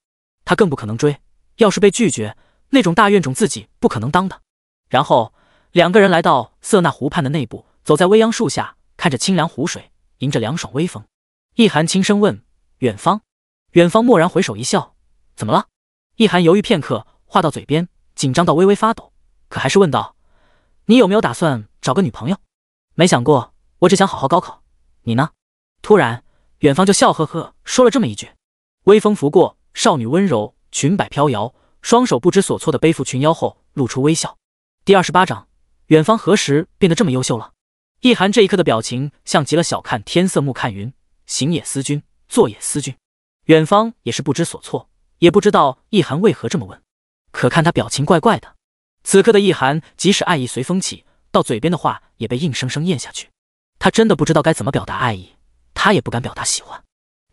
他更不可能追。要是被拒绝，那种大怨种自己不可能当的。然后两个人来到色那湖畔的内部，走在微央树下，看着清凉湖水，迎着凉爽微风。易涵轻声问：“远方。”远方蓦然回首一笑：“怎么了？”易涵犹豫片刻，话到嘴边，紧张到微微发抖，可还是问道：“你有没有打算找个女朋友？”“没想过，我只想好好高考。”“你呢？”突然。远方就笑呵呵说了这么一句，微风拂过，少女温柔，裙摆飘摇，双手不知所措的背负裙腰后，露出微笑。第二十八章，远方何时变得这么优秀了？易寒这一刻的表情像极了小看天色，暮看云，行也思君，坐也思君。远方也是不知所措，也不知道易寒为何这么问，可看他表情怪怪的。此刻的易寒，即使爱意随风起，到嘴边的话也被硬生生咽下去。他真的不知道该怎么表达爱意。他也不敢表达喜欢，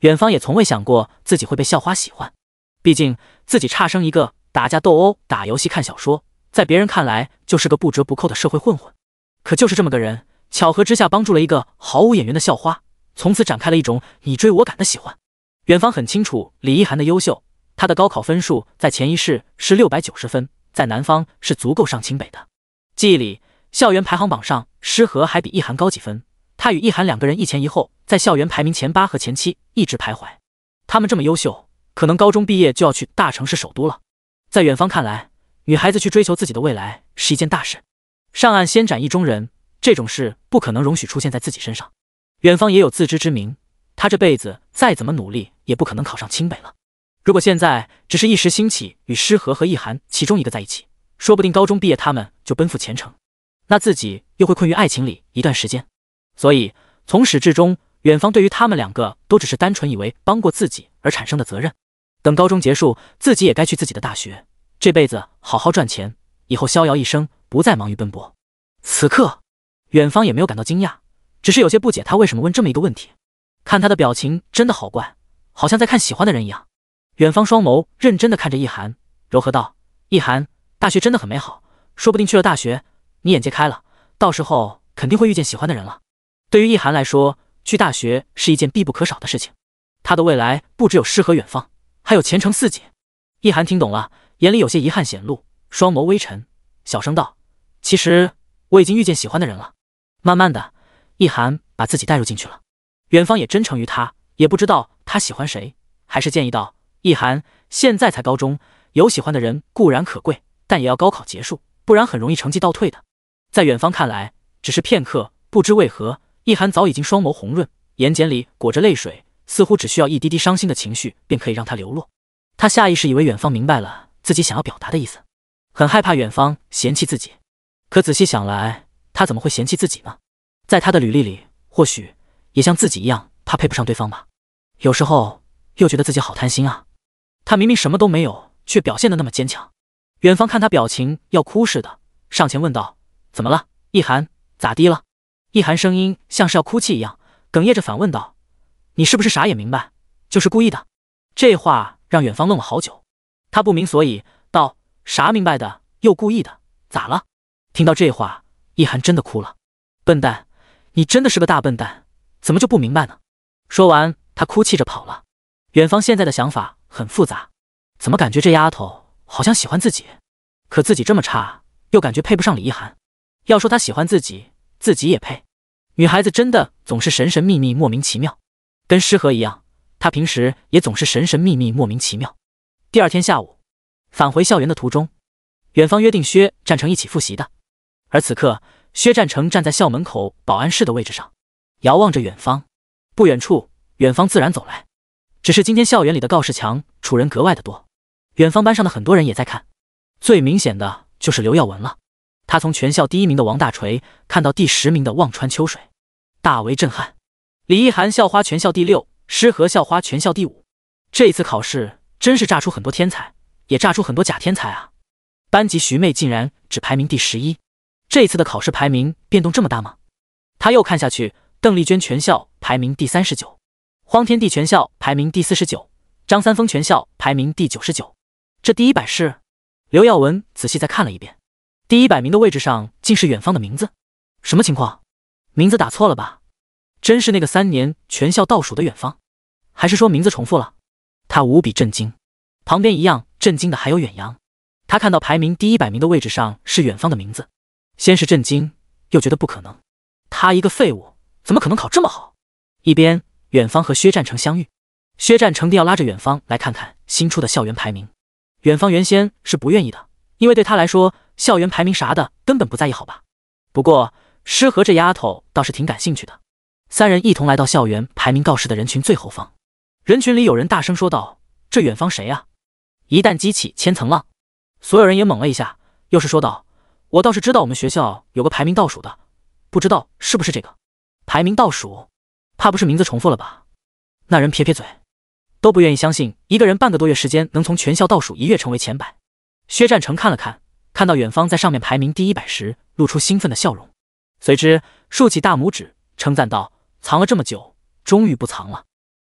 远方也从未想过自己会被校花喜欢，毕竟自己差生一个，打架斗殴，打游戏看小说，在别人看来就是个不折不扣的社会混混。可就是这么个人，巧合之下帮助了一个毫无演员的校花，从此展开了一种你追我赶的喜欢。远方很清楚李一涵的优秀，他的高考分数在前一市是六百九十分，在南方是足够上清北的。记忆里，校园排行榜上，诗和还比一涵高几分。他与易涵两个人一前一后，在校园排名前八和前七一直徘徊。他们这么优秀，可能高中毕业就要去大城市首都了。在远方看来，女孩子去追求自己的未来是一件大事。上岸先斩意中人，这种事不可能容许出现在自己身上。远方也有自知之明，他这辈子再怎么努力，也不可能考上清北了。如果现在只是一时兴起，与诗和和易涵其中一个在一起，说不定高中毕业他们就奔赴前程，那自己又会困于爱情里一段时间。所以，从始至终，远方对于他们两个都只是单纯以为帮过自己而产生的责任。等高中结束，自己也该去自己的大学，这辈子好好赚钱，以后逍遥一生，不再忙于奔波。此刻，远方也没有感到惊讶，只是有些不解，他为什么问这么一个问题？看他的表情真的好怪，好像在看喜欢的人一样。远方双眸认真的看着易涵，柔和道：“易涵，大学真的很美好，说不定去了大学，你眼界开了，到时候肯定会遇见喜欢的人了。”对于易涵来说，去大学是一件必不可少的事情。他的未来不只有诗和远方，还有前程似锦。易涵听懂了，眼里有些遗憾显露，双眸微沉，小声道：“其实我已经遇见喜欢的人了。”慢慢的，易涵把自己带入进去了。远方也真诚于他，也不知道他喜欢谁，还是建议道：“易涵现在才高中，有喜欢的人固然可贵，但也要高考结束，不然很容易成绩倒退的。”在远方看来，只是片刻，不知为何。易涵早已经双眸红润，眼睑里裹着泪水，似乎只需要一滴滴伤心的情绪，便可以让他流落。他下意识以为远方明白了自己想要表达的意思，很害怕远方嫌弃自己。可仔细想来，他怎么会嫌弃自己呢？在他的履历里，或许也像自己一样，怕配不上对方吧。有时候又觉得自己好贪心啊！他明明什么都没有，却表现得那么坚强。远方看他表情要哭似的，上前问道：“怎么了，易涵？咋的了？”易涵声音像是要哭泣一样，哽咽着反问道：“你是不是啥也明白？就是故意的？”这话让远方愣了好久，他不明所以，道：“啥明白的？又故意的？咋了？”听到这话，易涵真的哭了。笨蛋，你真的是个大笨蛋，怎么就不明白呢？说完，他哭泣着跑了。远方现在的想法很复杂，怎么感觉这丫头好像喜欢自己？可自己这么差，又感觉配不上李易涵。要说他喜欢自己。自己也配，女孩子真的总是神神秘秘、莫名其妙，跟诗和一样，她平时也总是神神秘秘、莫名其妙。第二天下午，返回校园的途中，远方约定薛战成一起复习的，而此刻薛战成站在校门口保安室的位置上，遥望着远方。不远处，远方自然走来，只是今天校园里的告示墙处人格外的多，远方班上的很多人也在看，最明显的就是刘耀文了。他从全校第一名的王大锤看到第十名的忘川秋水，大为震撼。李一涵校花全校第六，诗和校花全校第五。这一次考试真是炸出很多天才，也炸出很多假天才啊！班级徐妹竟然只排名第十一。这一次的考试排名变动这么大吗？他又看下去，邓丽娟全校排名第三十九，荒天地全校排名第四十九，张三丰全校排名第九十九。这第一百是刘耀文仔细再看了一遍。第一百名的位置上竟是远方的名字，什么情况？名字打错了吧？真是那个三年全校倒数的远方，还是说名字重复了？他无比震惊。旁边一样震惊的还有远洋。他看到排名第一百名的位置上是远方的名字，先是震惊，又觉得不可能。他一个废物，怎么可能考这么好？一边，远方和薛战成相遇，薛战成定要拉着远方来看看新出的校园排名。远方原先是不愿意的，因为对他来说。校园排名啥的，根本不在意好吧？不过诗和这丫头倒是挺感兴趣的。三人一同来到校园排名告示的人群最后方，人群里有人大声说道：“这远方谁啊？”一旦激起千层浪，所有人也懵了一下，又是说道：“我倒是知道我们学校有个排名倒数的，不知道是不是这个排名倒数？怕不是名字重复了吧？”那人撇撇嘴，都不愿意相信一个人半个多月时间能从全校倒数一跃成为前百。薛战成看了看。看到远方在上面排名第一百时，露出兴奋的笑容，随之竖起大拇指称赞道：“藏了这么久，终于不藏了。”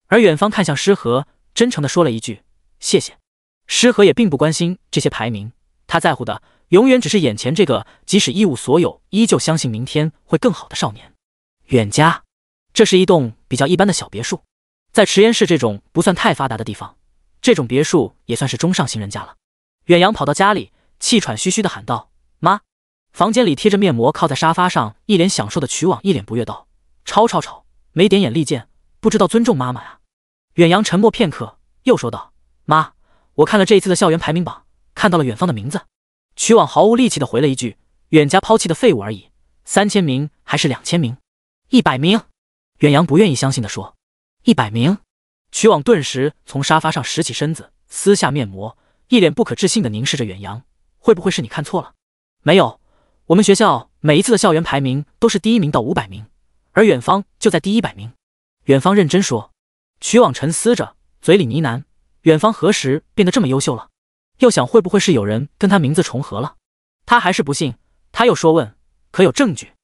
而远方看向诗和，真诚地说了一句：“谢谢。”诗和也并不关心这些排名，他在乎的永远只是眼前这个即使一无所有，依旧相信明天会更好的少年。远家，这是一栋比较一般的小别墅，在池岩市这种不算太发达的地方，这种别墅也算是中上型人家了。远洋跑到家里。气喘吁吁地喊道：“妈！”房间里贴着面膜，靠在沙发上，一脸享受的曲网一脸不悦道：“吵吵吵！没点眼力见，不知道尊重妈妈呀！”远洋沉默片刻，又说道：“妈，我看了这一次的校园排名榜，看到了远方的名字。”曲网毫无力气的回了一句：“远家抛弃的废物而已，三千名还是两千名？一百名？”远洋不愿意相信的说：“一百名！”曲网顿时从沙发上拾起身子，撕下面膜，一脸不可置信的凝视着远洋。会不会是你看错了？没有，我们学校每一次的校园排名都是第一名到五百名，而远方就在第一百名。远方认真说。曲网沉思着，嘴里呢喃：“远方何时变得这么优秀了？”又想，会不会是有人跟他名字重合了？他还是不信。他又说：“问可有证据？”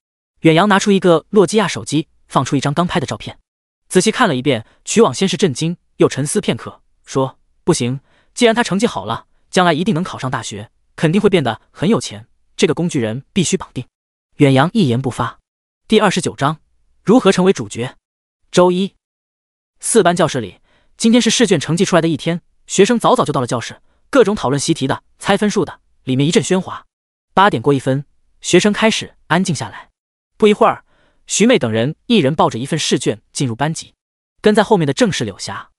远洋拿出一个诺基亚手机，放出一张刚拍的照片，仔细看了一遍。曲网先是震惊，又沉思片刻，说：“不行，既然他成绩好了，将来一定能考上大学。”肯定会变得很有钱，这个工具人必须绑定。远洋一言不发。第二十九章：如何成为主角？周一，四班教室里，今天是试卷成绩出来的一天，学生早早就到了教室，各种讨论习题的、猜分数的，里面一阵喧哗。八点过一分，学生开始安静下来。不一会儿，徐妹等人一人抱着一份试卷进入班级，跟在后面的正是柳霞。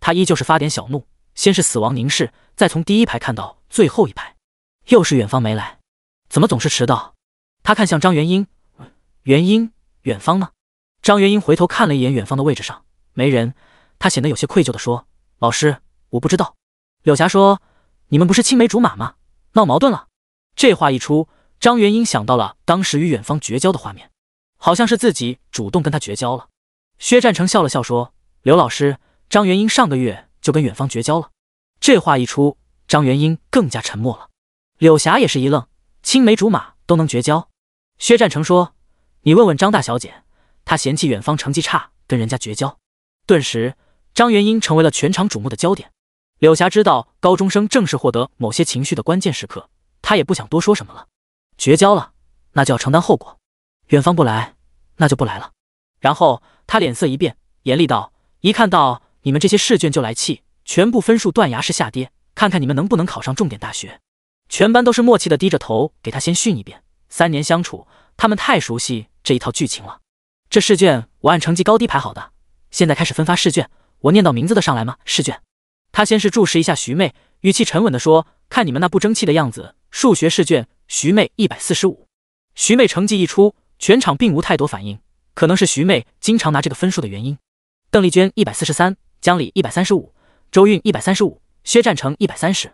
她依旧是发点小怒，先是死亡凝视，再从第一排看到最后一排。又是远方没来，怎么总是迟到？他看向张元英，元英，远方呢？张元英回头看了一眼远方的位置上没人，他显得有些愧疚地说：“老师，我不知道。”柳霞说：“你们不是青梅竹马吗？闹矛盾了？”这话一出，张元英想到了当时与远方绝交的画面，好像是自己主动跟他绝交了。薛战成笑了笑说：“刘老师，张元英上个月就跟远方绝交了。”这话一出，张元英更加沉默了。柳霞也是一愣，青梅竹马都能绝交。薛战成说：“你问问张大小姐，她嫌弃远方成绩差，跟人家绝交。”顿时，张元英成为了全场瞩目的焦点。柳霞知道，高中生正是获得某些情绪的关键时刻，她也不想多说什么了。绝交了，那就要承担后果。远方不来，那就不来了。然后他脸色一变，严厉道：“一看到你们这些试卷就来气，全部分数断崖式下跌，看看你们能不能考上重点大学。”全班都是默契的低着头给他先训一遍。三年相处，他们太熟悉这一套剧情了。这试卷我按成绩高低排好的，现在开始分发试卷。我念到名字的上来吗？试卷。他先是注视一下徐妹，语气沉稳的说：“看你们那不争气的样子。”数学试卷，徐妹一百四十五。徐妹成绩一出，全场并无太多反应，可能是徐妹经常拿这个分数的原因。邓丽娟一百四十三，江里一百三十五，周韵一百三十五，薛战成一百三十。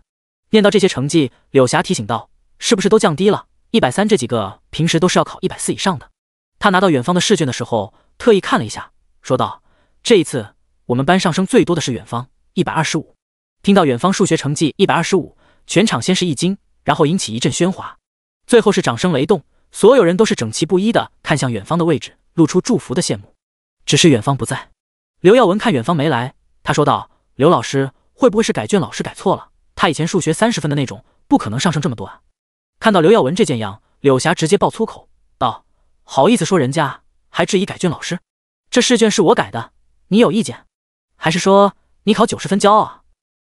念到这些成绩，柳霞提醒道：“是不是都降低了？一百三这几个平时都是要考一百四以上的。”他拿到远方的试卷的时候，特意看了一下，说道：“这一次我们班上升最多的是远方，一百二十五。”听到远方数学成绩一百二十五，全场先是一惊，然后引起一阵喧哗，最后是掌声雷动，所有人都是整齐不一的看向远方的位置，露出祝福的羡慕。只是远方不在。刘耀文看远方没来，他说道：“刘老师，会不会是改卷老师改错了？”他以前数学三十分的那种，不可能上升这么多啊！看到刘耀文这件样，柳霞直接爆粗口道：“好意思说人家，还质疑改卷老师？这试卷是我改的，你有意见？还是说你考九十分骄傲？”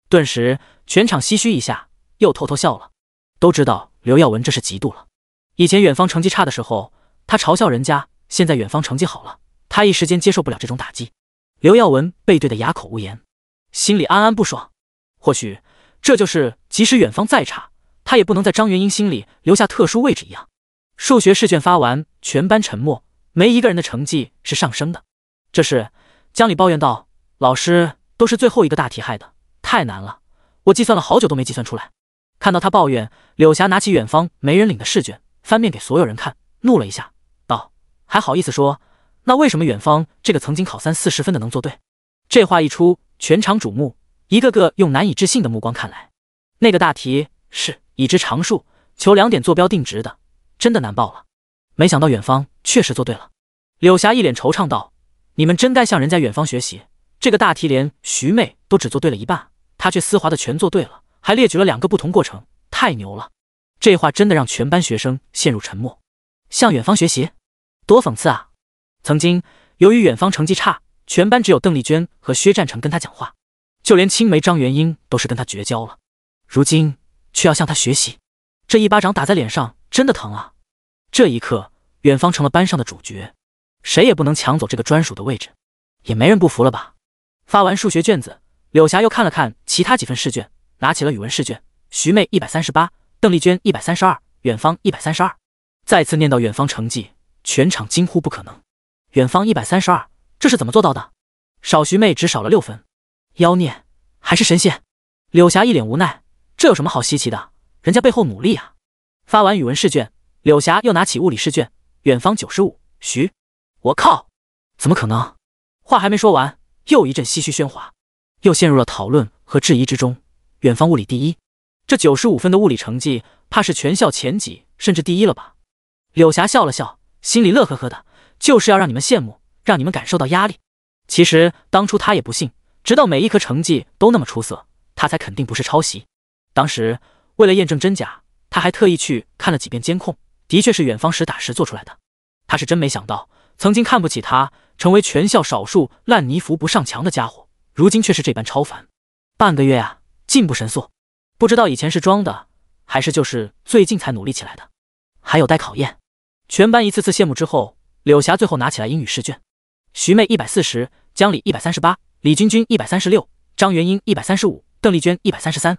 顿时全场唏嘘一下，又偷偷笑了。都知道刘耀文这是嫉妒了。以前远方成绩差的时候，他嘲笑人家；现在远方成绩好了，他一时间接受不了这种打击。刘耀文背对的哑口无言，心里暗暗不爽。或许。这就是，即使远方再差，他也不能在张元英心里留下特殊位置一样。数学试卷发完，全班沉默，没一个人的成绩是上升的。这时，江里抱怨道：“老师，都是最后一个大题害的，太难了，我计算了好久都没计算出来。”看到他抱怨，柳霞拿起远方没人领的试卷，翻面给所有人看，怒了一下，道：“还好意思说？那为什么远方这个曾经考三四十分的能做对？”这话一出，全场瞩目。一个个用难以置信的目光看来，那个大题是已知常数求两点坐标定值的，真的难爆了。没想到远方确实做对了。柳霞一脸惆怅道：“你们真该向人家远方学习。这个大题连徐妹都只做对了一半，她却丝滑的全做对了，还列举了两个不同过程，太牛了。”这话真的让全班学生陷入沉默。向远方学习，多讽刺啊！曾经由于远方成绩差，全班只有邓丽娟和薛占成跟他讲话。就连青梅张元英都是跟他绝交了，如今却要向他学习，这一巴掌打在脸上真的疼啊！这一刻，远方成了班上的主角，谁也不能抢走这个专属的位置，也没人不服了吧？发完数学卷子，柳霞又看了看其他几份试卷，拿起了语文试卷。徐妹一百三十八，邓丽娟一百三十二，远方一百三十二。再次念到远方成绩，全场惊呼：“不可能！远方一百三十二，这是怎么做到的？”少徐妹只少了六分。妖孽还是神仙？柳霞一脸无奈，这有什么好稀奇的？人家背后努力啊！发完语文试卷，柳霞又拿起物理试卷，远方九十五，徐，我靠，怎么可能？话还没说完，又一阵唏嘘喧哗，又陷入了讨论和质疑之中。远方物理第一，这九十五分的物理成绩，怕是全校前几，甚至第一了吧？柳霞笑了笑，心里乐呵呵的，就是要让你们羡慕，让你们感受到压力。其实当初她也不信。直到每一科成绩都那么出色，他才肯定不是抄袭。当时为了验证真假，他还特意去看了几遍监控，的确是远方实打实做出来的。他是真没想到，曾经看不起他，成为全校少数烂泥扶不上墙的家伙，如今却是这般超凡。半个月啊，进步神速，不知道以前是装的，还是就是最近才努力起来的，还有待考验。全班一次次羡慕之后，柳霞最后拿起来英语试卷，徐妹一百四十，江里一百三十八。李君君一百三十六，张元英一百三十五，邓丽娟一百三十三，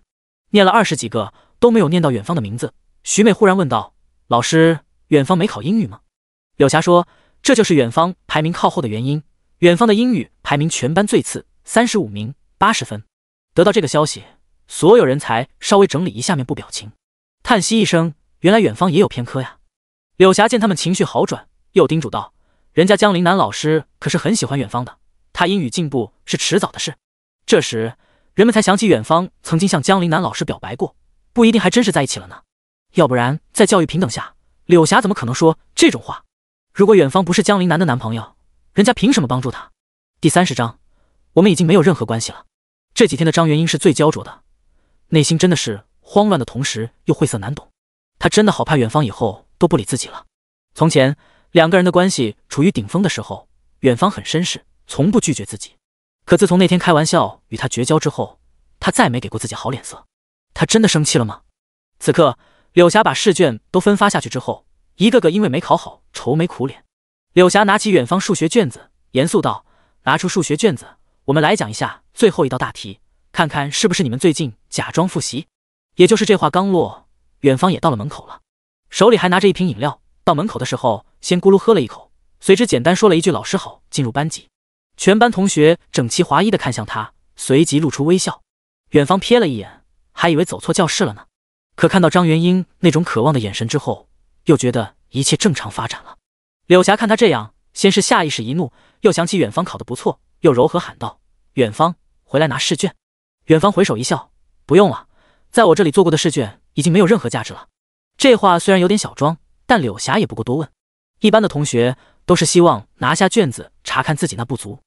念了二十几个都没有念到远方的名字。徐妹忽然问道：“老师，远方没考英语吗？”柳霞说：“这就是远方排名靠后的原因。远方的英语排名全班最次，三十五名，八十分。”得到这个消息，所有人才稍微整理一下面部表情，叹息一声：“原来远方也有偏科呀。”柳霞见他们情绪好转，又叮嘱道：“人家江林南老师可是很喜欢远方的。”他英语进步是迟早的事。这时，人们才想起远方曾经向江林南老师表白过，不一定还真是在一起了呢。要不然，在教育平等下，柳霞怎么可能说这种话？如果远方不是江林南的男朋友，人家凭什么帮助他？第三十章，我们已经没有任何关系了。这几天的张元英是最焦灼的，内心真的是慌乱的同时又晦涩难懂。她真的好怕远方以后都不理自己了。从前，两个人的关系处于顶峰的时候，远方很绅士。从不拒绝自己，可自从那天开玩笑与他绝交之后，他再没给过自己好脸色。他真的生气了吗？此刻，柳霞把试卷都分发下去之后，一个个因为没考好愁眉苦脸。柳霞拿起远方数学卷子，严肃道：“拿出数学卷子，我们来讲一下最后一道大题，看看是不是你们最近假装复习。”也就是这话刚落，远方也到了门口了，手里还拿着一瓶饮料。到门口的时候，先咕噜喝了一口，随之简单说了一句“老师好”，进入班级。全班同学整齐划一的看向他，随即露出微笑。远方瞥了一眼，还以为走错教室了呢，可看到张元英那种渴望的眼神之后，又觉得一切正常发展了。柳霞看他这样，先是下意识一怒，又想起远方考得不错，又柔和喊道：“远方，回来拿试卷。”远方回首一笑：“不用了，在我这里做过的试卷已经没有任何价值了。”这话虽然有点小装，但柳霞也不过多问。一般的同学。都是希望拿下卷子，查看自己那不足。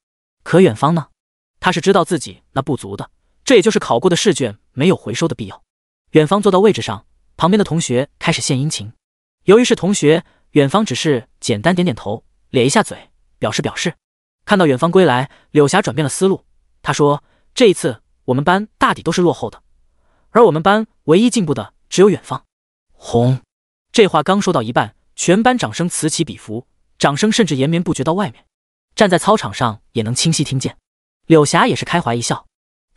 可远方呢？他是知道自己那不足的，这也就是考过的试卷没有回收的必要。远方坐到位置上，旁边的同学开始献殷勤。由于是同学，远方只是简单点点头，咧一下嘴，表示表示。看到远方归来，柳霞转变了思路，他说：“这一次我们班大抵都是落后的，而我们班唯一进步的只有远方。”红，这话刚说到一半，全班掌声此起彼伏。掌声甚至延绵不绝到外面，站在操场上也能清晰听见。柳霞也是开怀一笑。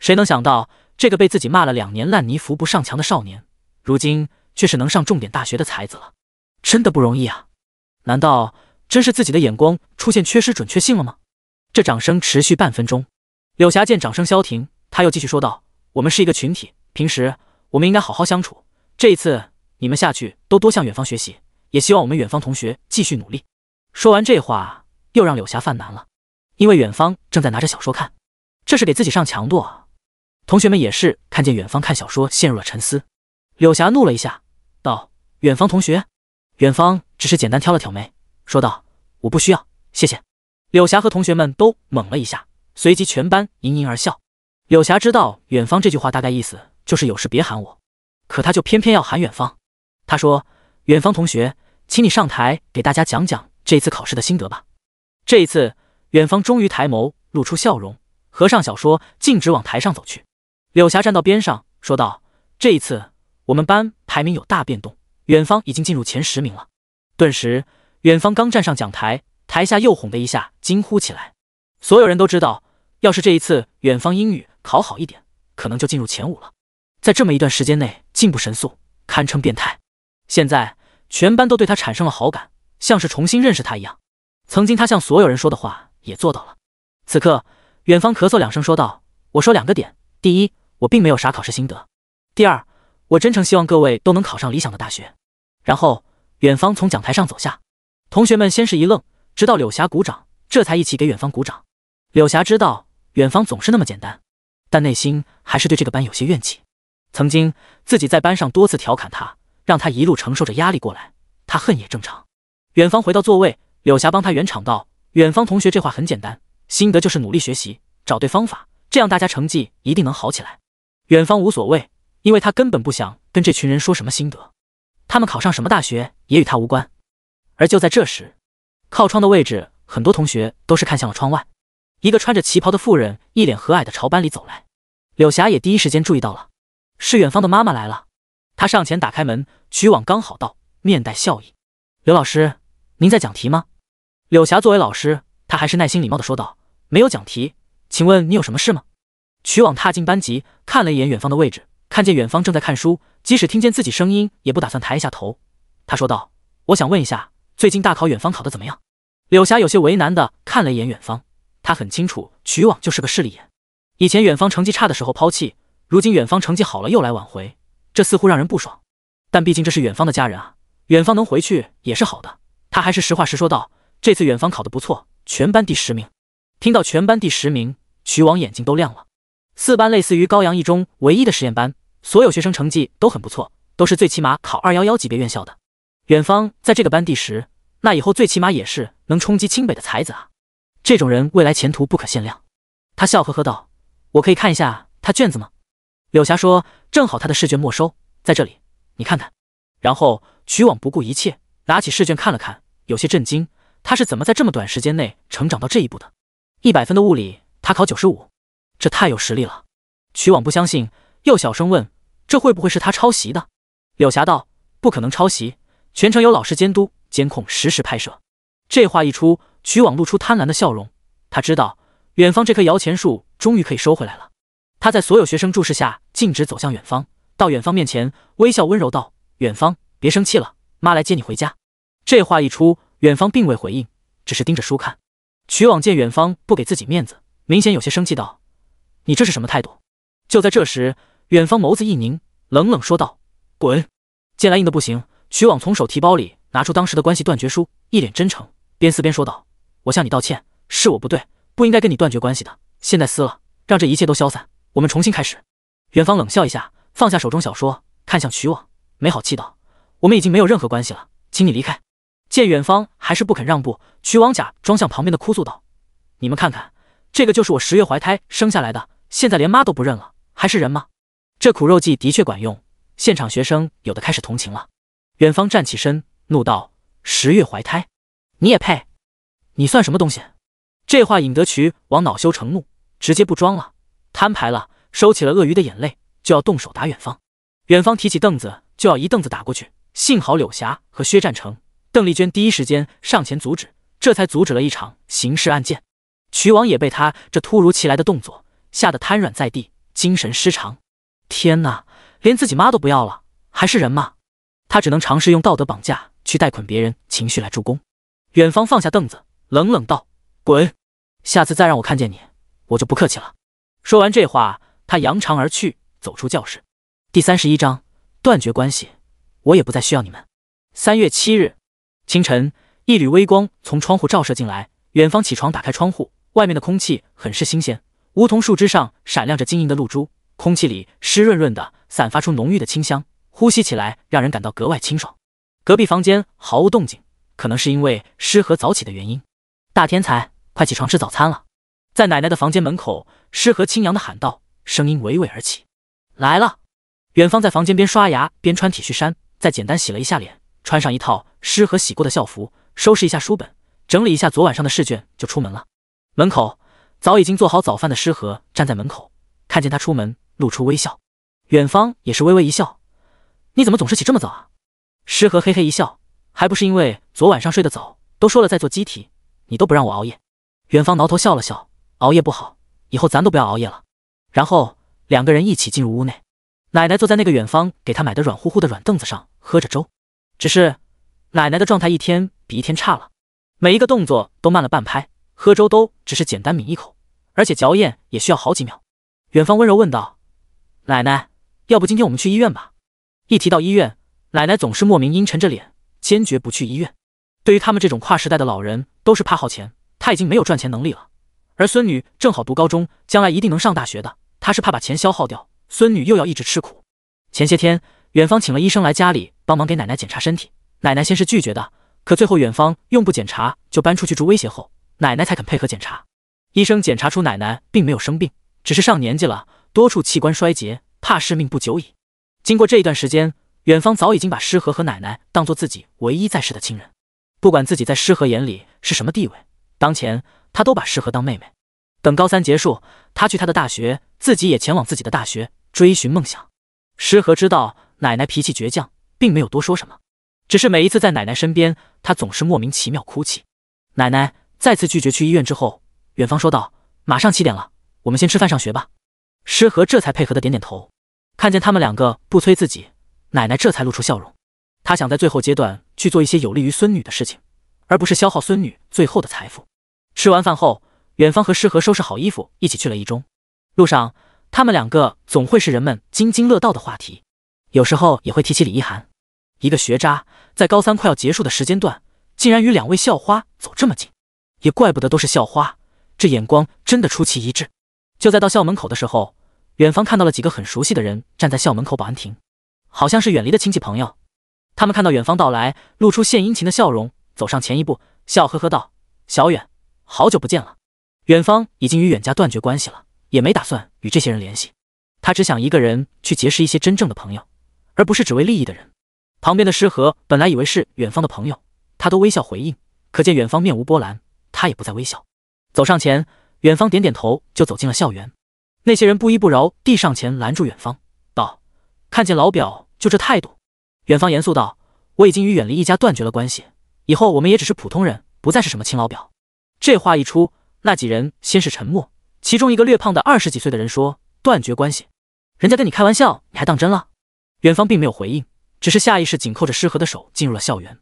谁能想到，这个被自己骂了两年烂泥扶不上墙的少年，如今却是能上重点大学的才子了？真的不容易啊！难道真是自己的眼光出现缺失准确性了吗？这掌声持续半分钟。柳霞见掌声消停，他又继续说道：“我们是一个群体，平时我们应该好好相处。这一次你们下去都多向远方学习，也希望我们远方同学继续努力。”说完这话，又让柳霞犯难了，因为远方正在拿着小说看，这是给自己上强度啊。同学们也是看见远方看小说陷入了沉思。柳霞怒了一下，道：“远方同学。”远方只是简单挑了挑眉，说道：“我不需要，谢谢。”柳霞和同学们都懵了一下，随即全班盈盈而笑。柳霞知道远方这句话大概意思就是有事别喊我，可她就偏偏要喊远方。她说：“远方同学，请你上台给大家讲讲。”这次考试的心得吧。这一次，远方终于抬眸，露出笑容。合上小说径直往台上走去。柳霞站到边上，说道：“这一次，我们班排名有大变动，远方已经进入前十名了。”顿时，远方刚站上讲台，台下又哄的一下惊呼起来。所有人都知道，要是这一次远方英语考好一点，可能就进入前五了。在这么一段时间内进步神速，堪称变态。现在，全班都对他产生了好感。像是重新认识他一样，曾经他向所有人说的话也做到了。此刻，远方咳嗽两声，说道：“我说两个点，第一，我并没有啥考试心得；第二，我真诚希望各位都能考上理想的大学。”然后，远方从讲台上走下。同学们先是一愣，直到柳霞鼓掌，这才一起给远方鼓掌。柳霞知道远方总是那么简单，但内心还是对这个班有些怨气。曾经自己在班上多次调侃他，让他一路承受着压力过来，他恨也正常。远方回到座位，柳霞帮他圆场道：“远方同学，这话很简单，心得就是努力学习，找对方法，这样大家成绩一定能好起来。”远方无所谓，因为他根本不想跟这群人说什么心得，他们考上什么大学也与他无关。而就在这时，靠窗的位置，很多同学都是看向了窗外。一个穿着旗袍的妇人，一脸和蔼的朝班里走来。柳霞也第一时间注意到了，是远方的妈妈来了。她上前打开门，曲网刚好到，面带笑意，刘老师。您在讲题吗？柳霞作为老师，她还是耐心礼貌的说道：“没有讲题，请问你有什么事吗？”曲网踏进班级，看了一眼远方的位置，看见远方正在看书，即使听见自己声音，也不打算抬一下头。他说道：“我想问一下，最近大考，远方考得怎么样？”柳霞有些为难的看了一眼远方，她很清楚曲网就是个势利眼。以前远方成绩差的时候抛弃，如今远方成绩好了又来挽回，这似乎让人不爽。但毕竟这是远方的家人啊，远方能回去也是好的。他还是实话实说道：“这次远方考得不错，全班第十名。”听到全班第十名，曲王眼睛都亮了。四班类似于高阳一中唯一的实验班，所有学生成绩都很不错，都是最起码考二幺幺级别院校的。远方在这个班第十，那以后最起码也是能冲击清北的才子啊！这种人未来前途不可限量。他笑呵呵道：“我可以看一下他卷子吗？”柳霞说：“正好他的试卷没收在这里，你看看。”然后曲网不顾一切。拿起试卷看了看，有些震惊。他是怎么在这么短时间内成长到这一步的？一百分的物理，他考九十五，这太有实力了。曲网不相信，又小声问：“这会不会是他抄袭的？”柳霞道：“不可能抄袭，全程有老师监督，监控实时拍摄。”这话一出，曲网露出贪婪的笑容。他知道，远方这棵摇钱树终于可以收回来了。他在所有学生注视下，径直走向远方，到远方面前，微笑温柔道：“远方，别生气了。”妈来接你回家，这话一出，远方并未回应，只是盯着书看。曲网见远方不给自己面子，明显有些生气道：“你这是什么态度？”就在这时，远方眸子一凝，冷冷说道：“滚！”见来硬的不行，曲网从手提包里拿出当时的关系断绝书，一脸真诚，边撕边说道：“我向你道歉，是我不对，不应该跟你断绝关系的。现在撕了，让这一切都消散，我们重新开始。”远方冷笑一下，放下手中小说，看向曲网，没好气道。我们已经没有任何关系了，请你离开。见远方还是不肯让步，瞿王甲装向旁边的哭诉道：“你们看看，这个就是我十月怀胎生下来的，现在连妈都不认了，还是人吗？”这苦肉计的确管用，现场学生有的开始同情了。远方站起身，怒道：“十月怀胎，你也配？你算什么东西？”这话引得瞿王恼羞成怒，直接不装了，摊牌了，收起了鳄鱼的眼泪，就要动手打远方。远方提起凳子，就要一凳子打过去。幸好柳霞和薛战成、邓丽娟第一时间上前阻止，这才阻止了一场刑事案件。瞿王也被他这突如其来的动作吓得瘫软在地，精神失常。天哪，连自己妈都不要了，还是人吗？他只能尝试用道德绑架去带捆别人情绪来助攻。远方放下凳子，冷冷道：“滚，下次再让我看见你，我就不客气了。”说完这话，他扬长而去，走出教室。第三十一章，断绝关系。我也不再需要你们。三月七日清晨，一缕微光从窗户照射进来。远方起床，打开窗户，外面的空气很是新鲜。梧桐树枝上闪亮着晶莹的露珠，空气里湿润润的，散发出浓郁的清香，呼吸起来让人感到格外清爽。隔壁房间毫无动静，可能是因为诗和早起的原因。大天才，快起床吃早餐了！在奶奶的房间门口，诗和清扬的喊道，声音娓娓而起。来了。远方在房间边刷牙边穿体恤衫。再简单洗了一下脸，穿上一套诗和洗过的校服，收拾一下书本，整理一下昨晚上的试卷，就出门了。门口早已经做好早饭的诗和站在门口，看见他出门，露出微笑。远方也是微微一笑：“你怎么总是起这么早啊？”诗和嘿嘿一笑：“还不是因为昨晚上睡得早，都说了在做机体，你都不让我熬夜。”远方挠头笑了笑：“熬夜不好，以后咱都不要熬夜了。”然后两个人一起进入屋内，奶奶坐在那个远方给她买的软乎乎的软凳子上。喝着粥，只是奶奶的状态一天比一天差了，每一个动作都慢了半拍，喝粥都只是简单抿一口，而且嚼咽也需要好几秒。远方温柔问道：“奶奶，要不今天我们去医院吧？”一提到医院，奶奶总是莫名阴沉着脸，坚决不去医院。对于他们这种跨时代的老人，都是怕耗钱。他已经没有赚钱能力了，而孙女正好读高中，将来一定能上大学的。他是怕把钱消耗掉，孙女又要一直吃苦。前些天。远方请了医生来家里帮忙给奶奶检查身体。奶奶先是拒绝的，可最后远方用不检查就搬出去住威胁后，奶奶才肯配合检查。医生检查出奶奶并没有生病，只是上年纪了，多处器官衰竭，怕是命不久矣。经过这一段时间，远方早已经把诗和和奶奶当做自己唯一在世的亲人，不管自己在诗和眼里是什么地位，当前他都把诗和当妹妹。等高三结束，他去他的大学，自己也前往自己的大学追寻梦想。诗和知道。奶奶脾气倔强，并没有多说什么，只是每一次在奶奶身边，她总是莫名其妙哭泣。奶奶再次拒绝去医院之后，远方说道：“马上七点了，我们先吃饭上学吧。”诗和这才配合的点点头。看见他们两个不催自己，奶奶这才露出笑容。她想在最后阶段去做一些有利于孙女的事情，而不是消耗孙女最后的财富。吃完饭后，远方和诗和收拾好衣服，一起去了一中。路上，他们两个总会是人们津津乐道的话题。有时候也会提起李一涵，一个学渣，在高三快要结束的时间段，竟然与两位校花走这么近，也怪不得都是校花，这眼光真的出奇一致。就在到校门口的时候，远方看到了几个很熟悉的人站在校门口保安亭，好像是远离的亲戚朋友。他们看到远方到来，露出献殷勤的笑容，走上前一步，笑呵呵道：“小远，好久不见了。”远方已经与远家断绝关系了，也没打算与这些人联系，他只想一个人去结识一些真正的朋友。而不是只为利益的人。旁边的诗和本来以为是远方的朋友，他都微笑回应，可见远方面无波澜，他也不再微笑。走上前，远方点点头，就走进了校园。那些人不依不饶地上前拦住远方，道：“看见老表就这态度？”远方严肃道：“我已经与远离一家断绝了关系，以后我们也只是普通人，不再是什么亲老表。”这话一出，那几人先是沉默，其中一个略胖的二十几岁的人说：“断绝关系，人家跟你开玩笑，你还当真了？”远方并没有回应，只是下意识紧扣着诗和的手进入了校园。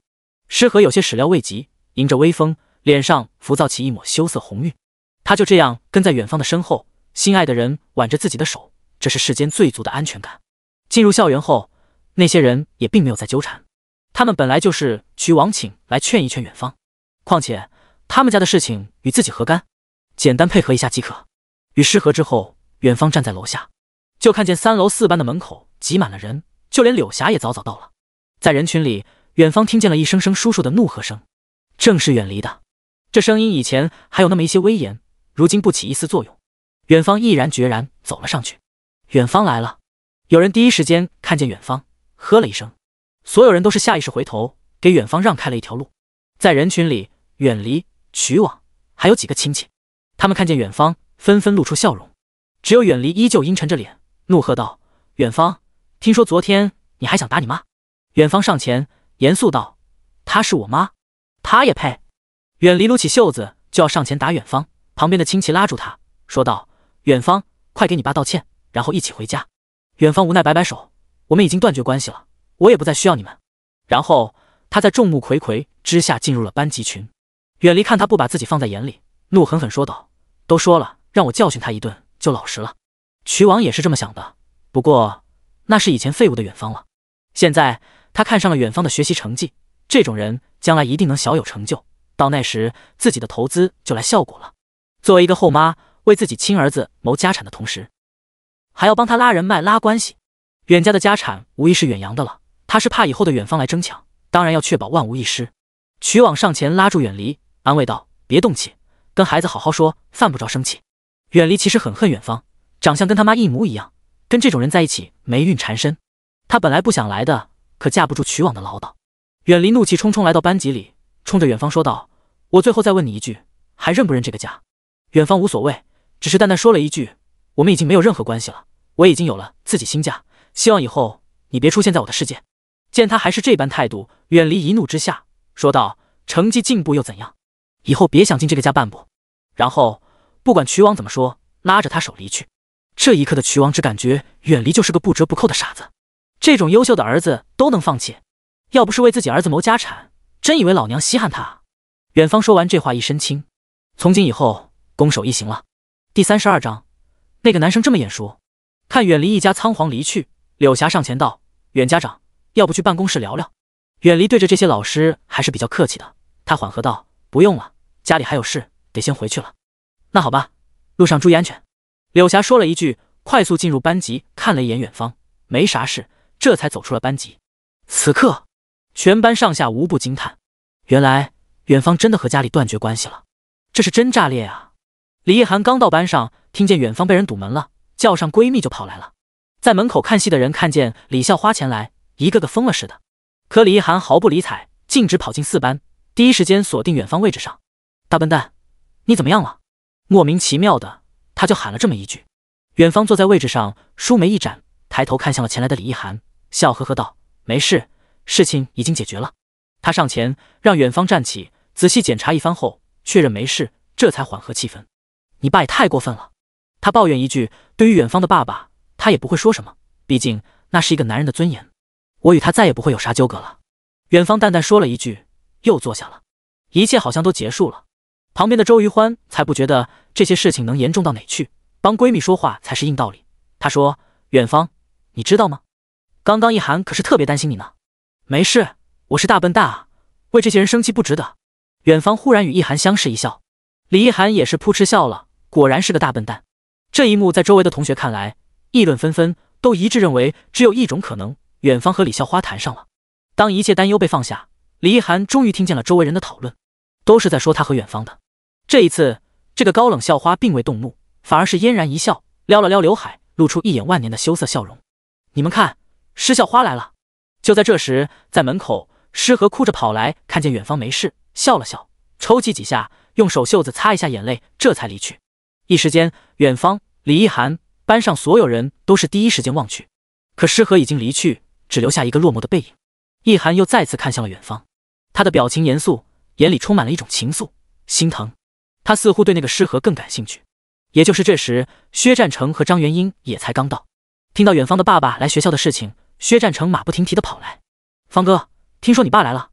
诗和有些始料未及，迎着微风，脸上浮躁起一抹羞涩红晕。他就这样跟在远方的身后，心爱的人挽着自己的手，这是世间最足的安全感。进入校园后，那些人也并没有再纠缠。他们本来就是去王请来劝一劝远方，况且他们家的事情与自己何干？简单配合一下即可。与诗和之后，远方站在楼下，就看见三楼四班的门口挤满了人。就连柳霞也早早到了，在人群里，远方听见了一声声叔叔的怒喝声，正是远离的。这声音以前还有那么一些威严，如今不起一丝作用。远方毅然决然走了上去。远方来了，有人第一时间看见远方，呵了一声，所有人都是下意识回头给远方让开了一条路。在人群里，远离、曲网还有几个亲戚，他们看见远方，纷纷露出笑容，只有远离依旧阴沉着脸，怒喝道：“远方！”听说昨天你还想打你妈，远方上前严肃道：“她是我妈，她也配。”远离撸起袖子就要上前打远方，旁边的亲戚拉住他说道：“远方，快给你爸道歉，然后一起回家。”远方无奈摆摆手：“我们已经断绝关系了，我也不再需要你们。”然后他在众目睽睽之下进入了班级群。远离看他不把自己放在眼里，怒狠狠说道：“都说了让我教训他一顿就老实了。”瞿王也是这么想的，不过。那是以前废物的远方了，现在他看上了远方的学习成绩，这种人将来一定能小有成就，到那时自己的投资就来效果了。作为一个后妈，为自己亲儿子谋家产的同时，还要帮他拉人脉、拉关系。远家的家产无疑是远洋的了，他是怕以后的远方来争抢，当然要确保万无一失。曲往上前拉住远离，安慰道：“别动气，跟孩子好好说，犯不着生气。”远离其实很恨远方，长相跟他妈一模一样。跟这种人在一起霉运缠身。他本来不想来的，可架不住曲网的唠叨，远离怒气冲冲来到班级里，冲着远方说道：“我最后再问你一句，还认不认这个家？”远方无所谓，只是淡淡说了一句：“我们已经没有任何关系了，我已经有了自己新家，希望以后你别出现在我的世界。”见他还是这般态度，远离一怒之下说道：“成绩进步又怎样？以后别想进这个家半步。”然后不管曲网怎么说，拉着他手离去。这一刻的瞿王只感觉远离就是个不折不扣的傻子，这种优秀的儿子都能放弃，要不是为自己儿子谋家产，真以为老娘稀罕他。远方说完这话，一身轻，从今以后攻守一行了。第三十二章，那个男生这么眼熟，看远离一家仓皇离去，柳霞上前道：“远家长，要不去办公室聊聊？”远离对着这些老师还是比较客气的，他缓和道：“不用了，家里还有事，得先回去了。”那好吧，路上注意安全。柳霞说了一句，快速进入班级，看了一眼远方，没啥事，这才走出了班级。此刻，全班上下无不惊叹，原来远方真的和家里断绝关系了，这是真炸裂啊！李一涵刚到班上，听见远方被人堵门了，叫上闺蜜就跑来了。在门口看戏的人看见李笑花前来，一个个疯了似的。可李一涵毫不理睬，径直跑进四班，第一时间锁定远方位置上。大笨蛋，你怎么样了？莫名其妙的。他就喊了这么一句。远方坐在位置上，书眉一展，抬头看向了前来的李一涵，笑呵呵道：“没事，事情已经解决了。”他上前让远方站起，仔细检查一番后，确认没事，这才缓和气氛。“你爸也太过分了。”他抱怨一句。对于远方的爸爸，他也不会说什么，毕竟那是一个男人的尊严。我与他再也不会有啥纠葛了。远方淡淡说了一句，又坐下了。一切好像都结束了。旁边的周瑜欢才不觉得这些事情能严重到哪去，帮闺蜜说话才是硬道理。她说：“远方，你知道吗？刚刚一涵可是特别担心你呢。没事，我是大笨蛋啊，为这些人生气不值得。”远方忽然与一涵相视一笑，李一涵也是扑哧笑了，果然是个大笨蛋。这一幕在周围的同学看来，议论纷纷，都一致认为只有一种可能：远方和李校花谈上了。当一切担忧被放下，李一涵终于听见了周围人的讨论。都是在说他和远方的。这一次，这个高冷校花并未动怒，反而是嫣然一笑，撩了撩刘海，露出一眼万年的羞涩笑容。你们看，施校花来了。就在这时，在门口，诗和哭着跑来，看见远方没事，笑了笑，抽泣几下，用手袖子擦一下眼泪，这才离去。一时间，远方、李一涵班上所有人都是第一时间望去，可诗和已经离去，只留下一个落寞的背影。一涵又再次看向了远方，他的表情严肃。眼里充满了一种情愫，心疼。他似乎对那个诗和更感兴趣。也就是这时，薛战成和张元英也才刚到。听到远方的爸爸来学校的事情，薛战成马不停蹄的跑来。方哥，听说你爸来了？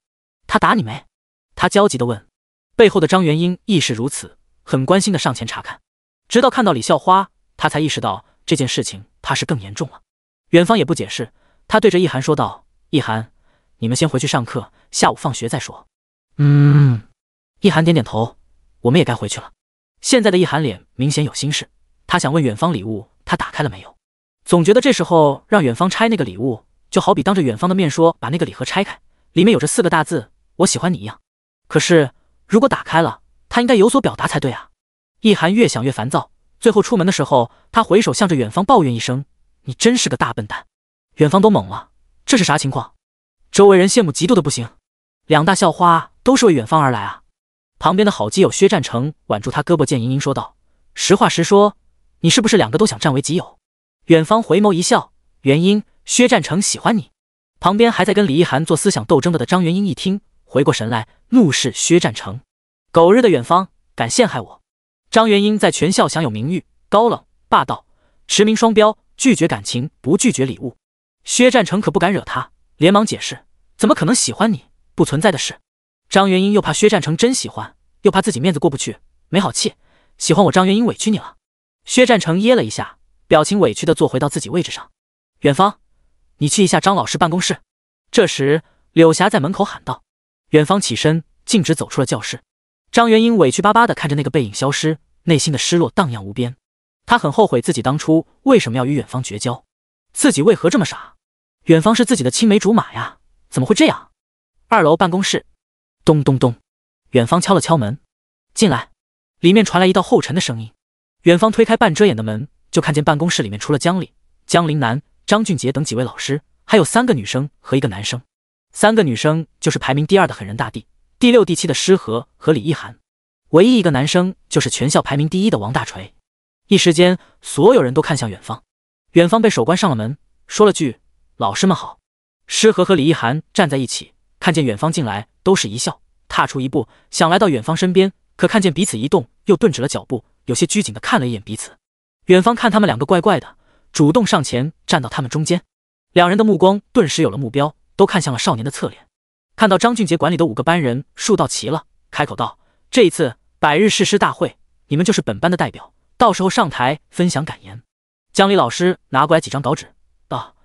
他打你没？他焦急的问。背后的张元英亦是如此，很关心的上前查看。直到看到李校花，他才意识到这件事情怕是更严重了。远方也不解释，他对着意涵说道：“意涵，你们先回去上课，下午放学再说。”嗯，易涵点点头，我们也该回去了。现在的易涵脸明显有心事，他想问远方礼物他打开了没有。总觉得这时候让远方拆那个礼物，就好比当着远方的面说把那个礼盒拆开，里面有着四个大字“我喜欢你”一样。可是如果打开了，他应该有所表达才对啊。易涵越想越烦躁，最后出门的时候，他回首向着远方抱怨一声：“你真是个大笨蛋！”远方都懵了，这是啥情况？周围人羡慕嫉妒的不行，两大校花。都是为远方而来啊！旁边的好基友薛战成挽住他胳膊，见盈盈说道：“实话实说，你是不是两个都想占为己有？”远方回眸一笑，原因：薛战成喜欢你。旁边还在跟李一涵做思想斗争的的张元英一听，回过神来，怒视薛战成：“狗日的远方，敢陷害我！”张元英在全校享有名誉，高冷霸道，驰名双标，拒绝感情，不拒绝礼物。薛战成可不敢惹他，连忙解释：“怎么可能喜欢你？不存在的事。”张元英又怕薛战成真喜欢，又怕自己面子过不去，没好气：“喜欢我张元英委屈你了。”薛战成噎了一下，表情委屈的坐回到自己位置上。远方，你去一下张老师办公室。这时，柳霞在门口喊道：“远方，起身，径直走出了教室。”张元英委屈巴巴的看着那个背影消失，内心的失落荡漾无边。他很后悔自己当初为什么要与远方绝交，自己为何这么傻？远方是自己的青梅竹马呀，怎么会这样？二楼办公室。咚咚咚，远方敲了敲门，进来，里面传来一道厚沉的声音。远方推开半遮掩的门，就看见办公室里面除了江里、江林南、张俊杰等几位老师，还有三个女生和一个男生。三个女生就是排名第二的狠人大帝、第六第七的诗和和李一涵，唯一一个男生就是全校排名第一的王大锤。一时间，所有人都看向远方。远方被手关上了门，说了句：“老师们好。”诗和和李一涵站在一起。看见远方进来，都是一笑，踏出一步，想来到远方身边，可看见彼此一动，又顿止了脚步，有些拘谨的看了一眼彼此。远方看他们两个怪怪的，主动上前站到他们中间，两人的目光顿时有了目标，都看向了少年的侧脸。看到张俊杰管理的五个班人数到齐了，开口道：“这一次百日誓师大会，你们就是本班的代表，到时候上台分享感言。”江离老师拿过来几张稿纸，道：“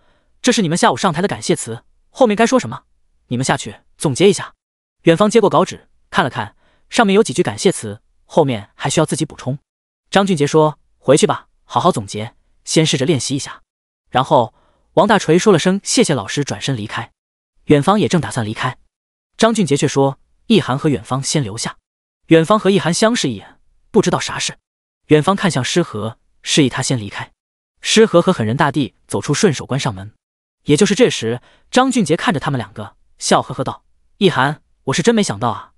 这是你们下午上台的感谢词，后面该说什么？”你们下去总结一下。远方接过稿纸，看了看，上面有几句感谢词，后面还需要自己补充。张俊杰说：“回去吧，好好总结，先试着练习一下。”然后王大锤说了声“谢谢老师”，转身离开。远方也正打算离开，张俊杰却说：“意涵和远方先留下。”远方和意涵相视一眼，不知道啥事。远方看向诗和，示意他先离开。诗和和狠人大帝走出，顺手关上门。也就是这时，张俊杰看着他们两个。笑呵呵道：“意涵，我是真没想到啊，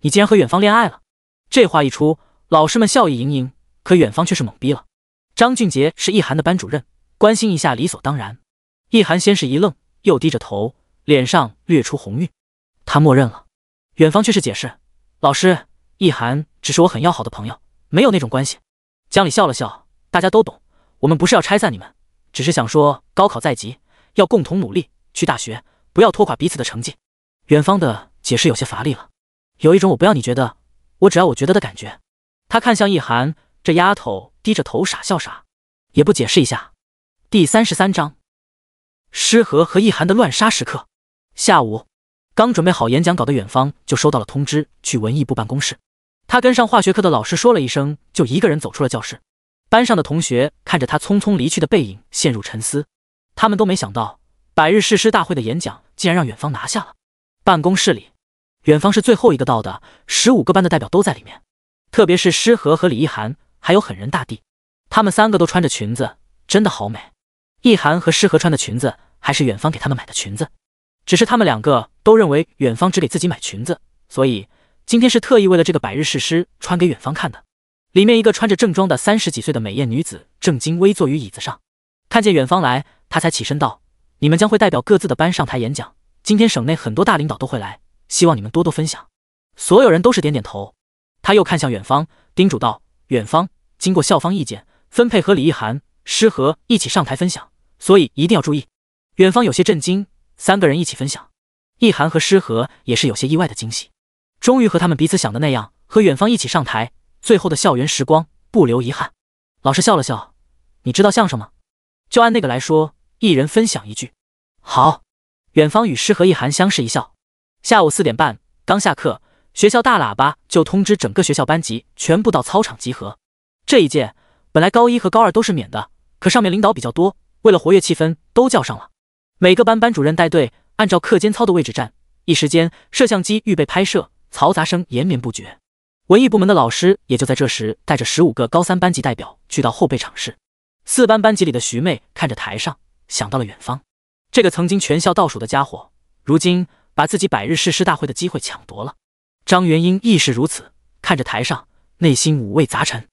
你竟然和远方恋爱了。”这话一出，老师们笑意盈盈，可远方却是懵逼了。张俊杰是意涵的班主任，关心一下理所当然。意涵先是一愣，又低着头，脸上略出红晕，他默认了。远方却是解释：“老师，意涵只是我很要好的朋友，没有那种关系。”江里笑了笑：“大家都懂，我们不是要拆散你们，只是想说高考在即，要共同努力去大学。”不要拖垮彼此的成绩。远方的解释有些乏力了，有一种我不要你觉得，我只要我觉得的感觉。他看向易涵，这丫头低着头傻笑啥，也不解释一下。第三十三章：诗和和易涵的乱杀时刻。下午，刚准备好演讲稿的远方就收到了通知，去文艺部办公室。他跟上化学课的老师说了一声，就一个人走出了教室。班上的同学看着他匆匆离去的背影，陷入沉思。他们都没想到。百日誓师大会的演讲竟然让远方拿下了。办公室里，远方是最后一个到的，十五个班的代表都在里面，特别是诗和和李意涵，还有狠人大帝，他们三个都穿着裙子，真的好美。意涵和诗和穿的裙子还是远方给他们买的裙子，只是他们两个都认为远方只给自己买裙子，所以今天是特意为了这个百日誓师穿给远方看的。里面一个穿着正装的三十几岁的美艳女子正襟危坐于椅子上，看见远方来，她才起身道。你们将会代表各自的班上台演讲。今天省内很多大领导都会来，希望你们多多分享。所有人都是点点头。他又看向远方，叮嘱道：“远方，经过校方意见分配，和李一涵、诗和一起上台分享，所以一定要注意。”远方有些震惊，三个人一起分享，一涵和诗和也是有些意外的惊喜，终于和他们彼此想的那样，和远方一起上台，最后的校园时光不留遗憾。老师笑了笑：“你知道相声吗？就按那个来说。”一人分享一句，好。远方与诗和一涵相视一笑。下午四点半刚下课，学校大喇叭就通知整个学校班级全部到操场集合。这一届本来高一和高二都是免的，可上面领导比较多，为了活跃气氛，都叫上了。每个班班主任带队，按照课间操的位置站。一时间，摄像机预备拍摄，嘈杂声延绵不绝。文艺部门的老师也就在这时带着十五个高三班级代表去到后备场室。四班班级里的徐妹看着台上。想到了远方，这个曾经全校倒数的家伙，如今把自己百日誓师大会的机会抢夺了。张元英亦是如此，看着台上，内心五味杂陈。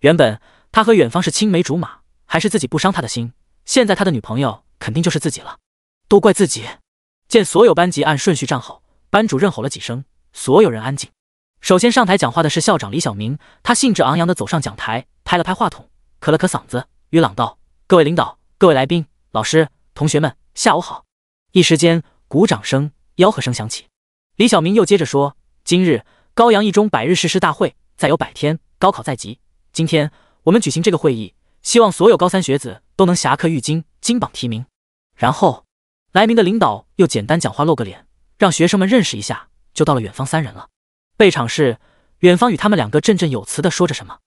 原本他和远方是青梅竹马，还是自己不伤他的心。现在他的女朋友肯定就是自己了，都怪自己。见所有班级按顺序站好，班主任吼了几声，所有人安静。首先上台讲话的是校长李小明，他兴致昂扬地走上讲台，拍了拍话筒，咳了咳嗓子，语朗道：“各位领导，各位来宾。”老师，同学们，下午好。一时间，鼓掌声、吆喝声响起。李小明又接着说：“今日高阳一中百日誓师大会，再有百天高考在即，今天我们举行这个会议，希望所有高三学子都能侠客浴金，金榜题名。”然后，来明的领导又简单讲话露个脸，让学生们认识一下。就到了远方三人了，备场是远方与他们两个振振有词的说着什么。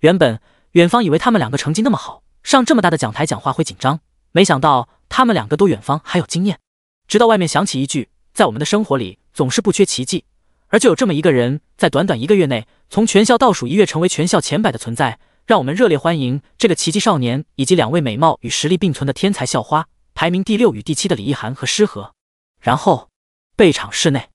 原本远方以为他们两个成绩那么好，上这么大的讲台讲话会紧张。没想到他们两个都远方还有经验，直到外面响起一句：“在我们的生活里总是不缺奇迹，而就有这么一个人，在短短一个月内从全校倒数一跃成为全校前百的存在，让我们热烈欢迎这个奇迹少年以及两位美貌与实力并存的天才校花，排名第六与第七的李一涵和诗和。”然后，备场室内，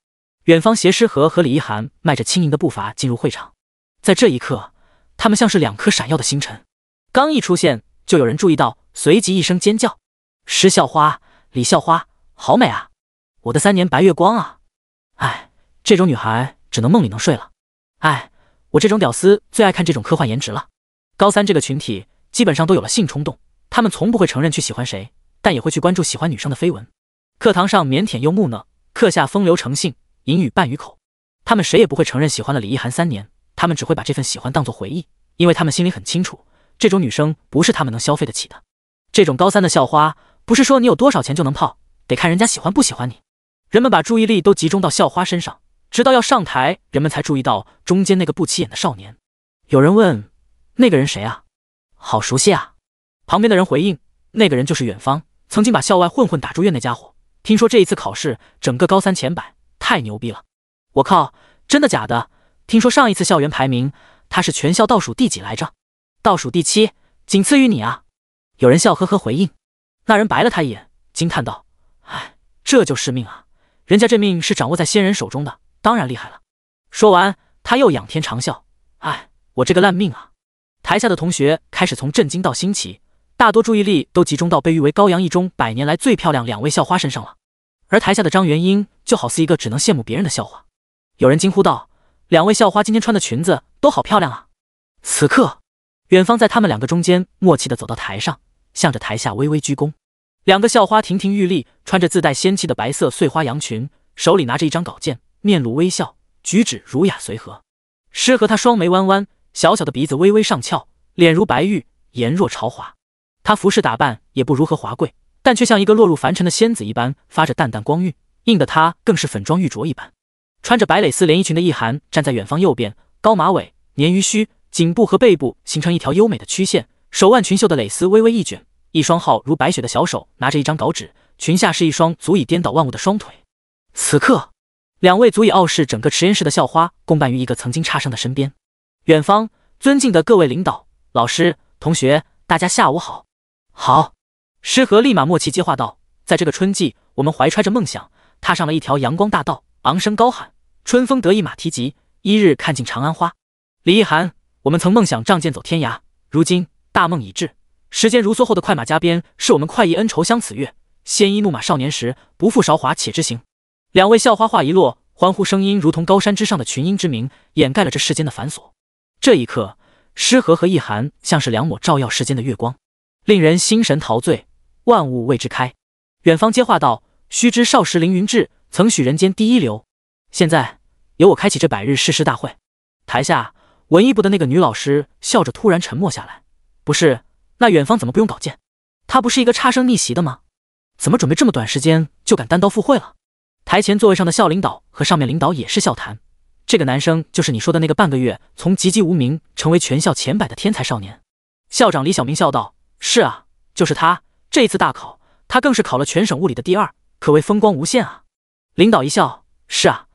远方携诗和和李一涵迈着轻盈的步伐进入会场，在这一刻，他们像是两颗闪耀的星辰，刚一出现。就有人注意到，随即一声尖叫：“石校花，李校花，好美啊！我的三年白月光啊！”哎，这种女孩只能梦里能睡了。哎，我这种屌丝最爱看这种科幻颜值了。高三这个群体基本上都有了性冲动，他们从不会承认去喜欢谁，但也会去关注喜欢女生的绯闻。课堂上腼腆又木讷，课下风流成性，淫语半语口。他们谁也不会承认喜欢了李一涵三年，他们只会把这份喜欢当做回忆，因为他们心里很清楚。这种女生不是他们能消费得起的。这种高三的校花，不是说你有多少钱就能泡，得看人家喜欢不喜欢你。人们把注意力都集中到校花身上，直到要上台，人们才注意到中间那个不起眼的少年。有人问：“那个人谁啊？好熟悉啊！”旁边的人回应：“那个人就是远方，曾经把校外混混打住院那家伙。听说这一次考试，整个高三前百，太牛逼了！我靠，真的假的？听说上一次校园排名，他是全校倒数第几来着？”倒数第七，仅次于你啊！有人笑呵呵回应。那人白了他一眼，惊叹道：“哎，这就是命啊！人家这命是掌握在仙人手中的，当然厉害了。”说完，他又仰天长笑：“哎，我这个烂命啊！”台下的同学开始从震惊到新奇，大多注意力都集中到被誉为高阳一中百年来最漂亮两位校花身上了。而台下的张元英就好似一个只能羡慕别人的笑话。有人惊呼道：“两位校花今天穿的裙子都好漂亮啊！”此刻。远方在他们两个中间默契地走到台上，向着台下微微鞠躬。两个校花亭亭玉立，穿着自带仙气的白色碎花洋裙，手里拿着一张稿件，面露微笑，举止儒雅随和。诗和她双眉弯弯，小小的鼻子微微上翘，脸如白玉，颜若朝华。她服饰打扮也不如何华贵，但却像一个落入凡尘的仙子一般，发着淡淡光晕。映得她更是粉妆玉琢一般。穿着白蕾丝连衣裙的易涵站在远方右边，高马尾，鲶鱼须。颈部和背部形成一条优美的曲线，手腕裙袖的蕾丝微微一卷，一双皓如白雪的小手拿着一张稿纸，裙下是一双足以颠倒万物的双腿。此刻，两位足以傲视整个实验室的校花共伴于一个曾经差生的身边。远方，尊敬的各位领导、老师、同学，大家下午好。好，诗和立马默契接话道：“在这个春季，我们怀揣着梦想，踏上了一条阳光大道，昂声高喊：春风得意马蹄疾，一日看尽长安花。”李一涵。我们曾梦想仗剑走天涯，如今大梦已至，时间如梭后的快马加鞭，是我们快意恩仇相此月，鲜衣怒马少年时，不负韶华且知行。两位校花话一落，欢呼声音如同高山之上的群英之鸣，掩盖了这世间的繁琐。这一刻，诗和和意涵像是两抹照耀世间的月光，令人心神陶醉，万物为之开。远方接话道：“须知少时凌云志，曾许人间第一流。”现在由我开启这百日誓师大会，台下。文艺部的那个女老师笑着，突然沉默下来。不是，那远方怎么不用稿件？他不是一个差生逆袭的吗？怎么准备这么短时间就敢单刀赴会了？台前座位上的校领导和上面领导也是笑谈。这个男生就是你说的那个半个月从籍籍无名成为全校前百的天才少年。校长李小明笑道：“是啊，就是他。这一次大考，他更是考了全省物理的第二，可谓风光无限啊。”领导一笑：“是啊，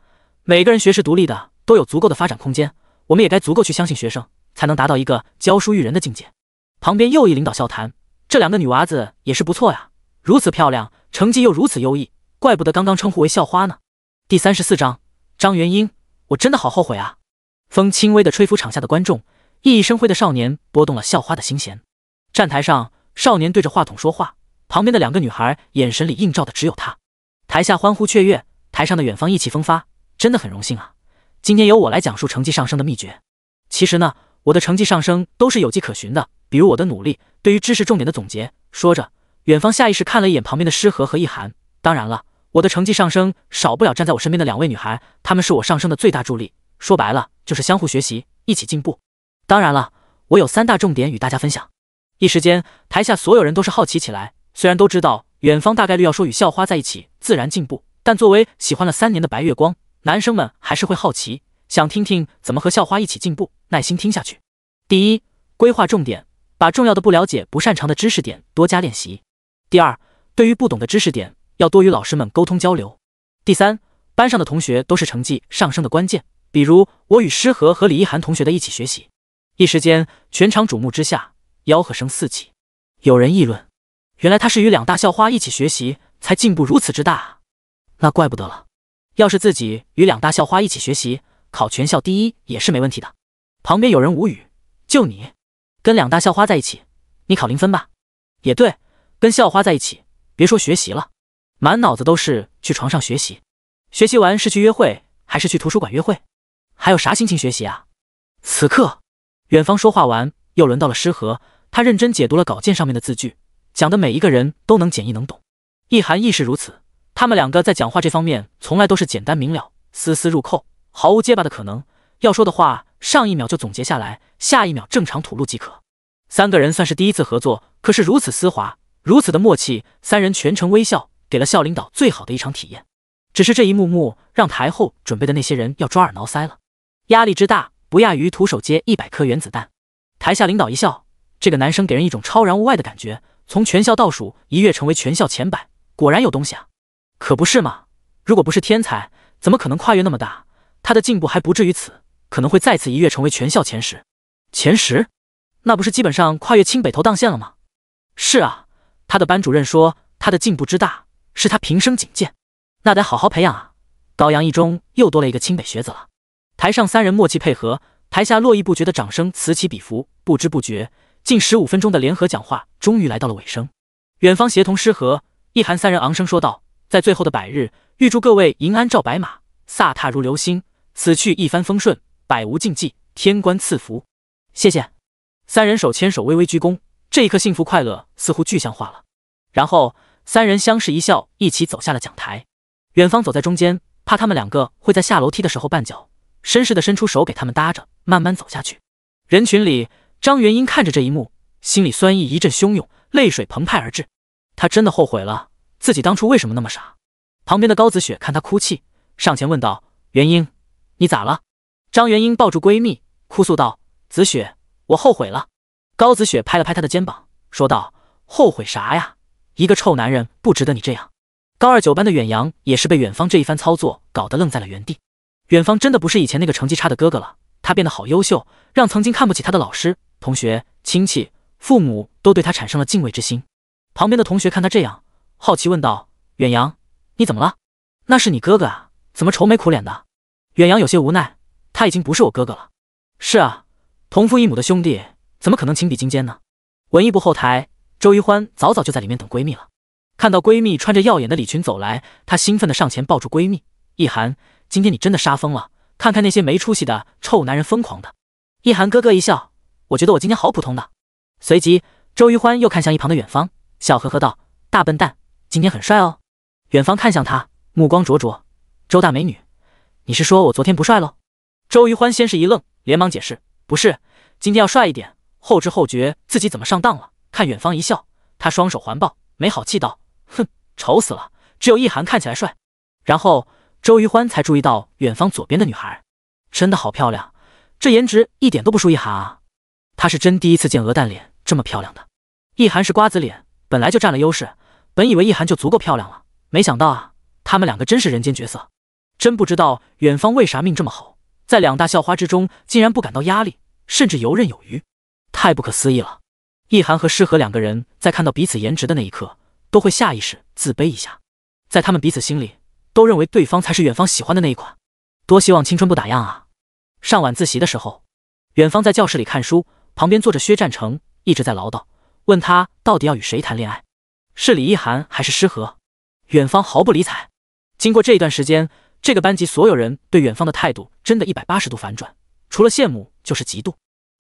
每个人学识独立的，都有足够的发展空间。”我们也该足够去相信学生，才能达到一个教书育人的境界。旁边又一领导笑谈：“这两个女娃子也是不错呀，如此漂亮，成绩又如此优异，怪不得刚刚称呼为校花呢。”第三十四章，张元英，我真的好后悔啊！风轻微的吹拂场下的观众，熠熠生辉的少年拨动了校花的心弦。站台上，少年对着话筒说话，旁边的两个女孩眼神里映照的只有他。台下欢呼雀跃，台上的远方意气风发，真的很荣幸啊。今天由我来讲述成绩上升的秘诀。其实呢，我的成绩上升都是有迹可循的，比如我的努力，对于知识重点的总结。说着，远方下意识看了一眼旁边的诗和和意涵。当然了，我的成绩上升少不了站在我身边的两位女孩，她们是我上升的最大助力。说白了，就是相互学习，一起进步。当然了，我有三大重点与大家分享。一时间，台下所有人都是好奇起来。虽然都知道远方大概率要说与校花在一起自然进步，但作为喜欢了三年的白月光。男生们还是会好奇，想听听怎么和校花一起进步。耐心听下去。第一，规划重点，把重要的不了解、不擅长的知识点多加练习。第二，对于不懂的知识点，要多与老师们沟通交流。第三，班上的同学都是成绩上升的关键，比如我与诗和和李一涵同学的一起学习。一时间，全场瞩目之下，吆喝声四起，有人议论：原来他是与两大校花一起学习，才进步如此之大啊！那怪不得了。要是自己与两大校花一起学习，考全校第一也是没问题的。旁边有人无语：“就你，跟两大校花在一起，你考零分吧？也对，跟校花在一起，别说学习了，满脑子都是去床上学习。学习完是去约会还是去图书馆约会？还有啥心情学习啊？”此刻，远方说话完，又轮到了诗和。他认真解读了稿件上面的字句，讲的每一个人都能简易能懂。意涵亦是如此。他们两个在讲话这方面从来都是简单明了、丝丝入扣，毫无结巴的可能。要说的话，上一秒就总结下来，下一秒正常吐露即可。三个人算是第一次合作，可是如此丝滑，如此的默契，三人全程微笑，给了校领导最好的一场体验。只是这一幕幕让台后准备的那些人要抓耳挠腮了，压力之大不亚于徒手接一百颗原子弹。台下领导一笑，这个男生给人一种超然物外的感觉，从全校倒数一跃成为全校前百，果然有东西啊！可不是嘛！如果不是天才，怎么可能跨越那么大？他的进步还不至于此，可能会再次一跃成为全校前十。前十？那不是基本上跨越清北投档线了吗？是啊，他的班主任说他的进步之大，是他平生仅见。那得好好培养啊！高阳一中又多了一个清北学子了。台上三人默契配合，台下络绎不绝的掌声此起彼伏。不知不觉，近十五分钟的联合讲话终于来到了尾声。远方协同师和一涵三人昂声说道。在最后的百日，预祝各位银鞍照白马，飒沓如流星，此去一帆风顺，百无禁忌，天官赐福。谢谢。三人手牵手，微微鞠躬。这一刻，幸福快乐似乎具象化了。然后三人相视一笑，一起走下了讲台。远方走在中间，怕他们两个会在下楼梯的时候绊脚，绅士的伸出手给他们搭着，慢慢走下去。人群里，张元英看着这一幕，心里酸意一阵汹涌，泪水澎湃而至。他真的后悔了。自己当初为什么那么傻？旁边的高子雪看她哭泣，上前问道：“元英，你咋了？”张元英抱住闺蜜，哭诉道：“子雪，我后悔了。”高子雪拍了拍她的肩膀，说道：“后悔啥呀？一个臭男人不值得你这样。”高二九班的远洋也是被远方这一番操作搞得愣在了原地。远方真的不是以前那个成绩差的哥哥了，他变得好优秀，让曾经看不起他的老师、同学、亲戚、父母都对他产生了敬畏之心。旁边的同学看他这样。好奇问道：“远洋，你怎么了？那是你哥哥啊，怎么愁眉苦脸的？”远洋有些无奈：“他已经不是我哥哥了。”“是啊，同父异母的兄弟，怎么可能情比金坚呢？”文艺部后台，周余欢早早就在里面等闺蜜了。看到闺蜜穿着耀眼的礼裙走来，她兴奋的上前抱住闺蜜：“意涵，今天你真的杀疯了！看看那些没出息的臭男人，疯狂的。”意涵咯咯一笑：“我觉得我今天好普通。”的随即，周余欢又看向一旁的远方，笑呵呵道：“大笨蛋。”今天很帅哦，远方看向他，目光灼灼。周大美女，你是说我昨天不帅喽？周于欢先是一愣，连忙解释：“不是，今天要帅一点。”后知后觉自己怎么上当了？看远方一笑，他双手环抱，没好气道：“哼，丑死了！只有易涵看起来帅。”然后周于欢才注意到远方左边的女孩，真的好漂亮，这颜值一点都不输易涵啊！他是真第一次见鹅蛋脸这么漂亮的，易涵是瓜子脸，本来就占了优势。本以为意涵就足够漂亮了，没想到啊，他们两个真是人间绝色。真不知道远方为啥命这么好，在两大校花之中竟然不感到压力，甚至游刃有余，太不可思议了。易涵和诗和两个人在看到彼此颜值的那一刻，都会下意识自卑一下，在他们彼此心里，都认为对方才是远方喜欢的那一款。多希望青春不打烊啊！上晚自习的时候，远方在教室里看书，旁边坐着薛占成，一直在唠叨，问他到底要与谁谈恋爱。是李一涵还是诗和？远方毫不理睬。经过这一段时间，这个班级所有人对远方的态度真的一百八十度反转，除了羡慕就是嫉妒。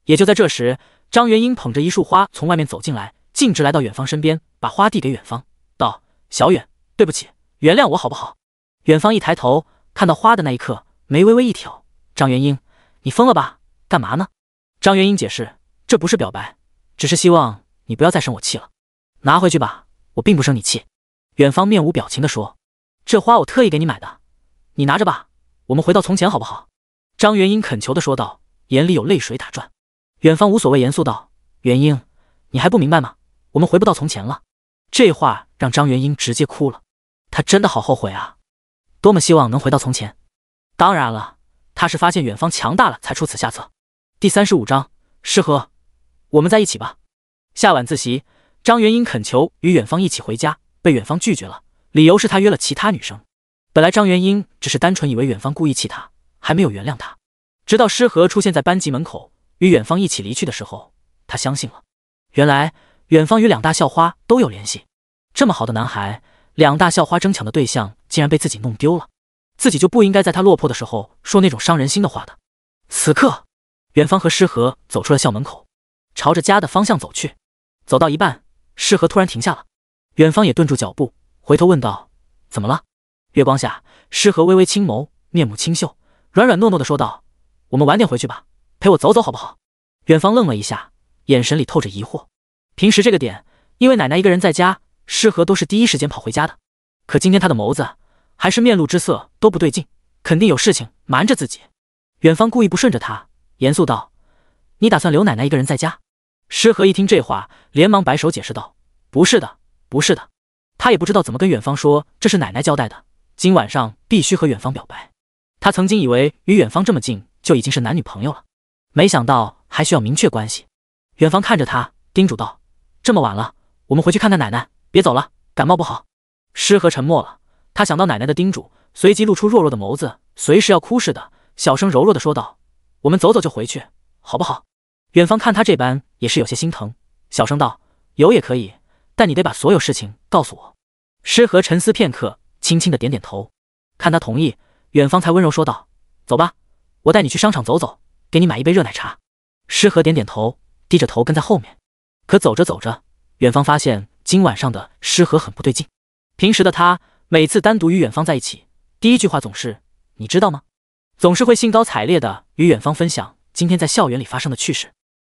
也就在这时，张元英捧着一束花从外面走进来，径直来到远方身边，把花递给远方，道：“小远，对不起，原谅我好不好？”远方一抬头看到花的那一刻，眉微微一挑：“张元英，你疯了吧？干嘛呢？”张元英解释：“这不是表白，只是希望你不要再生我气了。”拿回去吧。我并不生你气，远方面无表情的说：“这花我特意给你买的，你拿着吧。我们回到从前好不好？”张元英恳求的说道，眼里有泪水打转。远方无所谓，严肃道：“元英，你还不明白吗？我们回不到从前了。”这话让张元英直接哭了，她真的好后悔啊，多么希望能回到从前。当然了，她是发现远方强大了才出此下策。第三十五章，诗和，我们在一起吧。下晚自习。张元英恳求与远方一起回家，被远方拒绝了。理由是他约了其他女生。本来张元英只是单纯以为远方故意气他，还没有原谅他。直到诗和出现在班级门口，与远方一起离去的时候，他相信了。原来远方与两大校花都有联系。这么好的男孩，两大校花争抢的对象竟然被自己弄丢了。自己就不应该在他落魄的时候说那种伤人心的话的。此刻，远方和诗和走出了校门口，朝着家的方向走去。走到一半。诗和突然停下了，远方也顿住脚步，回头问道：“怎么了？”月光下，诗和微微轻眸，面目清秀，软软糯糯的说道：“我们晚点回去吧，陪我走走好不好？”远方愣了一下，眼神里透着疑惑。平时这个点，因为奶奶一个人在家，诗和都是第一时间跑回家的。可今天他的眸子还是面露之色，都不对劲，肯定有事情瞒着自己。远方故意不顺着他，严肃道：“你打算留奶奶一个人在家？”诗和一听这话，连忙摆手解释道：“不是的，不是的。”他也不知道怎么跟远方说，这是奶奶交代的，今晚上必须和远方表白。他曾经以为与远方这么近就已经是男女朋友了，没想到还需要明确关系。远方看着他，叮嘱道：“这么晚了，我们回去看看奶奶，别走了，感冒不好。”诗和沉默了，他想到奶奶的叮嘱，随即露出弱弱的眸子，随时要哭似的，小声柔弱的说道：“我们走走就回去，好不好？”远方看他这般，也是有些心疼，小声道：“有也可以，但你得把所有事情告诉我。”诗和沉思片刻，轻轻的点点头。看他同意，远方才温柔说道：“走吧，我带你去商场走走，给你买一杯热奶茶。”诗和点点头，低着头跟在后面。可走着走着，远方发现今晚上的诗和很不对劲。平时的他，每次单独与远方在一起，第一句话总是“你知道吗”，总是会兴高采烈的与远方分享今天在校园里发生的趣事。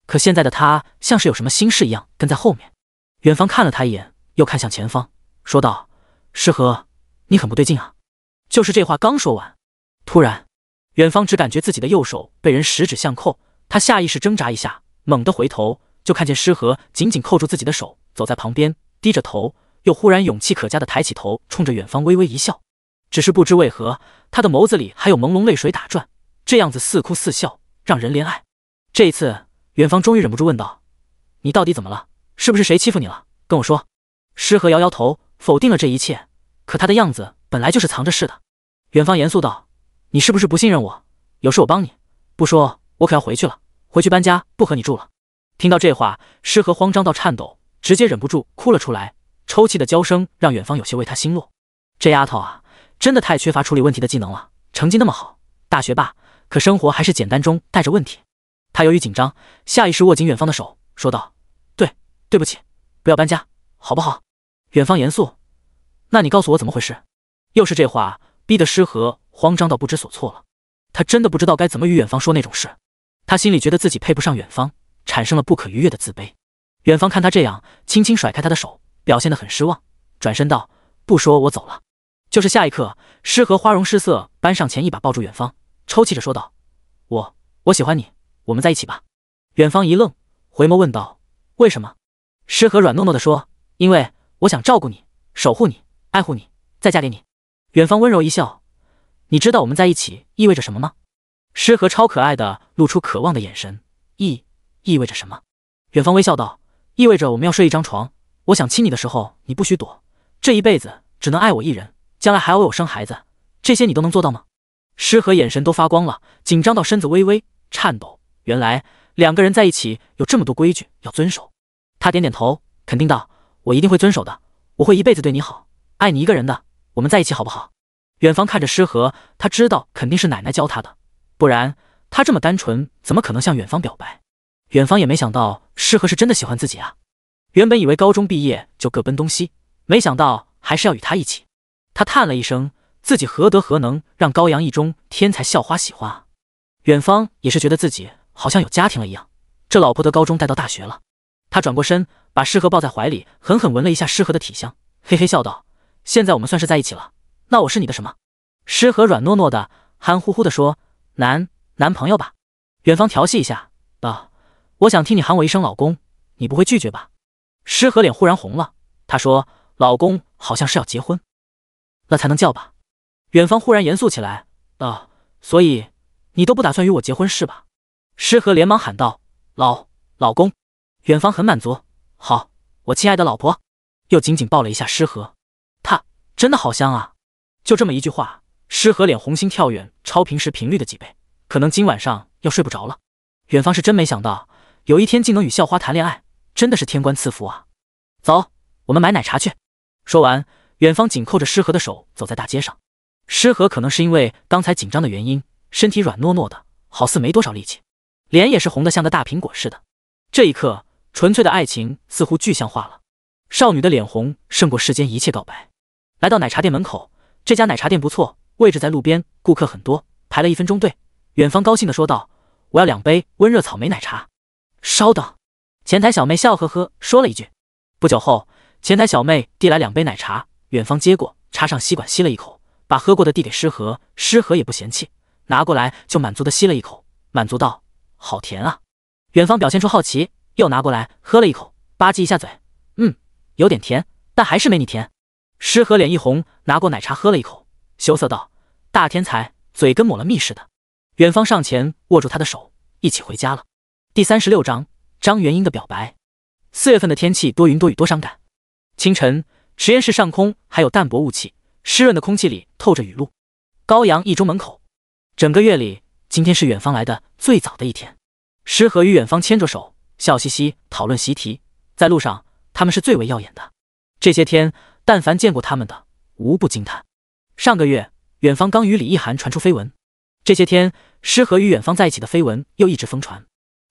可现在的他像是有什么心事一样，跟在后面。远方看了他一眼，又看向前方，说道：“诗和，你很不对劲啊。”就是这话刚说完，突然，远方只感觉自己的右手被人十指相扣，他下意识挣扎一下，猛地回头，就看见诗和紧紧扣住自己的手，走在旁边，低着头，又忽然勇气可嘉的抬起头，冲着远方微微一笑。只是不知为何，他的眸子里还有朦胧泪水打转，这样子似哭似笑，让人怜爱。这一次。远方终于忍不住问道：“你到底怎么了？是不是谁欺负你了？跟我说。”诗和摇摇头，否定了这一切。可他的样子本来就是藏着事的。远方严肃道：“你是不是不信任我？有事我帮你。不说，我可要回去了。回去搬家，不和你住了。”听到这话，诗和慌张到颤抖，直接忍不住哭了出来，抽泣的娇声让远方有些为他心落。这丫头啊，真的太缺乏处理问题的技能了。成绩那么好，大学霸，可生活还是简单中带着问题。他由于紧张，下意识握紧远方的手，说道：“对，对不起，不要搬家，好不好？”远方严肃：“那你告诉我怎么回事？”又是这话，逼得诗和慌张到不知所措了。他真的不知道该怎么与远方说那种事。他心里觉得自己配不上远方，产生了不可逾越的自卑。远方看他这样，轻轻甩开他的手，表现得很失望，转身道：“不说，我走了。”就是下一刻，诗和花容失色，搬上前一把抱住远方，抽泣着说道：“我我喜欢你。”我们在一起吧。远方一愣，回眸问道：“为什么？”诗和软糯糯的说：“因为我想照顾你，守护你，爱护你，再嫁给你。”远方温柔一笑：“你知道我们在一起意味着什么吗？”诗和超可爱的露出渴望的眼神：“意意味着什么？”远方微笑道：“意味着我们要睡一张床，我想亲你的时候你不许躲，这一辈子只能爱我一人，将来还要为我生孩子，这些你都能做到吗？”诗和眼神都发光了，紧张到身子微微颤抖。原来两个人在一起有这么多规矩要遵守，他点点头，肯定道：“我一定会遵守的，我会一辈子对你好，爱你一个人的。我们在一起好不好？”远方看着诗和，他知道肯定是奶奶教他的，不然他这么单纯，怎么可能向远方表白？远方也没想到诗和是真的喜欢自己啊。原本以为高中毕业就各奔东西，没想到还是要与他一起。他叹了一声，自己何德何能让高阳一中天才校花喜欢啊？远方也是觉得自己。好像有家庭了一样，这老婆的高中带到大学了。他转过身，把诗和抱在怀里，狠狠闻了一下诗和的体香，嘿嘿笑道：“现在我们算是在一起了，那我是你的什么？”诗和软糯糯的、憨乎乎的说：“男男朋友吧。”远方调戏一下，道：“我想听你喊我一声老公，你不会拒绝吧？诗和脸忽然红了，他说：“老公好像是要结婚，那才能叫吧？”远方忽然严肃起来，啊，所以你都不打算与我结婚是吧？诗和连忙喊道：“老老公，远方很满足。好，我亲爱的老婆。”又紧紧抱了一下诗和。他真的好香啊！就这么一句话，诗和脸红心跳远超平时频率的几倍，可能今晚上要睡不着了。远方是真没想到，有一天竟能与校花谈恋爱，真的是天官赐福啊！走，我们买奶茶去。说完，远方紧扣着诗和的手，走在大街上。诗和可能是因为刚才紧张的原因，身体软糯糯的，好似没多少力气。脸也是红的像个大苹果似的。这一刻，纯粹的爱情似乎具象化了。少女的脸红胜过世间一切告白。来到奶茶店门口，这家奶茶店不错，位置在路边，顾客很多，排了一分钟队。远方高兴的说道：“我要两杯温热草莓奶茶。”稍等，前台小妹笑呵呵说了一句。不久后，前台小妹递来两杯奶茶，远方接过，插上吸管吸了一口，把喝过的递给诗和，诗和也不嫌弃，拿过来就满足的吸了一口，满足道。好甜啊！远方表现出好奇，又拿过来喝了一口，吧唧一下嘴，嗯，有点甜，但还是没你甜。诗和脸一红，拿过奶茶喝了一口，羞涩道：“大天才，嘴跟抹了蜜似的。”远方上前握住他的手，一起回家了。第三十六章张元英的表白。四月份的天气多云多雨多伤感。清晨，实验室上空还有淡薄雾气，湿润的空气里透着雨露。高阳一中门口，整个月里。今天是远方来的最早的一天，诗和与远方牵着手，笑嘻嘻讨论习题。在路上，他们是最为耀眼的。这些天，但凡见过他们的，无不惊叹。上个月，远方刚与李一涵传出绯闻，这些天，诗和与远方在一起的绯闻又一直疯传。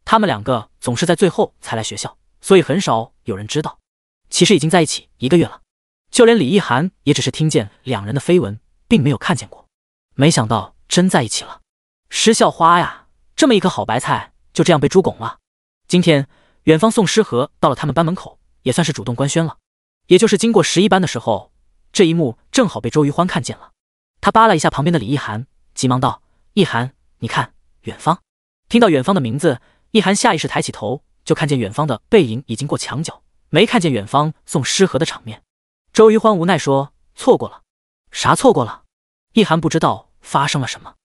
他们两个总是在最后才来学校，所以很少有人知道。其实已经在一起一个月了，就连李一涵也只是听见两人的绯闻，并没有看见过。没想到真在一起了。失校花呀，这么一颗好白菜就这样被猪拱了。今天远方送诗和到了他们班门口，也算是主动官宣了。也就是经过十一班的时候，这一幕正好被周余欢看见了。他扒拉一下旁边的李一涵，急忙道：“一涵，你看远方。”听到远方的名字，一涵下意识抬起头，就看见远方的背影已经过墙角，没看见远方送诗和的场面。周余欢无奈说：“错过了，啥错过了？”一涵不知道发生了什么。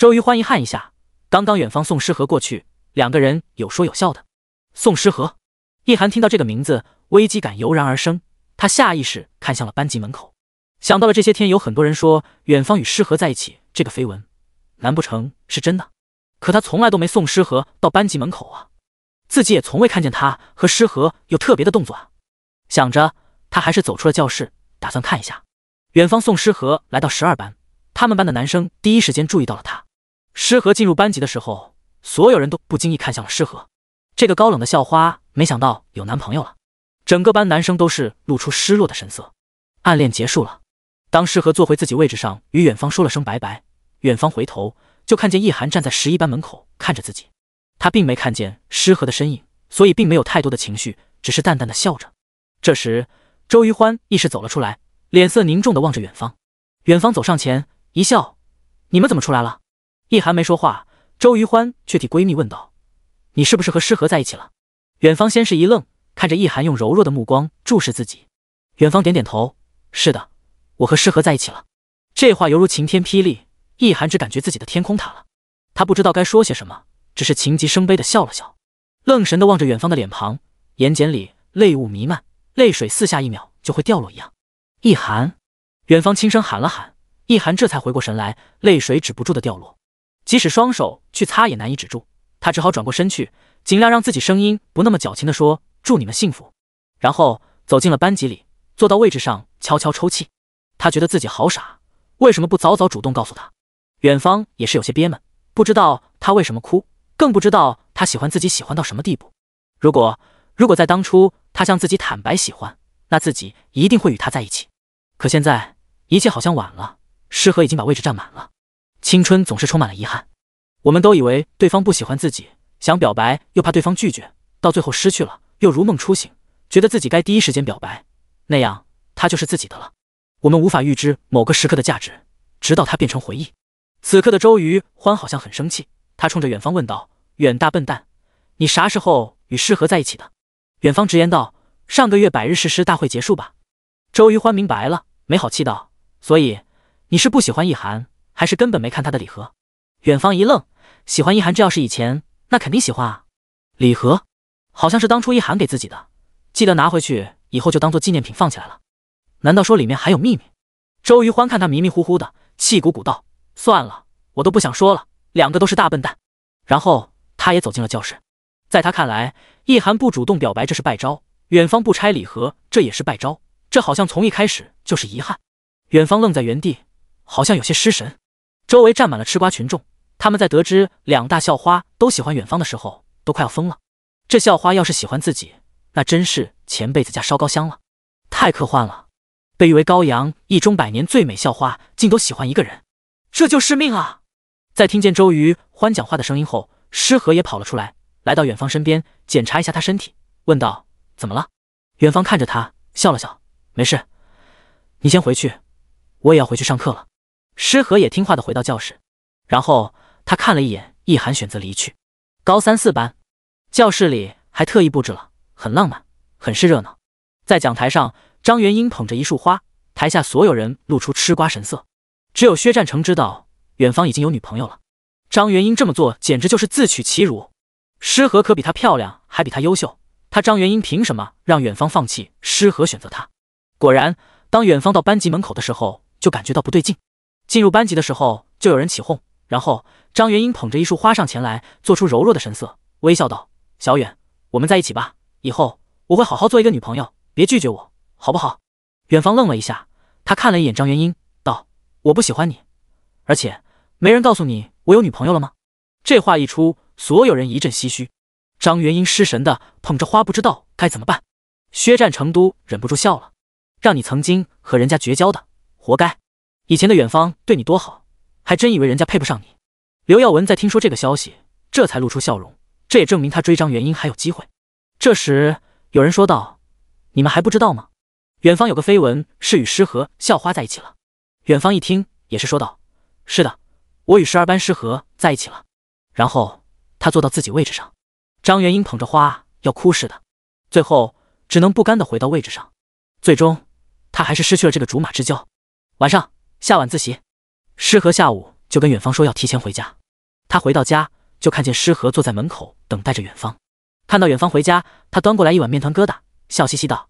周瑜欢一汗一下，刚刚远方送诗和过去，两个人有说有笑的。宋诗和，易寒听到这个名字，危机感油然而生。他下意识看向了班级门口，想到了这些天有很多人说远方与诗和在一起这个绯闻，难不成是真的？可他从来都没送诗和到班级门口啊，自己也从未看见他和诗和有特别的动作啊。想着，他还是走出了教室，打算看一下。远方送诗和来到十二班，他们班的男生第一时间注意到了他。诗和进入班级的时候，所有人都不经意看向了诗和，这个高冷的校花，没想到有男朋友了。整个班男生都是露出失落的神色，暗恋结束了。当诗和坐回自己位置上，与远方说了声拜拜，远方回头就看见易涵站在十一班门口看着自己，他并没看见诗和的身影，所以并没有太多的情绪，只是淡淡的笑着。这时，周于欢亦是走了出来，脸色凝重的望着远方。远方走上前，一笑：“你们怎么出来了？”易涵没说话，周瑜欢却替闺蜜问道：“你是不是和诗和在一起了？”远方先是一愣，看着易涵用柔弱的目光注视自己，远方点点头：“是的，我和诗和在一起了。”这话犹如晴天霹雳，易涵只感觉自己的天空塌了，他不知道该说些什么，只是情急生悲的笑了笑，愣神的望着远方的脸庞，眼睑里泪雾弥漫，泪水似下一秒就会掉落一样。易涵，远方轻声喊了喊，易涵这才回过神来，泪水止不住的掉落。即使双手去擦也难以止住，他只好转过身去，尽量让自己声音不那么矫情的说：“祝你们幸福。”然后走进了班级里，坐到位置上，悄悄抽泣。他觉得自己好傻，为什么不早早主动告诉他？远方也是有些憋闷，不知道他为什么哭，更不知道他喜欢自己喜欢到什么地步。如果如果在当初他向自己坦白喜欢，那自己一定会与他在一起。可现在一切好像晚了，诗和已经把位置占满了。青春总是充满了遗憾，我们都以为对方不喜欢自己，想表白又怕对方拒绝，到最后失去了，又如梦初醒，觉得自己该第一时间表白，那样他就是自己的了。我们无法预知某个时刻的价值，直到它变成回忆。此刻的周瑜欢好像很生气，他冲着远方问道：“远大笨蛋，你啥时候与诗和在一起的？”远方直言道：“上个月百日誓师大会结束吧。”周瑜欢明白了，没好气道：“所以你是不喜欢意涵？”还是根本没看他的礼盒。远方一愣，喜欢一涵，这要是以前，那肯定喜欢啊。礼盒好像是当初一涵给自己的，记得拿回去以后就当做纪念品放起来了。难道说里面还有秘密？周余欢看他迷迷糊糊的，气鼓鼓道：“算了，我都不想说了，两个都是大笨蛋。”然后他也走进了教室。在他看来，一涵不主动表白这是败招，远方不拆礼盒这也是败招，这好像从一开始就是遗憾。远方愣在原地，好像有些失神。周围站满了吃瓜群众，他们在得知两大校花都喜欢远方的时候，都快要疯了。这校花要是喜欢自己，那真是前辈子家烧高香了，太科幻了。被誉为高阳一中百年最美校花，竟都喜欢一个人，这就是命啊！在听见周瑜欢讲话的声音后，诗和也跑了出来，来到远方身边，检查一下他身体，问道：“怎么了？”远方看着他笑了笑：“没事，你先回去，我也要回去上课了。”诗和也听话的回到教室，然后他看了一眼易涵，选择离去。高三四班，教室里还特意布置了，很浪漫，很是热闹。在讲台上，张元英捧着一束花，台下所有人露出吃瓜神色。只有薛战成知道，远方已经有女朋友了。张元英这么做简直就是自取其辱。诗和可比她漂亮，还比她优秀，他张元英凭什么让远方放弃诗和选择他？果然，当远方到班级门口的时候，就感觉到不对劲。进入班级的时候，就有人起哄。然后张元英捧着一束花上前来，做出柔弱的神色，微笑道：“小远，我们在一起吧，以后我会好好做一个女朋友，别拒绝我，好不好？”远方愣了一下，他看了一眼张元英，道：“我不喜欢你，而且没人告诉你我有女朋友了吗？”这话一出，所有人一阵唏嘘。张元英失神的捧着花，不知道该怎么办。薛战成都忍不住笑了：“让你曾经和人家绝交的，活该。”以前的远方对你多好，还真以为人家配不上你。刘耀文在听说这个消息，这才露出笑容。这也证明他追张元英还有机会。这时有人说道：“你们还不知道吗？远方有个绯闻是与师和校花在一起了。”远方一听，也是说道：“是的，我与十二班师和在一起了。”然后他坐到自己位置上。张元英捧着花要哭似的，最后只能不甘的回到位置上。最终，他还是失去了这个竹马之交。晚上。下晚自习，诗和下午就跟远方说要提前回家。他回到家就看见诗和坐在门口等待着远方。看到远方回家，他端过来一碗面团疙瘩，笑嘻嘻道：“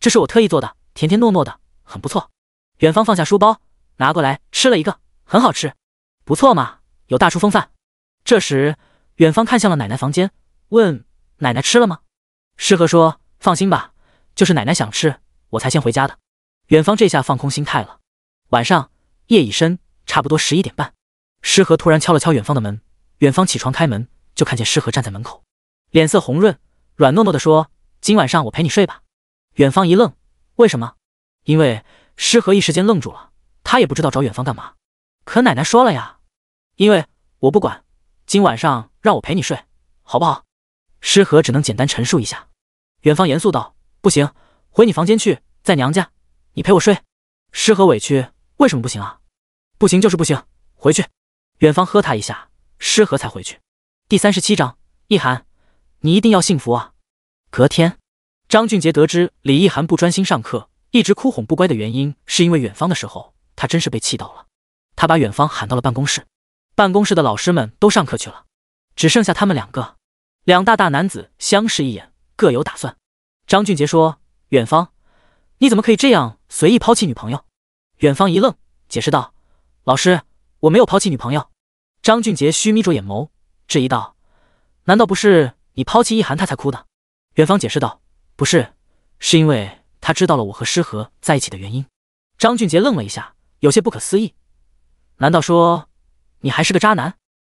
这是我特意做的，甜甜糯糯的，很不错。”远方放下书包，拿过来吃了一个，很好吃，不错嘛，有大厨风范。这时，远方看向了奶奶房间，问：“奶奶吃了吗？”诗和说：“放心吧，就是奶奶想吃，我才先回家的。”远方这下放空心态了。晚上夜已深，差不多十一点半，诗和突然敲了敲远方的门。远方起床开门，就看见诗和站在门口，脸色红润，软糯糯的说：“今晚上我陪你睡吧。”远方一愣：“为什么？”因为诗和一时间愣住了，他也不知道找远方干嘛。可奶奶说了呀，因为我不管，今晚上让我陪你睡，好不好？诗和只能简单陈述一下。远方严肃道：“不行，回你房间去，在娘家，你陪我睡。”诗和委屈。为什么不行啊？不行就是不行，回去。远方喝他一下，失和才回去。第三十七章，意涵，你一定要幸福啊！隔天，张俊杰得知李意涵不专心上课，一直哭哄不乖的原因，是因为远方的时候，他真是被气到了。他把远方喊到了办公室，办公室的老师们都上课去了，只剩下他们两个。两大大男子相视一眼，各有打算。张俊杰说：“远方，你怎么可以这样随意抛弃女朋友？”远方一愣，解释道：“老师，我没有抛弃女朋友。”张俊杰虚眯着眼眸，质疑道：“难道不是你抛弃易涵，他才哭的？”远方解释道：“不是，是因为他知道了我和诗和在一起的原因。”张俊杰愣了一下，有些不可思议：“难道说你还是个渣男？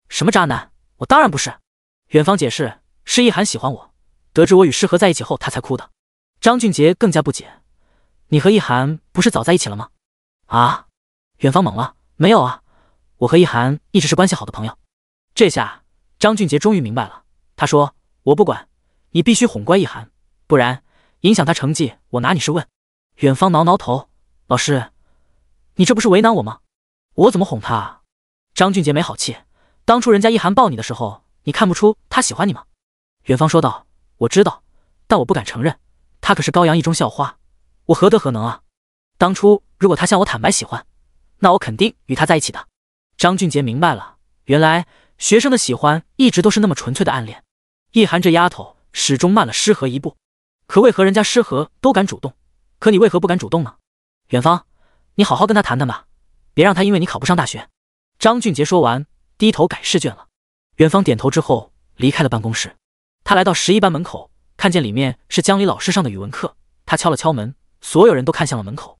什么渣男？我当然不是。”远方解释：“是易涵喜欢我，得知我与诗和在一起后，他才哭的。”张俊杰更加不解：“你和易涵不是早在一起了吗？”啊，远方懵了，没有啊，我和一涵一直是关系好的朋友。这下张俊杰终于明白了，他说：“我不管，你必须哄乖一涵，不然影响他成绩，我拿你是问。”远方挠挠头，老师，你这不是为难我吗？我怎么哄他？张俊杰没好气：“当初人家一涵抱你的时候，你看不出他喜欢你吗？”远方说道：“我知道，但我不敢承认，他可是高阳一中校花，我何德何能啊？”当初如果他向我坦白喜欢，那我肯定与他在一起的。张俊杰明白了，原来学生的喜欢一直都是那么纯粹的暗恋。易涵这丫头始终慢了诗和一步，可为何人家诗和都敢主动，可你为何不敢主动呢？远方，你好好跟他谈谈吧，别让他因为你考不上大学。张俊杰说完，低头改试卷了。远方点头之后离开了办公室。他来到十一班门口，看见里面是江离老师上的语文课，他敲了敲门，所有人都看向了门口。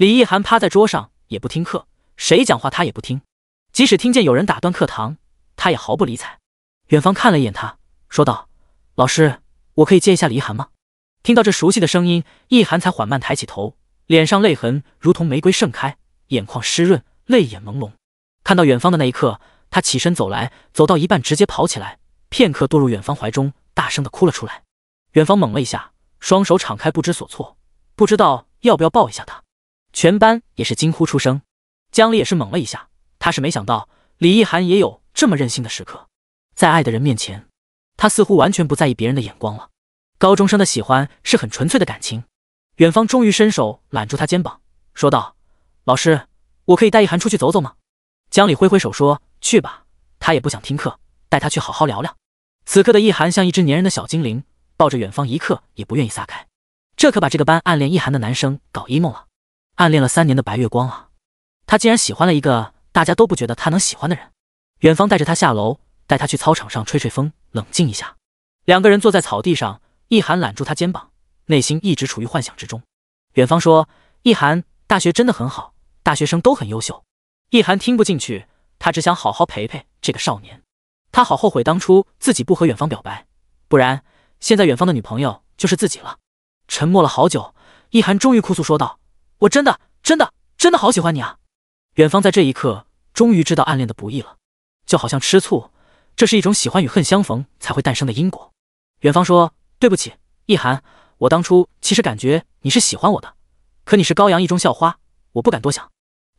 李一涵趴在桌上，也不听课，谁讲话他也不听，即使听见有人打断课堂，他也毫不理睬。远方看了一眼他，说道：“老师，我可以接一下李一涵吗？”听到这熟悉的声音，一涵才缓慢抬起头，脸上泪痕如同玫瑰盛开，眼眶湿润，泪眼朦胧。看到远方的那一刻，他起身走来，走到一半直接跑起来，片刻堕入远方怀中，大声的哭了出来。远方猛了一下，双手敞开，不知所措，不知道要不要抱一下他。全班也是惊呼出声，江离也是懵了一下，他是没想到李易涵也有这么任性的时刻，在爱的人面前，他似乎完全不在意别人的眼光了。高中生的喜欢是很纯粹的感情。远方终于伸手揽住他肩膀，说道：“老师，我可以带易涵出去走走吗？”江里挥挥手说：“去吧。”他也不想听课，带他去好好聊聊。此刻的易涵像一只粘人的小精灵，抱着远方一刻也不愿意撒开，这可把这个班暗恋易涵的男生搞 emo 了。暗恋了三年的白月光啊，他竟然喜欢了一个大家都不觉得他能喜欢的人。远方带着他下楼，带他去操场上吹吹风，冷静一下。两个人坐在草地上，易涵揽住他肩膀，内心一直处于幻想之中。远方说：“易涵，大学真的很好，大学生都很优秀。”易涵听不进去，他只想好好陪陪这个少年。他好后悔当初自己不和远方表白，不然现在远方的女朋友就是自己了。沉默了好久，易涵终于哭诉说道。我真的真的真的好喜欢你啊！远方在这一刻终于知道暗恋的不易了，就好像吃醋，这是一种喜欢与恨相逢才会诞生的因果。远方说：“对不起，易涵，我当初其实感觉你是喜欢我的，可你是高阳一中校花，我不敢多想。”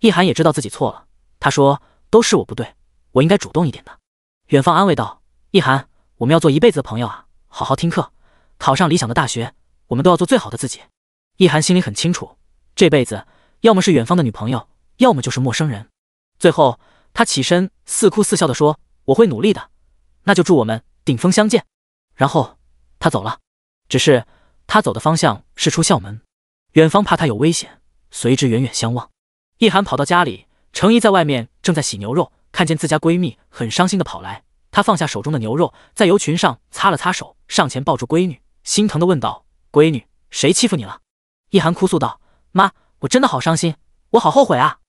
易涵也知道自己错了，他说：“都是我不对，我应该主动一点的。”远方安慰道：“易涵，我们要做一辈子的朋友啊！好好听课，考上理想的大学，我们都要做最好的自己。”易涵心里很清楚。这辈子要么是远方的女朋友，要么就是陌生人。最后，他起身，似哭似笑的说：“我会努力的。”那就祝我们顶峰相见。然后他走了，只是他走的方向是出校门。远方怕他有危险，随之远远相望。易涵跑到家里，程怡在外面正在洗牛肉，看见自家闺蜜很伤心的跑来，她放下手中的牛肉，在油裙上擦了擦手，上前抱住闺女，心疼的问道：“闺女，谁欺负你了？”易涵哭诉道。妈，我真的好伤心，我好后悔啊！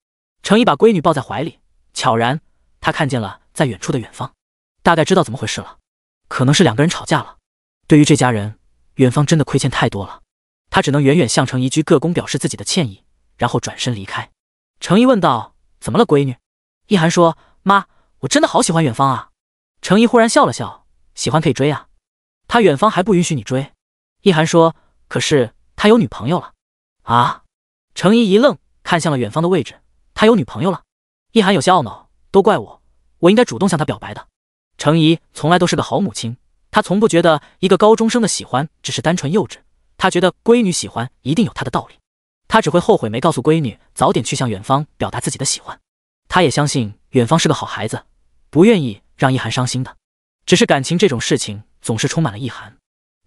程怡把闺女抱在怀里，悄然，她看见了在远处的远方，大概知道怎么回事了，可能是两个人吵架了。对于这家人，远方真的亏欠太多了，他只能远远向程怡鞠各躬，表示自己的歉意，然后转身离开。程怡问道：“怎么了，闺女？”一涵说：“妈，我真的好喜欢远方啊！”程怡忽然笑了笑：“喜欢可以追啊，他远方还不允许你追。”一涵说：“可是他有女朋友了。”啊。程怡一愣，看向了远方的位置。他有女朋友了。易涵有些懊恼，都怪我，我应该主动向他表白的。程怡从来都是个好母亲，她从不觉得一个高中生的喜欢只是单纯幼稚，她觉得闺女喜欢一定有她的道理。她只会后悔没告诉闺女早点去向远方表达自己的喜欢。她也相信远方是个好孩子，不愿意让易涵伤心的。只是感情这种事情总是充满了意涵。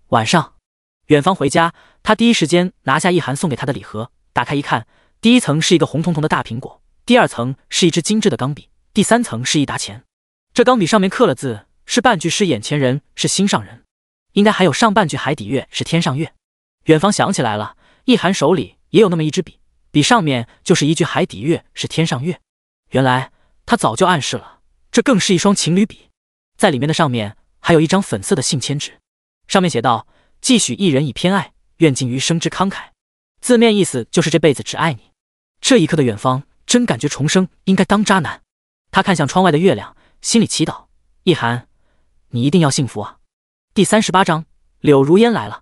晚上，远方回家，他第一时间拿下易涵送给他的礼盒。打开一看，第一层是一个红彤彤的大苹果，第二层是一支精致的钢笔，第三层是一沓钱。这钢笔上面刻了字，是半句诗：眼前人是心上人，应该还有上半句：海底月是天上月。远方想起来了，易涵手里也有那么一支笔，笔上面就是一句：海底月是天上月。原来他早就暗示了，这更是一双情侣笔。在里面的上面还有一张粉色的信签纸，上面写道：既许一人以偏爱，愿尽余生之慷慨。字面意思就是这辈子只爱你。这一刻的远方，真感觉重生应该当渣男。他看向窗外的月亮，心里祈祷：易涵，你一定要幸福啊！第三十八章，柳如烟来了。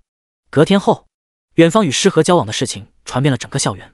隔天后，远方与诗和交往的事情传遍了整个校园，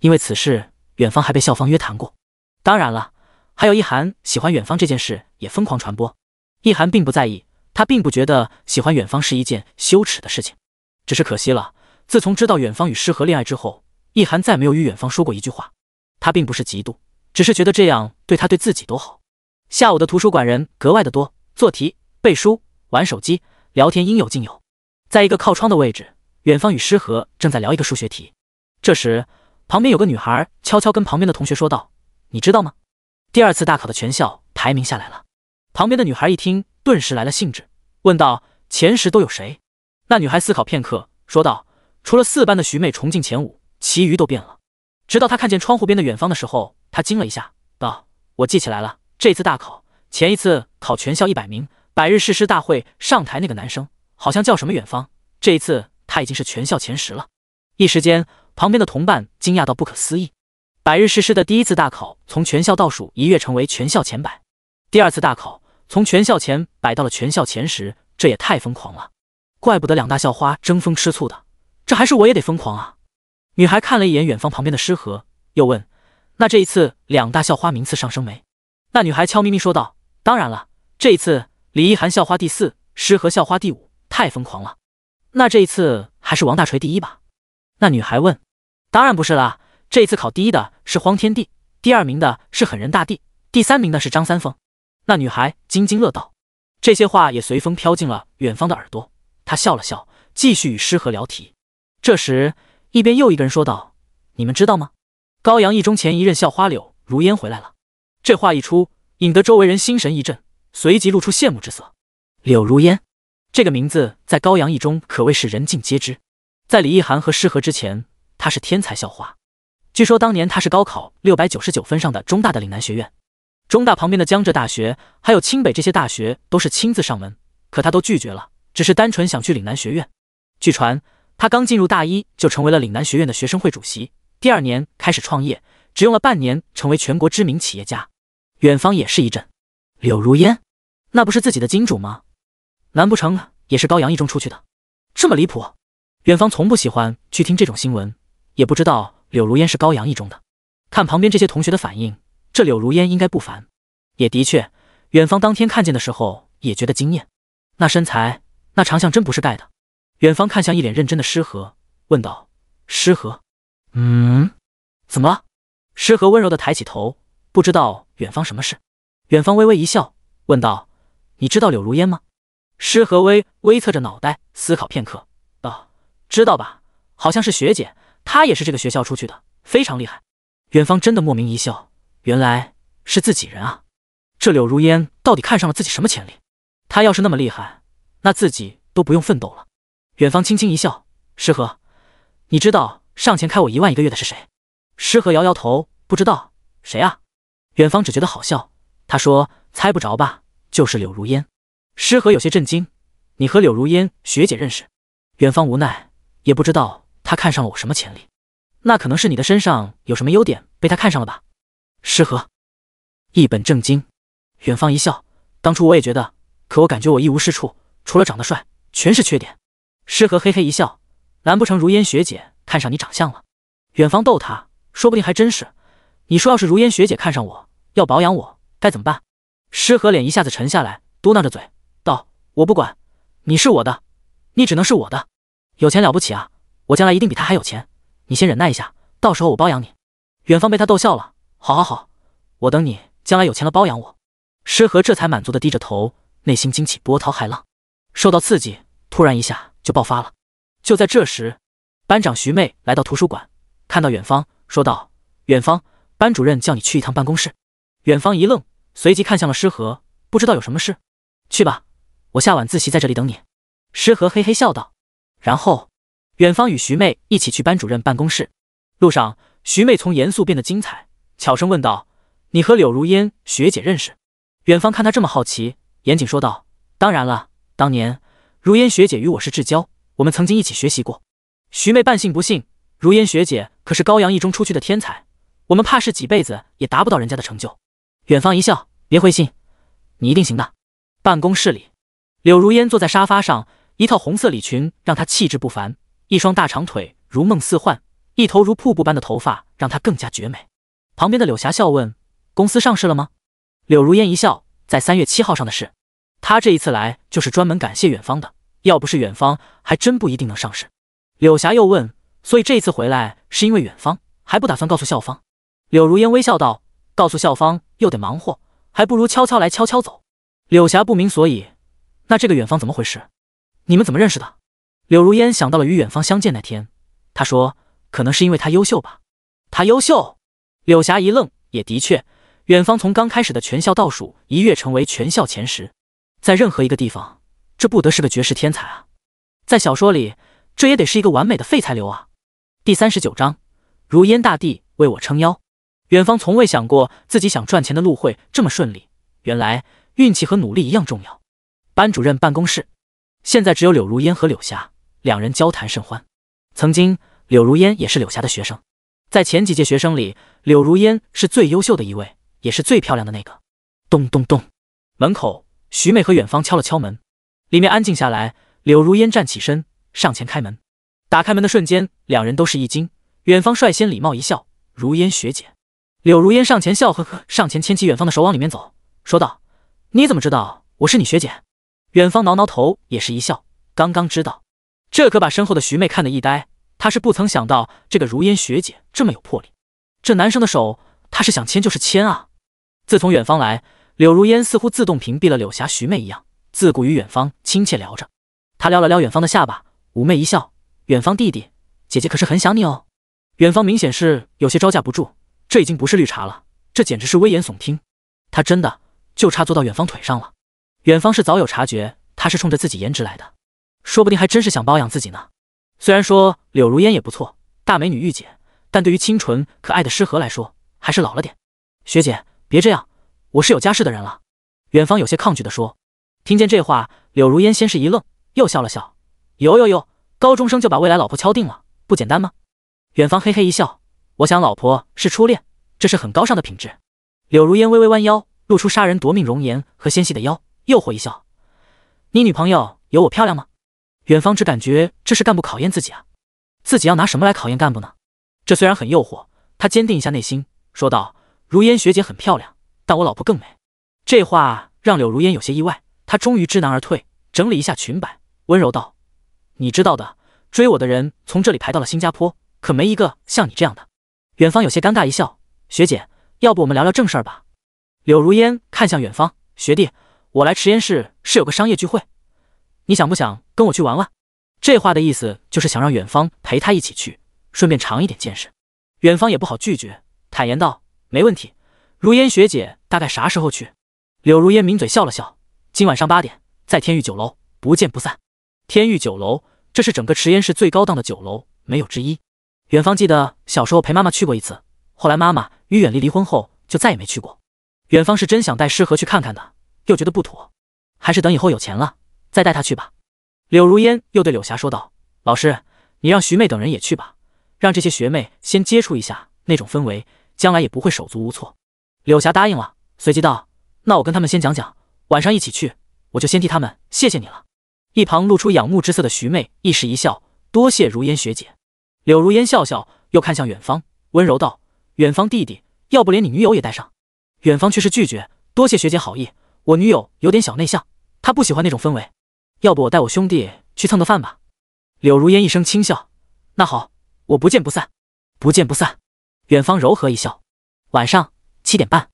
因为此事，远方还被校方约谈过。当然了，还有易涵喜欢远方这件事也疯狂传播。易涵并不在意，他并不觉得喜欢远方是一件羞耻的事情，只是可惜了。自从知道远方与诗和恋爱之后，意涵再没有与远方说过一句话。他并不是嫉妒，只是觉得这样对他对自己都好。下午的图书馆人格外的多，做题、背书、玩手机、聊天，应有尽有。在一个靠窗的位置，远方与诗和正在聊一个数学题。这时，旁边有个女孩悄悄跟旁边的同学说道：“你知道吗？第二次大考的全校排名下来了。”旁边的女孩一听，顿时来了兴致，问道：“前十都有谁？”那女孩思考片刻，说道。除了四班的徐妹重进前五，其余都变了。直到他看见窗户边的远方的时候，他惊了一下，道：“我记起来了，这次大考前一次考全校一百名，百日誓师大会上台那个男生，好像叫什么远方。这一次他已经是全校前十了。”一时间，旁边的同伴惊讶到不可思议：百日誓师的第一次大考，从全校倒数一跃成为全校前百；第二次大考，从全校前百到了全校前十，这也太疯狂了！怪不得两大校花争风吃醋的。这还是我也得疯狂啊！女孩看了一眼远方旁边的诗和，又问：“那这一次两大校花名次上升没？”那女孩悄咪咪说道：“当然了，这一次李一涵校花第四，诗和校花第五，太疯狂了。那这一次还是王大锤第一吧？”那女孩问：“当然不是啦，这一次考第一的是荒天地，第二名的是狠人大帝，第三名的是张三丰。”那女孩津津乐道，这些话也随风飘进了远方的耳朵。她笑了笑，继续与诗和聊题。这时，一边又一个人说道：“你们知道吗？高阳一中前一任校花柳如烟回来了。”这话一出，引得周围人心神一震，随即露出羡慕之色。柳如烟这个名字在高阳一中可谓是人尽皆知，在李一涵和诗和之前，她是天才校花。据说当年她是高考六百九十九分上的中大的岭南学院，中大旁边的江浙大学，还有清北这些大学都是亲自上门，可她都拒绝了，只是单纯想去岭南学院。据传。他刚进入大一就成为了岭南学院的学生会主席，第二年开始创业，只用了半年成为全国知名企业家。远方也是一阵，柳如烟，那不是自己的金主吗？难不成也是高阳一中出去的？这么离谱！远方从不喜欢去听这种新闻，也不知道柳如烟是高阳一中的。看旁边这些同学的反应，这柳如烟应该不凡，也的确。远方当天看见的时候也觉得惊艳，那身材，那长相真不是盖的。远方看向一脸认真的诗和，问道：“诗和，嗯，怎么了？”诗和温柔的抬起头，不知道远方什么事。远方微微一笑，问道：“你知道柳如烟吗？”诗和微微侧着脑袋，思考片刻，道：“知道吧，好像是学姐，她也是这个学校出去的，非常厉害。”远方真的莫名一笑，原来是自己人啊！这柳如烟到底看上了自己什么潜力？她要是那么厉害，那自己都不用奋斗了。远方轻轻一笑：“诗和，你知道上前开我一万一个月的是谁？”诗和摇摇头：“不知道，谁啊？”远方只觉得好笑。他说：“猜不着吧？就是柳如烟。”诗和有些震惊：“你和柳如烟学姐认识？”远方无奈：“也不知道，她看上了我什么潜力？那可能是你的身上有什么优点被她看上了吧？”诗和一本正经。远方一笑：“当初我也觉得，可我感觉我一无是处，除了长得帅，全是缺点。”诗和嘿嘿一笑，难不成如烟学姐看上你长相了？远方逗他，说不定还真是。你说要是如烟学姐看上我，要保养我，该怎么办？诗和脸一下子沉下来，嘟囔着嘴道：“我不管，你是我的，你只能是我的。有钱了不起啊，我将来一定比他还有钱。你先忍耐一下，到时候我包养你。”远方被他逗笑了，好好好，我等你将来有钱了包养我。诗和这才满足的低着头，内心惊起波涛骇浪，受到刺激，突然一下。就爆发了。就在这时，班长徐妹来到图书馆，看到远方，说道：“远方，班主任叫你去一趟办公室。”远方一愣，随即看向了诗和，不知道有什么事。去吧，我下晚自习在这里等你。”诗和嘿嘿笑道。然后，远方与徐妹一起去班主任办公室。路上，徐妹从严肃变得精彩，悄声问道：“你和柳如烟学姐认识？”远方看她这么好奇，严谨说道：“当然了，当年。”如烟学姐与我是至交，我们曾经一起学习过。徐妹半信不信，如烟学姐可是高阳一中出去的天才，我们怕是几辈子也达不到人家的成就。远方一笑，别灰心，你一定行的。办公室里，柳如烟坐在沙发上，一套红色礼裙让她气质不凡，一双大长腿如梦似幻，一头如瀑布般的头发让她更加绝美。旁边的柳霞笑问：“公司上市了吗？”柳如烟一笑，在三月七号上的市。她这一次来就是专门感谢远方的。要不是远方，还真不一定能上市。柳霞又问：“所以这次回来是因为远方，还不打算告诉校方？”柳如烟微笑道：“告诉校方又得忙活，还不如悄悄来悄悄走。”柳霞不明所以：“那这个远方怎么回事？你们怎么认识的？”柳如烟想到了与远方相见那天，她说：“可能是因为他优秀吧。”他优秀？柳霞一愣，也的确，远方从刚开始的全校倒数一跃成为全校前十，在任何一个地方。这不得是个绝世天才啊！在小说里，这也得是一个完美的废材流啊！第三十九章：如烟大帝为我撑腰。远方从未想过自己想赚钱的路会这么顺利，原来运气和努力一样重要。班主任办公室，现在只有柳如烟和柳霞两人交谈甚欢。曾经，柳如烟也是柳霞的学生，在前几届学生里，柳如烟是最优秀的一位，也是最漂亮的那个。咚咚咚，门口，徐美和远方敲了敲门。里面安静下来，柳如烟站起身，上前开门。打开门的瞬间，两人都是一惊。远方率先礼貌一笑：“如烟学姐。”柳如烟上前笑呵呵，上前牵起远方的手往里面走，说道：“你怎么知道我是你学姐？”远方挠挠头，也是一笑：“刚刚知道。”这可把身后的徐妹看得一呆，她是不曾想到这个如烟学姐这么有魄力。这男生的手，她是想牵就是牵啊。自从远方来，柳如烟似乎自动屏蔽了柳霞、徐妹一样。自顾与远方亲切聊着，他撩了撩远方的下巴，妩媚一笑：“远方弟弟，姐姐可是很想你哦。”远方明显是有些招架不住，这已经不是绿茶了，这简直是危言耸听。他真的就差坐到远方腿上了。远方是早有察觉，他是冲着自己颜值来的，说不定还真是想包养自己呢。虽然说柳如烟也不错，大美女御姐，但对于清纯可爱的诗荷来说，还是老了点。学姐，别这样，我是有家室的人了。远方有些抗拒的说。听见这话，柳如烟先是一愣，又笑了笑：“哟哟哟，高中生就把未来老婆敲定了，不简单吗？”远方嘿嘿一笑：“我想老婆是初恋，这是很高尚的品质。”柳如烟微微弯腰，露出杀人夺命容颜和纤细的腰，诱惑一笑：“你女朋友有我漂亮吗？”远方只感觉这是干部考验自己啊，自己要拿什么来考验干部呢？这虽然很诱惑，他坚定一下内心，说道：“如烟学姐很漂亮，但我老婆更美。”这话让柳如烟有些意外。他终于知难而退，整理一下裙摆，温柔道：“你知道的，追我的人从这里排到了新加坡，可没一个像你这样的。”远方有些尴尬，一笑：“学姐，要不我们聊聊正事吧。”柳如烟看向远方学弟：“我来迟验市是有个商业聚会，你想不想跟我去玩玩？”这话的意思就是想让远方陪他一起去，顺便长一点见识。远方也不好拒绝，坦言道：“没问题，如烟学姐大概啥时候去？”柳如烟抿嘴笑了笑。今晚上八点，在天域酒楼不见不散。天域酒楼，这是整个池烟市最高档的酒楼，没有之一。远方记得小时候陪妈妈去过一次，后来妈妈与远离离婚后，就再也没去过。远方是真想带诗和去看看的，又觉得不妥，还是等以后有钱了再带他去吧。柳如烟又对柳霞说道：“老师，你让徐妹等人也去吧，让这些学妹先接触一下那种氛围，将来也不会手足无措。”柳霞答应了，随即道：“那我跟他们先讲讲。”晚上一起去，我就先替他们谢谢你了。一旁露出仰慕之色的徐妹一时一笑，多谢如烟学姐。柳如烟笑笑，又看向远方，温柔道：“远方弟弟，要不连你女友也带上？”远方却是拒绝：“多谢学姐好意，我女友有点小内向，她不喜欢那种氛围。要不我带我兄弟去蹭个饭吧？”柳如烟一声轻笑：“那好，我不见不散，不见不散。”远方柔和一笑。晚上七点半，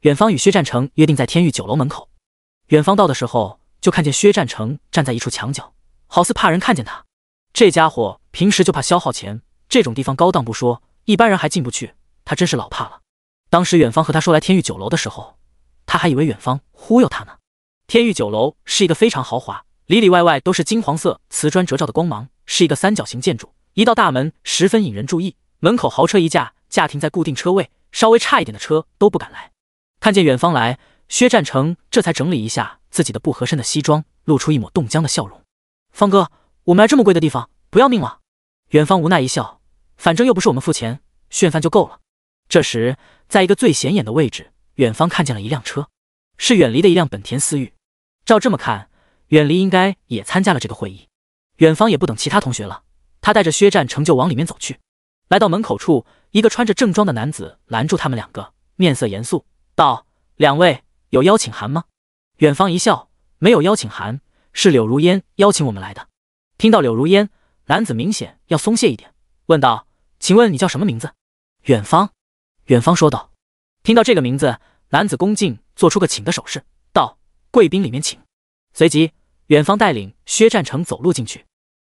远方与薛战成约定在天域酒楼门口。远方到的时候，就看见薛占成站在一处墙角，好似怕人看见他。这家伙平时就怕消耗钱，这种地方高档不说，一般人还进不去。他真是老怕了。当时远方和他说来天域酒楼的时候，他还以为远方忽悠他呢。天域酒楼是一个非常豪华，里里外外都是金黄色瓷砖折照的光芒，是一个三角形建筑，一道大门十分引人注意。门口豪车一架，架停在固定车位，稍微差一点的车都不敢来。看见远方来。薛战成这才整理一下自己的不合身的西装，露出一抹冻僵的笑容。方哥，我们来这么贵的地方，不要命了？远方无奈一笑，反正又不是我们付钱，炫饭就够了。这时，在一个最显眼的位置，远方看见了一辆车，是远离的一辆本田思域。照这么看，远离应该也参加了这个会议。远方也不等其他同学了，他带着薛战成就往里面走去。来到门口处，一个穿着正装的男子拦住他们两个，面色严肃道：“两位。”有邀请函吗？远方一笑，没有邀请函，是柳如烟邀请我们来的。听到柳如烟，男子明显要松懈一点，问道：“请问你叫什么名字？”远方，远方说道。听到这个名字，男子恭敬做出个请的手势，道：“贵宾，里面请。”随即，远方带领薛战成走路进去。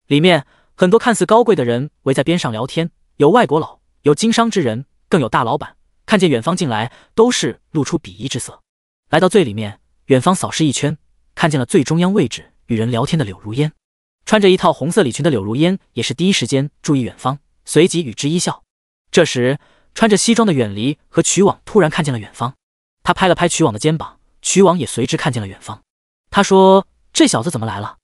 里面很多看似高贵的人围在边上聊天，有外国佬，有经商之人，更有大老板。看见远方进来，都是露出鄙夷之色。来到最里面，远方扫视一圈，看见了最中央位置与人聊天的柳如烟。穿着一套红色礼裙的柳如烟也是第一时间注意远方，随即与之一笑。这时，穿着西装的远离和曲网突然看见了远方，他拍了拍曲网的肩膀，曲网也随之看见了远方。他说：“这小子怎么来了？”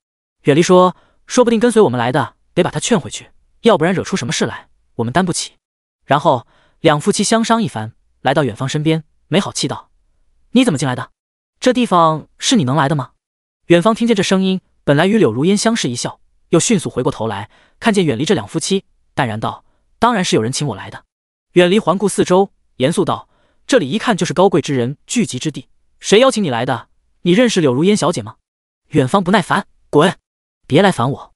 远离说：“说不定跟随我们来的，得把他劝回去，要不然惹出什么事来，我们担不起。”然后两夫妻相商一番，来到远方身边，没好气道。你怎么进来的？这地方是你能来的吗？远方听见这声音，本来与柳如烟相视一笑，又迅速回过头来，看见远离这两夫妻，淡然道：“当然是有人请我来的。”远离环顾四周，严肃道：“这里一看就是高贵之人聚集之地，谁邀请你来的？你认识柳如烟小姐吗？”远方不耐烦：“滚，别来烦我。”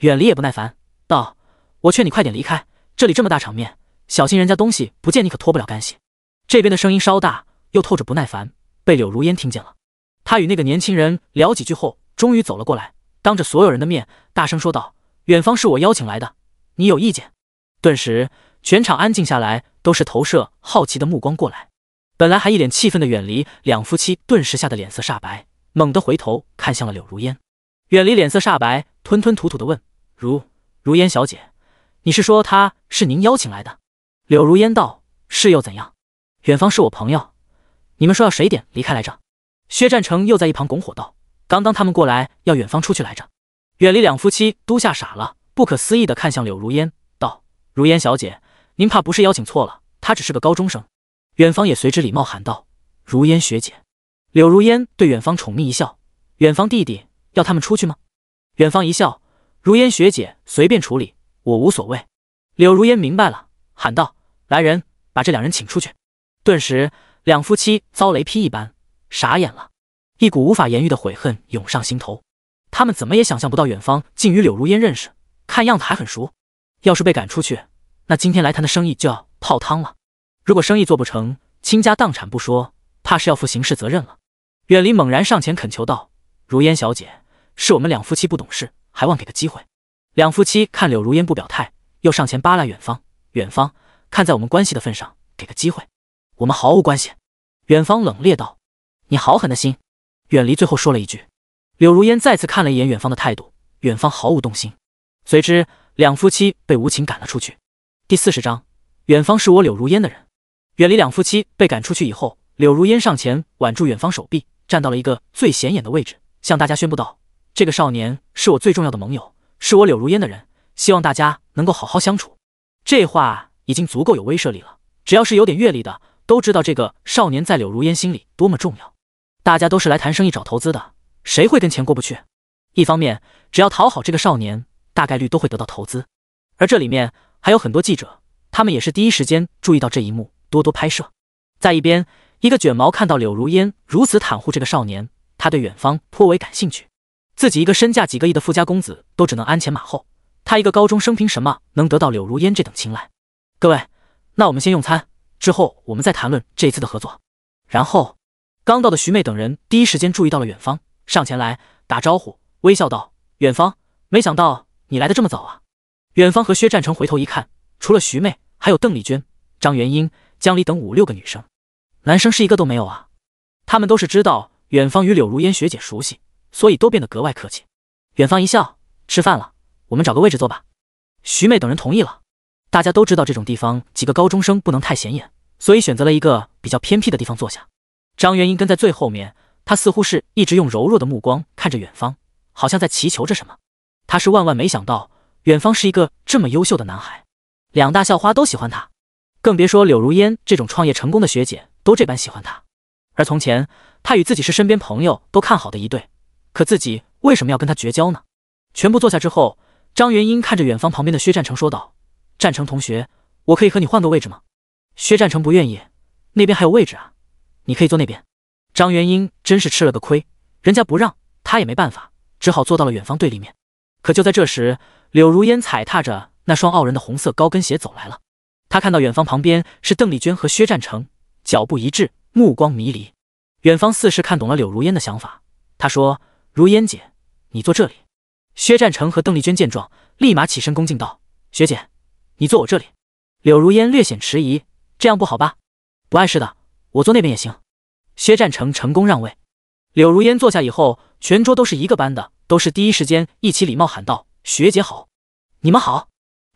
远离也不耐烦道：“我劝你快点离开，这里这么大场面，小心人家东西不见，你可脱不了干系。”这边的声音稍大，又透着不耐烦。被柳如烟听见了，他与那个年轻人聊几句后，终于走了过来，当着所有人的面，大声说道：“远方是我邀请来的，你有意见？”顿时全场安静下来，都是投射好奇的目光过来。本来还一脸气愤的远离两夫妻，顿时吓得脸色煞白，猛地回头看向了柳如烟。远离脸色煞白，吞吞吐吐的问：“如如烟小姐，你是说他是您邀请来的？”柳如烟道：“是又怎样？远方是我朋友。”你们说要谁点离开来着？薛占成又在一旁拱火道：“刚刚他们过来要远方出去来着。”远离两夫妻都吓傻了，不可思议的看向柳如烟，道：“如烟小姐，您怕不是邀请错了？他只是个高中生。”远方也随之礼貌喊道：“如烟学姐。”柳如烟对远方宠溺一笑：“远方弟弟，要他们出去吗？”远方一笑：“如烟学姐随便处理，我无所谓。”柳如烟明白了，喊道：“来人，把这两人请出去！”顿时。两夫妻遭雷劈一般，傻眼了，一股无法言喻的悔恨涌上心头。他们怎么也想象不到，远方竟与柳如烟认识，看样子还很熟。要是被赶出去，那今天来谈的生意就要泡汤了。如果生意做不成，倾家荡产不说，怕是要负刑事责任了。远离猛然上前恳求道：“如烟小姐，是我们两夫妻不懂事，还望给个机会。”两夫妻看柳如烟不表态，又上前扒拉远方：“远方，看在我们关系的份上，给个机会。”我们毫无关系，远方冷冽道：“你好狠的心。”远离最后说了一句：“柳如烟再次看了一眼远方的态度，远方毫无动心。”随之，两夫妻被无情赶了出去。第四十章：远方是我柳如烟的人。远离两夫妻被赶出去以后，柳如烟上前挽住远方手臂，站到了一个最显眼的位置，向大家宣布道：“这个少年是我最重要的盟友，是我柳如烟的人，希望大家能够好好相处。”这话已经足够有威慑力了，只要是有点阅历的。都知道这个少年在柳如烟心里多么重要，大家都是来谈生意找投资的，谁会跟钱过不去？一方面，只要讨好这个少年，大概率都会得到投资。而这里面还有很多记者，他们也是第一时间注意到这一幕，多多拍摄。在一边，一个卷毛看到柳如烟如此袒护这个少年，他对远方颇为感兴趣。自己一个身价几个亿的富家公子，都只能鞍前马后，他一个高中生凭什么能得到柳如烟这等青睐？各位，那我们先用餐。之后我们再谈论这一次的合作。然后刚到的徐妹等人第一时间注意到了远方，上前来打招呼，微笑道：“远方，没想到你来的这么早啊！”远方和薛战成回头一看，除了徐妹，还有邓丽娟、张元英、江离等五六个女生，男生是一个都没有啊。他们都是知道远方与柳如烟学姐熟悉，所以都变得格外客气。远方一笑：“吃饭了，我们找个位置坐吧。”徐妹等人同意了。大家都知道这种地方，几个高中生不能太显眼，所以选择了一个比较偏僻的地方坐下。张元英跟在最后面，她似乎是一直用柔弱的目光看着远方，好像在祈求着什么。她是万万没想到，远方是一个这么优秀的男孩，两大校花都喜欢他，更别说柳如烟这种创业成功的学姐都这般喜欢他。而从前，他与自己是身边朋友都看好的一对，可自己为什么要跟他绝交呢？全部坐下之后，张元英看着远方旁边的薛占成说道。战成同学，我可以和你换个位置吗？薛战成不愿意，那边还有位置啊，你可以坐那边。张元英真是吃了个亏，人家不让他也没办法，只好坐到了远方对立面。可就在这时，柳如烟踩踏着那双傲人的红色高跟鞋走来了。他看到远方旁边是邓丽娟和薛战成，脚步一致，目光迷离。远方似是看懂了柳如烟的想法，他说：“如烟姐，你坐这里。”薛战成和邓丽娟见状，立马起身恭敬道：“学姐。”你坐我这里，柳如烟略显迟疑，这样不好吧？不碍事的，我坐那边也行。薛战成成功让位，柳如烟坐下以后，全桌都是一个班的，都是第一时间一起礼貌喊道：“学姐好，你们好。”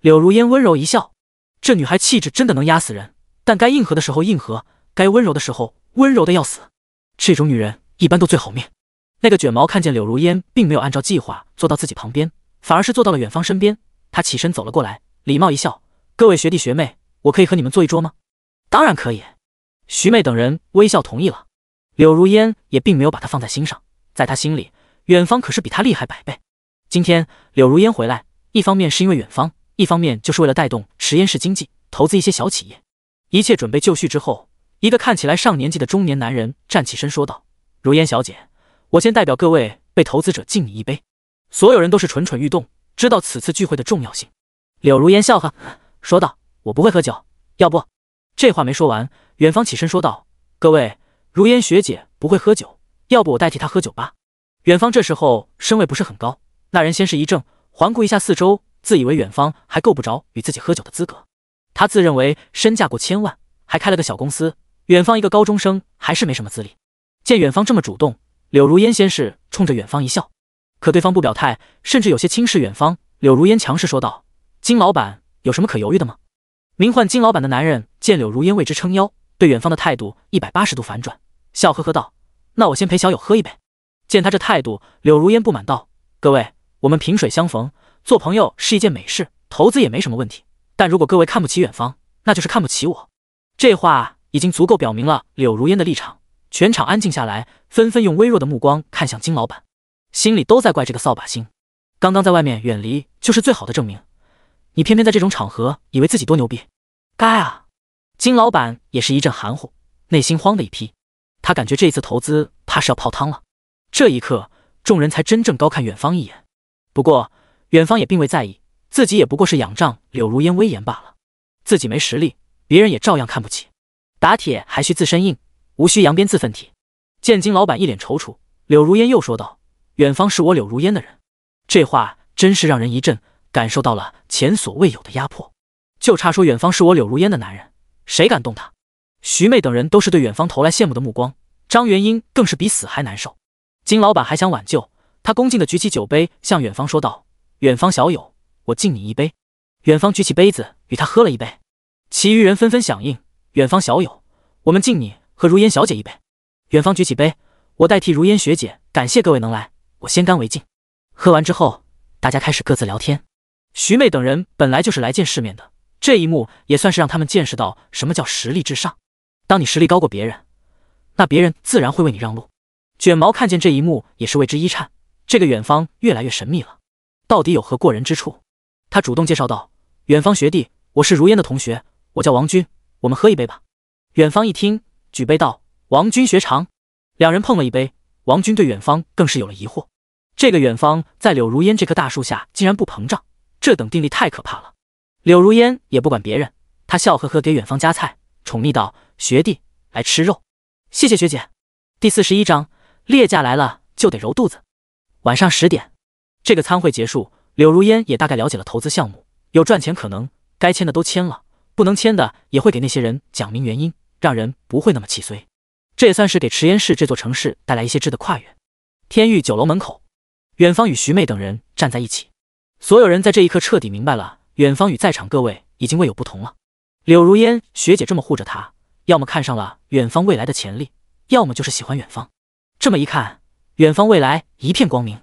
柳如烟温柔一笑，这女孩气质真的能压死人，但该硬核的时候硬核，该温柔的时候温柔的要死。这种女人一般都最好命。那个卷毛看见柳如烟并没有按照计划坐到自己旁边，反而是坐到了远方身边，他起身走了过来。礼貌一笑，各位学弟学妹，我可以和你们坐一桌吗？当然可以。徐妹等人微笑同意了。柳如烟也并没有把他放在心上，在他心里，远方可是比他厉害百倍。今天柳如烟回来，一方面是因为远方，一方面就是为了带动实验室经济，投资一些小企业。一切准备就绪之后，一个看起来上年纪的中年男人站起身说道：“如烟小姐，我先代表各位被投资者敬你一杯。”所有人都是蠢蠢欲动，知道此次聚会的重要性。柳如烟笑呵呵说道：“我不会喝酒，要不……”这话没说完，远方起身说道：“各位，如烟学姐不会喝酒，要不我代替她喝酒吧？”远方这时候身位不是很高，那人先是一怔，环顾一下四周，自以为远方还够不着与自己喝酒的资格。他自认为身价过千万，还开了个小公司，远方一个高中生还是没什么资历。见远方这么主动，柳如烟先是冲着远方一笑，可对方不表态，甚至有些轻视远方。柳如烟强势说道。金老板有什么可犹豫的吗？名唤金老板的男人见柳如烟为之撑腰，对远方的态度一百八十度反转，笑呵呵道：“那我先陪小友喝一杯。”见他这态度，柳如烟不满道：“各位，我们萍水相逢，做朋友是一件美事，投资也没什么问题。但如果各位看不起远方，那就是看不起我。”这话已经足够表明了柳如烟的立场。全场安静下来，纷纷用微弱的目光看向金老板，心里都在怪这个扫把星。刚刚在外面远离就是最好的证明。你偏偏在这种场合，以为自己多牛逼？该啊！金老板也是一阵含糊，内心慌的一批。他感觉这一次投资，怕是要泡汤了。这一刻，众人才真正高看远方一眼。不过，远方也并未在意，自己也不过是仰仗柳如烟威严罢了。自己没实力，别人也照样看不起。打铁还需自身硬，无需扬鞭自奋蹄。见金老板一脸踌躇，柳如烟又说道：“远方是我柳如烟的人。”这话真是让人一震。感受到了前所未有的压迫，就差说远方是我柳如烟的男人，谁敢动他？徐妹等人都是对远方投来羡慕的目光，张元英更是比死还难受。金老板还想挽救他，恭敬的举起酒杯向远方说道：“远方小友，我敬你一杯。”远方举起杯子与他喝了一杯，其余人纷纷响应：“远方小友，我们敬你和如烟小姐一杯。”远方举起杯，我代替如烟学姐感谢各位能来，我先干为敬。喝完之后，大家开始各自聊天。徐妹等人本来就是来见世面的，这一幕也算是让他们见识到什么叫实力至上。当你实力高过别人，那别人自然会为你让路。卷毛看见这一幕也是为之一颤，这个远方越来越神秘了，到底有何过人之处？他主动介绍道：“远方学弟，我是如烟的同学，我叫王军，我们喝一杯吧。”远方一听，举杯道：“王军学长。”两人碰了一杯，王军对远方更是有了疑惑：这个远方在柳如烟这棵大树下竟然不膨胀。这等定力太可怕了，柳如烟也不管别人，她笑呵呵给远方夹菜，宠溺道：“学弟，来吃肉，谢谢学姐。”第四十一章，烈价来了就得揉肚子。晚上十点，这个参会结束，柳如烟也大概了解了投资项目，有赚钱可能，该签的都签了，不能签的也会给那些人讲明原因，让人不会那么气衰。这也算是给池烟市这座城市带来一些质的跨越。天域酒楼门口，远方与徐妹等人站在一起。所有人在这一刻彻底明白了，远方与在场各位已经未有不同了。柳如烟学姐这么护着他，要么看上了远方未来的潜力，要么就是喜欢远方。这么一看，远方未来一片光明，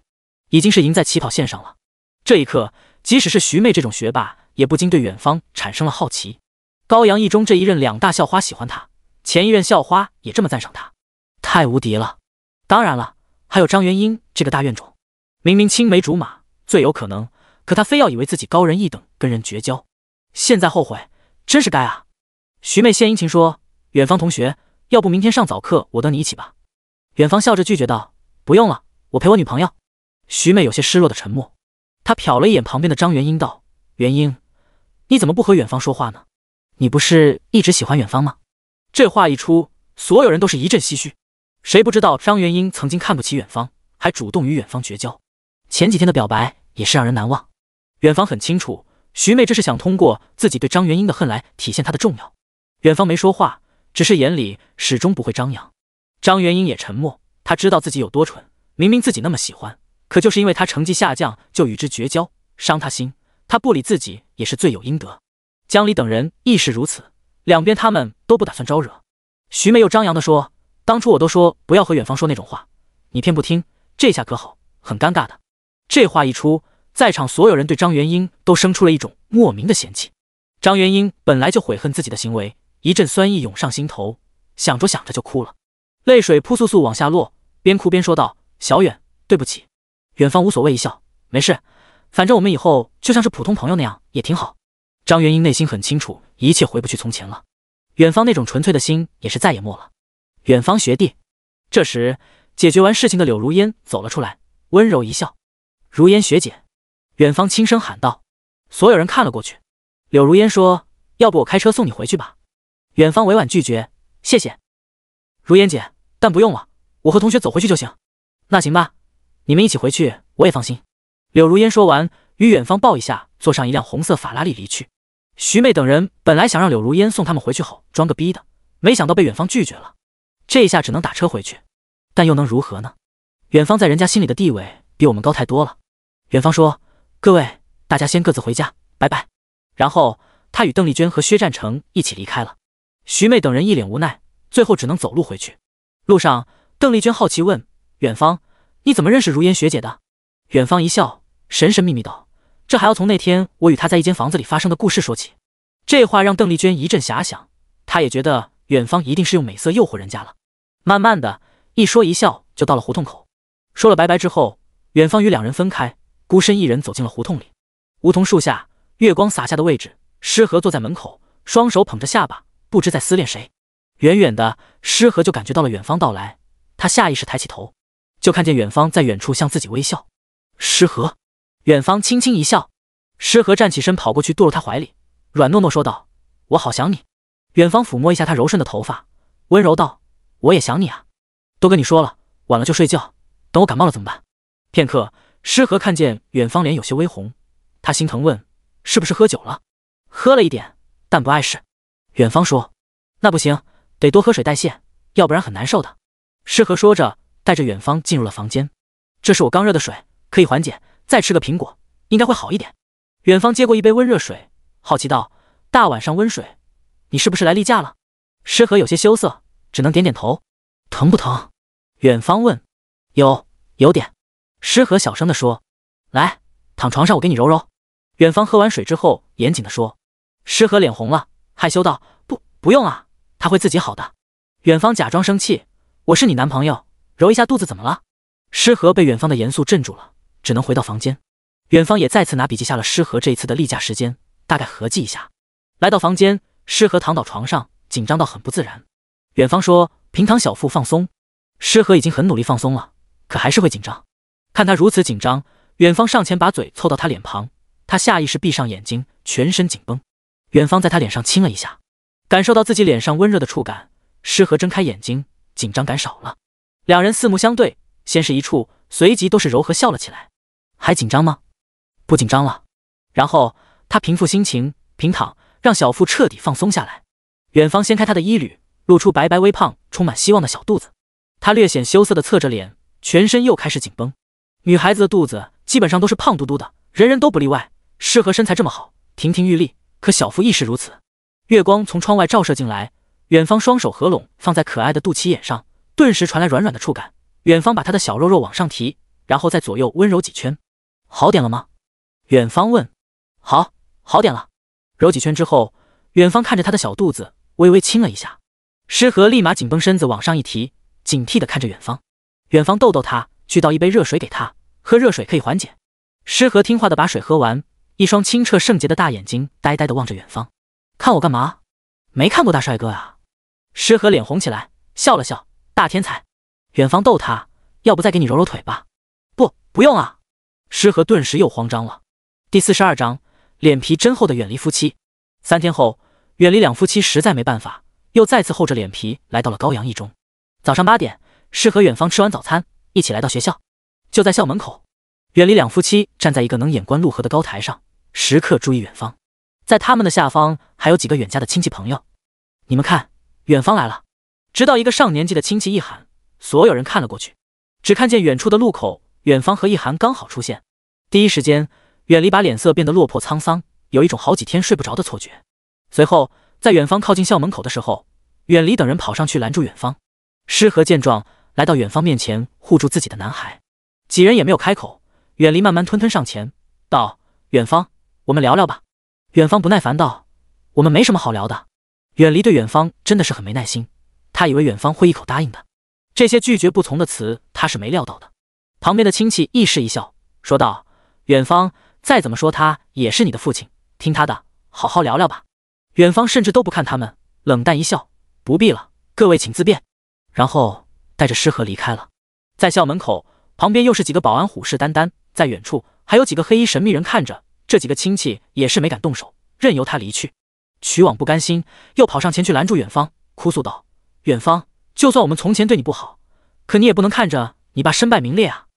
已经是赢在起跑线上了。这一刻，即使是徐妹这种学霸，也不禁对远方产生了好奇。高阳一中这一任两大校花喜欢他，前一任校花也这么赞赏他，太无敌了。当然了，还有张元英这个大怨种，明明青梅竹马，最有可能。可他非要以为自己高人一等，跟人绝交，现在后悔真是该啊！徐妹献殷勤说：“远方同学，要不明天上早课我等你一起吧？”远方笑着拒绝道：“不用了，我陪我女朋友。”徐妹有些失落的沉默，她瞟了一眼旁边的张元英道：“元英，你怎么不和远方说话呢？你不是一直喜欢远方吗？”这话一出，所有人都是一阵唏嘘。谁不知道张元英曾经看不起远方，还主动与远方绝交，前几天的表白也是让人难忘。远方很清楚，徐妹这是想通过自己对张元英的恨来体现她的重要。远方没说话，只是眼里始终不会张扬。张元英也沉默，他知道自己有多蠢，明明自己那么喜欢，可就是因为他成绩下降，就与之绝交，伤他心。他不理自己也是罪有应得。江离等人亦是如此，两边他们都不打算招惹。徐妹又张扬的说：“当初我都说不要和远方说那种话，你偏不听，这下可好，很尴尬的。”这话一出。在场所有人对张元英都生出了一种莫名的嫌弃。张元英本来就悔恨自己的行为，一阵酸意涌上心头，想着想着就哭了，泪水扑簌簌往下落，边哭边说道：“小远，对不起。”远方无所谓一笑：“没事，反正我们以后就像是普通朋友那样，也挺好。”张元英内心很清楚，一切回不去从前了。远方那种纯粹的心也是再也没了。远方学弟，这时解决完事情的柳如烟走了出来，温柔一笑：“如烟学姐。”远方轻声喊道：“所有人看了过去。”柳如烟说：“要不我开车送你回去吧？”远方委婉拒绝：“谢谢，如烟姐，但不用了，我和同学走回去就行。”那行吧，你们一起回去我也放心。”柳如烟说完，与远方抱一下，坐上一辆红色法拉利离去。徐妹等人本来想让柳如烟送他们回去，后装个逼的，没想到被远方拒绝了，这一下只能打车回去，但又能如何呢？远方在人家心里的地位比我们高太多了。远方说。各位，大家先各自回家，拜拜。然后他与邓丽娟和薛战成一起离开了。徐妹等人一脸无奈，最后只能走路回去。路上，邓丽娟好奇问：“远方，你怎么认识如烟学姐的？”远方一笑，神神秘秘道：“这还要从那天我与她在一间房子里发生的故事说起。”这话让邓丽娟一阵遐想，她也觉得远方一定是用美色诱惑人家了。慢慢的，一说一笑就到了胡同口。说了拜拜之后，远方与两人分开。孤身一人走进了胡同里，梧桐树下，月光洒下的位置，诗和坐在门口，双手捧着下巴，不知在思念谁。远远的，诗和就感觉到了远方到来，他下意识抬起头，就看见远方在远处向自己微笑。诗和，远方轻轻一笑，诗和站起身跑过去，堕入他怀里，软糯糯说道：“我好想你。”远方抚摸一下他柔顺的头发，温柔道：“我也想你啊，都跟你说了，晚了就睡觉，等我感冒了怎么办？”片刻。诗和看见远方脸有些微红，他心疼问：“是不是喝酒了？”“喝了一点，但不碍事。”远方说。“那不行，得多喝水代谢，要不然很难受的。”诗和说着，带着远方进入了房间。“这是我刚热的水，可以缓解。再吃个苹果，应该会好一点。”远方接过一杯温热水，好奇道：“大晚上温水，你是不是来例假了？”诗和有些羞涩，只能点点头。“疼不疼？”远方问。“有，有点。”诗和小声地说：“来，躺床上，我给你揉揉。”远方喝完水之后，严谨地说：“诗和脸红了，害羞道：‘不，不用啊，他会自己好的。’”远方假装生气：“我是你男朋友，揉一下肚子怎么了？”诗和被远方的严肃镇住了，只能回到房间。远方也再次拿笔记下了诗和这一次的例假时间，大概合计一下。来到房间，诗和躺倒床上，紧张到很不自然。远方说：“平躺，小腹放松。”诗和已经很努力放松了，可还是会紧张。看他如此紧张，远方上前把嘴凑到他脸旁，他下意识闭上眼睛，全身紧绷。远方在他脸上亲了一下，感受到自己脸上温热的触感，诗和睁开眼睛，紧张感少了。两人四目相对，先是一处，随即都是柔和笑了起来。还紧张吗？不紧张了。然后他平复心情，平躺，让小腹彻底放松下来。远方掀开他的衣履，露出白白微胖、充满希望的小肚子。他略显羞涩的侧着脸，全身又开始紧绷。女孩子的肚子基本上都是胖嘟嘟的，人人都不例外。诗合身材这么好，亭亭玉立，可小腹亦是如此。月光从窗外照射进来，远方双手合拢放在可爱的肚脐眼上，顿时传来软软的触感。远方把她的小肉肉往上提，然后在左右温柔几圈。好点了吗？远方问。好，好点了。揉几圈之后，远方看着她的小肚子，微微亲了一下。诗和立马紧绷身子往上一提，警惕的看着远方。远方逗逗她，去倒一杯热水给她。喝热水可以缓解。诗和听话的把水喝完，一双清澈圣洁的大眼睛呆呆的望着远方。看我干嘛？没看过大帅哥啊！诗和脸红起来，笑了笑。大天才，远方逗他，要不再给你揉揉腿吧？不，不用啊！诗和顿时又慌张了。第四十二章，脸皮真厚的远离夫妻。三天后，远离两夫妻实在没办法，又再次厚着脸皮来到了高阳一中。早上八点，诗和远方吃完早餐，一起来到学校。就在校门口，远离两夫妻站在一个能眼观陆河的高台上，时刻注意远方。在他们的下方还有几个远家的亲戚朋友。你们看，远方来了。直到一个上年纪的亲戚一喊，所有人看了过去，只看见远处的路口，远方和一涵刚好出现。第一时间，远离把脸色变得落魄沧桑，有一种好几天睡不着的错觉。随后，在远方靠近校门口的时候，远离等人跑上去拦住远方。诗和见状，来到远方面前，护住自己的男孩。几人也没有开口，远离慢慢吞吞上前，道：“远方，我们聊聊吧。”远方不耐烦道：“我们没什么好聊的。”远离对远方真的是很没耐心，他以为远方会一口答应的。这些拒绝不从的词，他是没料到的。旁边的亲戚亦是一笑，说道：“远方，再怎么说他也是你的父亲，听他的，好好聊聊吧。”远方甚至都不看他们，冷淡一笑：“不必了，各位请自便。”然后带着诗和离开了，在校门口。旁边又是几个保安虎视眈眈，在远处还有几个黑衣神秘人看着。这几个亲戚也是没敢动手，任由他离去。曲网不甘心，又跑上前去拦住远方，哭诉道：“远方，就算我们从前对你不好，可你也不能看着你爸身败名裂啊！”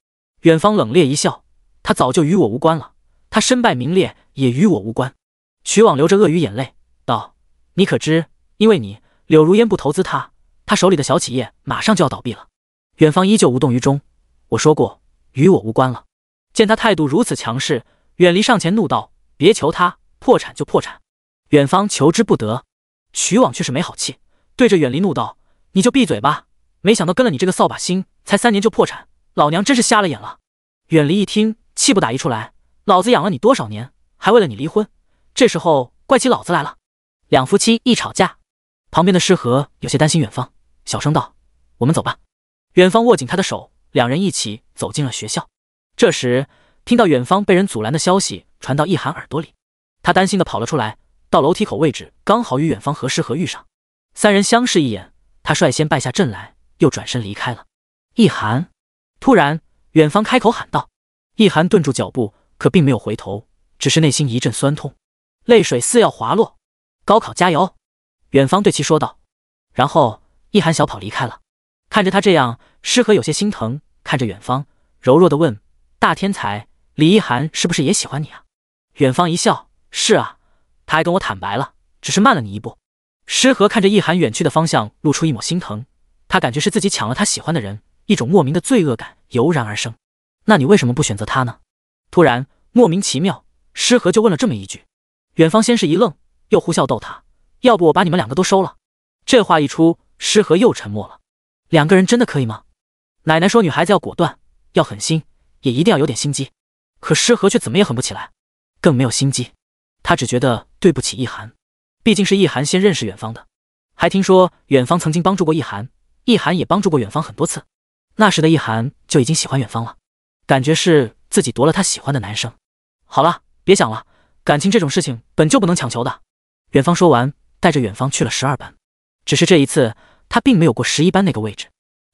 远方冷冽一笑：“他早就与我无关了，他身败名裂也与我无关。”曲网流着鳄鱼眼泪道：“你可知，因为你柳如烟不投资他，他手里的小企业马上就要倒闭了。”远方依旧无动于衷。我说过，与我无关了。见他态度如此强势，远离上前怒道：“别求他，破产就破产，远方求之不得。”徐网却是没好气，对着远离怒道：“你就闭嘴吧！没想到跟了你这个扫把星，才三年就破产，老娘真是瞎了眼了。”远离一听，气不打一处来：“老子养了你多少年，还为了你离婚，这时候怪起老子来了。”两夫妻一吵架，旁边的诗和有些担心远方，小声道：“我们走吧。”远方握紧他的手。两人一起走进了学校，这时听到远方被人阻拦的消息传到易涵耳朵里，他担心的跑了出来，到楼梯口位置，刚好与远方何时何遇上。三人相视一眼，他率先败下阵来，又转身离开了。易涵，突然，远方开口喊道：“易涵顿住脚步，可并没有回头，只是内心一阵酸痛，泪水似要滑落。”高考加油，远方对其说道，然后易涵小跑离开了。看着他这样，诗和有些心疼，看着远方，柔弱的问：“大天才李一涵是不是也喜欢你啊？”远方一笑：“是啊，他还跟我坦白了，只是慢了你一步。”诗和看着一涵远去的方向，露出一抹心疼。他感觉是自己抢了他喜欢的人，一种莫名的罪恶感油然而生。那你为什么不选择他呢？突然莫名其妙，诗和就问了这么一句。远方先是一愣，又呼啸逗他：“要不我把你们两个都收了？”这话一出，诗和又沉默了。两个人真的可以吗？奶奶说：“女孩子要果断，要狠心，也一定要有点心机。”可诗和却怎么也狠不起来，更没有心机。他只觉得对不起易涵，毕竟是易涵先认识远方的，还听说远方曾经帮助过易涵，易涵也帮助过远方很多次。那时的易涵就已经喜欢远方了，感觉是自己夺了他喜欢的男生。好了，别想了，感情这种事情本就不能强求的。远方说完，带着远方去了十二班，只是这一次。他并没有过十一班那个位置，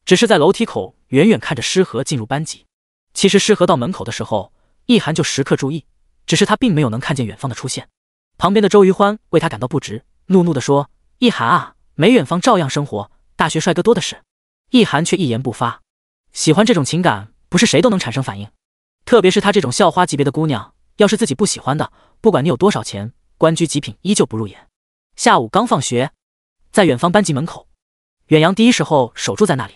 只是在楼梯口远远看着诗和进入班级。其实诗和到门口的时候，易涵就时刻注意，只是他并没有能看见远方的出现。旁边的周瑜欢为他感到不值，怒怒的说：“易涵啊，没远方照样生活，大学帅哥多的是。”易涵却一言不发。喜欢这种情感不是谁都能产生反应，特别是他这种校花级别的姑娘，要是自己不喜欢的，不管你有多少钱，官居极品依旧不入眼。下午刚放学，在远方班级门口。远洋第一时候守住在那里，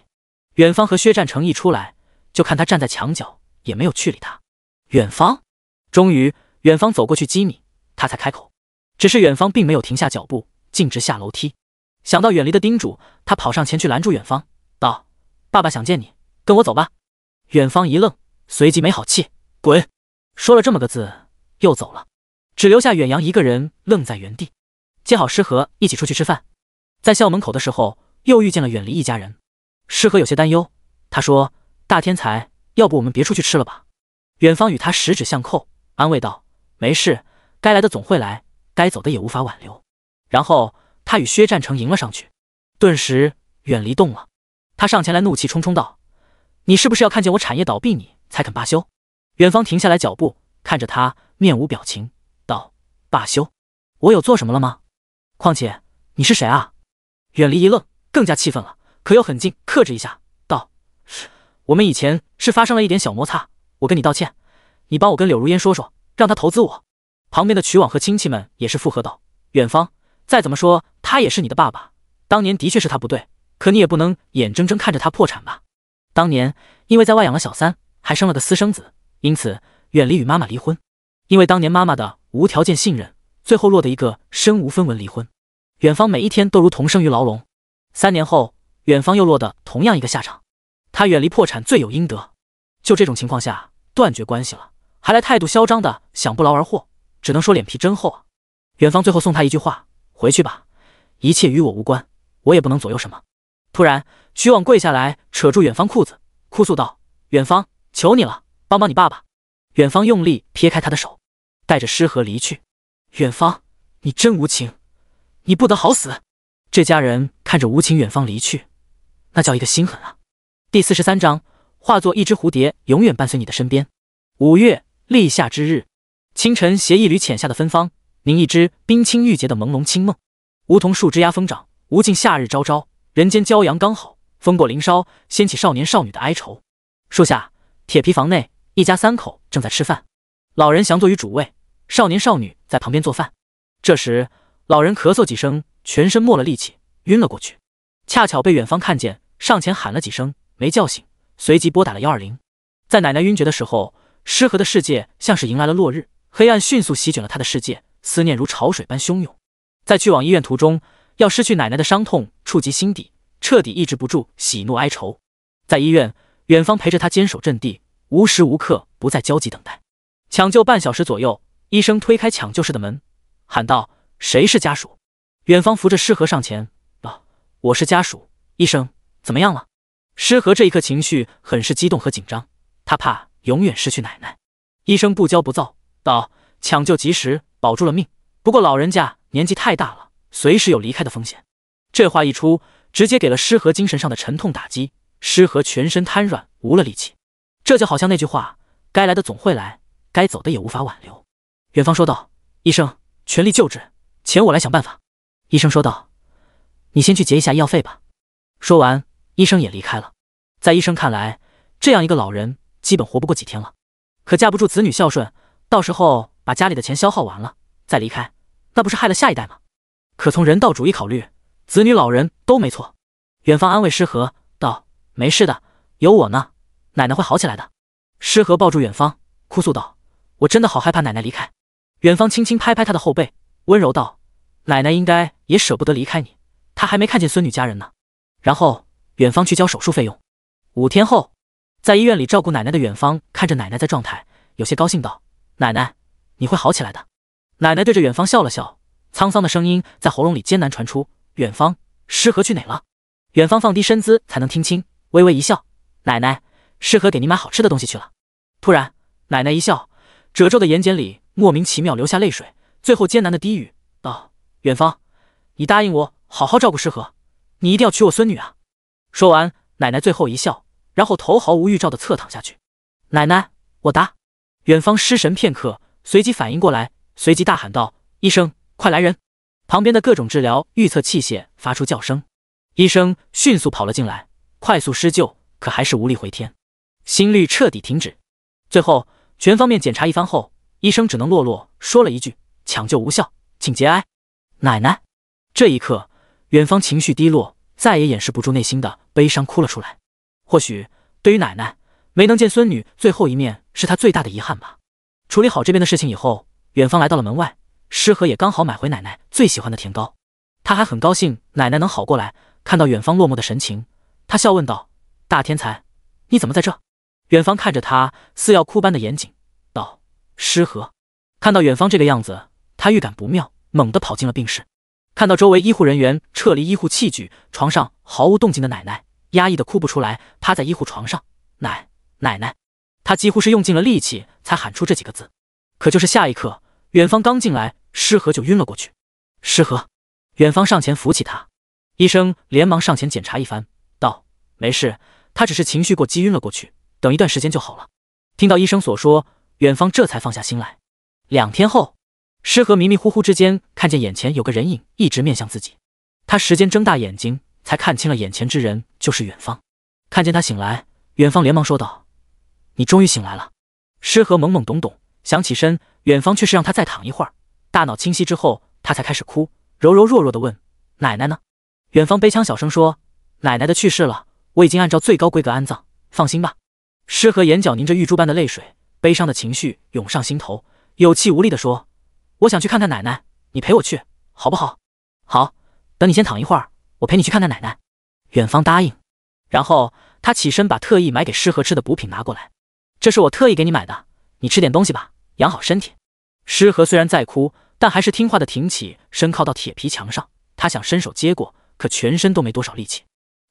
远方和薛战成一出来，就看他站在墙角，也没有去理他。远方终于，远方走过去激米，他才开口。只是远方并没有停下脚步，径直下楼梯。想到远离的叮嘱，他跑上前去拦住远方，道：“爸爸想见你，跟我走吧。”远方一愣，随即没好气：“滚！”说了这么个字，又走了，只留下远洋一个人愣在原地。接好诗和一起出去吃饭。在校门口的时候。又遇见了远离一家人，适和有些担忧。他说：“大天才，要不我们别出去吃了吧？”远方与他十指相扣，安慰道：“没事，该来的总会来，该走的也无法挽留。”然后他与薛战成迎了上去。顿时，远离动了。他上前来，怒气冲冲道：“你是不是要看见我产业倒闭，你才肯罢休？”远方停下来脚步，看着他，面无表情道：“罢休，我有做什么了吗？况且你是谁啊？”远离一愣。更加气愤了，可又狠劲克制一下，道：“我们以前是发生了一点小摩擦，我跟你道歉，你帮我跟柳如烟说说，让他投资我。”旁边的曲网和亲戚们也是附和道：“远方，再怎么说他也是你的爸爸，当年的确是他不对，可你也不能眼睁睁看着他破产吧？当年因为在外养了小三，还生了个私生子，因此远离与妈妈离婚。因为当年妈妈的无条件信任，最后落得一个身无分文离婚。远方每一天都如同生于牢笼。”三年后，远方又落得同样一个下场，他远离破产，罪有应得。就这种情况下，断绝关系了，还来态度嚣张的想不劳而获，只能说脸皮真厚啊！远方最后送他一句话：回去吧，一切与我无关，我也不能左右什么。突然，徐望跪下来，扯住远方裤子，哭诉道：“远方，求你了，帮帮你爸爸！”远方用力撇开他的手，带着诗和离去。远方，你真无情，你不得好死！这家人看着无情远方离去，那叫一个心狠啊！第四十三章：化作一只蝴蝶，永远伴随你的身边。五月立夏之日，清晨携一缕浅夏的芬芳，凝一只冰清玉洁的朦胧清梦。梧桐树枝压疯长，无尽夏日昭昭，人间骄阳刚好。风过林梢，掀起少年少女的哀愁。树下铁皮房内，一家三口正在吃饭。老人降坐于主位，少年少女在旁边做饭。这时，老人咳嗽几声。全身没了力气，晕了过去。恰巧被远方看见，上前喊了几声，没叫醒，随即拨打了幺二零。在奶奶晕厥的时候，失和的世界像是迎来了落日，黑暗迅速席卷了他的世界，思念如潮水般汹涌。在去往医院途中，要失去奶奶的伤痛触及心底，彻底抑制不住喜怒哀愁。在医院，远方陪着他坚守阵地，无时无刻不在焦急等待。抢救半小时左右，医生推开抢救室的门，喊道：“谁是家属？”远方扶着诗和上前，啊，我是家属，医生怎么样了？”诗和这一刻情绪很是激动和紧张，他怕永远失去奶奶。医生不骄不躁道：“抢救及时，保住了命。不过老人家年纪太大了，随时有离开的风险。”这话一出，直接给了诗和精神上的沉痛打击。诗和全身瘫软，无了力气。这就好像那句话：“该来的总会来，该走的也无法挽留。”远方说道：“医生，全力救治，钱我来想办法。”医生说道：“你先去结一下医药费吧。”说完，医生也离开了。在医生看来，这样一个老人基本活不过几天了。可架不住子女孝顺，到时候把家里的钱消耗完了再离开，那不是害了下一代吗？可从人道主义考虑，子女老人都没错。远方安慰诗和道：“没事的，有我呢，奶奶会好起来的。”诗和抱住远方，哭诉道：“我真的好害怕奶奶离开。”远方轻轻拍拍他的后背，温柔道：“奶奶应该……”也舍不得离开你，他还没看见孙女家人呢。然后远方去交手术费用。五天后，在医院里照顾奶奶的远方看着奶奶的状态，有些高兴道：“奶奶，你会好起来的。”奶奶对着远方笑了笑，沧桑的声音在喉咙里艰难传出：“远方，诗和去哪了？”远方放低身姿才能听清，微微一笑：“奶奶，诗和给你买好吃的东西去了。”突然，奶奶一笑，褶皱的眼睑里莫名其妙流下泪水，最后艰难的低语道：“远方。”你答应我好好照顾诗和，你一定要娶我孙女啊！说完，奶奶最后一笑，然后头毫无预兆的侧躺下去。奶奶，我答。远方失神片刻，随即反应过来，随即大喊道：“医生，快来人！”旁边的各种治疗预测器械发出叫声。医生迅速跑了进来，快速施救，可还是无力回天，心率彻底停止。最后全方面检查一番后，医生只能落落说了一句：“抢救无效，请节哀。”奶奶。这一刻，远方情绪低落，再也掩饰不住内心的悲伤，哭了出来。或许对于奶奶，没能见孙女最后一面，是她最大的遗憾吧。处理好这边的事情以后，远方来到了门外。诗和也刚好买回奶奶最喜欢的甜糕，他还很高兴奶奶能好过来。看到远方落寞的神情，他笑问道：“大天才，你怎么在这？”远方看着他似要哭般的眼睛，道：“诗和。”看到远方这个样子，他预感不妙，猛地跑进了病室。看到周围医护人员撤离医护器具，床上毫无动静的奶奶压抑的哭不出来，趴在医护床上，奶奶，奶，她几乎是用尽了力气才喊出这几个字。可就是下一刻，远方刚进来，诗和就晕了过去。诗和，远方上前扶起他，医生连忙上前检查一番，道：“没事，他只是情绪过激晕了过去，等一段时间就好了。”听到医生所说，远方这才放下心来。两天后。诗和迷迷糊糊之间看见眼前有个人影一直面向自己，他时间睁大眼睛才看清了眼前之人就是远方。看见他醒来，远方连忙说道：“你终于醒来了。”诗和懵懵懂懂想起身，远方却是让他再躺一会儿。大脑清晰之后，他才开始哭，柔柔弱弱的问：“奶奶呢？”远方悲腔小声说：“奶奶的去世了，我已经按照最高规格安葬，放心吧。”诗和眼角凝着玉珠般的泪水，悲伤的情绪涌上心头，有气无力的说。我想去看看奶奶，你陪我去好不好？好，等你先躺一会儿，我陪你去看看奶奶。远方答应。然后他起身，把特意买给诗和吃的补品拿过来。这是我特意给你买的，你吃点东西吧，养好身体。诗和虽然在哭，但还是听话的挺起身，靠到铁皮墙上。他想伸手接过，可全身都没多少力气。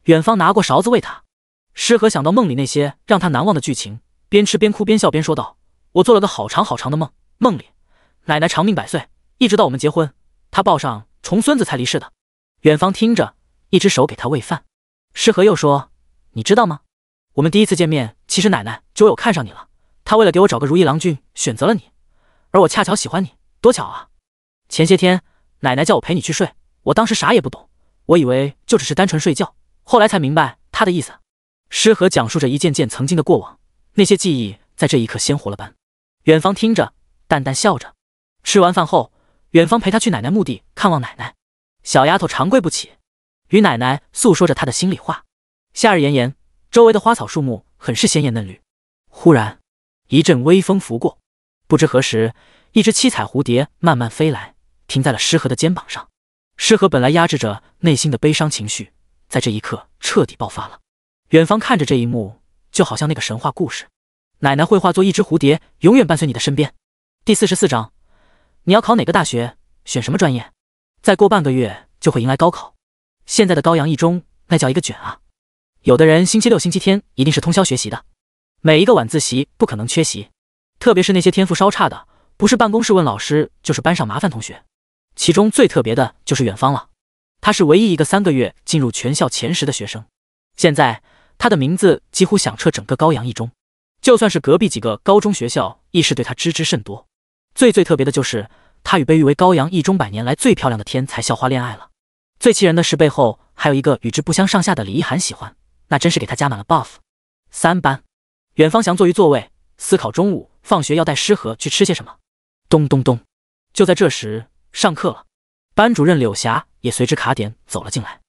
远方拿过勺子喂他。诗和想到梦里那些让他难忘的剧情，边吃边哭边笑边说道：“我做了个好长好长的梦，梦里……”奶奶长命百岁，一直到我们结婚，她抱上重孙子才离世的。远方听着，一只手给她喂饭。诗和又说：“你知道吗？我们第一次见面，其实奶奶就有看上你了。她为了给我找个如意郎君，选择了你，而我恰巧喜欢你，多巧啊！前些天奶奶叫我陪你去睡，我当时啥也不懂，我以为就只是单纯睡觉，后来才明白她的意思。”诗和讲述着一件件曾经的过往，那些记忆在这一刻鲜活了般。远方听着，淡淡笑着。吃完饭后，远方陪他去奶奶墓地看望奶奶。小丫头长跪不起，与奶奶诉说着她的心里话。夏日炎炎，周围的花草树木很是鲜艳嫩绿。忽然，一阵微风拂过，不知何时，一只七彩蝴蝶慢慢飞来，停在了诗和的肩膀上。诗和本来压制着内心的悲伤情绪，在这一刻彻底爆发了。远方看着这一幕，就好像那个神话故事：奶奶会化作一只蝴蝶，永远伴随你的身边。第四十四章。你要考哪个大学？选什么专业？再过半个月就会迎来高考。现在的高阳一中那叫一个卷啊！有的人星期六、星期天一定是通宵学习的，每一个晚自习不可能缺席。特别是那些天赋稍差的，不是办公室问老师，就是班上麻烦同学。其中最特别的就是远方了，他是唯一一个三个月进入全校前十的学生。现在他的名字几乎响彻整个高阳一中，就算是隔壁几个高中学校，亦是对他知之甚多。最最特别的就是他与被誉为高阳一中百年来最漂亮的天才校花恋爱了。最气人的是，背后还有一个与之不相上下的李一涵喜欢，那真是给他加满了 buff。三班，远方翔坐于座位，思考中午放学要带诗和去吃些什么。咚咚咚！就在这时，上课了，班主任柳霞也随之卡点走了进来。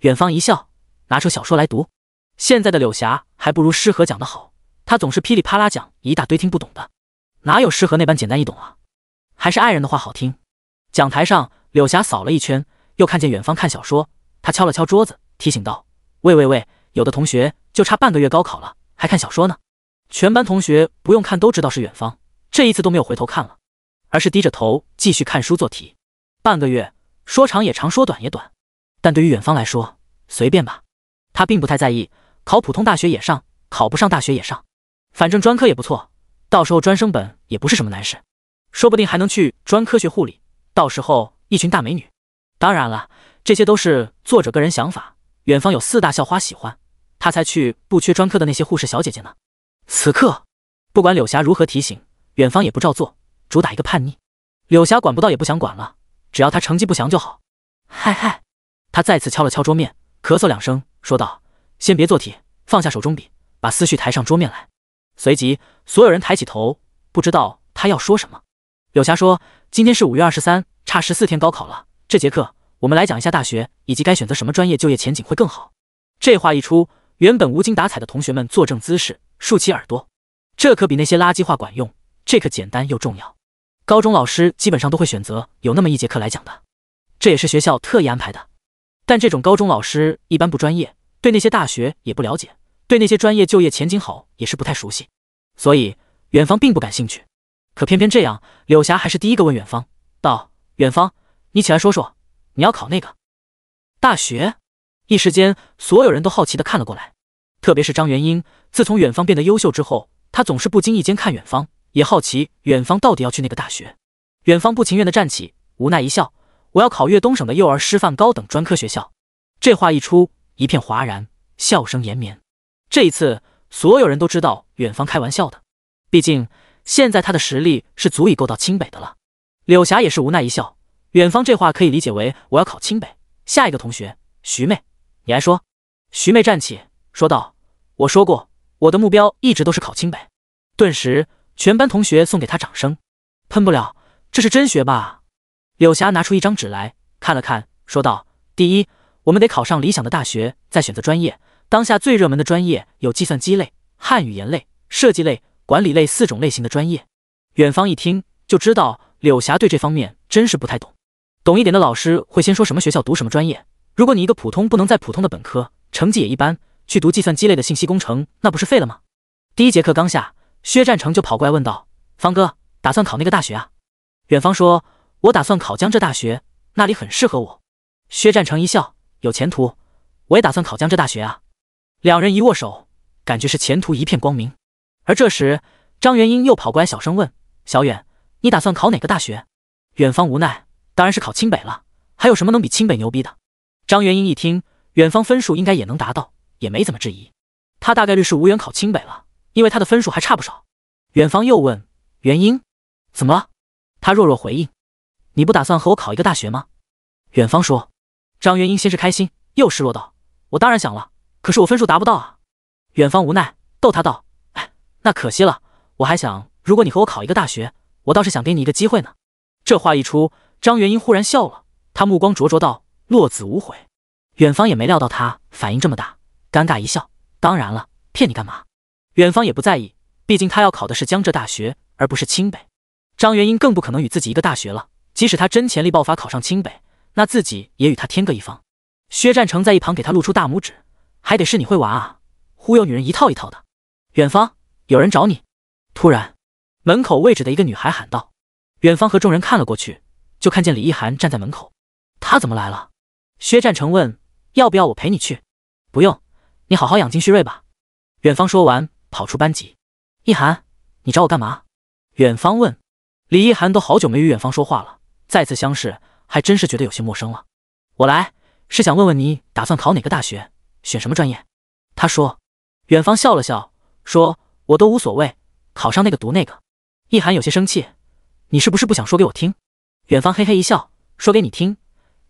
远方一笑，拿出小说来读。现在的柳霞还不如诗和讲的好，他总是噼里啪啦讲一大堆听不懂的。哪有诗和那般简单易懂啊？还是爱人的话好听。讲台上，柳霞扫了一圈，又看见远方看小说，她敲了敲桌子，提醒道：“喂喂喂，有的同学就差半个月高考了，还看小说呢！”全班同学不用看都知道是远方，这一次都没有回头看了，而是低着头继续看书做题。半个月，说长也长，说短也短，但对于远方来说，随便吧。他并不太在意，考普通大学也上，考不上大学也上，反正专科也不错。到时候专升本也不是什么难事，说不定还能去专科学护理。到时候一群大美女。当然了，这些都是作者个人想法。远方有四大校花喜欢他，才去不缺专科的那些护士小姐姐呢。此刻，不管柳霞如何提醒，远方也不照做，主打一个叛逆。柳霞管不到也不想管了，只要他成绩不降就好。嗨嗨，他再次敲了敲桌面，咳嗽两声，说道：“先别做题，放下手中笔，把思绪抬上桌面来。”随即，所有人抬起头，不知道他要说什么。柳霞说：“今天是五月二十三，差十四天高考了。这节课我们来讲一下大学，以及该选择什么专业，就业前景会更好。”这话一出，原本无精打采的同学们坐正姿势，竖起耳朵。这可比那些垃圾话管用，这可简单又重要。高中老师基本上都会选择有那么一节课来讲的，这也是学校特意安排的。但这种高中老师一般不专业，对那些大学也不了解。对那些专业就业前景好也是不太熟悉，所以远方并不感兴趣。可偏偏这样，柳霞还是第一个问远方道：“远方，你起来说说，你要考那个大学？”一时间，所有人都好奇的看了过来，特别是张元英。自从远方变得优秀之后，他总是不经意间看远方，也好奇远方到底要去那个大学。远方不情愿的站起，无奈一笑：“我要考粤东省的幼儿师范高等专科学校。”这话一出，一片哗然，笑声延绵。这一次，所有人都知道远方开玩笑的，毕竟现在他的实力是足以够到清北的了。柳霞也是无奈一笑，远方这话可以理解为我要考清北。下一个同学，徐妹，你来说。徐妹站起，说道：“我说过，我的目标一直都是考清北。”顿时，全班同学送给她掌声。喷不了，这是真学霸。柳霞拿出一张纸来看了看，说道：“第一，我们得考上理想的大学，再选择专业。”当下最热门的专业有计算机类、汉语言类、设计类、管理类四种类型的专业。远方一听就知道柳霞对这方面真是不太懂。懂一点的老师会先说什么学校读什么专业。如果你一个普通不能再普通的本科，成绩也一般，去读计算机类的信息工程，那不是废了吗？第一节课刚下，薛战成就跑过来问道：“方哥，打算考那个大学啊？”远方说：“我打算考江浙大学，那里很适合我。”薛战成一笑：“有前途，我也打算考江浙大学啊。”两人一握手，感觉是前途一片光明。而这时，张元英又跑过来，小声问：“小远，你打算考哪个大学？”远方无奈，当然是考清北了。还有什么能比清北牛逼的？张元英一听，远方分数应该也能达到，也没怎么质疑。他大概率是无缘考清北了，因为他的分数还差不少。远方又问：“元英，怎么了？”他弱弱回应：“你不打算和我考一个大学吗？”远方说。张元英先是开心，又失落道：“我当然想了。”可是我分数达不到啊！远方无奈逗他道：“哎，那可惜了。我还想，如果你和我考一个大学，我倒是想给你一个机会呢。”这话一出，张元英忽然笑了，他目光灼灼道：“落子无悔。”远方也没料到他反应这么大，尴尬一笑：“当然了，骗你干嘛？”远方也不在意，毕竟他要考的是江浙大学，而不是清北。张元英更不可能与自己一个大学了，即使他真潜力爆发考上清北，那自己也与他天各一方。薛战成在一旁给他露出大拇指。还得是你会玩啊，忽悠女人一套一套的。远方，有人找你。突然，门口位置的一个女孩喊道：“远方和众人看了过去，就看见李一涵站在门口。他怎么来了？”薛战成问：“要不要我陪你去？”“不用，你好好养精蓄锐吧。”远方说完，跑出班级。一涵，你找我干嘛？远方问。李一涵都好久没与远方说话了，再次相视，还真是觉得有些陌生了。我来是想问问你，打算考哪个大学？选什么专业？他说。远方笑了笑，说：“我都无所谓，考上那个读那个。”易涵有些生气：“你是不是不想说给我听？”远方嘿嘿一笑，说：“给你听。”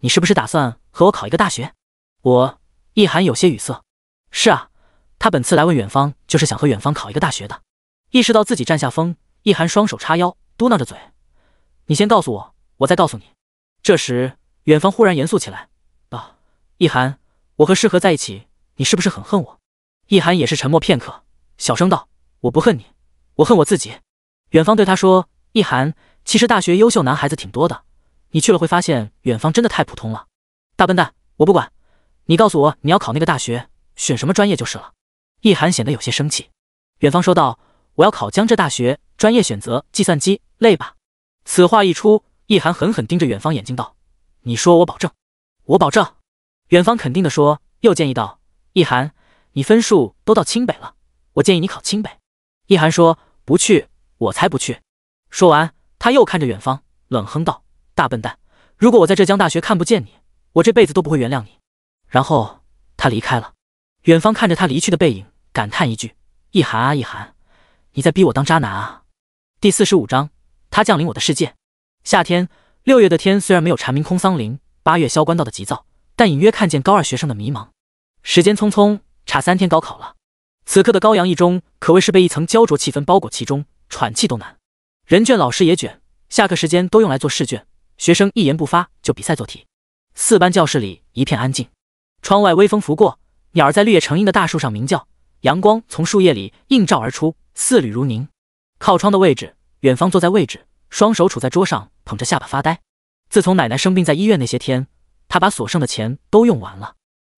你是不是打算和我考一个大学？我易涵有些语塞。是啊，他本次来问远方，就是想和远方考一个大学的。意识到自己占下风，易涵双手叉腰，嘟囔着嘴：“你先告诉我，我再告诉你。”这时，远方忽然严肃起来：“啊，易涵。”我和诗和在一起，你是不是很恨我？意涵也是沉默片刻，小声道：“我不恨你，我恨我自己。”远方对他说：“意涵，其实大学优秀男孩子挺多的，你去了会发现，远方真的太普通了。”大笨蛋，我不管，你告诉我你要考那个大学，选什么专业就是了。意涵显得有些生气，远方说道：“我要考江浙大学，专业选择计算机类吧。”此话一出，意涵狠狠盯着远方眼睛道：“你说我保证，我保证。”远方肯定的说，又建议道：“易涵，你分数都到清北了，我建议你考清北。”易涵说：“不去，我才不去。”说完，他又看着远方，冷哼道：“大笨蛋，如果我在浙江大学看不见你，我这辈子都不会原谅你。”然后他离开了。远方看着他离去的背影，感叹一句：“易涵啊，易涵，你在逼我当渣男啊！”第四十五章，他降临我的世界。夏天，六月的天虽然没有蝉鸣空桑林，八月萧关道的急躁。但隐约看见高二学生的迷茫。时间匆匆，差三天高考了。此刻的高阳一中可谓是被一层焦灼气氛包裹其中，喘气都难。人卷老师也卷，下课时间都用来做试卷。学生一言不发，就比赛做题。四班教室里一片安静。窗外微风拂过，鸟儿在绿叶成荫的大树上鸣叫。阳光从树叶里映照而出，似缕如凝。靠窗的位置，远方坐在位置，双手杵在桌上，捧着下巴发呆。自从奶奶生病在医院那些天。他把所剩的钱都用完了，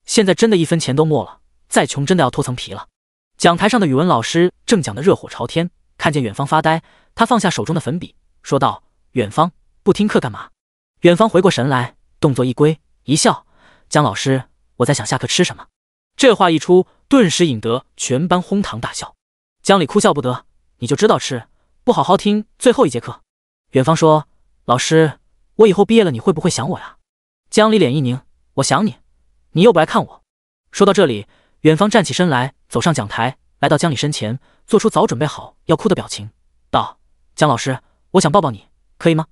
现在真的一分钱都没了，再穷真的要脱层皮了。讲台上的语文老师正讲得热火朝天，看见远方发呆，他放下手中的粉笔，说道：“远方，不听课干嘛？”远方回过神来，动作一规一笑：“江老师，我在想下课吃什么。”这话一出，顿时引得全班哄堂大笑。江里哭笑不得：“你就知道吃，不好好听最后一节课。”远方说：“老师，我以后毕业了，你会不会想我呀？”江离脸一凝，我想你，你又不来看我。说到这里，远方站起身来，走上讲台，来到江离身前，做出早准备好要哭的表情，道：“江老师，我想抱抱你，可以吗？”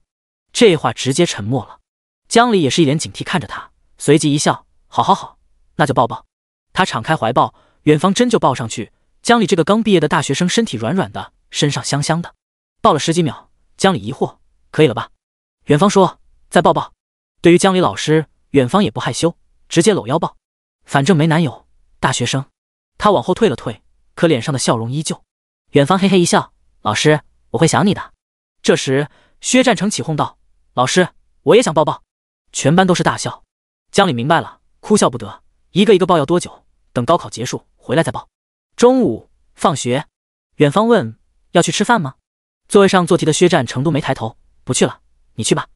这话直接沉默了。江离也是一脸警惕看着他，随即一笑：“好好好，那就抱抱。”他敞开怀抱，远方真就抱上去。江里这个刚毕业的大学生，身体软软的，身上香香的，抱了十几秒。江里疑惑：“可以了吧？”远方说：“再抱抱。”对于江离老师，远方也不害羞，直接搂腰抱，反正没男友，大学生。他往后退了退，可脸上的笑容依旧。远方嘿嘿一笑：“老师，我会想你的。”这时，薛战成起哄道：“老师，我也想抱抱。”全班都是大笑。江里明白了，哭笑不得。一个一个抱要多久？等高考结束回来再抱。中午放学，远方问：“要去吃饭吗？”座位上做题的薛战成都没抬头：“不去了，你去吧。”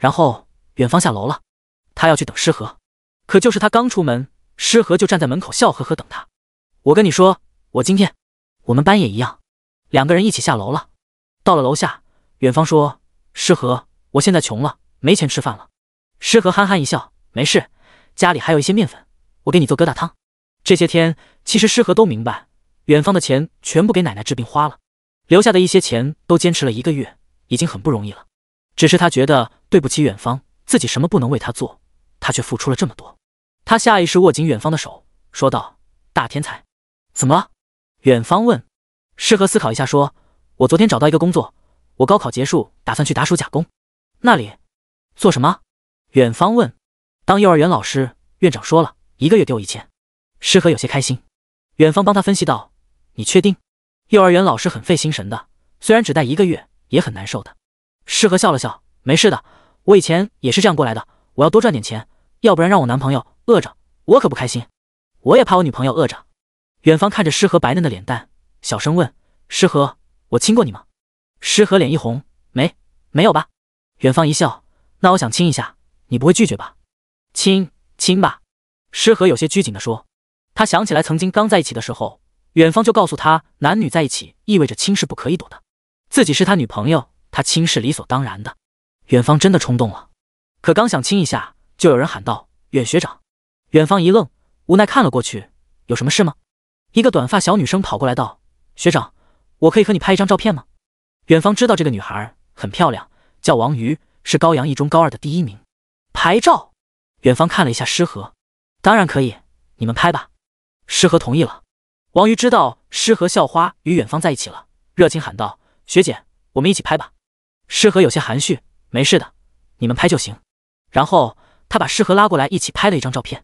然后。远方下楼了，他要去等诗和。可就是他刚出门，诗和就站在门口笑呵呵等他。我跟你说，我今天我们班也一样，两个人一起下楼了。到了楼下，远方说：“诗和，我现在穷了，没钱吃饭了。”诗和憨憨一笑：“没事，家里还有一些面粉，我给你做疙瘩汤。”这些天，其实诗和都明白，远方的钱全部给奶奶治病花了，留下的一些钱都坚持了一个月，已经很不容易了。只是他觉得对不起远方。自己什么不能为他做，他却付出了这么多。他下意识握紧远方的手，说道：“大天才，怎么了？”远方问。适合思考一下，说：“我昨天找到一个工作，我高考结束，打算去打暑假工。那里做什么？”远方问。当幼儿园老师，院长说了一个月给我一千。适合有些开心。远方帮他分析道：“你确定？幼儿园老师很费心神的，虽然只带一个月，也很难受的。”适合笑了笑，没事的。我以前也是这样过来的，我要多赚点钱，要不然让我男朋友饿着，我可不开心。我也怕我女朋友饿着。远方看着诗和白嫩的脸蛋，小声问：“诗和，我亲过你吗？”诗和脸一红，没，没有吧？远方一笑，那我想亲一下，你不会拒绝吧？亲亲吧。诗和有些拘谨的说，他想起来曾经刚在一起的时候，远方就告诉他，男女在一起意味着亲是不可以躲的。自己是他女朋友，他亲是理所当然的。远方真的冲动了，可刚想亲一下，就有人喊道：“远学长！”远方一愣，无奈看了过去：“有什么事吗？”一个短发小女生跑过来道：“学长，我可以和你拍一张照片吗？”远方知道这个女孩很漂亮，叫王瑜，是高阳一中高二的第一名。拍照，远方看了一下诗和，当然可以，你们拍吧。诗和同意了。王瑜知道诗和校花与远方在一起了，热情喊道：“学姐，我们一起拍吧。”诗和有些含蓄。没事的，你们拍就行。然后他把诗和拉过来一起拍了一张照片，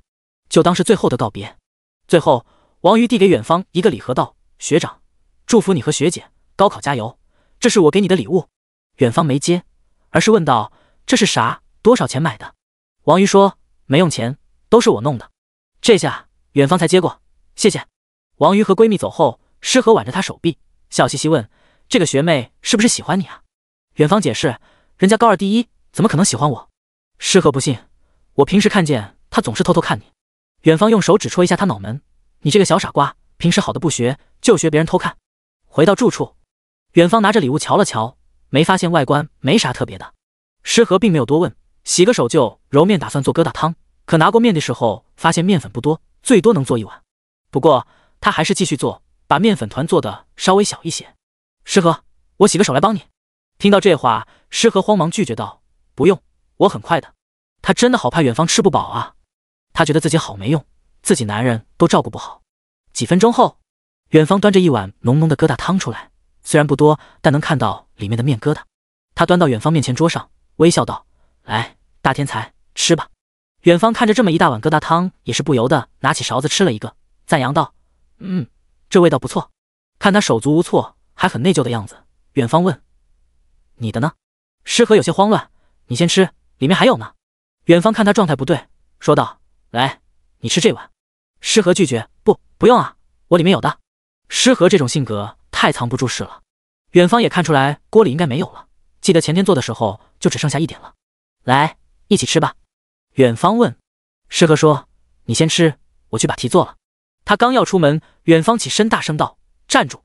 就当是最后的告别。最后，王瑜递给远方一个礼盒，道：“学长，祝福你和学姐高考加油，这是我给你的礼物。”远方没接，而是问道：“这是啥？多少钱买的？”王瑜说：“没用钱，都是我弄的。”这下远方才接过，谢谢。王瑜和闺蜜走后，诗和挽着她手臂，笑嘻嘻问：“这个学妹是不是喜欢你啊？”远方解释。人家高二第一，怎么可能喜欢我？诗和不信。我平时看见他总是偷偷看你。远方用手指戳一下他脑门：“你这个小傻瓜，平时好的不学，就学别人偷看。”回到住处，远方拿着礼物瞧了瞧，没发现外观没啥特别的。诗和并没有多问，洗个手就揉面，打算做疙瘩汤。可拿过面的时候，发现面粉不多，最多能做一碗。不过他还是继续做，把面粉团做的稍微小一些。诗和，我洗个手来帮你。听到这话，诗和慌忙拒绝道：“不用，我很快的。”他真的好怕远方吃不饱啊！他觉得自己好没用，自己男人都照顾不好。几分钟后，远方端着一碗浓浓的疙瘩汤出来，虽然不多，但能看到里面的面疙瘩。他端到远方面前桌上，微笑道：“来，大天才，吃吧。”远方看着这么一大碗疙瘩汤，也是不由得拿起勺子吃了一个，赞扬道：“嗯，这味道不错。”看他手足无措，还很内疚的样子，远方问。你的呢？诗和有些慌乱，你先吃，里面还有呢。远方看他状态不对，说道：“来，你吃这碗。”诗和拒绝：“不，不用啊，我里面有的。”诗和这种性格太藏不住事了。远方也看出来锅里应该没有了，记得前天做的时候就只剩下一点了。来，一起吃吧。远方问，诗和说：“你先吃，我去把题做了。”他刚要出门，远方起身大声道：“站住！”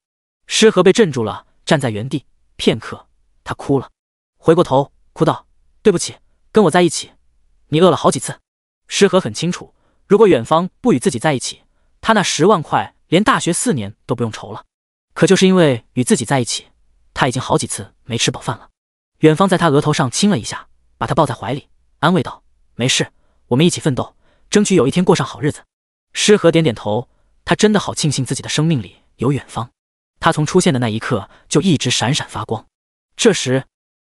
诗和被镇住了，站在原地片刻。他哭了，回过头哭道：“对不起，跟我在一起，你饿了好几次。”诗和很清楚，如果远方不与自己在一起，他那十万块连大学四年都不用愁了。可就是因为与自己在一起，他已经好几次没吃饱饭了。远方在他额头上亲了一下，把他抱在怀里，安慰道：“没事，我们一起奋斗，争取有一天过上好日子。”诗和点点头，他真的好庆幸自己的生命里有远方。他从出现的那一刻就一直闪闪发光。这时，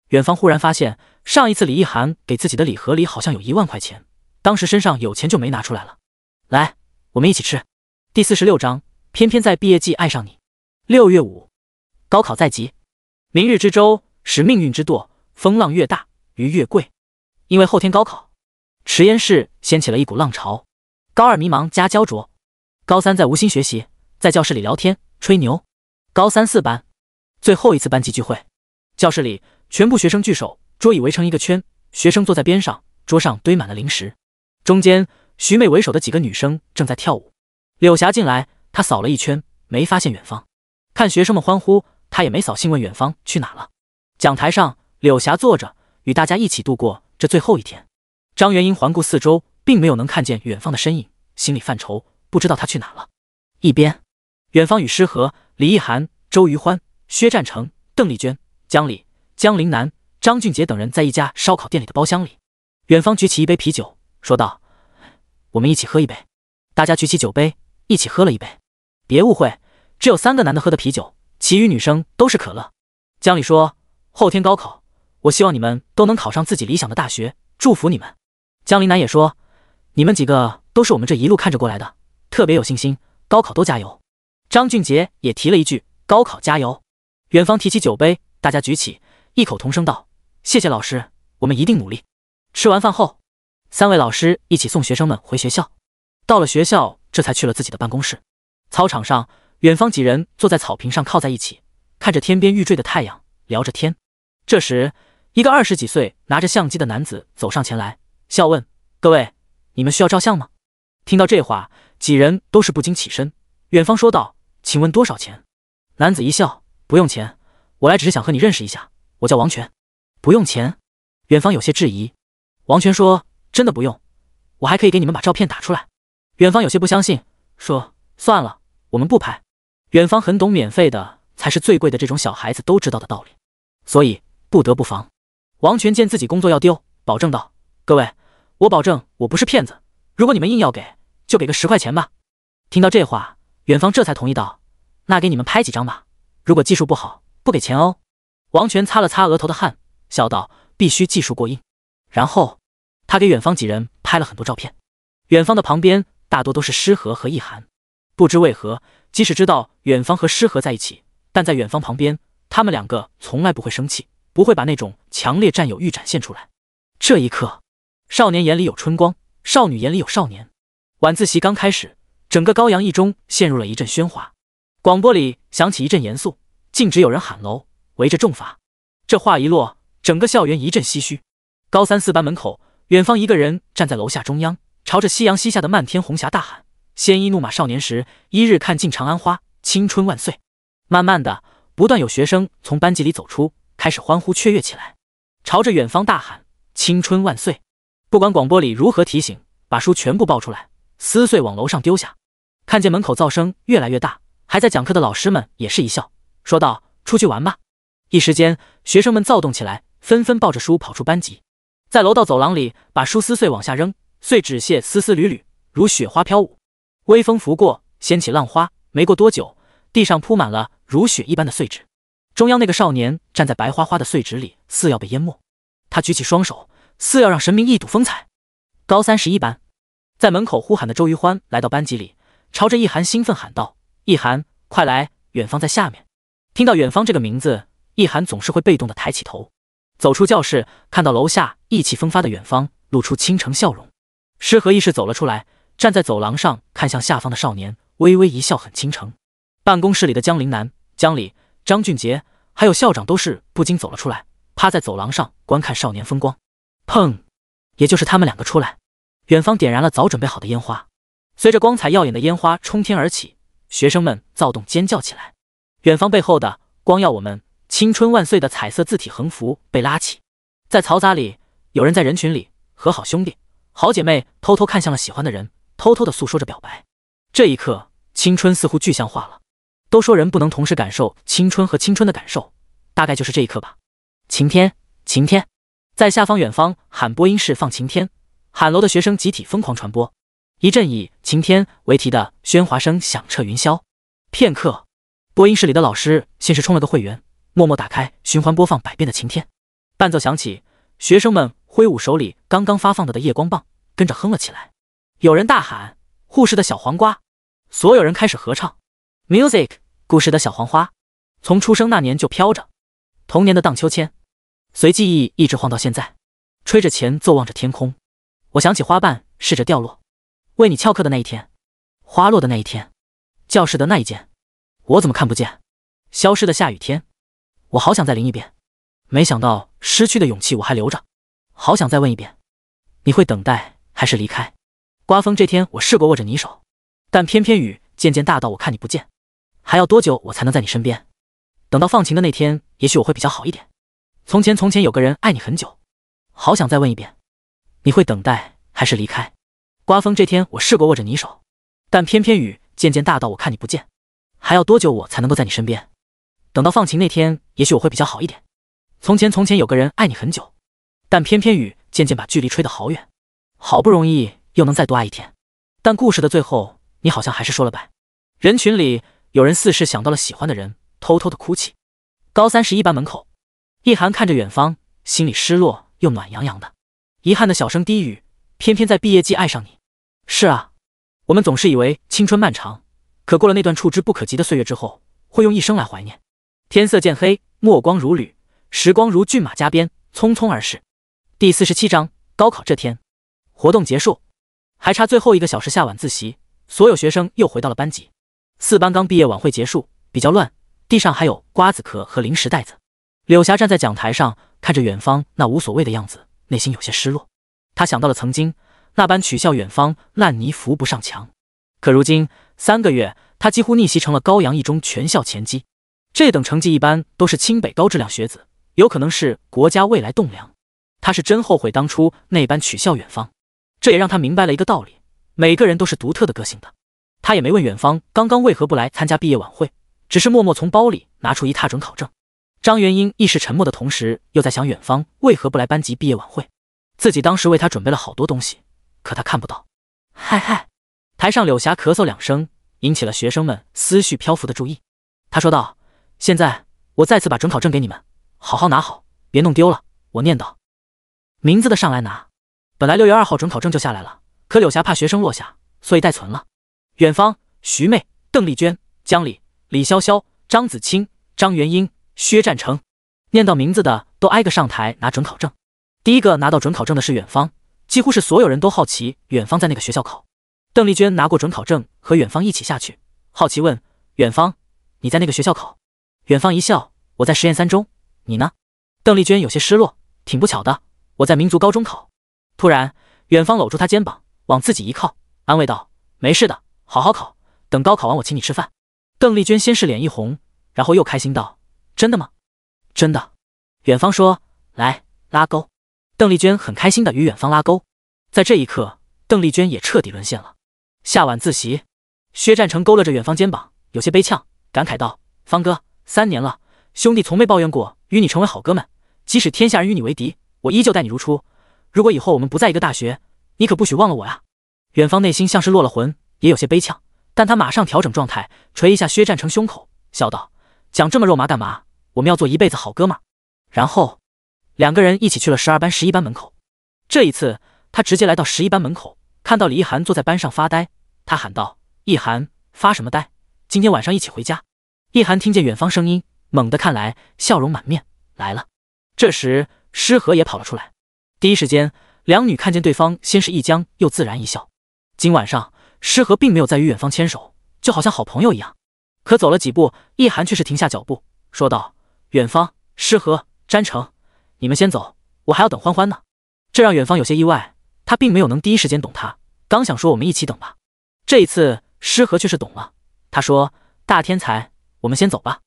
远方忽然发现，上一次李一涵给自己的礼盒里好像有一万块钱，当时身上有钱就没拿出来了。来，我们一起吃。第四十六章，偏偏在毕业季爱上你。六月五，高考在即，明日之舟，使命运之舵，风浪越大，鱼越贵。因为后天高考，迟延市掀起了一股浪潮。高二迷茫加焦灼，高三在无心学习，在教室里聊天吹牛。高三四班，最后一次班级聚会。教室里，全部学生聚首，桌椅围成一个圈，学生坐在边上，桌上堆满了零食。中间，徐妹为首的几个女生正在跳舞。柳霞进来，她扫了一圈，没发现远方。看学生们欢呼，她也没扫兴，问远方去哪了。讲台上，柳霞坐着，与大家一起度过这最后一天。张元英环顾四周，并没有能看见远方的身影，心里犯愁，不知道他去哪了。一边，远方与诗和、李意涵、周瑜欢、薛占成、邓丽娟。江里、江林南、张俊杰等人在一家烧烤店里的包厢里，远方举起一杯啤酒，说道：“我们一起喝一杯。”大家举起酒杯，一起喝了一杯。别误会，只有三个男的喝的啤酒，其余女生都是可乐。江里说：“后天高考，我希望你们都能考上自己理想的大学，祝福你们。”江林南也说：“你们几个都是我们这一路看着过来的，特别有信心，高考都加油。”张俊杰也提了一句：“高考加油。”远方提起酒杯。大家举起，异口同声道：“谢谢老师，我们一定努力。”吃完饭后，三位老师一起送学生们回学校。到了学校，这才去了自己的办公室。操场上，远方几人坐在草坪上靠在一起，看着天边欲坠的太阳，聊着天。这时，一个二十几岁拿着相机的男子走上前来，笑问：“各位，你们需要照相吗？”听到这话，几人都是不禁起身。远方说道：“请问多少钱？”男子一笑：“不用钱。”我来只是想和你认识一下，我叫王权，不用钱。远方有些质疑。王权说：“真的不用，我还可以给你们把照片打出来。”远方有些不相信，说：“算了，我们不拍。”远方很懂“免费的才是最贵的”这种小孩子都知道的道理，所以不得不防。王权见自己工作要丢，保证道：“各位，我保证我不是骗子。如果你们硬要给，就给个十块钱吧。”听到这话，远方这才同意道：“那给你们拍几张吧，如果技术不好。”不给钱哦！王权擦了擦额头的汗，笑道：“必须技术过硬。”然后他给远方几人拍了很多照片。远方的旁边大多都是诗和和意涵。不知为何，即使知道远方和诗和在一起，但在远方旁边，他们两个从来不会生气，不会把那种强烈占有欲展现出来。这一刻，少年眼里有春光，少女眼里有少年。晚自习刚开始，整个高阳一中陷入了一阵喧哗。广播里响起一阵严肃。禁止有人喊楼，围着重罚。这话一落，整个校园一阵唏嘘。高三四班门口，远方一个人站在楼下中央，朝着夕阳西下的漫天红霞大喊：“鲜衣怒马少年时，一日看尽长安花，青春万岁！”慢慢的，不断有学生从班级里走出，开始欢呼雀跃起来，朝着远方大喊：“青春万岁！”不管广播里如何提醒，把书全部抱出来，撕碎往楼上丢下。看见门口噪声越来越大，还在讲课的老师们也是一笑。说道：“出去玩吧！”一时间，学生们躁动起来，纷纷抱着书跑出班级，在楼道走廊里把书撕碎往下扔，碎纸屑丝丝缕缕，如雪花飘舞。微风拂过，掀起浪花。没过多久，地上铺满了如雪一般的碎纸。中央那个少年站在白花花的碎纸里，似要被淹没。他举起双手，似要让神明一睹风采。高三十一班在门口呼喊的周余欢来到班级里，朝着易涵兴奋喊道：“易涵，快来，远方在下面。”听到远方这个名字，一涵总是会被动的抬起头，走出教室，看到楼下意气风发的远方，露出倾城笑容。师和意识走了出来，站在走廊上，看向下方的少年，微微一笑，很倾城。办公室里的江林南、江里、张俊杰，还有校长都是不禁走了出来，趴在走廊上观看少年风光。砰！也就是他们两个出来，远方点燃了早准备好的烟花，随着光彩耀眼的烟花冲天而起，学生们躁动尖叫起来。远方背后的光耀，我们青春万岁的彩色字体横幅被拉起，在嘈杂里，有人在人群里和好兄弟、好姐妹偷偷看向了喜欢的人，偷偷的诉说着表白。这一刻，青春似乎具象化了。都说人不能同时感受青春和青春的感受，大概就是这一刻吧。晴天，晴天，在下方远方喊播音室放晴天，喊楼的学生集体疯狂传播，一阵以晴天为题的喧哗声响彻云霄。片刻。播音室里的老师先是充了个会员，默默打开循环播放《百变的晴天》，伴奏响起，学生们挥舞手里刚刚发放的的夜光棒，跟着哼了起来。有人大喊：“护士的小黄瓜！”所有人开始合唱。Music，故事的小黄花，从出生那年就飘着，童年的荡秋千，随记忆一直晃到现在，吹着前奏望着天空，我想起花瓣试着掉落，为你翘课的那一天，花落的那一天，教室的那一间。我怎么看不见？消失的下雨天，我好想再淋一遍。没想到失去的勇气我还留着，好想再问一遍：你会等待还是离开？刮风这天，我试过握着你手，但偏偏雨渐渐大到我看你不见。还要多久我才能在你身边？等到放晴的那天，也许我会比较好一点。从前，从前有个人爱你很久，好想再问一遍：你会等待还是离开？刮风这天，我试过握着你手，但偏偏雨渐渐大到我看你不见。还要多久我才能够在你身边？等到放晴那天，也许我会比较好一点。从前，从前有个人爱你很久，但偏偏雨渐渐把距离吹得好远。好不容易又能再多爱一天，但故事的最后，你好像还是说了拜。人群里有人似是想到了喜欢的人，偷偷的哭泣。高三十一班门口，易涵看着远方，心里失落又暖洋洋的，遗憾的小声低语：偏偏在毕业季爱上你。是啊，我们总是以为青春漫长。可过了那段触之不可及的岁月之后，会用一生来怀念。天色渐黑，目光如缕，时光如骏马加鞭，匆匆而逝。第四十七章：高考这天，活动结束，还差最后一个小时下晚自习，所有学生又回到了班级。四班刚毕业晚会结束，比较乱，地上还有瓜子壳和零食袋子。柳霞站在讲台上，看着远方那无所谓的样子，内心有些失落。他想到了曾经那般取笑远方烂泥扶不上墙，可如今。三个月，他几乎逆袭成了高阳一中全校前几。这等成绩，一般都是清北高质量学子，有可能是国家未来栋梁。他是真后悔当初那般取笑远方，这也让他明白了一个道理：每个人都是独特的个性的。他也没问远方刚刚为何不来参加毕业晚会，只是默默从包里拿出一沓准考证。张元英一时沉默的同时，又在想远方为何不来班级毕业晚会？自己当时为他准备了好多东西，可他看不到。嗨嗨。台上柳霞咳嗽两声，引起了学生们思绪漂浮的注意。她说道：“现在我再次把准考证给你们，好好拿好，别弄丢了。”我念叨：“名字的上来拿。”本来六月二号准考证就下来了，可柳霞怕学生落下，所以代存了。远方、徐妹、邓丽娟、江里、李潇潇、张子清、张元英、薛占成，念到名字的都挨个上台拿准考证。第一个拿到准考证的是远方，几乎是所有人都好奇远方在那个学校考。邓丽娟拿过准考证，和远方一起下去。好奇问：“远方，你在那个学校考？”远方一笑：“我在实验三中，你呢？”邓丽娟有些失落：“挺不巧的，我在民族高中考。”突然，远方搂住她肩膀，往自己一靠，安慰道：“没事的，好好考，等高考完我请你吃饭。”邓丽娟先是脸一红，然后又开心道：“真的吗？真的？”远方说：“来拉钩。”邓丽娟很开心的与远方拉钩。在这一刻，邓丽娟也彻底沦陷了。下晚自习，薛战成勾勒着远方肩膀，有些悲呛，感慨道：“方哥，三年了，兄弟从没抱怨过。与你成为好哥们，即使天下人与你为敌，我依旧待你如初。如果以后我们不在一个大学，你可不许忘了我呀。”远方内心像是落了魂，也有些悲呛，但他马上调整状态，捶一下薛战成胸口，笑道：“讲这么肉麻干嘛？我们要做一辈子好哥们。”然后，两个人一起去了十二班、十一班门口。这一次，他直接来到十一班门口，看到李一涵坐在班上发呆。他喊道：“易涵，发什么呆？今天晚上一起回家。”易涵听见远方声音，猛地看来，笑容满面来了。这时，诗和也跑了出来。第一时间，两女看见对方，先是一僵，又自然一笑。今晚上，诗和并没有再与远方牵手，就好像好朋友一样。可走了几步，易涵却是停下脚步，说道：“远方，诗和，詹成，你们先走，我还要等欢欢呢。”这让远方有些意外，他并没有能第一时间懂他，刚想说：“我们一起等吧。”这一次，诗和却是懂了。他说：“大天才，我们先走吧。”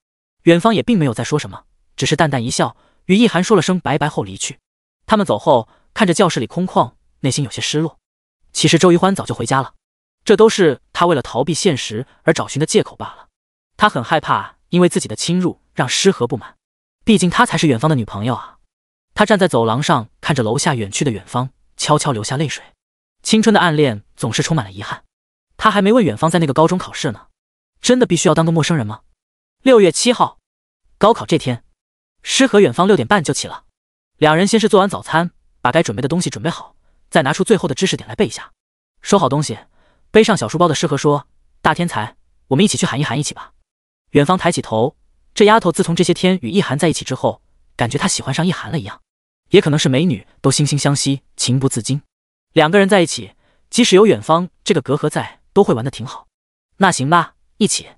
远方也并没有再说什么，只是淡淡一笑，与易涵说了声“拜拜”后离去。他们走后，看着教室里空旷，内心有些失落。其实周一欢早就回家了，这都是他为了逃避现实而找寻的借口罢了。他很害怕，因为自己的侵入让诗和不满，毕竟他才是远方的女朋友啊。他站在走廊上，看着楼下远去的远方，悄悄流下泪水。青春的暗恋总是充满了遗憾。他还没问远方在那个高中考试呢，真的必须要当个陌生人吗？六月七号，高考这天，诗和远方六点半就起了。两人先是做完早餐，把该准备的东西准备好，再拿出最后的知识点来背一下。收好东西，背上小书包的诗和说：“大天才，我们一起去喊一涵一起吧。”远方抬起头，这丫头自从这些天与易涵在一起之后，感觉她喜欢上易涵了一样，也可能是美女都惺惺相惜，情不自禁。两个人在一起，即使有远方这个隔阂在。都会玩的挺好，那行吧，一起。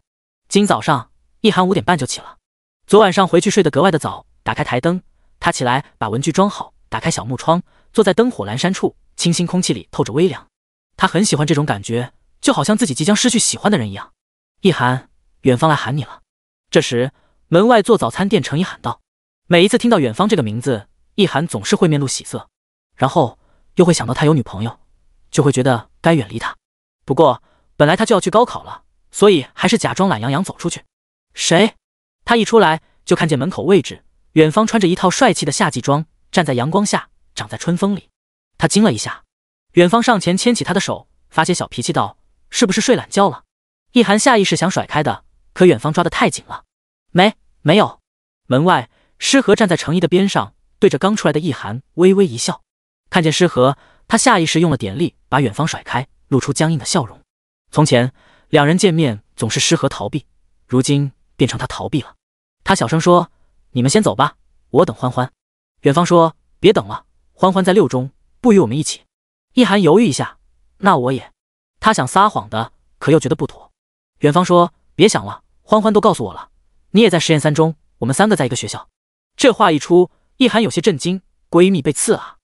今早上，易涵五点半就起了，昨晚上回去睡得格外的早。打开台灯，他起来把文具装好，打开小木窗，坐在灯火阑珊处，清新空气里透着微凉。他很喜欢这种感觉，就好像自己即将失去喜欢的人一样。易涵，远方来喊你了。这时，门外做早餐店程一喊道。每一次听到远方这个名字，易涵总是会面露喜色，然后又会想到他有女朋友，就会觉得该远离他。不过，本来他就要去高考了，所以还是假装懒洋洋走出去。谁？他一出来就看见门口位置，远方穿着一套帅气的夏季装，站在阳光下，长在春风里。他惊了一下。远方上前牵起他的手，发些小脾气道：“是不是睡懒觉了？”易涵下意识想甩开的，可远方抓得太紧了。没没有。门外，诗和站在程毅的边上，对着刚出来的易涵微微一笑。看见诗和，他下意识用了点力把远方甩开。露出僵硬的笑容。从前两人见面总是失和逃避，如今变成他逃避了。他小声说：“你们先走吧，我等欢欢。”远方说：“别等了，欢欢在六中，不与我们一起。”一涵犹豫一下：“那我也……”他想撒谎的，可又觉得不妥。远方说：“别想了，欢欢都告诉我了，你也在实验三中，我们三个在一个学校。”这话一出，一涵有些震惊，闺蜜被刺啊！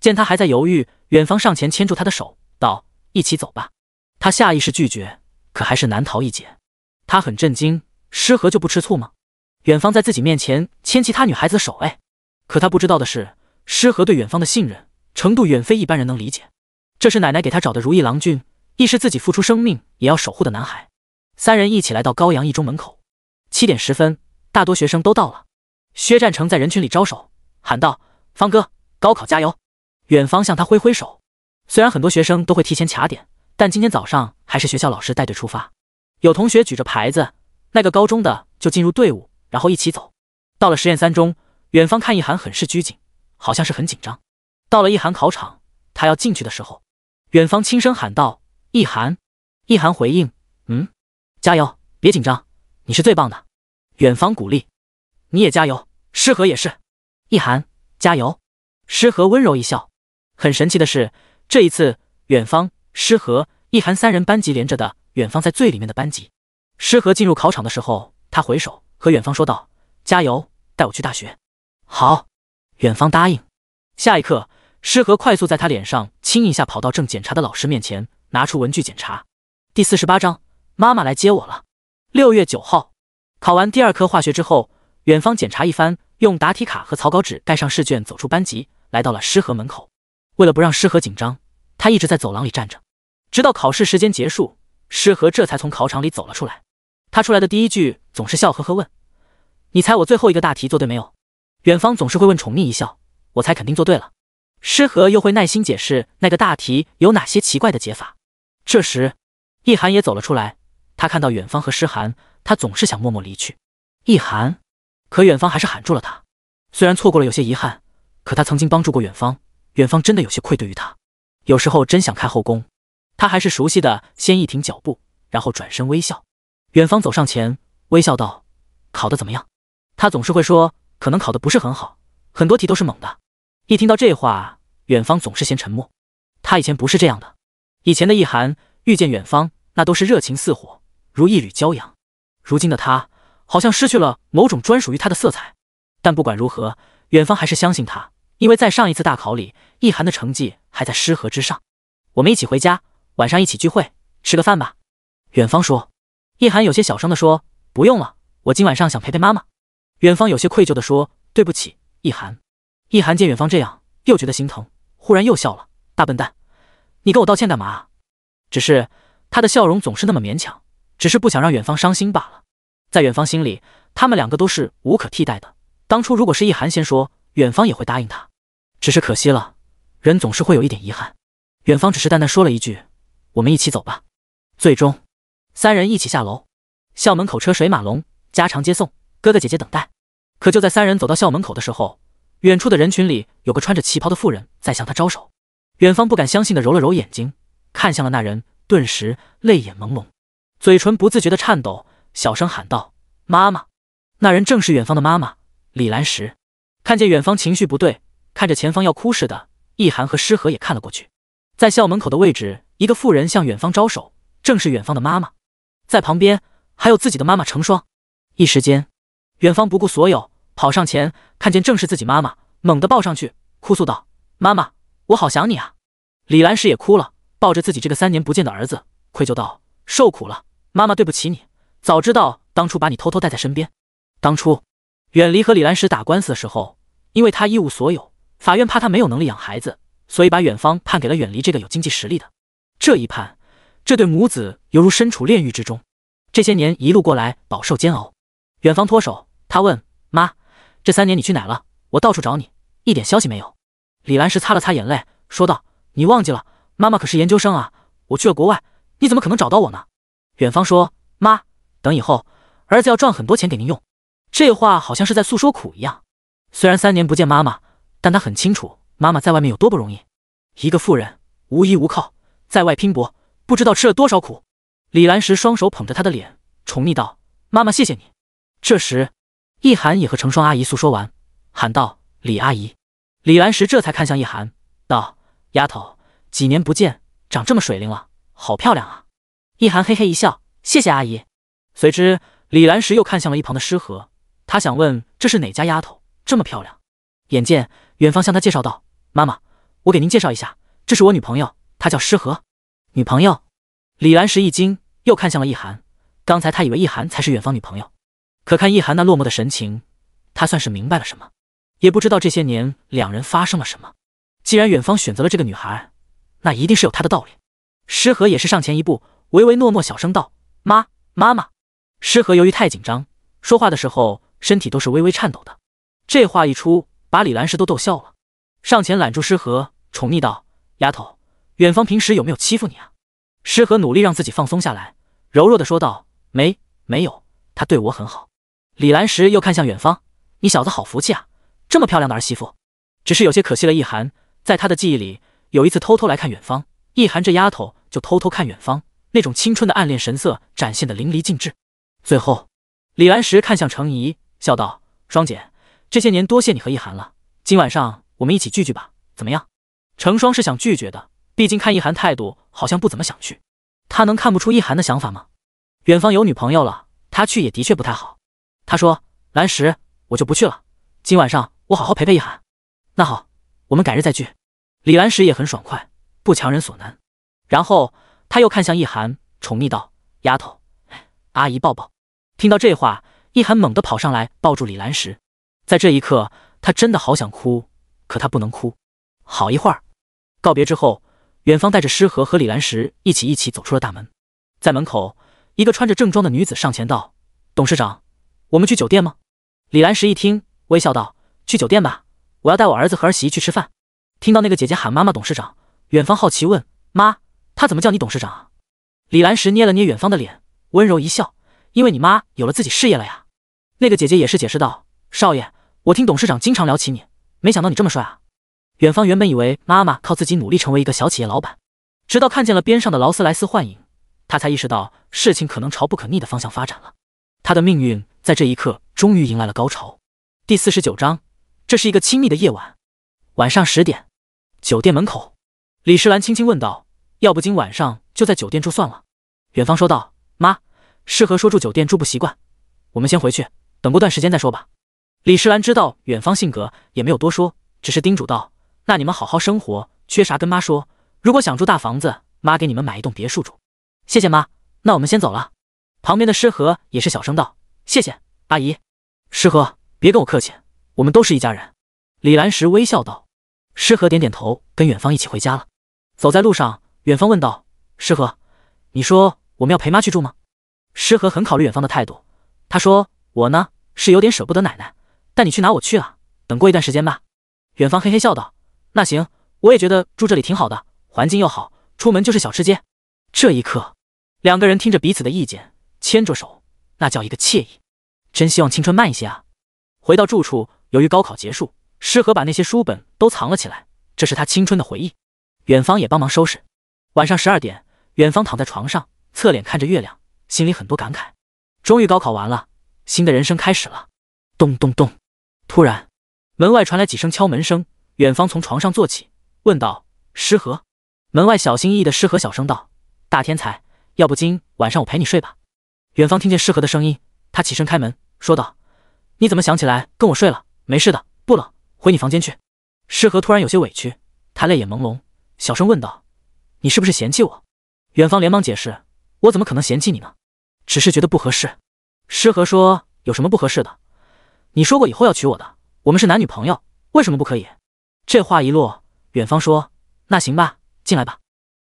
见他还在犹豫，远方上前牵住他的手，道：一起走吧，他下意识拒绝，可还是难逃一劫。他很震惊，诗和就不吃醋吗？远方在自己面前牵其他女孩的手，哎，可他不知道的是，诗和对远方的信任程度远非一般人能理解。这是奶奶给他找的如意郎君，亦是自己付出生命也要守护的男孩。三人一起来到高阳一中门口，七点十分，大多学生都到了。薛战成在人群里招手喊道：“方哥，高考加油！”远方向他挥挥手。虽然很多学生都会提前卡点，但今天早上还是学校老师带队出发。有同学举着牌子，那个高中的就进入队伍，然后一起走到了实验三中。远方看一涵，很是拘谨，好像是很紧张。到了一涵考场，他要进去的时候，远方轻声喊道：“一涵。”一涵回应：“嗯，加油，别紧张，你是最棒的。”远方鼓励：“你也加油，诗和也是。”一涵加油。诗和温柔一笑。很神奇的是。这一次，远方、诗和、易涵三人班级连着的，远方在最里面的班级。诗和进入考场的时候，他回首和远方说道：“加油，带我去大学。”好，远方答应。下一刻，诗和快速在他脸上亲一下，跑到正检查的老师面前，拿出文具检查。第四十八章，妈妈来接我了。六月九号，考完第二科化学之后，远方检查一番，用答题卡和草稿纸盖上试卷，走出班级，来到了诗和门口。为了不让诗和紧张，他一直在走廊里站着，直到考试时间结束，诗和这才从考场里走了出来。他出来的第一句总是笑呵呵问：“你猜我最后一个大题做对没有？”远方总是会问，宠溺一笑，我猜肯定做对了。诗和又会耐心解释那个大题有哪些奇怪的解法。这时，易涵也走了出来，他看到远方和诗涵，他总是想默默离去。易涵，可远方还是喊住了他。虽然错过了有些遗憾，可他曾经帮助过远方。远方真的有些愧对于他，有时候真想开后宫。他还是熟悉的，先一停脚步，然后转身微笑。远方走上前，微笑道：“考的怎么样？”他总是会说：“可能考的不是很好，很多题都是蒙的。”一听到这话，远方总是嫌沉默。他以前不是这样的，以前的易涵遇见远方，那都是热情似火，如一缕骄阳。如今的他，好像失去了某种专属于他的色彩。但不管如何，远方还是相信他。因为在上一次大考里，易涵的成绩还在失和之上。我们一起回家，晚上一起聚会吃个饭吧。远方说。易涵有些小声的说：“不用了，我今晚上想陪陪妈妈。”远方有些愧疚的说：“对不起，易涵。”易涵见远方这样，又觉得心疼，忽然又笑了：“大笨蛋，你跟我道歉干嘛？”只是他的笑容总是那么勉强，只是不想让远方伤心罢了。在远方心里，他们两个都是无可替代的。当初如果是易涵先说。远方也会答应他，只是可惜了，人总是会有一点遗憾。远方只是淡淡说了一句：“我们一起走吧。”最终，三人一起下楼。校门口车水马龙，家长接送，哥哥姐姐等待。可就在三人走到校门口的时候，远处的人群里有个穿着旗袍的妇人在向他招手。远方不敢相信的揉了揉眼睛，看向了那人，顿时泪眼朦胧，嘴唇不自觉的颤抖，小声喊道：“妈妈！”那人正是远方的妈妈李兰石。看见远方情绪不对，看着前方要哭似的，意涵和诗和也看了过去。在校门口的位置，一个妇人向远方招手，正是远方的妈妈，在旁边还有自己的妈妈成双。一时间，远方不顾所有跑上前，看见正是自己妈妈，猛地抱上去，哭诉道：“妈妈，我好想你啊！”李兰石也哭了，抱着自己这个三年不见的儿子，愧疚道：“受苦了，妈妈，对不起你，早知道当初把你偷偷带在身边。当初远离和李兰石打官司的时候。”因为他一无所有，法院怕他没有能力养孩子，所以把远方判给了远离这个有经济实力的。这一判，这对母子犹如身处炼狱之中，这些年一路过来饱受煎熬。远方脱手，他问妈：“这三年你去哪了？我到处找你，一点消息没有。”李兰石擦了擦眼泪，说道：“你忘记了，妈妈可是研究生啊，我去了国外，你怎么可能找到我呢？”远方说：“妈，等以后儿子要赚很多钱给您用。”这话好像是在诉说苦一样。虽然三年不见妈妈，但她很清楚妈妈在外面有多不容易。一个妇人无依无靠，在外拼搏，不知道吃了多少苦。李兰石双手捧着她的脸，宠溺道：“妈妈，谢谢你。”这时，易涵也和成双阿姨诉说完，喊道：“李阿姨！”李兰石这才看向易涵，道：“丫头，几年不见，长这么水灵了，好漂亮啊！”易涵嘿嘿一笑，谢谢阿姨。随之，李兰石又看向了一旁的诗和，他想问这是哪家丫头。这么漂亮，眼见远方向他介绍道：“妈妈，我给您介绍一下，这是我女朋友，她叫诗和。”女朋友，李兰石一惊，又看向了易涵。刚才他以为易涵才是远方女朋友，可看易涵那落寞的神情，他算是明白了什么。也不知道这些年两人发生了什么。既然远方选择了这个女孩，那一定是有她的道理。诗和也是上前一步，唯唯诺诺小声道：“妈妈妈。”诗和由于太紧张，说话的时候身体都是微微颤抖的。这话一出，把李兰石都逗笑了，上前揽住诗和，宠溺道：“丫头，远方平时有没有欺负你啊？”诗和努力让自己放松下来，柔弱的说道：“没，没有，他对我很好。”李兰石又看向远方：“你小子好福气啊，这么漂亮的儿媳妇。”只是有些可惜了意涵，在他的记忆里，有一次偷偷来看远方，意涵这丫头就偷偷看远方，那种青春的暗恋神色展现的淋漓尽致。最后，李兰石看向程怡，笑道：“双姐。”这些年多谢你和易涵了，今晚上我们一起聚聚吧，怎么样？成双是想拒绝的，毕竟看易涵态度好像不怎么想去，他能看不出易涵的想法吗？远方有女朋友了，他去也的确不太好。他说：“兰石，我就不去了，今晚上我好好陪陪易涵。”那好，我们改日再聚。李兰石也很爽快，不强人所难。然后他又看向易涵，宠溺道：“丫头，阿姨抱抱。”听到这话，易涵猛地跑上来抱住李兰石。在这一刻，他真的好想哭，可他不能哭。好一会儿，告别之后，远方带着诗和和李兰石一起一起走出了大门。在门口，一个穿着正装的女子上前道：“董事长，我们去酒店吗？”李兰石一听，微笑道：“去酒店吧，我要带我儿子和儿媳去吃饭。”听到那个姐姐喊妈妈，董事长，远方好奇问：“妈，她怎么叫你董事长？”李兰石捏了捏远方的脸，温柔一笑：“因为你妈有了自己事业了呀。”那个姐姐也是解释道。少爷，我听董事长经常聊起你，没想到你这么帅啊！远方原本以为妈妈靠自己努力成为一个小企业老板，直到看见了边上的劳斯莱斯幻影，他才意识到事情可能朝不可逆的方向发展了。他的命运在这一刻终于迎来了高潮。第四十九章，这是一个亲密的夜晚，晚上十点，酒店门口，李石兰轻轻问道：“要不今晚上就在酒店住算了？”远方说道：“妈，适合说住酒店住不习惯，我们先回去，等过段时间再说吧。”李石兰知道远方性格，也没有多说，只是叮嘱道：“那你们好好生活，缺啥跟妈说。如果想住大房子，妈给你们买一栋别墅住。谢谢妈，那我们先走了。”旁边的诗和也是小声道：“谢谢阿姨。”诗和别跟我客气，我们都是一家人。”李兰石微笑道。诗和点点头，跟远方一起回家了。走在路上，远方问道：“诗和，你说我们要陪妈去住吗？”诗和很考虑远方的态度，他说：“我呢，是有点舍不得奶奶。”带你去哪我去啊！等过一段时间吧。远方嘿嘿笑道：“那行，我也觉得住这里挺好的，环境又好，出门就是小吃街。”这一刻，两个人听着彼此的意见，牵着手，那叫一个惬意。真希望青春慢一些啊！回到住处，由于高考结束，诗和把那些书本都藏了起来，这是他青春的回忆。远方也帮忙收拾。晚上十二点，远方躺在床上，侧脸看着月亮，心里很多感慨。终于高考完了，新的人生开始了。咚咚咚。突然，门外传来几声敲门声。远方从床上坐起，问道：“诗和？”门外小心翼翼的诗和小声道：“大天才，要不今晚上我陪你睡吧？”远方听见诗和的声音，他起身开门，说道：“你怎么想起来跟我睡了？没事的，不冷，回你房间去。”诗和突然有些委屈，他泪眼朦胧，小声问道：“你是不是嫌弃我？”远方连忙解释：“我怎么可能嫌弃你呢？只是觉得不合适。”诗和说：“有什么不合适的？”你说过以后要娶我的，我们是男女朋友，为什么不可以？这话一落，远方说：“那行吧，进来吧。”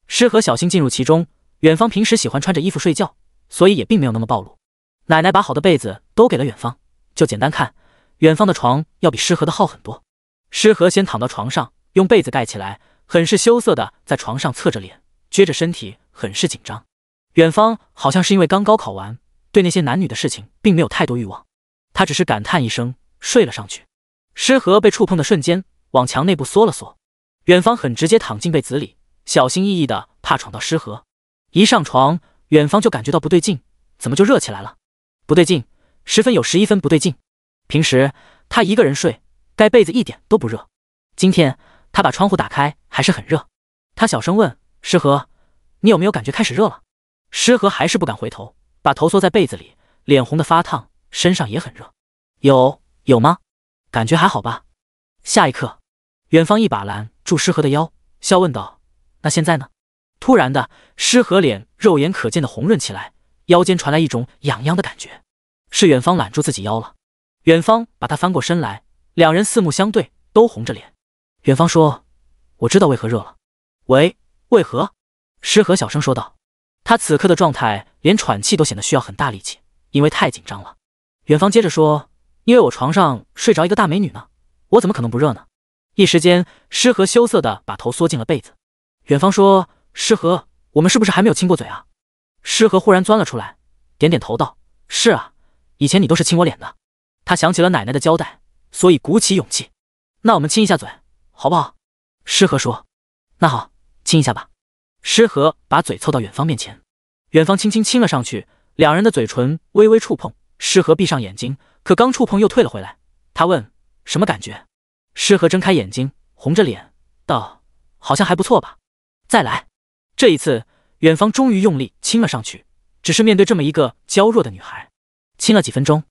诗和小心进入其中。远方平时喜欢穿着衣服睡觉，所以也并没有那么暴露。奶奶把好的被子都给了远方，就简单看。远方的床要比诗和的好很多。诗和先躺到床上，用被子盖起来，很是羞涩的在床上侧着脸，撅着身体，很是紧张。远方好像是因为刚高考完，对那些男女的事情并没有太多欲望。他只是感叹一声，睡了上去。诗和被触碰的瞬间，往墙内部缩了缩。远方很直接躺进被子里，小心翼翼的，怕闯到诗和。一上床，远方就感觉到不对劲，怎么就热起来了？不对劲，十分有十一分不对劲。平时他一个人睡，盖被子一点都不热。今天他把窗户打开，还是很热。他小声问诗和：“你有没有感觉开始热了？”诗和还是不敢回头，把头缩在被子里，脸红的发烫。身上也很热，有有吗？感觉还好吧？下一刻，远方一把拦住诗和的腰，笑问道：“那现在呢？”突然的，诗和脸肉眼可见的红润起来，腰间传来一种痒痒的感觉，是远方揽住自己腰了。远方把他翻过身来，两人四目相对，都红着脸。远方说：“我知道为何热了。”“喂，为何？”诗和小声说道。他此刻的状态，连喘气都显得需要很大力气，因为太紧张了。远方接着说：“因为我床上睡着一个大美女呢，我怎么可能不热呢？”一时间，诗和羞涩的把头缩进了被子。远方说：“诗和，我们是不是还没有亲过嘴啊？”诗和忽然钻了出来，点点头道：“是啊，以前你都是亲我脸的。”他想起了奶奶的交代，所以鼓起勇气：“那我们亲一下嘴，好不好？”诗和说：“那好，亲一下吧。”诗和把嘴凑到远方面前，远方轻轻亲了上去，两人的嘴唇微微触碰。诗和闭上眼睛，可刚触碰又退了回来。他问：“什么感觉？”诗和睁开眼睛，红着脸道：“好像还不错吧。”再来，这一次，远方终于用力亲了上去。只是面对这么一个娇弱的女孩，亲了几分钟，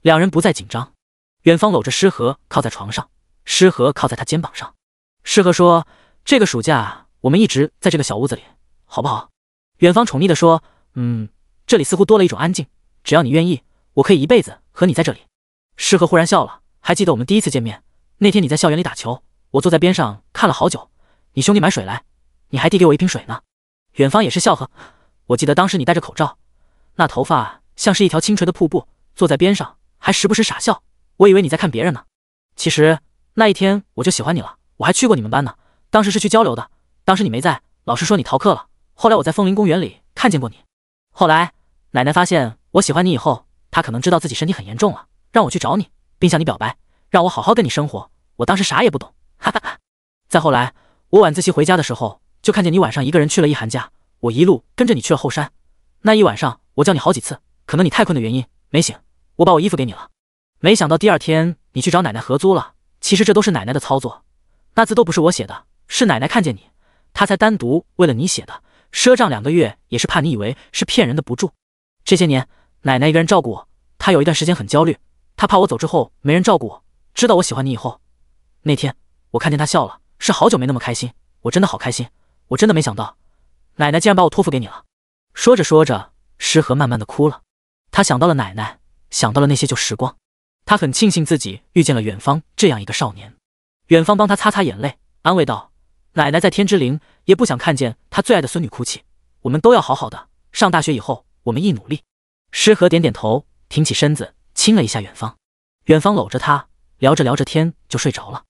两人不再紧张。远方搂着诗和，靠在床上，诗和靠在他肩膀上。诗和说：“这个暑假我们一直在这个小屋子里，好不好？”远方宠溺的说：“嗯，这里似乎多了一种安静，只要你愿意。”我可以一辈子和你在这里。诗和忽然笑了，还记得我们第一次见面那天，你在校园里打球，我坐在边上看了好久。你兄弟买水来，你还递给我一瓶水呢。远方也是笑呵，我记得当时你戴着口罩，那头发像是一条清垂的瀑布，坐在边上还时不时傻笑，我以为你在看别人呢。其实那一天我就喜欢你了，我还去过你们班呢，当时是去交流的，当时你没在，老师说你逃课了。后来我在枫林公园里看见过你，后来奶奶发现我喜欢你以后。他可能知道自己身体很严重了，让我去找你，并向你表白，让我好好跟你生活。我当时啥也不懂，哈哈哈。再后来，我晚自习回家的时候，就看见你晚上一个人去了易涵家，我一路跟着你去了后山。那一晚上，我叫你好几次，可能你太困的原因没醒。我把我衣服给你了，没想到第二天你去找奶奶合租了。其实这都是奶奶的操作，那字都不是我写的，是奶奶看见你，她才单独为了你写的。赊账两个月也是怕你以为是骗人的不住。这些年。奶奶一个人照顾我，她有一段时间很焦虑，她怕我走之后没人照顾我。知道我喜欢你以后，那天我看见她笑了，是好久没那么开心。我真的好开心，我真的没想到奶奶竟然把我托付给你了。说着说着，诗和慢慢的哭了，他想到了奶奶，想到了那些旧时光，他很庆幸自己遇见了远方这样一个少年。远方帮他擦擦眼泪，安慰道：“奶奶在天之灵也不想看见她最爱的孙女哭泣，我们都要好好的。上大学以后，我们一努力。”诗和点点头，挺起身子，亲了一下远方。远方搂着他，聊着聊着天，就睡着了。